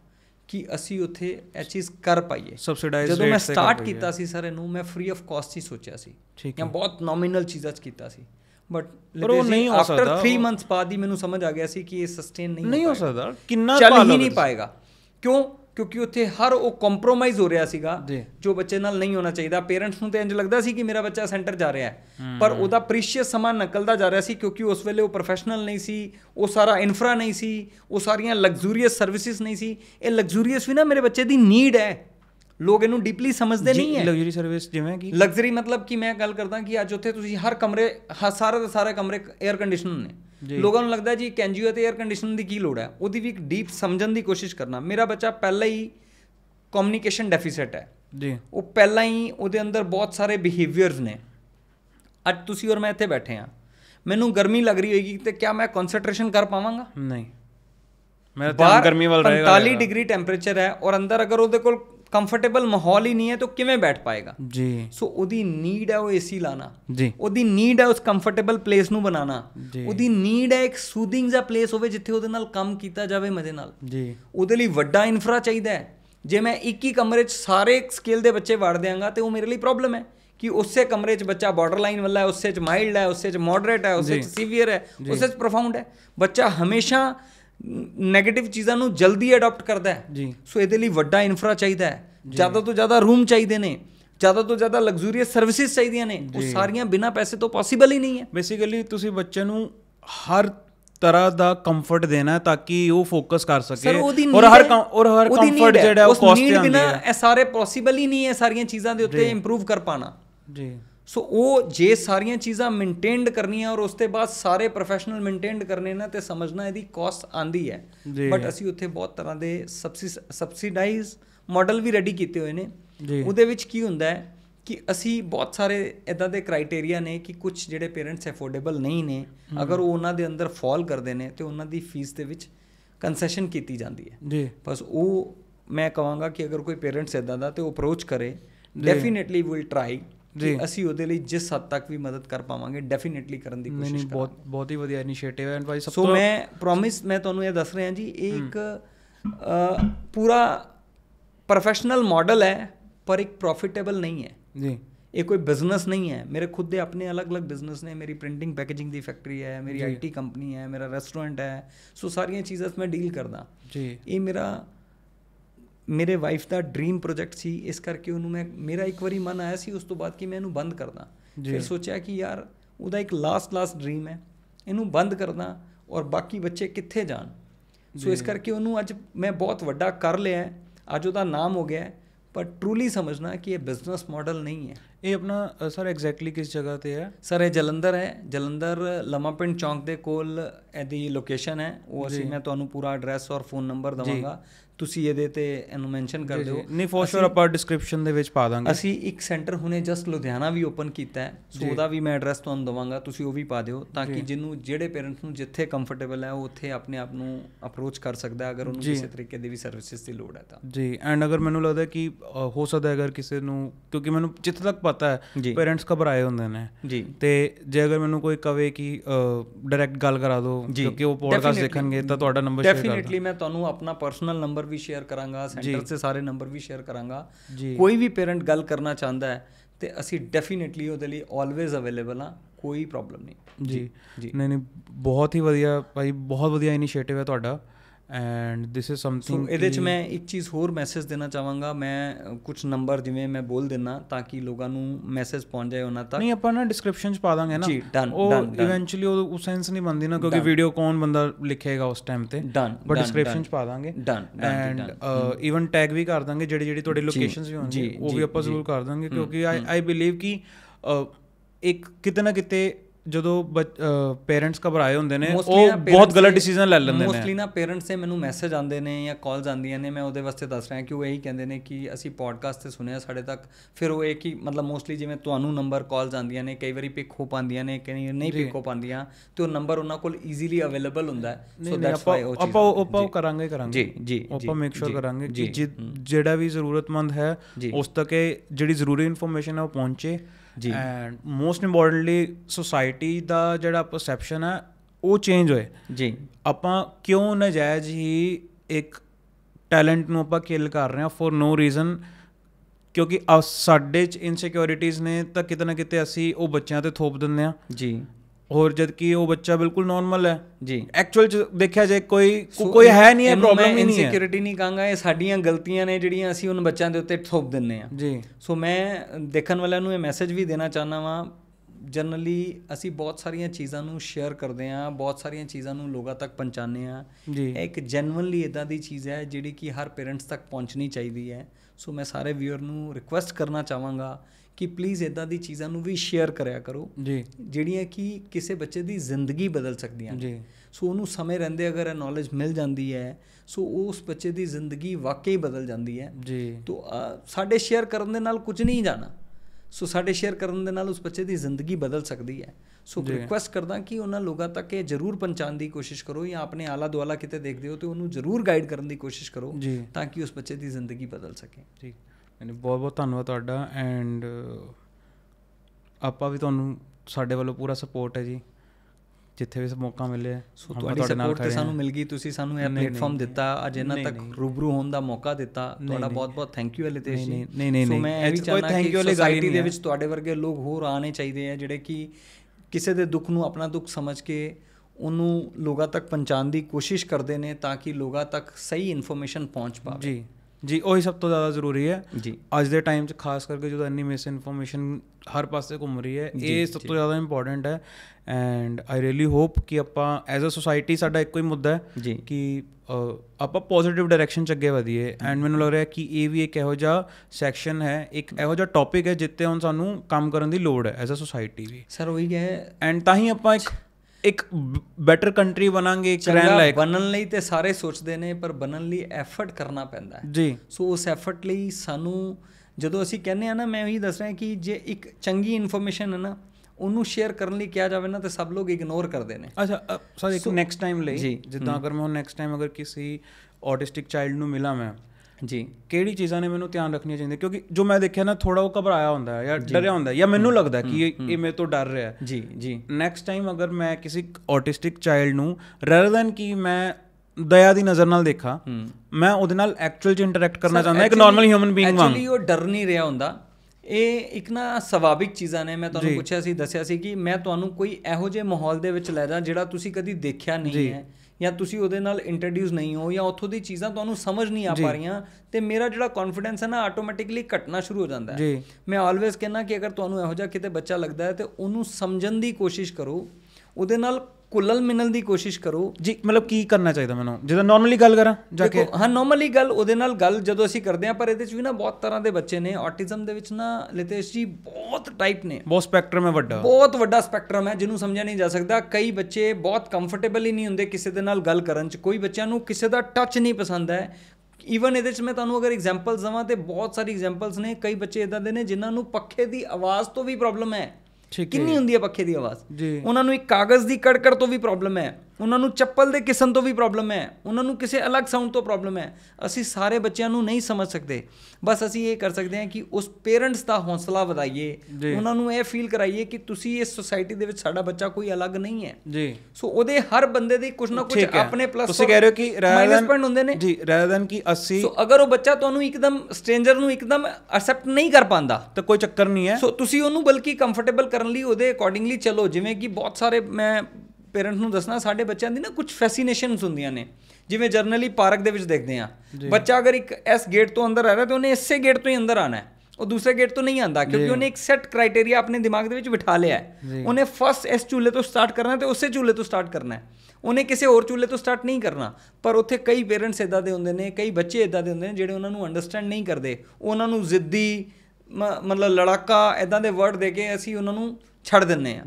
ਕਿ ਅਸੀਂ ਉੱਥੇ ਇਹ ਚੀਜ਼ ਕਰ ਪਾਈਏ ਸਬਸਿਡਾਈਜ਼ਡ ਜਦੋਂ ਮੈਂ ਸਟਾਰਟ ਕੀਤਾ ਸੀ ਸਰ ਇਹਨੂੰ ਮੈਂ ਫ੍ਰੀ ਆਫ ਕਾਸਟ ਹੀ ਸੋਚਿਆ ਸੀ ਜਾਂ ਬਹੁਤ ਨੋਮੀਨਲ ਚੀਜ਼ਾਂ ਚ ਕੀਤਾ ਸੀ ਬਟ ਪਰ ਉਹ ਨਹੀਂ ਹੋ ਸਕਦਾ ਆਫਟਰ 3 ਮੰਥਸ ਬਾਅਦ ਹੀ ਮੈਨੂੰ ਸਮਝ ਆ ਗਿਆ ਸੀ ਕਿ ਇਹ ਸਸਟੇਨ ਨਹੀਂ ਨਹੀਂ ਹੋ ਸਕਦਾ ਕਿੰਨਾ ਚੱਲ ਹੀ ਨਹੀਂ ਪਾਏਗਾ ਕਿਉਂ ਕਿਉਂਕਿ ਉੱਥੇ ਹਰ ਉਹ ਕੰਪਰੋਮਾਈਜ਼ ਹੋ ਰਿਹਾ ਸੀਗਾ ਜੋ ਬੱਚੇ ਨਾਲ ਨਹੀਂ ਹੋਣਾ ਚਾਹੀਦਾ ਪੇਰੈਂਟਸ ਨੂੰ ਤੇ ਇੰਜ ਲੱਗਦਾ ਸੀ ਕਿ ਮੇਰਾ ਬੱਚਾ ਸੈਂਟਰ ਜਾ ਰਿਹਾ ਹੈ ਪਰ ਉਹਦਾ ਪ੍ਰੀਸ਼ੀਅਸ ਸਮਾਂ ਨਕਲਦਾ ਜਾ ਰਿਹਾ ਸੀ ਕਿਉਂਕਿ ਉਸ ਵੇਲੇ ਉਹ ਪ੍ਰੋਫੈਸ਼ਨਲ ਨਹੀਂ ਸੀ ਉਹ ਸਾਰਾ ਇਨਫਰਾ ਨਹੀਂ ਸੀ ਉਹ ਸਾਰੀਆਂ ਲਗਜ਼ੂਰੀਅਸ ਸਰਵਿਸਿਜ਼ ਨਹੀਂ ਸੀ ਇਹ ਲਗਜ਼ੂਰੀਅਸ ਵੀ ਨਾ ਮੇਰੇ ਬੱਚੇ ਦੀ ਨੀਡ ਹੈ ਲੋਕ ਇਹਨੂੰ ਡੀਪਲੀ ਸਮਝਦੇ ਨਹੀਂ ਹੈ ਲਗਜ਼ਰੀ ਸਰਵਿਸ ਜਿਵੇਂ ਕਿ ਲਗਜ਼ਰੀ ਮਤਲਬ ਕਿ ਮੈਂ ਗੱਲ ਕਰਦਾ ਕਿ ਅੱਜ ਉੱਥੇ ਤੁਸੀਂ ਹਰ ਕਮਰੇ ਸਾਰਾ ਦੇ ਸਾਰਾ ਕਮਰੇ 에ਅਰ ਕੰਡੀਸ਼ਨਰ ਨੇ ਲੋਕਾਂ ਨੂੰ ਲੱਗਦਾ ਜੀ ਕੈਂਜੂਆ ਤੇ 에ਅਰ ਕੰਡੀਸ਼ਨਰ ਦੀ ਕੀ ਲੋੜ ਹੈ ਉਹਦੀ ਵੀ ਇੱਕ ਡੀਪ ਸਮਝਣ ਦੀ ਕੋਸ਼ਿਸ਼ ਕਰਨਾ ਮੇਰਾ ਬੱਚਾ ਪਹਿਲਾਂ ਹੀ ਕਮਿਊਨੀਕੇਸ਼ਨ ਡੈਫੀਸਿਟ ਹੈ ਜੀ ਉਹ ਪਹਿਲਾਂ ਹੀ ਉਹਦੇ ਅੰਦਰ ਬਹੁਤ ਸਾਰੇ ਬਿਹੇਵੀਅਰਸ ਨੇ ਅੱਜ ਤੁਸੀਂ ਔਰ ਮੈਂ ਇੱਥੇ ਬੈਠੇ ਆ ਮੈਨੂੰ ਗਰਮੀ ਲੱਗ ਰਹੀ ਹੋਏਗੀ ਤੇ ਕਿਆ ਮੈਂ ਕਨਸੈਂਟਰੇਸ਼ਨ ਕਰ ਪਾਵਾਂਗਾ ਨਹੀਂ ਮੇਰਾ ਤਾਂ ਗਰਮੀ ਵੱਲ ਰਹੇਗਾ 45 ਡਿਗਰੀ ਟੈਂਪਰੇਚਰ ਹੈ ਔਰ ਅੰਦਰ ਅਗਰ ਉਹਦੇ ਕੋਲ ਕੰਫਰਟੇਬਲ ਮਾਹੌਲ ਹੀ ਨਹੀਂ ਹੈ ਤਾਂ ਕਿਵੇਂ ਬੈਠ ਪਾਏਗਾ ਜੀ ਸੋ ਉਹਦੀ ਨੀਡ ਹੈ ਉਹ ਏਸੀ ਲਾਣਾ ਜੀ ਉਹਦੀ ਨੀਡ ਹੈ ਉਸ ਕੰਫਰਟੇਬਲ ਪਲੇਸ ਨੂੰ ਬਣਾਉਣਾ ਉਹਦੀ ਨੀਡ ਹੈ ਇੱਕ ਸੂਦਿੰਗ ਜਿਹਾ ਪਲੇਸ ਹੋਵੇ ਜਿੱਥੇ ਉਹਦੇ ਨਾਲ ਕੰਮ ਕੀਤਾ ਜਾਵੇ ਮਜ਼ੇ ਨਾਲ ਜੀ ਉਹਦੇ ਲਈ ਵੱਡਾ ਇਨਫਰਾ ਚਾਹੀਦਾ ਹੈ ਜੇ ਮੈਂ ਇੱਕ ਹੀ ਕਮਰੇ 'ਚ ਸਾਰੇ ਸਕਿੱਲ ਦੇ ਬੱਚੇ ਵੜ ਦਿਆਂਗਾ ਤੇ ਉਹ ਮੇਰੇ ਲਈ ਪ੍ਰੋਬਲਮ ਹੈ ਕਿ ਉਸੇ ਕਮਰੇ 'ਚ ਬੱਚਾ ਬਾਰਡਰ ਲਾਈਨ ਵਾਲਾ ਹੈ ਉਸੇ 'ਚ ਮਾਈਲਡ ਹੈ ਉਸੇ 'ਚ ਮੋਡਰੇਟ ਹੈ ਉਸੇ 'ਚ ਸੀਵੀਅਰ ਹੈ ਉਸੇ 'ਚ ਪ੍ਰੋਫਾਉਂਡ ਹੈ ਬੱਚਾ ਹਮੇਸ਼ਾ ਨੈਗੇਟਿਵ ਚੀਜ਼ਾਂ ਨੂੰ ਜਲਦੀ ਅਡਾਪਟ ਕਰਦਾ ਹੈ ਜੀ ਸੋ ਇਹਦੇ ਲਈ ਵੱਡਾ ਇਨਫਰਾ ਚਾਹੀਦਾ ਹੈ ਜ਼ਿਆਦਾ ਤੋਂ ਜ਼ਿਆਦਾ ਰੂਮ ਚਾਹੀਦੇ ਨੇ ਜ਼ਿਆਦਾ ਤੋਂ ਜ਼ਿਆਦਾ ਲਗਜ਼ੂਰੀਅਸ ਸਰਵਿਸਿਜ਼ ਚਾਹੀਦੀਆਂ ਨੇ ਉਹ ਸਾਰੀਆਂ ਬਿਨਾ ਪੈਸੇ ਤੋਂ ਪੋਸੀਬਲ ਹੀ ਨਹੀਂ ਹੈ ਬੇਸਿਕਲੀ ਤੁਸੀਂ ਬੱਚੇ ਨੂੰ ਹਰ ਤਰ੍ਹਾਂ ਦਾ ਕੰਫਰਟ ਦੇਣਾ ਤਾਂ ਕਿ ਉਹ ਫੋਕਸ ਕਰ ਸਕੇ ਔਰ ਹਰ ਔਰ ਹਰ ਕੰਫਰਟ ਜਿਹੜਾ ਉਹ ਕੋਸਟ ਤੇ ਆਉਂਦੀ ਹੈ ਇਹ ਸਾਰੇ ਪੋਸੀਬਲ ਹੀ ਨਹੀਂ ਹੈ ਸਾਰੀਆਂ ਚੀਜ਼ਾਂ ਦੇ ਉੱਤੇ ਇੰਪਰੂਵ ਕਰ ਪਾਣਾ ਜੀ ਸੋ ਉਹ ਜੇ ਸਾਰੀਆਂ ਚੀਜ਼ਾਂ ਮੇਨਟੇਨਡ ਕਰਨੀਆਂ ਔਰ ਉਸ ਤੋਂ ਬਾਅਦ ਸਾਰੇ ਪ੍ਰੋਫੈਸ਼ਨਲ ਮੇਨਟੇਨਡ ਕਰਨੇ ਨਾ ਤੇ ਸਮਝਣਾ ਇਹਦੀ ਕਾਸਟ ਆਂਦੀ ਹੈ ਬਟ ਅਸੀਂ ਉੱਥੇ ਬਹੁਤ ਤਰ੍ਹਾਂ ਦੇ ਸਬਸਿਡਾਈਜ਼ ਮਾਡਲ ਵੀ ਰੈਡੀ ਕੀਤੇ ਹੋਏ ਨੇ ਉਹਦੇ ਵਿੱਚ ਕੀ ਹੁੰਦਾ ਹੈ ਕਿ ਅਸੀਂ ਬਹੁਤ ਸਾਰੇ ਇਦਾਂ ਦੇ ਕ੍ਰਾਈਟੇਰੀਆ ਨੇ ਕਿ ਕੁਝ ਜਿਹੜੇ ਪੇਰੈਂਟਸ ਅਫੋਰਡੇਬਲ ਨਹੀਂ ਨੇ ਅਗਰ ਉਹ ਉਹਨਾਂ ਦੇ ਅੰਦਰ ਫਾਲ ਕਰਦੇ ਨੇ ਤੇ ਉਹਨਾਂ ਦੀ ਫੀਸ ਦੇ ਵਿੱਚ ਕਨਸੈਸ਼ਨ ਕੀਤੀ ਜਾਂਦੀ ਹੈ ਜੀ ਬਸ ਉਹ ਮੈਂ ਕਹਾਂਗਾ ਕਿ ਅਗਰ ਕੋਈ ਪੇਰੈਂਟਸ ਇਦਾਂ ਦਾ ਤੇ ਉਹ ਅਪਰੋਚ ਕਰੇ ਡੈਫੀਨਿਟਲੀ ਵਿਲ ਟਰਾਈ ਜੀ ਅਸੀਂ ਉਹਦੇ ਲਈ ਜਿਸ ਹੱਦ ਤੱਕ ਵੀ ਮਦਦ ਕਰ ਪਾਵਾਂਗੇ ਡੈਫੀਨਿਟਲੀ ਕਰਨ ਦੀ ਕੋਸ਼ਿਸ਼ ਕਰਾਂਗੇ ਬਹੁਤ ਬਹੁਤ ਹੀ ਵਧੀਆ ਇਨੀਸ਼ੀਏਟਿਵ ਹੈ ਐਂਡ ਭਾਈ ਸਭ ਤੋਂ ਸੋ ਮੈਂ ਪ੍ਰੋਮਿਸ ਮੈਂ ਤੁਹਾਨੂੰ ਇਹ ਦੱਸ ਰਿਹਾ ਜੀ ਇਹ ਇੱਕ ਪੂਰਾ ਪ੍ਰੋਫੈਸ਼ਨਲ ਮਾਡਲ ਹੈ ਪਰ ਇੱਕ ਪ੍ਰੋਫਿਟੇਬਲ ਨਹੀਂ ਹੈ ਜੀ ਇਹ ਕੋਈ ਬਿਜ਼ਨਸ ਨਹੀਂ ਹੈ ਮੇਰੇ ਖੁਦ ਦੇ ਆਪਣੇ ਅਲੱਗ-ਅਲੱਗ ਬਿਜ਼ਨਸ ਨੇ ਮੇਰੀ ਪ੍ਰਿੰਟਿੰਗ ਪੈਕੇਜਿੰਗ ਦੀ ਫੈਕਟਰੀ ਹੈ ਮੇਰੀ ਆਈਟੀ ਕੰਪਨੀ ਹੈ ਮੇਰਾ ਰੈਸਟੋਰੈਂਟ ਹੈ ਸੋ ਸਾਰੀਆਂ ਚੀਜ਼ਾਂ ਮੈਂ ਡੀਲ ਕਰਦਾ ਜੀ ਇਹ ਮੇਰਾ ਮੇਰੇ ਵਾਈਫ ਦਾ ਡ੍ਰੀਮ ਪ੍ਰੋਜੈਕਟ ਸੀ ਇਸ ਕਰਕੇ ਉਹਨੂੰ ਮੈਂ ਮੇਰਾ ਇੱਕ ਵਾਰੀ ਮਨ ਆਇਆ ਸੀ ਉਸ ਤੋਂ ਬਾਅਦ ਕਿ ਮੈਂ ਇਹਨੂੰ ਬੰਦ ਕਰਦਾ ਫਿਰ ਸੋਚਿਆ ਕਿ ਯਾਰ ਉਹਦਾ ਇੱਕ ਲਾਸਟ ਲਾਸਟ ਡ੍ਰੀਮ ਹੈ ਇਹਨੂੰ ਬੰਦ ਕਰਦਾ ਔਰ ਬਾਕੀ ਬੱਚੇ ਕਿੱਥੇ ਜਾਣ ਸੋ ਇਸ ਕਰਕੇ ਉਹਨੂੰ ਅੱਜ ਮੈਂ ਬਹੁਤ ਵੱਡਾ ਕਰ ਲਿਆ ਅੱਜ ਉਹਦਾ ਨਾਮ ਹੋ ਗਿਆ ਪਰ ਟਰੂਲੀ ਸਮਝਣਾ ਕਿ ਇਹ ਬਿਜ਼ਨਸ ਮਾਡਲ ਨਹੀਂ ਹੈ ਇਹ ਆਪਣਾ ਸਰ ਐਗਜ਼ੈਕਟਲੀ ਕਿਸ ਜਗ੍ਹਾ ਤੇ ਹੈ ਸਰ ਇਹ ਜਲੰਧਰ ਹੈ ਜਲੰਧਰ ਲਮਾ ਪਿੰਡ ਚੌਂਕ ਦੇ ਕੋਲ ਇਹਦੀ ਲੋਕੇਸ਼ਨ ਹੈ ਉਹ ਅਸੀਂ ਮੈਂ ਤੁਹਾਨੂੰ ਪੂਰਾ ਐਡਰੈਸ ਔਰ ਫੋਨ ਨੰਬਰ ਦਵਾਂਗਾ ਤੁਸੀਂ ਇਹਦੇ ਤੇ ਇਹਨੂੰ ਮੈਂਸ਼ਨ ਕਰ ਦਿਓ ਨਹੀਂ ਫੋਰ ਸ਼ੋਰ ਆਪਾਂ ਡਿਸਕ੍ਰਿਪਸ਼ਨ ਦੇ ਵਿੱਚ ਪਾ ਦਾਂਗੇ ਅਸੀਂ ਇੱਕ ਸੈਂਟਰ ਹੁਣੇ ਜਸਟ ਲੁਧਿਆਣਾ ਵੀ ਓਪਨ ਕੀਤਾ ਹੈ ਸੋ ਉਹਦਾ ਵੀ ਮੈਂ ਐਡਰੈਸ ਤੁਹਾਨੂੰ ਦਵਾਂਗਾ ਤੁਸੀਂ ਉਹ ਵੀ ਪਾ ਦਿਓ ਤਾਂ ਕਿ ਜਿਹਨੂੰ ਜਿਹੜੇ ਪੇਰੈਂਟਸ ਨੂੰ ਜਿੱਥੇ ਕੰਫਰਟੇਬਲ ਹੈ ਉਹ ਉੱਥੇ ਆਪਣੇ ਆਪ ਨੂੰ ਅਪਰੋਚ ਕਰ ਸਕਦਾ ਅਗਰ ਉਹਨੂੰ ਕਿਸੇ ਤਰੀਕੇ ਦੀ ਵੀ ਸਰਵਿਸਿਜ਼ ਦੀ ਲੋੜ ਹੈ ਤਾਂ ਜੀ ਐਂਡ ਅਗਰ ਮੈਨੂੰ ਲੱਗਦਾ ਕਿ ਹੋ ਸਕਦਾ ਹੈ ਅਗਰ ਕਿਸੇ ਨੂੰ ਕਿਉਂਕਿ ਮੈਨੂੰ ਜਿੱਥੇ ਤੱਕ ਪਤਾ ਹੈ ਪੇਰੈਂਟਸ ਘਬਰਾਏ ਹੁੰਦੇ ਨੇ ਜੀ ਤੇ ਜੇ ਅਗਰ ਮੈਨੂੰ ਕੋਈ ਕਵੇ ਕਿ ਡਾਇਰੈਕਟ ਗੱਲ ਕਰਾ ਦਿਓ ਕਿਉਂਕਿ ਉਹ ਪੋਡਕਾਸਟ ਦੇਖਣਗੇ ਤਾਂ ਤੁਹਾਡਾ ਨੰਬਰ ਸ਼ੇਅਰ ਕਰ ਡੈਫੀਨਿਟਲੀ ਮੈਂ ਤੁਹਾਨੂੰ ਆਪਣਾ ਪਰਸਨਲ ਨੰਬਰ ਵੀ ਸ਼ੇਅਰ ਕਰਾਂਗਾ ਸੈਂਟਰ ਤੇ ਸਾਰੇ ਨੰਬਰ ਵੀ ਸ਼ੇਅਰ ਕਰਾਂਗਾ ਕੋਈ ਵੀ ਪੇਰੈਂਟ ਗੱਲ ਕਰਨਾ ਚਾਹੁੰਦਾ ਹੈ ਤੇ ਅਸੀਂ ਡੈਫੀਨਿਟਲੀ ਉਹਦੇ ਲਈ ਆਲਵੇਜ਼ ਅਵੇਲੇਬਲ ਆ ਕੋਈ ਪ੍ਰੋਬਲਮ ਨਹੀਂ ਜੀ ਨਹੀਂ ਨਹੀਂ ਬਹੁਤ ਹੀ ਵਧੀਆ ਭਾਈ ਬਹੁਤ ਵਧੀਆ ਇਨੀਸ਼ੀਏਟਿਵ ਹੈ ਤੁਹਾਡਾ and this is something so ਇਹਦੇ ਚ ਮੈਂ ਇੱਕ ਚੀਜ਼ ਹੋਰ ਮੈਸੇਜ ਦੇਣਾ ਚਾਹਾਂਗਾ ਮੈਂ ਕੁਝ ਨੰਬਰ ਜਿਵੇਂ ਮੈਂ ਬੋਲ ਦਿੰਨਾ ਤਾਂ ਕਿ ਲੋਕਾਂ ਨੂੰ ਮੈਸੇਜ ਪਹੁੰਚ ਜਾਏ ਉਹਨਾਂ ਤੱਕ ਨਹੀਂ ਆਪਾਂ ਨਾ ਡਿਸਕ੍ਰਿਪਸ਼ਨ ਚ ਪਾ ਦਾਂਗੇ ਨਾ ਜੀ ਡਨ ਡਨ ਇਵੈਂਚੁਅਲੀ ਉਹ ਉਸ ਸੈਂਸ ਨਹੀਂ ਬੰਦੀ ਨਾ ਕਿਉਂਕਿ ਵੀਡੀਓ ਕੌਣ ਬੰਦਾ ਲਿਖੇਗਾ ਉਸ ਟਾਈਮ ਤੇ ਬਟ ਡਿਸਕ੍ਰਿਪਸ਼ਨ ਚ ਪਾ ਦਾਂਗੇ ਡਨ ਐਂਡ ਇਵਨ ਟੈਗ ਵੀ ਕਰ ਦਾਂਗੇ ਜਿਹੜੇ ਜਿਹੜੇ ਤੁਹਾਡੇ ਲੋਕੇਸ਼ਨਸ ਵੀ ਹੋਣਗੇ ਉਹ ਵੀ ਆਪਾਂ ਜ਼ਰੂਰ ਕਰ ਦਾਂਗੇ ਕਿਉਂਕਿ ਆਈ ਆਈ ਬਿਲੀਵ ਕਿ ਇੱਕ ਕਿਤੇ ਨਾ ਕਿਤੇ ਜਦੋਂ ਪੇਰੈਂਟਸ ਘਬਰਾਏ ਹੁੰਦੇ ਨੇ ਉਹ ਬਹੁਤ ਗਲਤ ਡਿਸੀਜਨ ਲੈ ਲੈਂਦੇ ਨੇ ਮੋਸਟਲੀ ਨਾ ਪੇਰੈਂਟਸ ਸੇ ਮੈਨੂੰ ਮੈਸੇਜ ਆਉਂਦੇ ਨੇ ਜਾਂ ਕਾਲਸ ਆਉਂਦੀਆਂ ਨੇ ਮੈਂ ਉਹਦੇ ਵਾਸਤੇ ਦੱਸ ਰਿਹਾ ਕਿ ਉਹ ਇਹੀ ਕਹਿੰਦੇ ਨੇ ਕਿ ਅਸੀਂ ਪੋਡਕਾਸਟ ਤੇ ਸੁਣਿਆ ਸਾਡੇ ਤੱਕ ਫਿਰ ਉਹ ਇਹ ਕਿ ਮਤਲਬ ਮੋਸਟਲੀ ਜਿਵੇਂ ਤੁਹਾਨੂੰ ਨੰਬਰ ਕਾਲਸ ਆਉਂਦੀਆਂ ਨੇ ਕਈ ਵਾਰੀ ਪਿਕ ਹੋ ਪਾਉਂਦੀਆਂ ਨੇ ਕਈ ਨਹੀਂ ਪਿਕ ਹੋ ਪਾਉਂਦੀਆਂ ਤੇ ਉਹ ਨੰਬਰ ਉਹਨਾਂ ਕੋਲ ਈਜ਼ੀਲੀ ਅਵੇਲੇਬਲ ਹੁੰਦਾ ਹੈ ਸੋ ਦੈਟਸ ਵਾਈ ਉਹ ਚੀਜ਼ ਆਪਾਂ ਆਪਾਂ ਕਰਾਂਗੇ ਕਰਾਂਗੇ ਜੀ ਜੀ ਆਪਾਂ ਮੇਕ ਸ਼ੋਰ ਕਰਾਂਗੇ ਕਿ ਜਿਹੜਾ ਵੀ ਜ਼ਰੂਰਤਮੰਦ ਹੈ ਉਸ ਤੱਕ ਜਿਹੜੀ ਜ਼ਰੂਰੀ ਇਨਫੋਰਮੇਸ਼ਨ ਹੈ ਉਹ ਪਹੁੰਚੇ ਐਂਡ ਮੋਸਟ ਇੰਪੋਰਟੈਂਟਲੀ ਸੋਸਾਇਟੀ ਦਾ ਜਿਹੜਾ ਪਰਸੈਪਸ਼ਨ ਹੈ ਉਹ ਚੇਂਜ ਹੋਏ ਜੀ ਆਪਾਂ ਕਿਉਂ ਨਜਾਇਜ਼ ਹੀ ਇੱਕ ਟੈਲੈਂਟ ਨੂੰ ਆਪਾਂ ਕਿਲ ਕਰ ਰਹੇ ਹਾਂ ਫॉर ਨੋ ਰੀਜ਼ਨ ਕਿਉਂਕਿ ਸਾਡੇ ਚ ਇਨਸਿਕਿਉਰਿਟੀਆਂ ਨੇ ਤਾਂ ਕਿਤੇ ਨਾ ਕਿਤੇ ਅਸੀਂ ਉਹ ਬੱਚਿਆਂ ਤੇ ਥੋਪ ਦਿੰਦੇ ਆ ਜੀ ਹੋਰ ਜਦ ਕਿ ਉਹ ਬੱਚਾ ਬਿਲਕੁਲ ਨਾਰਮਲ ਹੈ ਜੀ ਐਕਚੁਅਲ ਚ ਦੇਖਿਆ ਜਾਏ ਕੋਈ ਕੋਈ ਹੈ ਨਹੀਂ ਹੈ ਪ੍ਰੋਬਲਮ ਹੀ ਨਹੀਂ ਹੈ ਸਿਕਿਉਰਿਟੀ ਨਹੀਂ ਕਾਂਗਾ ਇਹ ਸਾਡੀਆਂ ਗਲਤੀਆਂ ਨੇ ਜਿਹੜੀਆਂ ਅਸੀਂ ਉਹਨਾਂ ਬੱਚਿਆਂ ਦੇ ਉੱਤੇ ਥੋਪ ਦਿੰਨੇ ਆ ਜੀ ਸੋ ਮੈਂ ਦੇਖਣ ਵਾਲਿਆਂ ਨੂੰ ਇਹ ਮੈਸੇਜ ਵੀ ਦੇਣਾ ਚਾਹਨਾ ਵਾਂ ਜਨਰਲੀ ਅਸੀਂ ਬਹੁਤ ਸਾਰੀਆਂ ਚੀਜ਼ਾਂ ਨੂੰ ਸ਼ੇਅਰ ਕਰਦੇ ਆ ਬਹੁਤ ਸਾਰੀਆਂ ਚੀਜ਼ਾਂ ਨੂੰ ਲੋਕਾਂ ਤੱਕ ਪਹੁੰਚਾਉਂਦੇ ਆ ਇਹ ਇੱਕ ਜਨਰਲੀ ਇਦਾਂ ਦੀ ਚੀਜ਼ ਹੈ ਜਿਹੜੀ ਕਿ ਹਰ ਪੇਰੈਂਟਸ ਤੱਕ ਪਹੁੰਚਣੀ ਚਾਹੀਦੀ ਹੈ ਸੋ ਮੈਂ ਸਾਰੇ ਵੀਅਰ ਨੂੰ ਰਿਕੁਐਸਟ ਕਰਨਾ ਚਾਹਾਂਗਾ ਕਿ ਪਲੀਜ਼ ਇਦਾਂ ਦੀ ਚੀਜ਼ਾਂ ਨੂੰ ਵੀ ਸ਼ੇਅਰ ਕਰਿਆ ਕਰੋ ਜੀ ਜਿਹੜੀਆਂ ਕਿ ਕਿਸੇ ਬੱਚੇ ਦੀ ਜ਼ਿੰਦਗੀ ਬਦਲ ਸਕਦੀਆਂ ਜੀ ਸੋ ਉਹਨੂੰ ਸਮੇਂ ਰਹਿੰਦੇ ਅਗਰ ਇਹ ਨੌਲੇਜ ਮਿਲ ਜਾਂਦੀ ਹੈ ਸੋ ਉਸ ਬੱਚੇ ਦੀ ਜ਼ਿੰਦਗੀ ਵਾਕਈ ਬਦਲ ਜਾਂਦੀ ਹੈ ਜੀ ਤੋਂ ਸਾਡੇ ਸ਼ੇਅਰ ਕਰਨ ਦੇ ਨਾਲ ਕੁਝ ਨਹੀਂ ਜਾਣਾ ਸੋ ਸਾਡੇ ਸ਼ੇਅਰ ਕਰਨ ਦੇ ਨਾਲ ਉਸ ਬੱਚੇ ਦੀ ਜ਼ਿੰਦਗੀ ਬਦਲ ਸਕਦੀ ਹੈ ਸੋ ਰਿਕੁਐਸਟ ਕਰਦਾ ਕਿ ਉਹਨਾਂ ਲੋਕਾਂ ਤੱਕ ਇਹ ਜ਼ਰੂਰ ਪਹੁੰਚਾਉਣ ਦੀ ਕੋਸ਼ਿਸ਼ ਕਰੋ ਜਾਂ ਆਪਣੇ ਆਲਾ ਦੁਆਲਾ ਕਿਤੇ ਦੇਖਦੇ ਹੋ ਤੇ ਉਹਨੂੰ ਜ਼ਰੂਰ ਗਾਈਡ ਕਰਨ ਦੀ ਕੋਸ਼ਿਸ਼ ਕਰੋ ਤਾਂ ਕਿ ਉਸ ਬੱਚੇ ਦੀ ਜ਼ਿੰਦਗੀ ਬਦਲ ਸਕੇ ਠੀਕ ਯਾਨੀ ਬਹੁਤ ਬਹੁਤ ਧੰਨਵਾਦ ਤੁਹਾਡਾ ਐਂਡ ਆਪਾਂ ਵੀ ਤੁਹਾਨੂੰ ਸਾਡੇ ਵੱਲੋਂ ਪੂਰਾ ਸਪੋਰਟ ਹੈ ਜੀ ਜਿੱਥੇ ਵੀ ਮੌਕਾ ਮਿਲੇ ਸੋ ਤੁਹਾਡੀ ਸਪੋਰਟ ਤੇ ਸਾਨੂੰ ਮਿਲ ਗਈ ਤੁਸੀਂ ਸਾਨੂੰ ਇਹ ਪਲੇਟਫਾਰਮ ਦਿੱਤਾ ਅੱਜ ਇਹਨਾਂ ਤੱਕ ਰੂਬਰੂ ਹੋਣ ਦਾ ਮੌਕਾ ਦਿੱਤਾ ਤੁਹਾਡਾ ਬਹੁਤ ਬਹੁਤ ਥੈਂਕ ਯੂ ਅਲਿਤੇਸ਼ ਜੀ ਨਹੀਂ ਨਹੀਂ ਸੋ ਮੈਂ ਇਹ ਵੀ ਚਾਹਨਾ ਕਿ ਸੋਸਾਇਟੀ ਦੇ ਵਿੱਚ ਤੁਹਾਡੇ ਵਰਗੇ ਲੋਕ ਹੋਰ ਆਣੇ ਚਾਹੀਦੇ ਆ ਜਿਹੜੇ ਕਿ ਕਿਸੇ ਦੇ ਦੁੱਖ ਨੂੰ ਆਪਣਾ ਦੁੱਖ ਸਮਝ ਕੇ ਉਹਨੂੰ ਲੋਕਾਂ ਤੱਕ ਪਹੁੰਚਾਉਣ ਦੀ ਕੋਸ਼ਿਸ਼ ਕਰਦੇ ਨੇ ਤਾਂ ਕਿ ਲੋਕਾਂ ਤੱਕ ਸਹੀ ਇਨਫੋਰਮੇਸ਼ਨ ਪਹੁੰਚ ਪਾਵੇ ਜੀ ਜੀ ਉਹੀ ਸਭ ਤੋਂ ਜ਼ਿਆਦਾ ਜ਼ਰੂਰੀ ਹੈ ਜੀ ਅੱਜ ਦੇ ਟਾਈਮ 'ਚ ਖਾਸ ਕਰਕੇ ਜਦੋਂ ਇੰਨੀ ਮਿਸ ਇਨਫੋਰਮੇਸ਼ਨ ਹਰ ਪਾਸੇ ਘੁੰਮ ਰਹੀ ਹੈ ਇਹ ਸਭ ਤੋਂ ਜ਼ਿਆਦਾ ਇੰਪੋਰਟੈਂਟ ਹੈ ਐਂਡ ਆਈ ਰੀਲੀ ਹੋਪ ਕਿ ਆਪਾਂ ਐਜ਼ ਅ ਸੋਸਾਇਟੀ ਸਾਡਾ ਇੱਕੋ ਹੀ ਮੁੱਦਾ ਹੈ ਕਿ ਆਪਾਂ ਪੋਜ਼ਿਟਿਵ ਡਾਇਰੈਕਸ਼ਨ 'ਚ ਅੱਗੇ ਵਧੀਏ ਐਂਡ ਮੈਨੂੰ ਲੱਗ ਰਿਹਾ ਕਿ ਇਹ ਵੀ ਇੱਕ ਇਹੋ ਜਿਹਾ ਸੈਕਸ਼ਨ ਹੈ ਇੱਕ ਇਹੋ ਜਿਹਾ ਟੌਪਿਕ ਹੈ ਜਿੱਤੇ ਹੁਣ ਸਾਨੂੰ ਕੰਮ ਕਰਨ ਦੀ ਲੋੜ ਹੈ ਐਜ਼ ਅ ਸੋਸਾਇਟੀ ਵੀ ਸਰ ਉਹੀ ਹੈ ਐਂਡ ਤਾਂ ਹੀ ਆਪਾਂ ਇੱਕ ਇੱਕ ਬੈਟਰ ਕੰਟਰੀ ਬਣਾਂਗੇ ਰਹਿਣ ਲਾਇਕ ਬਣਨ ਲਈ ਤੇ ਸਾਰੇ ਸੋਚਦੇ ਨੇ ਪਰ ਬਣਨ ਲਈ ਐਫਰਟ ਕਰਨਾ ਪੈਂਦਾ ਹੈ ਜੀ ਸੋ ਉਸ ਐਫਰਟ ਲਈ ਸਾਨੂੰ ਜਦੋਂ ਅਸੀਂ ਕਹਿੰਦੇ ਆ ਨਾ ਮੈਂ ਉਹੀ ਦੱਸ ਰਿਹਾ ਕਿ ਜੇ ਇੱਕ ਚੰਗੀ ਇਨਫੋਰਮੇਸ਼ਨ ਹੈ ਨਾ ਉਹਨੂੰ ਸ਼ੇਅਰ ਕਰਨ ਲਈ ਕਿਹਾ ਜਾਵੇ ਨਾ ਤੇ ਸਭ ਲੋਕ ਇਗਨੋਰ ਕਰਦੇ ਨੇ ਅੱਛਾ ਸਰ ਇੱਕ ਨੈਕਸਟ ਟਾਈਮ ਲਈ ਜਿੱਦਾਂ ਅਗਰ ਮੈਂ ਨੈਕਸਟ ਟਾਈਮ ਅਗਰ ਕਿਸੇ ਆਟਿਸਟਿਕ ਚਾਈਲਡ ਨੂੰ ਮਿਲਾਂ ਮੈਂ ਜੀ ਕਿਹੜੀ ਚੀਜ਼ਾਂ ਨੇ ਮੈਨੂੰ ਧਿਆਨ ਰੱਖਣੀਆਂ ਚਾਹੀਦੀਆਂ ਕਿਉਂਕਿ ਜੋ ਮੈਂ ਦੇਖਿਆ ਨਾ ਥੋੜਾ ਉਹ ਘਬਰਾਇਆ ਹੁੰਦਾ ਹੈ ਜਾਂ ਡਰਿਆ ਹੁੰਦਾ ਹੈ ਜਾਂ ਮੈਨੂੰ ਲੱਗਦਾ ਕਿ ਇਹ ਮੇਰੇ ਤੋਂ ਡਰ ਰਿਹਾ ਹੈ ਜੀ ਜੀ ਨੈਕਸਟ ਟਾਈਮ ਅਗਰ ਮੈਂ ਕਿਸੇ ਆਟਿਸਟਿਕ ਚਾਈਲਡ ਨੂੰ ਰਦਰ ਦੈਨ ਕਿ ਮੈਂ ਦਇਆ ਦੀ ਨਜ਼ਰ ਨਾਲ ਦੇਖਾ ਮੈਂ ਉਹਦੇ ਨਾਲ ਐਕਚੁਅਲ ਚ ਇੰਟਰੈਕਟ ਕਰਨਾ ਚਾਹੁੰਦਾ ਇੱਕ ਨਾਰਮਲ ਹਿਊਮਨ ਬੀਇੰਗ ਵਾਂਗ ਐਕਚੁਅਲੀ ਉਹ ਡਰ ਨਹੀਂ ਰਿਹਾ ਹੁੰਦਾ ਇਹ ਇੱਕ ਨਾ ਸਵਾਭਿਕ ਚੀਜ਼ਾਂ ਨੇ ਮੈਂ ਤੁਹਾਨੂੰ ਪੁੱਛਿਆ ਸੀ ਦੱਸਿਆ ਸੀ ਕਿ ਮੈਂ ਤੁਹਾਨੂੰ ਕੋਈ ਇਹੋ ਜਿਹੇ ਮਾਹੌਲ ਦੇ ਵਿੱਚ ਲੈ ਜਾ ਜਿਹੜਾ ਤੁਸੀਂ ਕਦੀ ਦੇਖਿਆ ਨਹੀਂ ਹੈ ਜਾਂ ਤੁਸੀਂ ਉਹਦੇ ਨਾਲ ਇੰਟਰੋਡਿਊਸ ਨਹੀਂ ਹੋ ਜਾਂ ਉੱਥੋਂ ਦੀ ਚੀਜ਼ਾਂ ਤੁਹਾਨੂੰ ਸਮਝ ਨਹੀਂ ਆ ਪਾ ਰਹੀਆਂ ਤੇ ਮੇਰਾ ਜਿਹੜਾ ਕੌਨਫੀਡੈਂਸ ਹੈ ਨਾ ਆਟੋਮੈਟਿਕਲੀ ਘਟਣਾ ਸ਼ੁਰੂ ਹੋ ਜਾਂਦਾ ਹੈ ਮੈਂ ਆਲਵੇਸ ਕਹਿੰਦਾ ਕਿ ਅਗਰ ਤੁਹਾਨੂੰ ਇਹੋ ਜਿਹਾ ਕਿਤੇ ਬੱਚਾ ਲੱਗਦਾ ਹੈ ਤੇ ਉਹਨੂੰ ਸਮਝਣ ਦੀ ਕੋਸ਼ਿਸ਼ ਕਰੋ ਉਹਦੇ ਨਾਲ ਕੁਲਲ ਮਿਨਲ ਦੀ ਕੋਸ਼ਿਸ਼ ਕਰੋ ਜੀ ਮਤਲਬ ਕੀ ਕਰਨਾ ਚਾਹੀਦਾ ਮੈਨੂੰ ਜਦੋਂ ਨਾਰਮਲੀ ਗੱਲ ਕਰਾਂ ਜਾ ਕੇ ਹਾਂ ਨਾਰਮਲੀ ਗੱਲ ਉਹਦੇ ਨਾਲ ਗੱਲ ਜਦੋਂ ਅਸੀਂ ਕਰਦੇ ਹਾਂ ਪਰ ਇਹਦੇ ਚ ਵੀ ਨਾ ਬਹੁਤ ਤਰ੍ਹਾਂ ਦੇ ਬੱਚੇ ਨੇ ਆਟਿਜ਼ਮ ਦੇ ਵਿੱਚ ਨਾ ਲਿਤੇਸ਼ ਜੀ ਬਹੁਤ ਟਾਈਪ ਨੇ ਬਹੁਤ ਸਪੈਕਟਰਮ ਹੈ ਵੱਡਾ ਬਹੁਤ ਵੱਡਾ ਸਪੈਕਟਰਮ ਹੈ ਜਿਹਨੂੰ ਸਮਝਿਆ ਨਹੀਂ ਜਾ ਸਕਦਾ ਕਈ ਬੱਚੇ ਬਹੁਤ ਕੰਫਰਟੇਬਲ ਹੀ ਨਹੀਂ ਹੁੰਦੇ ਕਿਸੇ ਦੇ ਨਾਲ ਗੱਲ ਕਰਨ ਚ ਕੋਈ ਬੱਚਿਆਂ ਨੂੰ ਕਿਸੇ ਦਾ ਟੱਚ ਨਹੀਂ ਪਸੰਦ ਹੈ ਈਵਨ ਇਹਦੇ ਵਿੱਚ ਮੈਂ ਤੁਹਾਨੂੰ ਅਗਰ ਐਗਜ਼ਾਮਪਲਸ ਦਵਾਂ ਤੇ ਬਹੁਤ ਸਾਰੀ ਐਗਜ਼ਾਮਪਲਸ ਨੇ ਕਈ ਬੱਚੇ ਇਦਾਂ ਦੇ ਨੇ ਜਿਨ੍ਹਾਂ ਨੂੰ ਪੱਖੇ ਦੀ ਆਵਾਜ਼ ਤੋਂ ਵੀ ਪ੍ਰੋਬਲਮ ਹੈ ਕਿੰਨੀ ਹੁੰਦੀ ਹੈ ਪੱਖੇ ਦੀ ਆਵਾਜ਼ ਉਹਨਾਂ ਨੂੰ ਇੱਕ ਕਾਗਜ਼ ਦੀ ਕੜਕੜ ਤੋਂ ਵੀ ਪ੍ਰੋਬਲਮ ਹੈ ਉਹਨਾਂ ਨੂੰ ਚੱਪਲ ਦੇ ਕਿਸਮ ਤੋਂ ਵੀ ਪ੍ਰੋਬਲਮ ਹੈ ਉਹਨਾਂ ਨੂੰ ਕਿਸੇ ਅਲੱਗ ਸਾਊਂਡ ਤੋਂ ਪ੍ਰੋਬਲਮ ਹੈ ਅਸੀਂ ਸਾਰੇ ਬੱਚਿਆਂ ਨੂੰ ਨਹੀਂ ਸਮਝ ਸਕਦੇ ਬਸ ਅਸੀਂ ਇਹ ਕਰ ਸਕਦੇ ਹਾਂ ਕਿ ਉਸ ਪੇਰੈਂਟਸ ਦਾ ਹੌਸਲਾ ਵਧਾਈਏ ਉਹਨਾਂ ਨੂੰ ਇਹ ਫੀਲ ਕਰਾਈਏ ਕਿ ਤੁਸੀਂ ਇਸ ਸੋਸਾਇਟੀ ਦੇ ਵਿੱਚ ਸਾਡਾ ਬੱਚਾ ਕੋਈ ਅਲੱਗ ਨਹੀਂ ਹੈ ਜੀ ਸੋ ਉਹਦੇ ਹਰ ਬੰਦੇ ਦੇ ਕੁਝ ਨਾ ਕੁਝ ਆਪਣੇ ਪਲੱਸ ਤੁਸੀਂ ਕਹਿ ਰਹੇ ਹੋ ਕਿ ਮਾਈਨਸ ਪੁਆਇੰਟ ਹੁੰਦੇ ਨੇ ਜੀ ਰਾਦਰ ਦਨ ਕਿ ਅਸੀਂ ਸੋ ਅਗਰ ਉਹ ਬੱਚਾ ਤੁਹਾਨੂੰ ਇੱਕਦਮ ਸਟ੍ਰੇਂਜਰ ਨੂੰ ਇੱਕਦਮ ਅਕਸੈਪਟ ਨਹੀਂ ਕਰ ਪਾਉਂਦਾ ਤਾਂ ਕੋਈ ਚੱਕਰ ਨਹੀਂ ਹੈ ਸੋ ਤੁਸੀਂ ਉਹਨੂੰ ਬਲਕਿ ਕੰਫਰਟੇਬਲ ਕਰਨ ਲਈ ਉਹਦੇ ਅਕੋਰਡਿੰਗਲੀ ਚਲੋ ਜਿਵੇਂ ਕਿ ਬਹੁਤ ਸਾਰੇ ਮੈਂ ਪੇਰੈਂਟਸ ਨੂੰ ਦੱਸਣਾ ਸਾਡੇ ਬੱਚਿਆਂ ਦੀ ਨਾ ਕੁਝ ਫੈਸੀਨੇਸ਼ਨਸ ਹੁੰਦੀਆਂ ਨੇ ਜਿਵੇਂ ਜਰਨਲੀ ਪਾਰਕ ਦੇ ਵਿੱਚ ਦੇਖਦੇ ਆ ਬੱਚਾ ਅਗਰ ਇੱਕ ਇਸ ਗੇਟ ਤੋਂ ਅੰਦਰ ਆ ਰਿਹਾ ਤੇ ਉਹਨੇ ਇਸੇ ਗੇਟ ਤੋਂ ਹੀ ਅੰਦਰ ਆਣਾ ਹੈ ਉਹ ਦੂਸਰੇ ਗੇਟ ਤੋਂ ਨਹੀਂ ਆਂਦਾ ਕਿਉਂਕਿ ਉਹਨੇ ਇੱਕ ਸੈੱਟ ਕ੍ਰਾਈਟੇਰੀਆ ਆਪਣੇ ਦਿਮਾਗ ਦੇ ਵਿੱਚ ਬਿਠਾ ਲਿਆ ਹੈ ਉਹਨੇ ਫਸਟ ਇਸ ਚੂਲੇ ਤੋਂ ਸਟਾਰਟ ਕਰਨਾ ਤੇ ਉਸੇ ਚੂਲੇ ਤੋਂ ਸਟਾਰਟ ਕਰਨਾ ਹੈ ਉਹਨੇ ਕਿਸੇ ਹੋਰ ਚੂਲੇ ਤੋਂ ਸਟਾਰਟ ਨਹੀਂ ਕਰਨਾ ਪਰ ਉੱਥੇ ਕਈ ਪੇਰੈਂਟਸ ਇਦਾਂ ਦੇ ਹੁੰਦੇ ਨੇ ਕਈ ਬੱਚੇ ਇਦਾਂ ਦੇ ਹੁੰਦੇ ਨੇ ਜਿਹੜੇ ਉਹਨਾਂ ਨੂੰ ਅੰਡਰਸਟੈਂਡ ਨਹੀਂ ਕਰਦੇ ਉਹਨਾਂ ਨੂੰ ਜ਼ਿੱਦੀ ਮਤਲਬ ਲੜਾਕਾ ਇਦਾਂ ਦੇ ਵਰਡ ਦੇ ਕੇ ਅਸੀਂ ਉਹਨਾਂ ਨੂੰ ਛੱਡ ਦਿੰਨੇ ਆ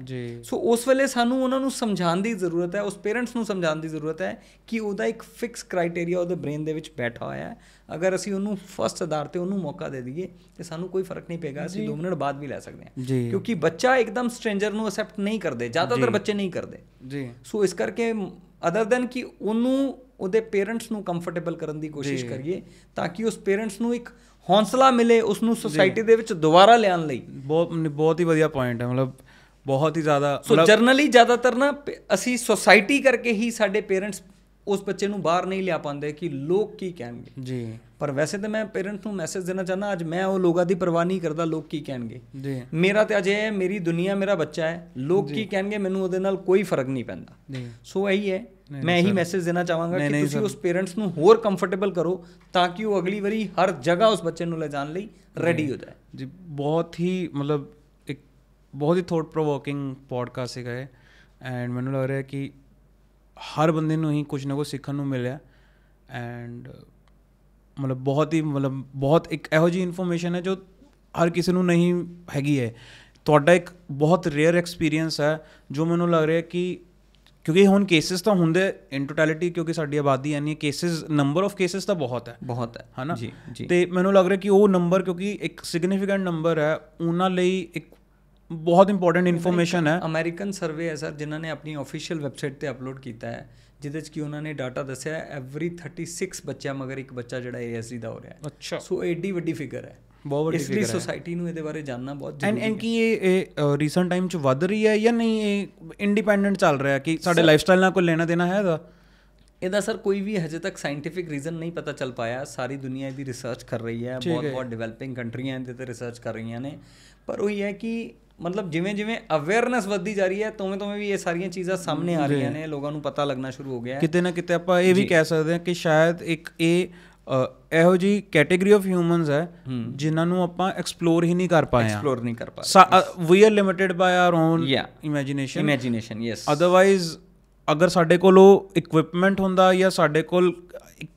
ਸੋ ਉਸ ਵੇਲੇ ਸਾਨੂੰ ਉਹਨਾਂ ਨੂੰ ਸਮਝਾਉਣ ਦੀ ਜ਼ਰੂਰਤ ਹੈ ਉਸ ਪੇਰੈਂਟਸ ਨੂੰ ਸਮਝਾਉਣ ਦੀ ਜ਼ਰੂਰਤ ਹੈ ਕਿ ਉਹਦਾ ਇੱਕ ਫਿਕਸ ਕ੍ਰਾਈਟੇਰੀਆ ਉਹਦੇ ਬ੍ਰੇਨ ਦੇ ਵਿੱਚ ਬੈਠਾ ਹੋਇਆ ਹੈ ਅਗਰ ਅਸੀਂ ਉਹਨੂੰ ਫਸਟ ਆਧਾਰ ਤੇ ਉਹਨੂੰ ਮੌਕਾ ਦੇ ਦਈਏ ਤੇ ਸਾਨੂੰ ਕੋਈ ਫਰਕ ਨਹੀਂ ਪਏਗਾ ਅਸੀਂ 2 ਮਿੰਟ ਬਾਅਦ ਵੀ ਲੈ ਸਕਦੇ ਹਾਂ ਕਿਉਂਕਿ ਬੱਚਾ ਇੱਕਦਮ ਸਟ੍ਰੇਂਜਰ ਨੂੰ ਅਸੈਪਟ ਨਹੀਂ ਕਰਦੇ ਜ਼ਿਆਦਾਤਰ ਬੱਚੇ ਨਹੀਂ ਕਰਦੇ ਜੀ ਸੋ ਇਸ ਕਰਕੇ ਅਦਰ ਦਨ ਕਿ ਉਹਨੂੰ ਉਹਦੇ ਪੇਰੈਂਟਸ ਨੂੰ ਕੰਫਰਟੇਬਲ ਕਰਨ ਦੀ ਕੋਸ਼ਿਸ਼ ਕਰੀਏ ਤਾਂ ਕਿ ਉਸ ਪੇਰੈਂਟਸ ਨੂੰ ਇੱਕ ਹੌਂਸਲਾ ਮਿਲੇ ਉਸ ਨੂੰ ਸੋਸਾਇਟੀ ਦੇ ਵਿੱਚ ਦੁਬਾਰਾ ਲਿਆਉਣ ਲਈ ਬਹੁਤ ਬਹੁਤ ਹੀ ਵਧੀਆ ਪੁਆਇੰਟ ਹੈ ਮਤਲਬ ਬਹੁਤ ਹੀ ਜ਼ਿਆਦਾ ਸੋ ਜਰਨਲੀ ਜ਼ਿਆਦਾਤਰ ਨਾ ਅਸੀਂ ਸੋਸਾਇਟੀ ਕਰਕੇ ਹੀ ਸਾਡੇ ਪੇਰੈਂਟਸ ਉਸ ਬੱਚੇ ਨੂੰ ਬਾਹਰ ਨਹੀਂ ਲਿਆ ਪਾਉਂਦੇ ਕਿ ਲੋਕ ਕੀ ਕਹਿਣਗੇ ਜੀ ਪਰ ਵੈਸੇ ਤਾਂ ਮੈਂ ਪੇਰੈਂਟਸ ਨੂੰ ਮੈਸੇਜ ਦੇਣਾ ਚਾਹਨਾ ਅੱਜ ਮੈਂ ਉਹ ਲੋਕਾਂ ਦੀ ਪਰਵਾਹ ਨਹੀਂ ਕਰਦਾ ਲੋਕ ਕੀ ਕਹਿਣਗੇ ਜੀ ਮੇਰਾ ਤੇ ਅਜੇ ਮੇਰੀ ਦੁਨੀਆ ਮੇਰਾ ਬੱਚਾ ਹੈ ਲੋਕ ਕੀ ਕਹਿਣਗੇ ਮੈਨੂੰ ਉਹਦੇ ਨਾਲ ਕੋਈ ਫਰਕ ਨਹੀਂ ਪੈਂਦਾ ਜੀ ਸੋ ਇਹੀ ਹੈ ਮੈਂ ਇਹੀ ਮੈਸੇਜ ਦੇਣਾ ਚਾਹਾਂਗਾ ਕਿ ਤੁਸੀਂ ਉਸ ਪੇਰੈਂਟਸ ਨੂੰ ਹੋਰ ਕੰਫਰਟੇਬਲ ਕਰੋ ਤਾਂ ਕਿ ਉਹ ਅਗਲੀ ਵਾਰੀ ਹਰ ਜਗ੍ਹਾ ਉਸ ਬੱਚੇ ਨੂੰ ਲੈ ਜਾਣ ਲਈ ਰੈਡੀ ਹੋ ਜਾਏ ਜੀ ਬਹੁਤ ਹੀ ਮਤਲਬ ਬਹੁਤ ਹੀ ਥੋਟ ਪ੍ਰੋਵੋਕਿੰਗ ਪੋਡਕਾਸਟ ਸੀਗਾ ਇਹ ਐਂਡ ਮੈਨੂੰ ਲੱਗ ਰਿਹਾ ਕਿ ਹਰ ਬੰਦੇ ਨੂੰ ਹੀ ਕੁਝ ਨਾ ਕੁਝ ਸਿੱਖਣ ਨੂੰ ਮਿਲਿਆ ਐਂਡ ਮਤਲਬ ਬਹੁਤ ਹੀ ਮਤਲਬ ਬਹੁਤ ਇੱਕ ਇਹੋ ਜੀ ਇਨਫੋਰਮੇਸ਼ਨ ਹੈ ਜੋ ਹਰ ਕਿਸੇ ਨੂੰ ਨਹੀਂ ਹੈਗੀ ਹੈ ਤੁਹਾਡਾ ਇੱਕ ਬਹੁਤ ਰੇਅਰ ਐਕਸਪੀਰੀਅੰਸ ਹੈ ਜੋ ਮੈਨੂੰ ਲੱਗ ਰਿਹਾ ਕਿ ਕਿਉਂਕਿ ਹੁਣ ਕੇਸਿਸ ਤਾਂ ਹੁੰਦੇ ਇਨ ਟੋਟੈਲਿਟੀ ਕਿਉਂਕਿ ਸਾਡੀ ਆਬਾਦੀ ਐਨੀ ਕੇਸਿਸ ਨੰਬਰ ਆਫ ਕੇਸਿਸ ਤਾਂ ਬਹੁਤ ਹੈ ਬਹੁਤ ਹੈ ਹਨਾ ਤੇ ਮੈਨੂੰ ਲੱਗ ਰਿਹਾ ਕਿ ਉਹ ਨੰਬਰ ਕਿਉਂਕਿ ਇੱਕ ਸਿਗਨੀਫੀਕੈਂਟ ਨੰਬਰ ਹੈ ਉਹਨਾਂ ਲਈ ਇੱਕ ਬਹੁਤ ਇੰਪੋਰਟੈਂਟ ਇਨਫੋਰਮੇਸ਼ਨ ਹੈ ਅਮਰੀਕਨ ਸਰਵੇ ਹੈ ਸਰ ਜਿਨ੍ਹਾਂ ਨੇ ਆਪਣੀ ਅਫੀਸ਼ੀਅਲ ਵੈਬਸਾਈਟ ਤੇ ਅਪਲੋਡ ਕੀਤਾ ਹੈ ਜਿਹਦੇ ਚ ਕਿ ਉਹਨਾਂ ਨੇ ਡਾਟਾ ਦੱਸਿਆ ਐਵਰੀ 36 ਬੱਚਾ ਮਗਰ ਇੱਕ ਬੱਚਾ ਜਿਹੜਾ ਏਐਸਡੀ ਦਾ ਹੋ ਰਿਹਾ ਹੈ ਅੱਛਾ ਸੋ ਐਡੀ ਵੱਡੀ ਫਿਗਰ ਹੈ ਬਹੁਤ ਵੱਡੀ ਫਿਗਰ ਹੈ ਇਸ ਲਈ ਸੋਸਾਇਟੀ ਨੂੰ ਇਹਦੇ ਬਾਰੇ ਜਾਨਣਾ ਬਹੁਤ ਜ਼ਰੂਰੀ ਹੈ ਐਂਡ ਕੀ ਇਹ ਰੀਸੈਂਟ ਟਾਈਮ ਚ ਵੱਧ ਰਹੀ ਹੈ ਜਾਂ ਨਹੀਂ ਇਹ ਇੰਡੀਪੈਂਡੈਂਟ ਚੱਲ ਰਿਹਾ ਕਿ ਸਾਡੇ ਲਾਈਫਸਟਾਈਲ ਨਾਲ ਕੋਈ ਲੈਣਾ ਦੇਣਾ ਹੈ ਇਹਦਾ ਇਹਦਾ ਸਰ ਕੋਈ ਵੀ ਹਜੇ ਤੱਕ ਸਾਇੰਟਿਫਿਕ ਰੀਜ਼ਨ ਨਹੀਂ ਪਤਾ ਚੱਲ ਪਾਇਆ ਸਾਰੀ ਦੁਨੀਆ ਇਹਦੀ ਰਿਸਰਚ ਕਰ ਰਹੀ ਹੈ ਬਹੁਤ ਬਹੁਤ ਡਿਵੈਲਪਿੰਗ ਕੰਟਰੀਆਂ ਇਹਦੇ ਤੇ ਰਿਸਰਚ ਕਰ ਰਹੀਆਂ ਨੇ ਪਰ ਉਹ ਇਹ ਹੈ ਕਿ ਮਤਲਬ ਜਿਵੇਂ ਜਿਵੇਂ ਅਵੇਅਰਨੈਸ ਵੱਧਦੀ ਜਾ ਰਹੀ ਹੈ ਤੋਵੇਂ ਤੋਵੇਂ ਵੀ ਇਹ ਸਾਰੀਆਂ ਚੀਜ਼ਾਂ ਸਾਹਮਣੇ ਆ ਰਹੀਆਂ ਨੇ ਲੋਕਾਂ ਨੂੰ ਪਤਾ ਲੱਗਣਾ ਸ਼ੁਰੂ ਹੋ ਗਿਆ ਹੈ ਕਿਤੇ ਨਾ ਕਿਤੇ ਆਪਾਂ ਇਹ ਵੀ ਕਹਿ ਸਕਦੇ ਹਾਂ ਕਿ ਸ਼ਾਇਦ ਇੱਕ ਇਹ ਇਹੋ ਜੀ ਕੈਟਾਗਰੀ ਆਫ ਹਿਊਮਨਸ ਹੈ ਜਿਨ੍ਹਾਂ ਨੂੰ ਆਪਾਂ ਐਕਸਪਲੋਰ ਹੀ ਨਹੀਂ ਕਰ ਪਾਏ ਆ ਐਕਸਪਲੋਰ ਨਹੀਂ ਕਰ ਪਾਏ we are limited by our own imagination imagination yes otherwise ਅਗਰ ਸਾਡੇ ਕੋਲ ਉਹ ਇਕਵਿਪਮੈਂਟ ਹੁੰਦਾ ਜਾਂ ਸਾਡੇ ਕੋਲ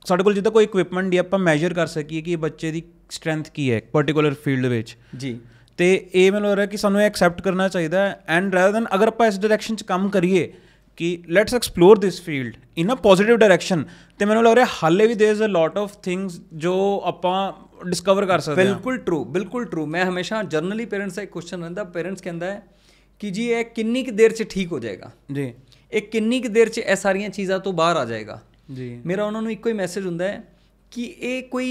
ਸਾਡੇ ਕੋਲ ਜਿੱਦਾਂ ਕੋਈ ਇਕਵਿਪਮੈਂਟ ਦੀ ਆਪਾਂ ਮੈਜ਼ਰ ਕਰ ਸਕੀਏ ਕਿ ਇਹ ਬੱਚੇ ਦੀ ਸਟਰੈਂਥ ਕੀ ਹੈ ਇੱਕ ਪਾਰਟਿਕੂਲਰ ਫੀਲਡ ਵਿੱਚ ਜੀ ਤੇ ਇਹ ਮੈਨੂੰ ਲੱਗ ਰਿਹਾ ਕਿ ਸਾਨੂੰ ਇਹ ਐਕਸੈਪਟ ਕਰਨਾ ਚਾਹੀਦਾ ਐਂਡ ਰਦਰ ਦਨ ਅਗਰ ਆਪਾਂ ਇਸ ਡਾਇਰੈਕਸ਼ਨ 'ਚ ਕੰਮ ਕਰੀਏ ਕਿ let's explore this field in a positive direction ਤੇ ਮੈਨੂੰ ਲੱਗ ਰਿਹਾ ਹਾਲੇ ਵੀ there is a lot of things ਜੋ ਆਪਾਂ ਡਿਸਕਵਰ ਕਰ ਸਕਦੇ ਹਾਂ ਬਿਲਕੁਲ ਟਰੂ ਬਿਲਕੁਲ ਟਰੂ ਮੈਂ ਹਮੇਸ਼ਾ ਜਰਨਲੀ ਪੇਰੈਂਟਸ ਦਾ ਇੱਕ ਕੁਐਸਚਨ ਰਹਿੰਦਾ ਪੇਰੈਂਟਸ ਕਹਿੰਦਾ ਹੈ ਕਿ ਜੀ ਇਹ ਕਿੰਨੀ ਕੁ ਦੇਰ 'ਚ ਠੀਕ ਹੋ ਜਾਏਗਾ ਜੀ ਇਹ ਕਿੰਨੀ ਕੁ ਦੇਰ 'ਚ ਇਹ ਸਾਰੀਆਂ ਚੀਜ਼ਾਂ ਤੋਂ ਬਾਹਰ ਆ ਜਾਏਗਾ ਜੀ ਮੇਰਾ ਉਹਨਾਂ ਨੂੰ ਇੱਕੋ ਹੀ ਮੈਸੇਜ ਹੁੰਦਾ ਹੈ ਕਿ ਇਹ ਕੋਈ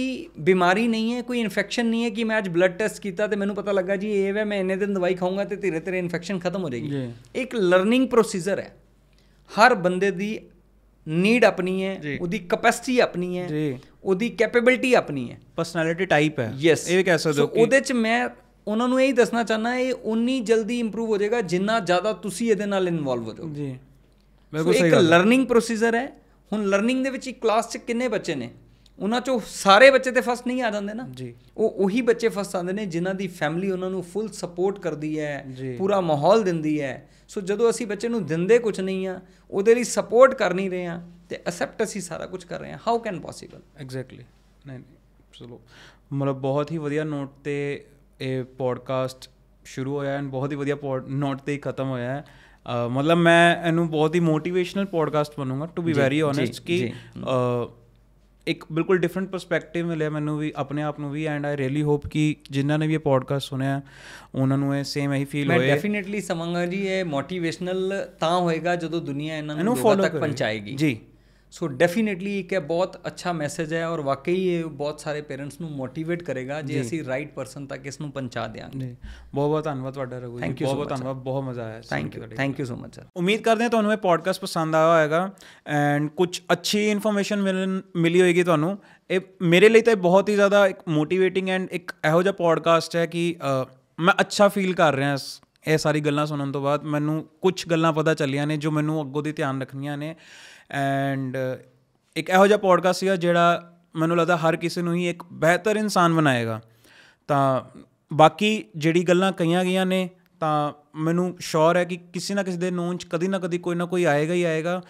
ਬਿਮਾਰੀ ਨਹੀਂ ਹੈ ਕੋਈ ਇਨਫੈਕਸ਼ਨ ਨਹੀਂ ਹੈ ਕਿ ਮੈਂ ਅੱਜ ਬਲੱਡ ਟੈਸਟ ਕੀਤਾ ਤੇ ਮੈਨੂੰ ਪਤਾ ਲੱਗਾ ਜੀ ਇਹ ਹੈ ਮੈਂ ਇੰਨੇ ਦਿਨ ਦਵਾਈ ਖਾਊਂਗਾ ਤੇ ਧੀਰੇ ਧੀਰੇ ਇਨਫੈਕਸ਼ਨ ਖਤਮ ਹੋ ਜਾਏਗੀ ਇੱਕ ਲਰਨਿੰਗ ਪ੍ਰੋਸੀਜਰ ਹੈ ਹਰ ਬੰਦੇ ਦੀ ਨੀਡ ਆਪਣੀ ਹੈ ਉਹਦੀ ਕਪੈਸਿਟੀ ਆਪਣੀ ਹੈ ਉਹਦੀ ਕੈਪੇਬਿਲਿਟੀ ਆਪਣੀ ਹੈ ਪਰਸਨੈਲਿਟੀ ਟਾਈਪ ਹੈ ਇਹ ਵੀ ਕਹਿ ਸਕਦੇ ਹੋ ਉਹਦੇ ਚ ਮੈਂ ਉਹਨਾਂ ਨੂੰ ਇਹ ਹੀ ਦੱਸਣਾ ਚਾਹਨਾ ਇਹ ਉਨੀ ਜਲਦੀ ਇੰਪਰੂਵ ਹੋ ਜਾਏਗਾ ਜਿੰਨਾ ਜ਼ਿਆਦਾ ਤੁਸੀਂ ਇਹਦੇ ਨਾਲ ਇਨਵੋਲਵ ਹੋ ਜਾਓ ਜੀ ਬਿਲਕੁਲ ਸਹੀ ਇੱਕ ਲਰਨਿੰਗ ਪ੍ਰੋਸੀਜਰ ਹੈ ਹੁਣ ਲਰਨਿੰਗ ਦੇ ਵਿੱਚ ਇੱਕ ਕਲਾਸ 'ਚ ਕਿੰਨੇ ਬੱਚੇ ਨੇ ਉਹਨਾਂ ਚੋਂ ਸਾਰੇ ਬੱਚੇ ਤੇ ਫਸਟ ਨਹੀਂ ਆ ਜਾਂਦੇ ਨਾ ਜੀ ਉਹ ਉਹੀ ਬੱਚੇ ਫਸਟ ਆਉਂਦੇ ਨੇ ਜਿਨ੍ਹਾਂ ਦੀ ਫੈਮਿਲੀ ਉਹਨਾਂ ਨੂੰ ਫੁੱਲ ਸਪੋਰਟ ਕਰਦੀ ਹੈ ਪੂਰਾ ਮਾਹੌਲ ਦਿੰਦੀ ਹੈ ਸੋ ਜਦੋਂ ਅਸੀਂ ਬੱਚੇ ਨੂੰ ਦਿੰਦੇ ਕੁਝ ਨਹੀਂ ਆ ਉਹਦੇ ਲਈ ਸਪੋਰਟ ਕਰ ਨਹੀਂ ਰਹੇ ਆ ਤੇ ਅਸੈਪਟ ਅਸੀਂ ਸਾਰਾ ਕੁਝ ਕਰ ਰਹੇ ਆ ਹਾਊ ਕੈਨ ਪੋਸੀਬਲ ਐਗਜ਼ੈਕਟਲੀ ਨਹੀਂ ਚਲੋ ਮਤਲਬ ਬਹੁਤ ਹੀ ਵਧੀਆ ਨੋਟ ਤੇ ਇਹ ਪੋਡਕਾਸਟ ਸ਼ੁਰੂ ਹੋਇਆ ਐਂਡ ਬਹੁਤ ਹੀ ਵਧੀਆ ਨੋਟ ਤੇ ਹੀ ਖਤਮ ਹੋਇਆ ਹੈ ਮਤਲਬ ਮੈਂ ਇਹਨੂੰ ਬਹੁਤ ਹੀ ਮੋਟੀਵੇਸ਼ਨਲ ਪੋਡਕਾਸਟ ਬਣਾਉਂਗਾ ਟੂ ਬੀ ਵੈਰੀ ਓਨੈਸਟ ਕਿ ਇੱਕ ਬਿਲਕੁਲ ਡਿਫਰੈਂਟ ਪਰਸਪੈਕਟਿਵ ਮਿਲਿਆ ਮੈਨੂੰ ਵੀ ਆਪਣੇ ਆਪ ਨੂੰ ਵੀ ਐਂਡ ਆਈ ਰੀਲੀ ਹੋਪ ਕਿ ਜਿਨ੍ਹਾਂ ਨੇ ਵੀ ਇਹ ਪੋਡਕਾਸਟ ਸੁਣਿਆ ਉਹਨਾਂ ਨੂੰ ਇਹ ਸੇਮ ਇਹੀ ਫੀਲ ਹੋਏ ਮੈਂ ਡੈਫੀਨਿਟਲੀ ਸਮਝਾਂਗਾ ਜੀ ਇਹ ਮੋਟੀਵੇਸ਼ਨਲ ਤਾਂ ਹੋਏਗਾ ਜਦੋਂ ਦੁਨੀਆ ਇਹਨਾਂ ਨੂੰ ਲੋਕਾਂ ਤੱਕ ਪਹੁੰਚਾਏਗੀ ਜੀ ਸੋ ਡੈਫੀਨਿਟਲੀ ਇੱਕ ਬਹੁਤ ਅੱਛਾ ਮੈਸੇਜ ਹੈ ਔਰ ਵਾਕਈ ਇਹ ਬਹੁਤ ਸਾਰੇ ਪੇਰੈਂਟਸ ਨੂੰ ਮੋਟੀਵੇਟ ਕਰੇਗਾ ਜੇ ਅਸੀਂ ਰਾਈਟ ਪਰਸਨ ਤੱਕ ਇਸ ਨੂੰ ਪਹੁੰਚਾ ਦਿਆਂਗੇ ਬਹੁਤ ਬਹੁਤ ਧੰਨਵਾਦ ਤੁਹਾਡਾ ਰਘੂ ਜੀ ਬਹੁਤ ਬਹੁਤ ਧੰਨਵਾਦ ਬਹੁਤ ਮਜ਼ਾ ਆਇਆ thank you thank you so much sir ਉਮੀਦ ਕਰਦੇ ਹਾਂ ਤੁਹਾਨੂੰ ਇਹ ਪੋਡਕਾਸਟ ਪਸੰਦ ਆਇਆ ਹੋਵੇਗਾ ਐਂਡ ਕੁਝ ਅੱਛੀ ਇਨਫੋਰਮੇਸ਼ਨ ਮਿਲੀ ਹੋਏਗੀ ਤੁਹਾਨੂੰ ਇਹ ਮੇਰੇ ਲਈ ਤਾਂ ਬਹੁਤ ਹੀ ਜ਼ਿਆਦਾ ਇੱਕ ਮੋਟੀਵੇਟਿੰਗ ਐਂਡ ਇੱਕ ਇਹੋ ਜਿਹਾ ਪੋਡਕਾਸਟ ਹੈ ਕਿ ਮੈਂ ਅੱਛਾ ਫੀਲ ਕਰ ਰਿਹਾ ਹਾਂ ਇਹ ਸਾਰੀ ਗੱਲਾਂ ਸੁਣਨ ਤੋਂ ਬਾਅਦ ਮੈਨੂੰ ਕੁਝ ਗੱਲਾਂ ਪਤਾ ਚੱਲੀਆਂ ਨੇ ਜੋ ਮੈਨੂੰ ਅੱਗੋਂ ਦੀ ਧਿਆਨ ਰੱਖਣੀਆਂ ਨੇ ਐਂਡ ਇੱਕ ਇਹੋ ਜਿਹਾ ਪੋਡਕਾਸਟ ਸੀਗਾ ਜਿਹੜਾ ਮੈਨੂੰ ਲੱਗਦਾ ਹਰ ਕਿਸੇ ਨੂੰ ਹੀ ਇੱਕ ਬਿਹਤਰ ਇਨਸਾਨ ਬਣਾਏਗਾ ਤਾਂ ਬਾਕੀ ਜਿਹੜੀ ਗੱਲਾਂ ਕਹੀਆਂ ਗਈਆਂ ਨੇ ਤਾਂ ਮੈਨੂੰ ਸ਼ੋਰ ਹੈ ਕਿ ਕਿਸੇ ਨਾ ਕਿਸੇ ਦੇ ਨੂੰ ਚ ਕਦੀ ਨਾ ਕਦੀ ਕੋਈ ਨਾ ਕੋਈ ਆਏਗਾ ਹੀ ਆਏਗਾ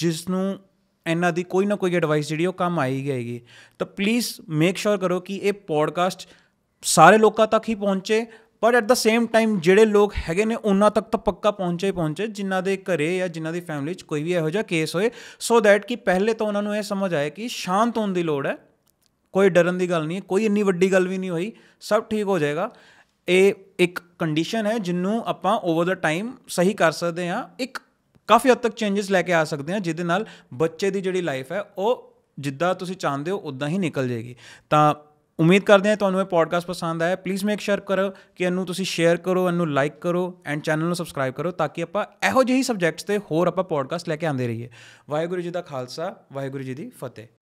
ਜਿਸ ਨੂੰ ਇਹਨਾਂ ਦੀ ਕੋਈ ਨਾ ਕੋਈ ਐਡਵਾਈਸ ਜਿਹੜੀ ਉਹ ਕੰਮ ਆਈ ਗਈਗੀ ਤਾਂ ਪਲੀਜ਼ ਮੇਕ ਸ਼ੋਰ ਕਰੋ ਕਿ ਇਹ ਪੋਡਕਾਸਟ ਸਾਰੇ ਲੋਕਾਂ ਤੱਕ ਹੀ ਪਹੁੰਚੇ but at the same time ਜਿਹੜੇ ਲੋਕ ਹੈਗੇ ਨੇ ਉਹਨਾਂ ਤੱਕ ਤਾਂ ਪੱਕਾ ਪਹੁੰਚੇ ਪਹੁੰਚੇ ਜਿਨ੍ਹਾਂ ਦੇ ਘਰੇ ਜਾਂ ਜਿਨ੍ਹਾਂ ਦੀ ਫੈਮਿਲੀ 'ਚ ਕੋਈ ਵੀ ਇਹੋ ਜਿਹਾ ਕੇਸ ਹੋਏ ਸੋ ਦੈਟ ਕਿ ਪਹਿਲੇ ਤਾਂ ਉਹਨਾਂ ਨੂੰ ਇਹ ਸਮਝ ਆਏ ਕਿ ਸ਼ਾਂਤ ਹੋਣ ਦੀ ਲੋੜ ਹੈ ਕੋਈ ਡਰਨ ਦੀ ਗੱਲ ਨਹੀਂ ਕੋਈ ਇੰਨੀ ਵੱਡੀ ਗੱਲ ਵੀ ਨਹੀਂ ਹੋਈ ਸਭ ਠੀਕ ਹੋ ਜਾਏਗਾ ਇਹ ਇੱਕ ਕੰਡੀਸ਼ਨ ਹੈ ਜਿੰਨੂੰ ਆਪਾਂ ਓਵਰ ਦਾ ਟਾਈਮ ਸਹੀ ਕਰ ਸਕਦੇ ਹਾਂ ਇੱਕ ਕਾਫੀ ਹੱਦ ਤੱਕ ਚੇਂजेस ਲੈ ਕੇ ਆ ਸਕਦੇ ਹਾਂ ਜਿਹਦੇ ਨਾਲ ਬੱਚੇ ਦੀ ਜਿਹੜੀ ਲਾਈਫ ਹੈ ਉਹ ਜਿੱਦਾਂ ਤੁਸੀਂ ਚਾਹੁੰਦੇ ਹੋ ਉਦਾਂ ਹੀ ਨਿਕਲ ਜਾਏਗੀ ਤਾਂ ਉਮੀਦ ਕਰਦੇ ਹਾਂ ਤੁਹਾਨੂੰ ਇਹ ਪੋਡਕਾਸਟ ਪਸੰਦ ਆਇਆ ਪਲੀਜ਼ ਮੇਕ ਸ਼ੇਅਰ ਕਰੋ ਕਿ ਇਹਨੂੰ ਤੁਸੀਂ ਸ਼ੇਅਰ ਕਰੋ ਇਹਨੂੰ ਲਾਈਕ ਕਰੋ ਐਂਡ ਚੈਨਲ ਨੂੰ ਸਬਸਕ੍ਰਾਈਬ ਕਰੋ ਤਾਂ ਕਿ ਆਪਾਂ ਇਹੋ ਜਿਹੇ ਸਬਜੈਕਟਸ ਤੇ ਹੋਰ ਆਪਾਂ ਪੋਡਕਾਸਟ ਲੈ ਕੇ ਆਉਂਦੇ ਰਹੀਏ ਵਾਹਿਗੁਰੂ ਜੀ ਦਾ ਖਾਲਸਾ ਵਾਹਿਗੁਰੂ ਜੀ ਦੀ ਫਤਿਹ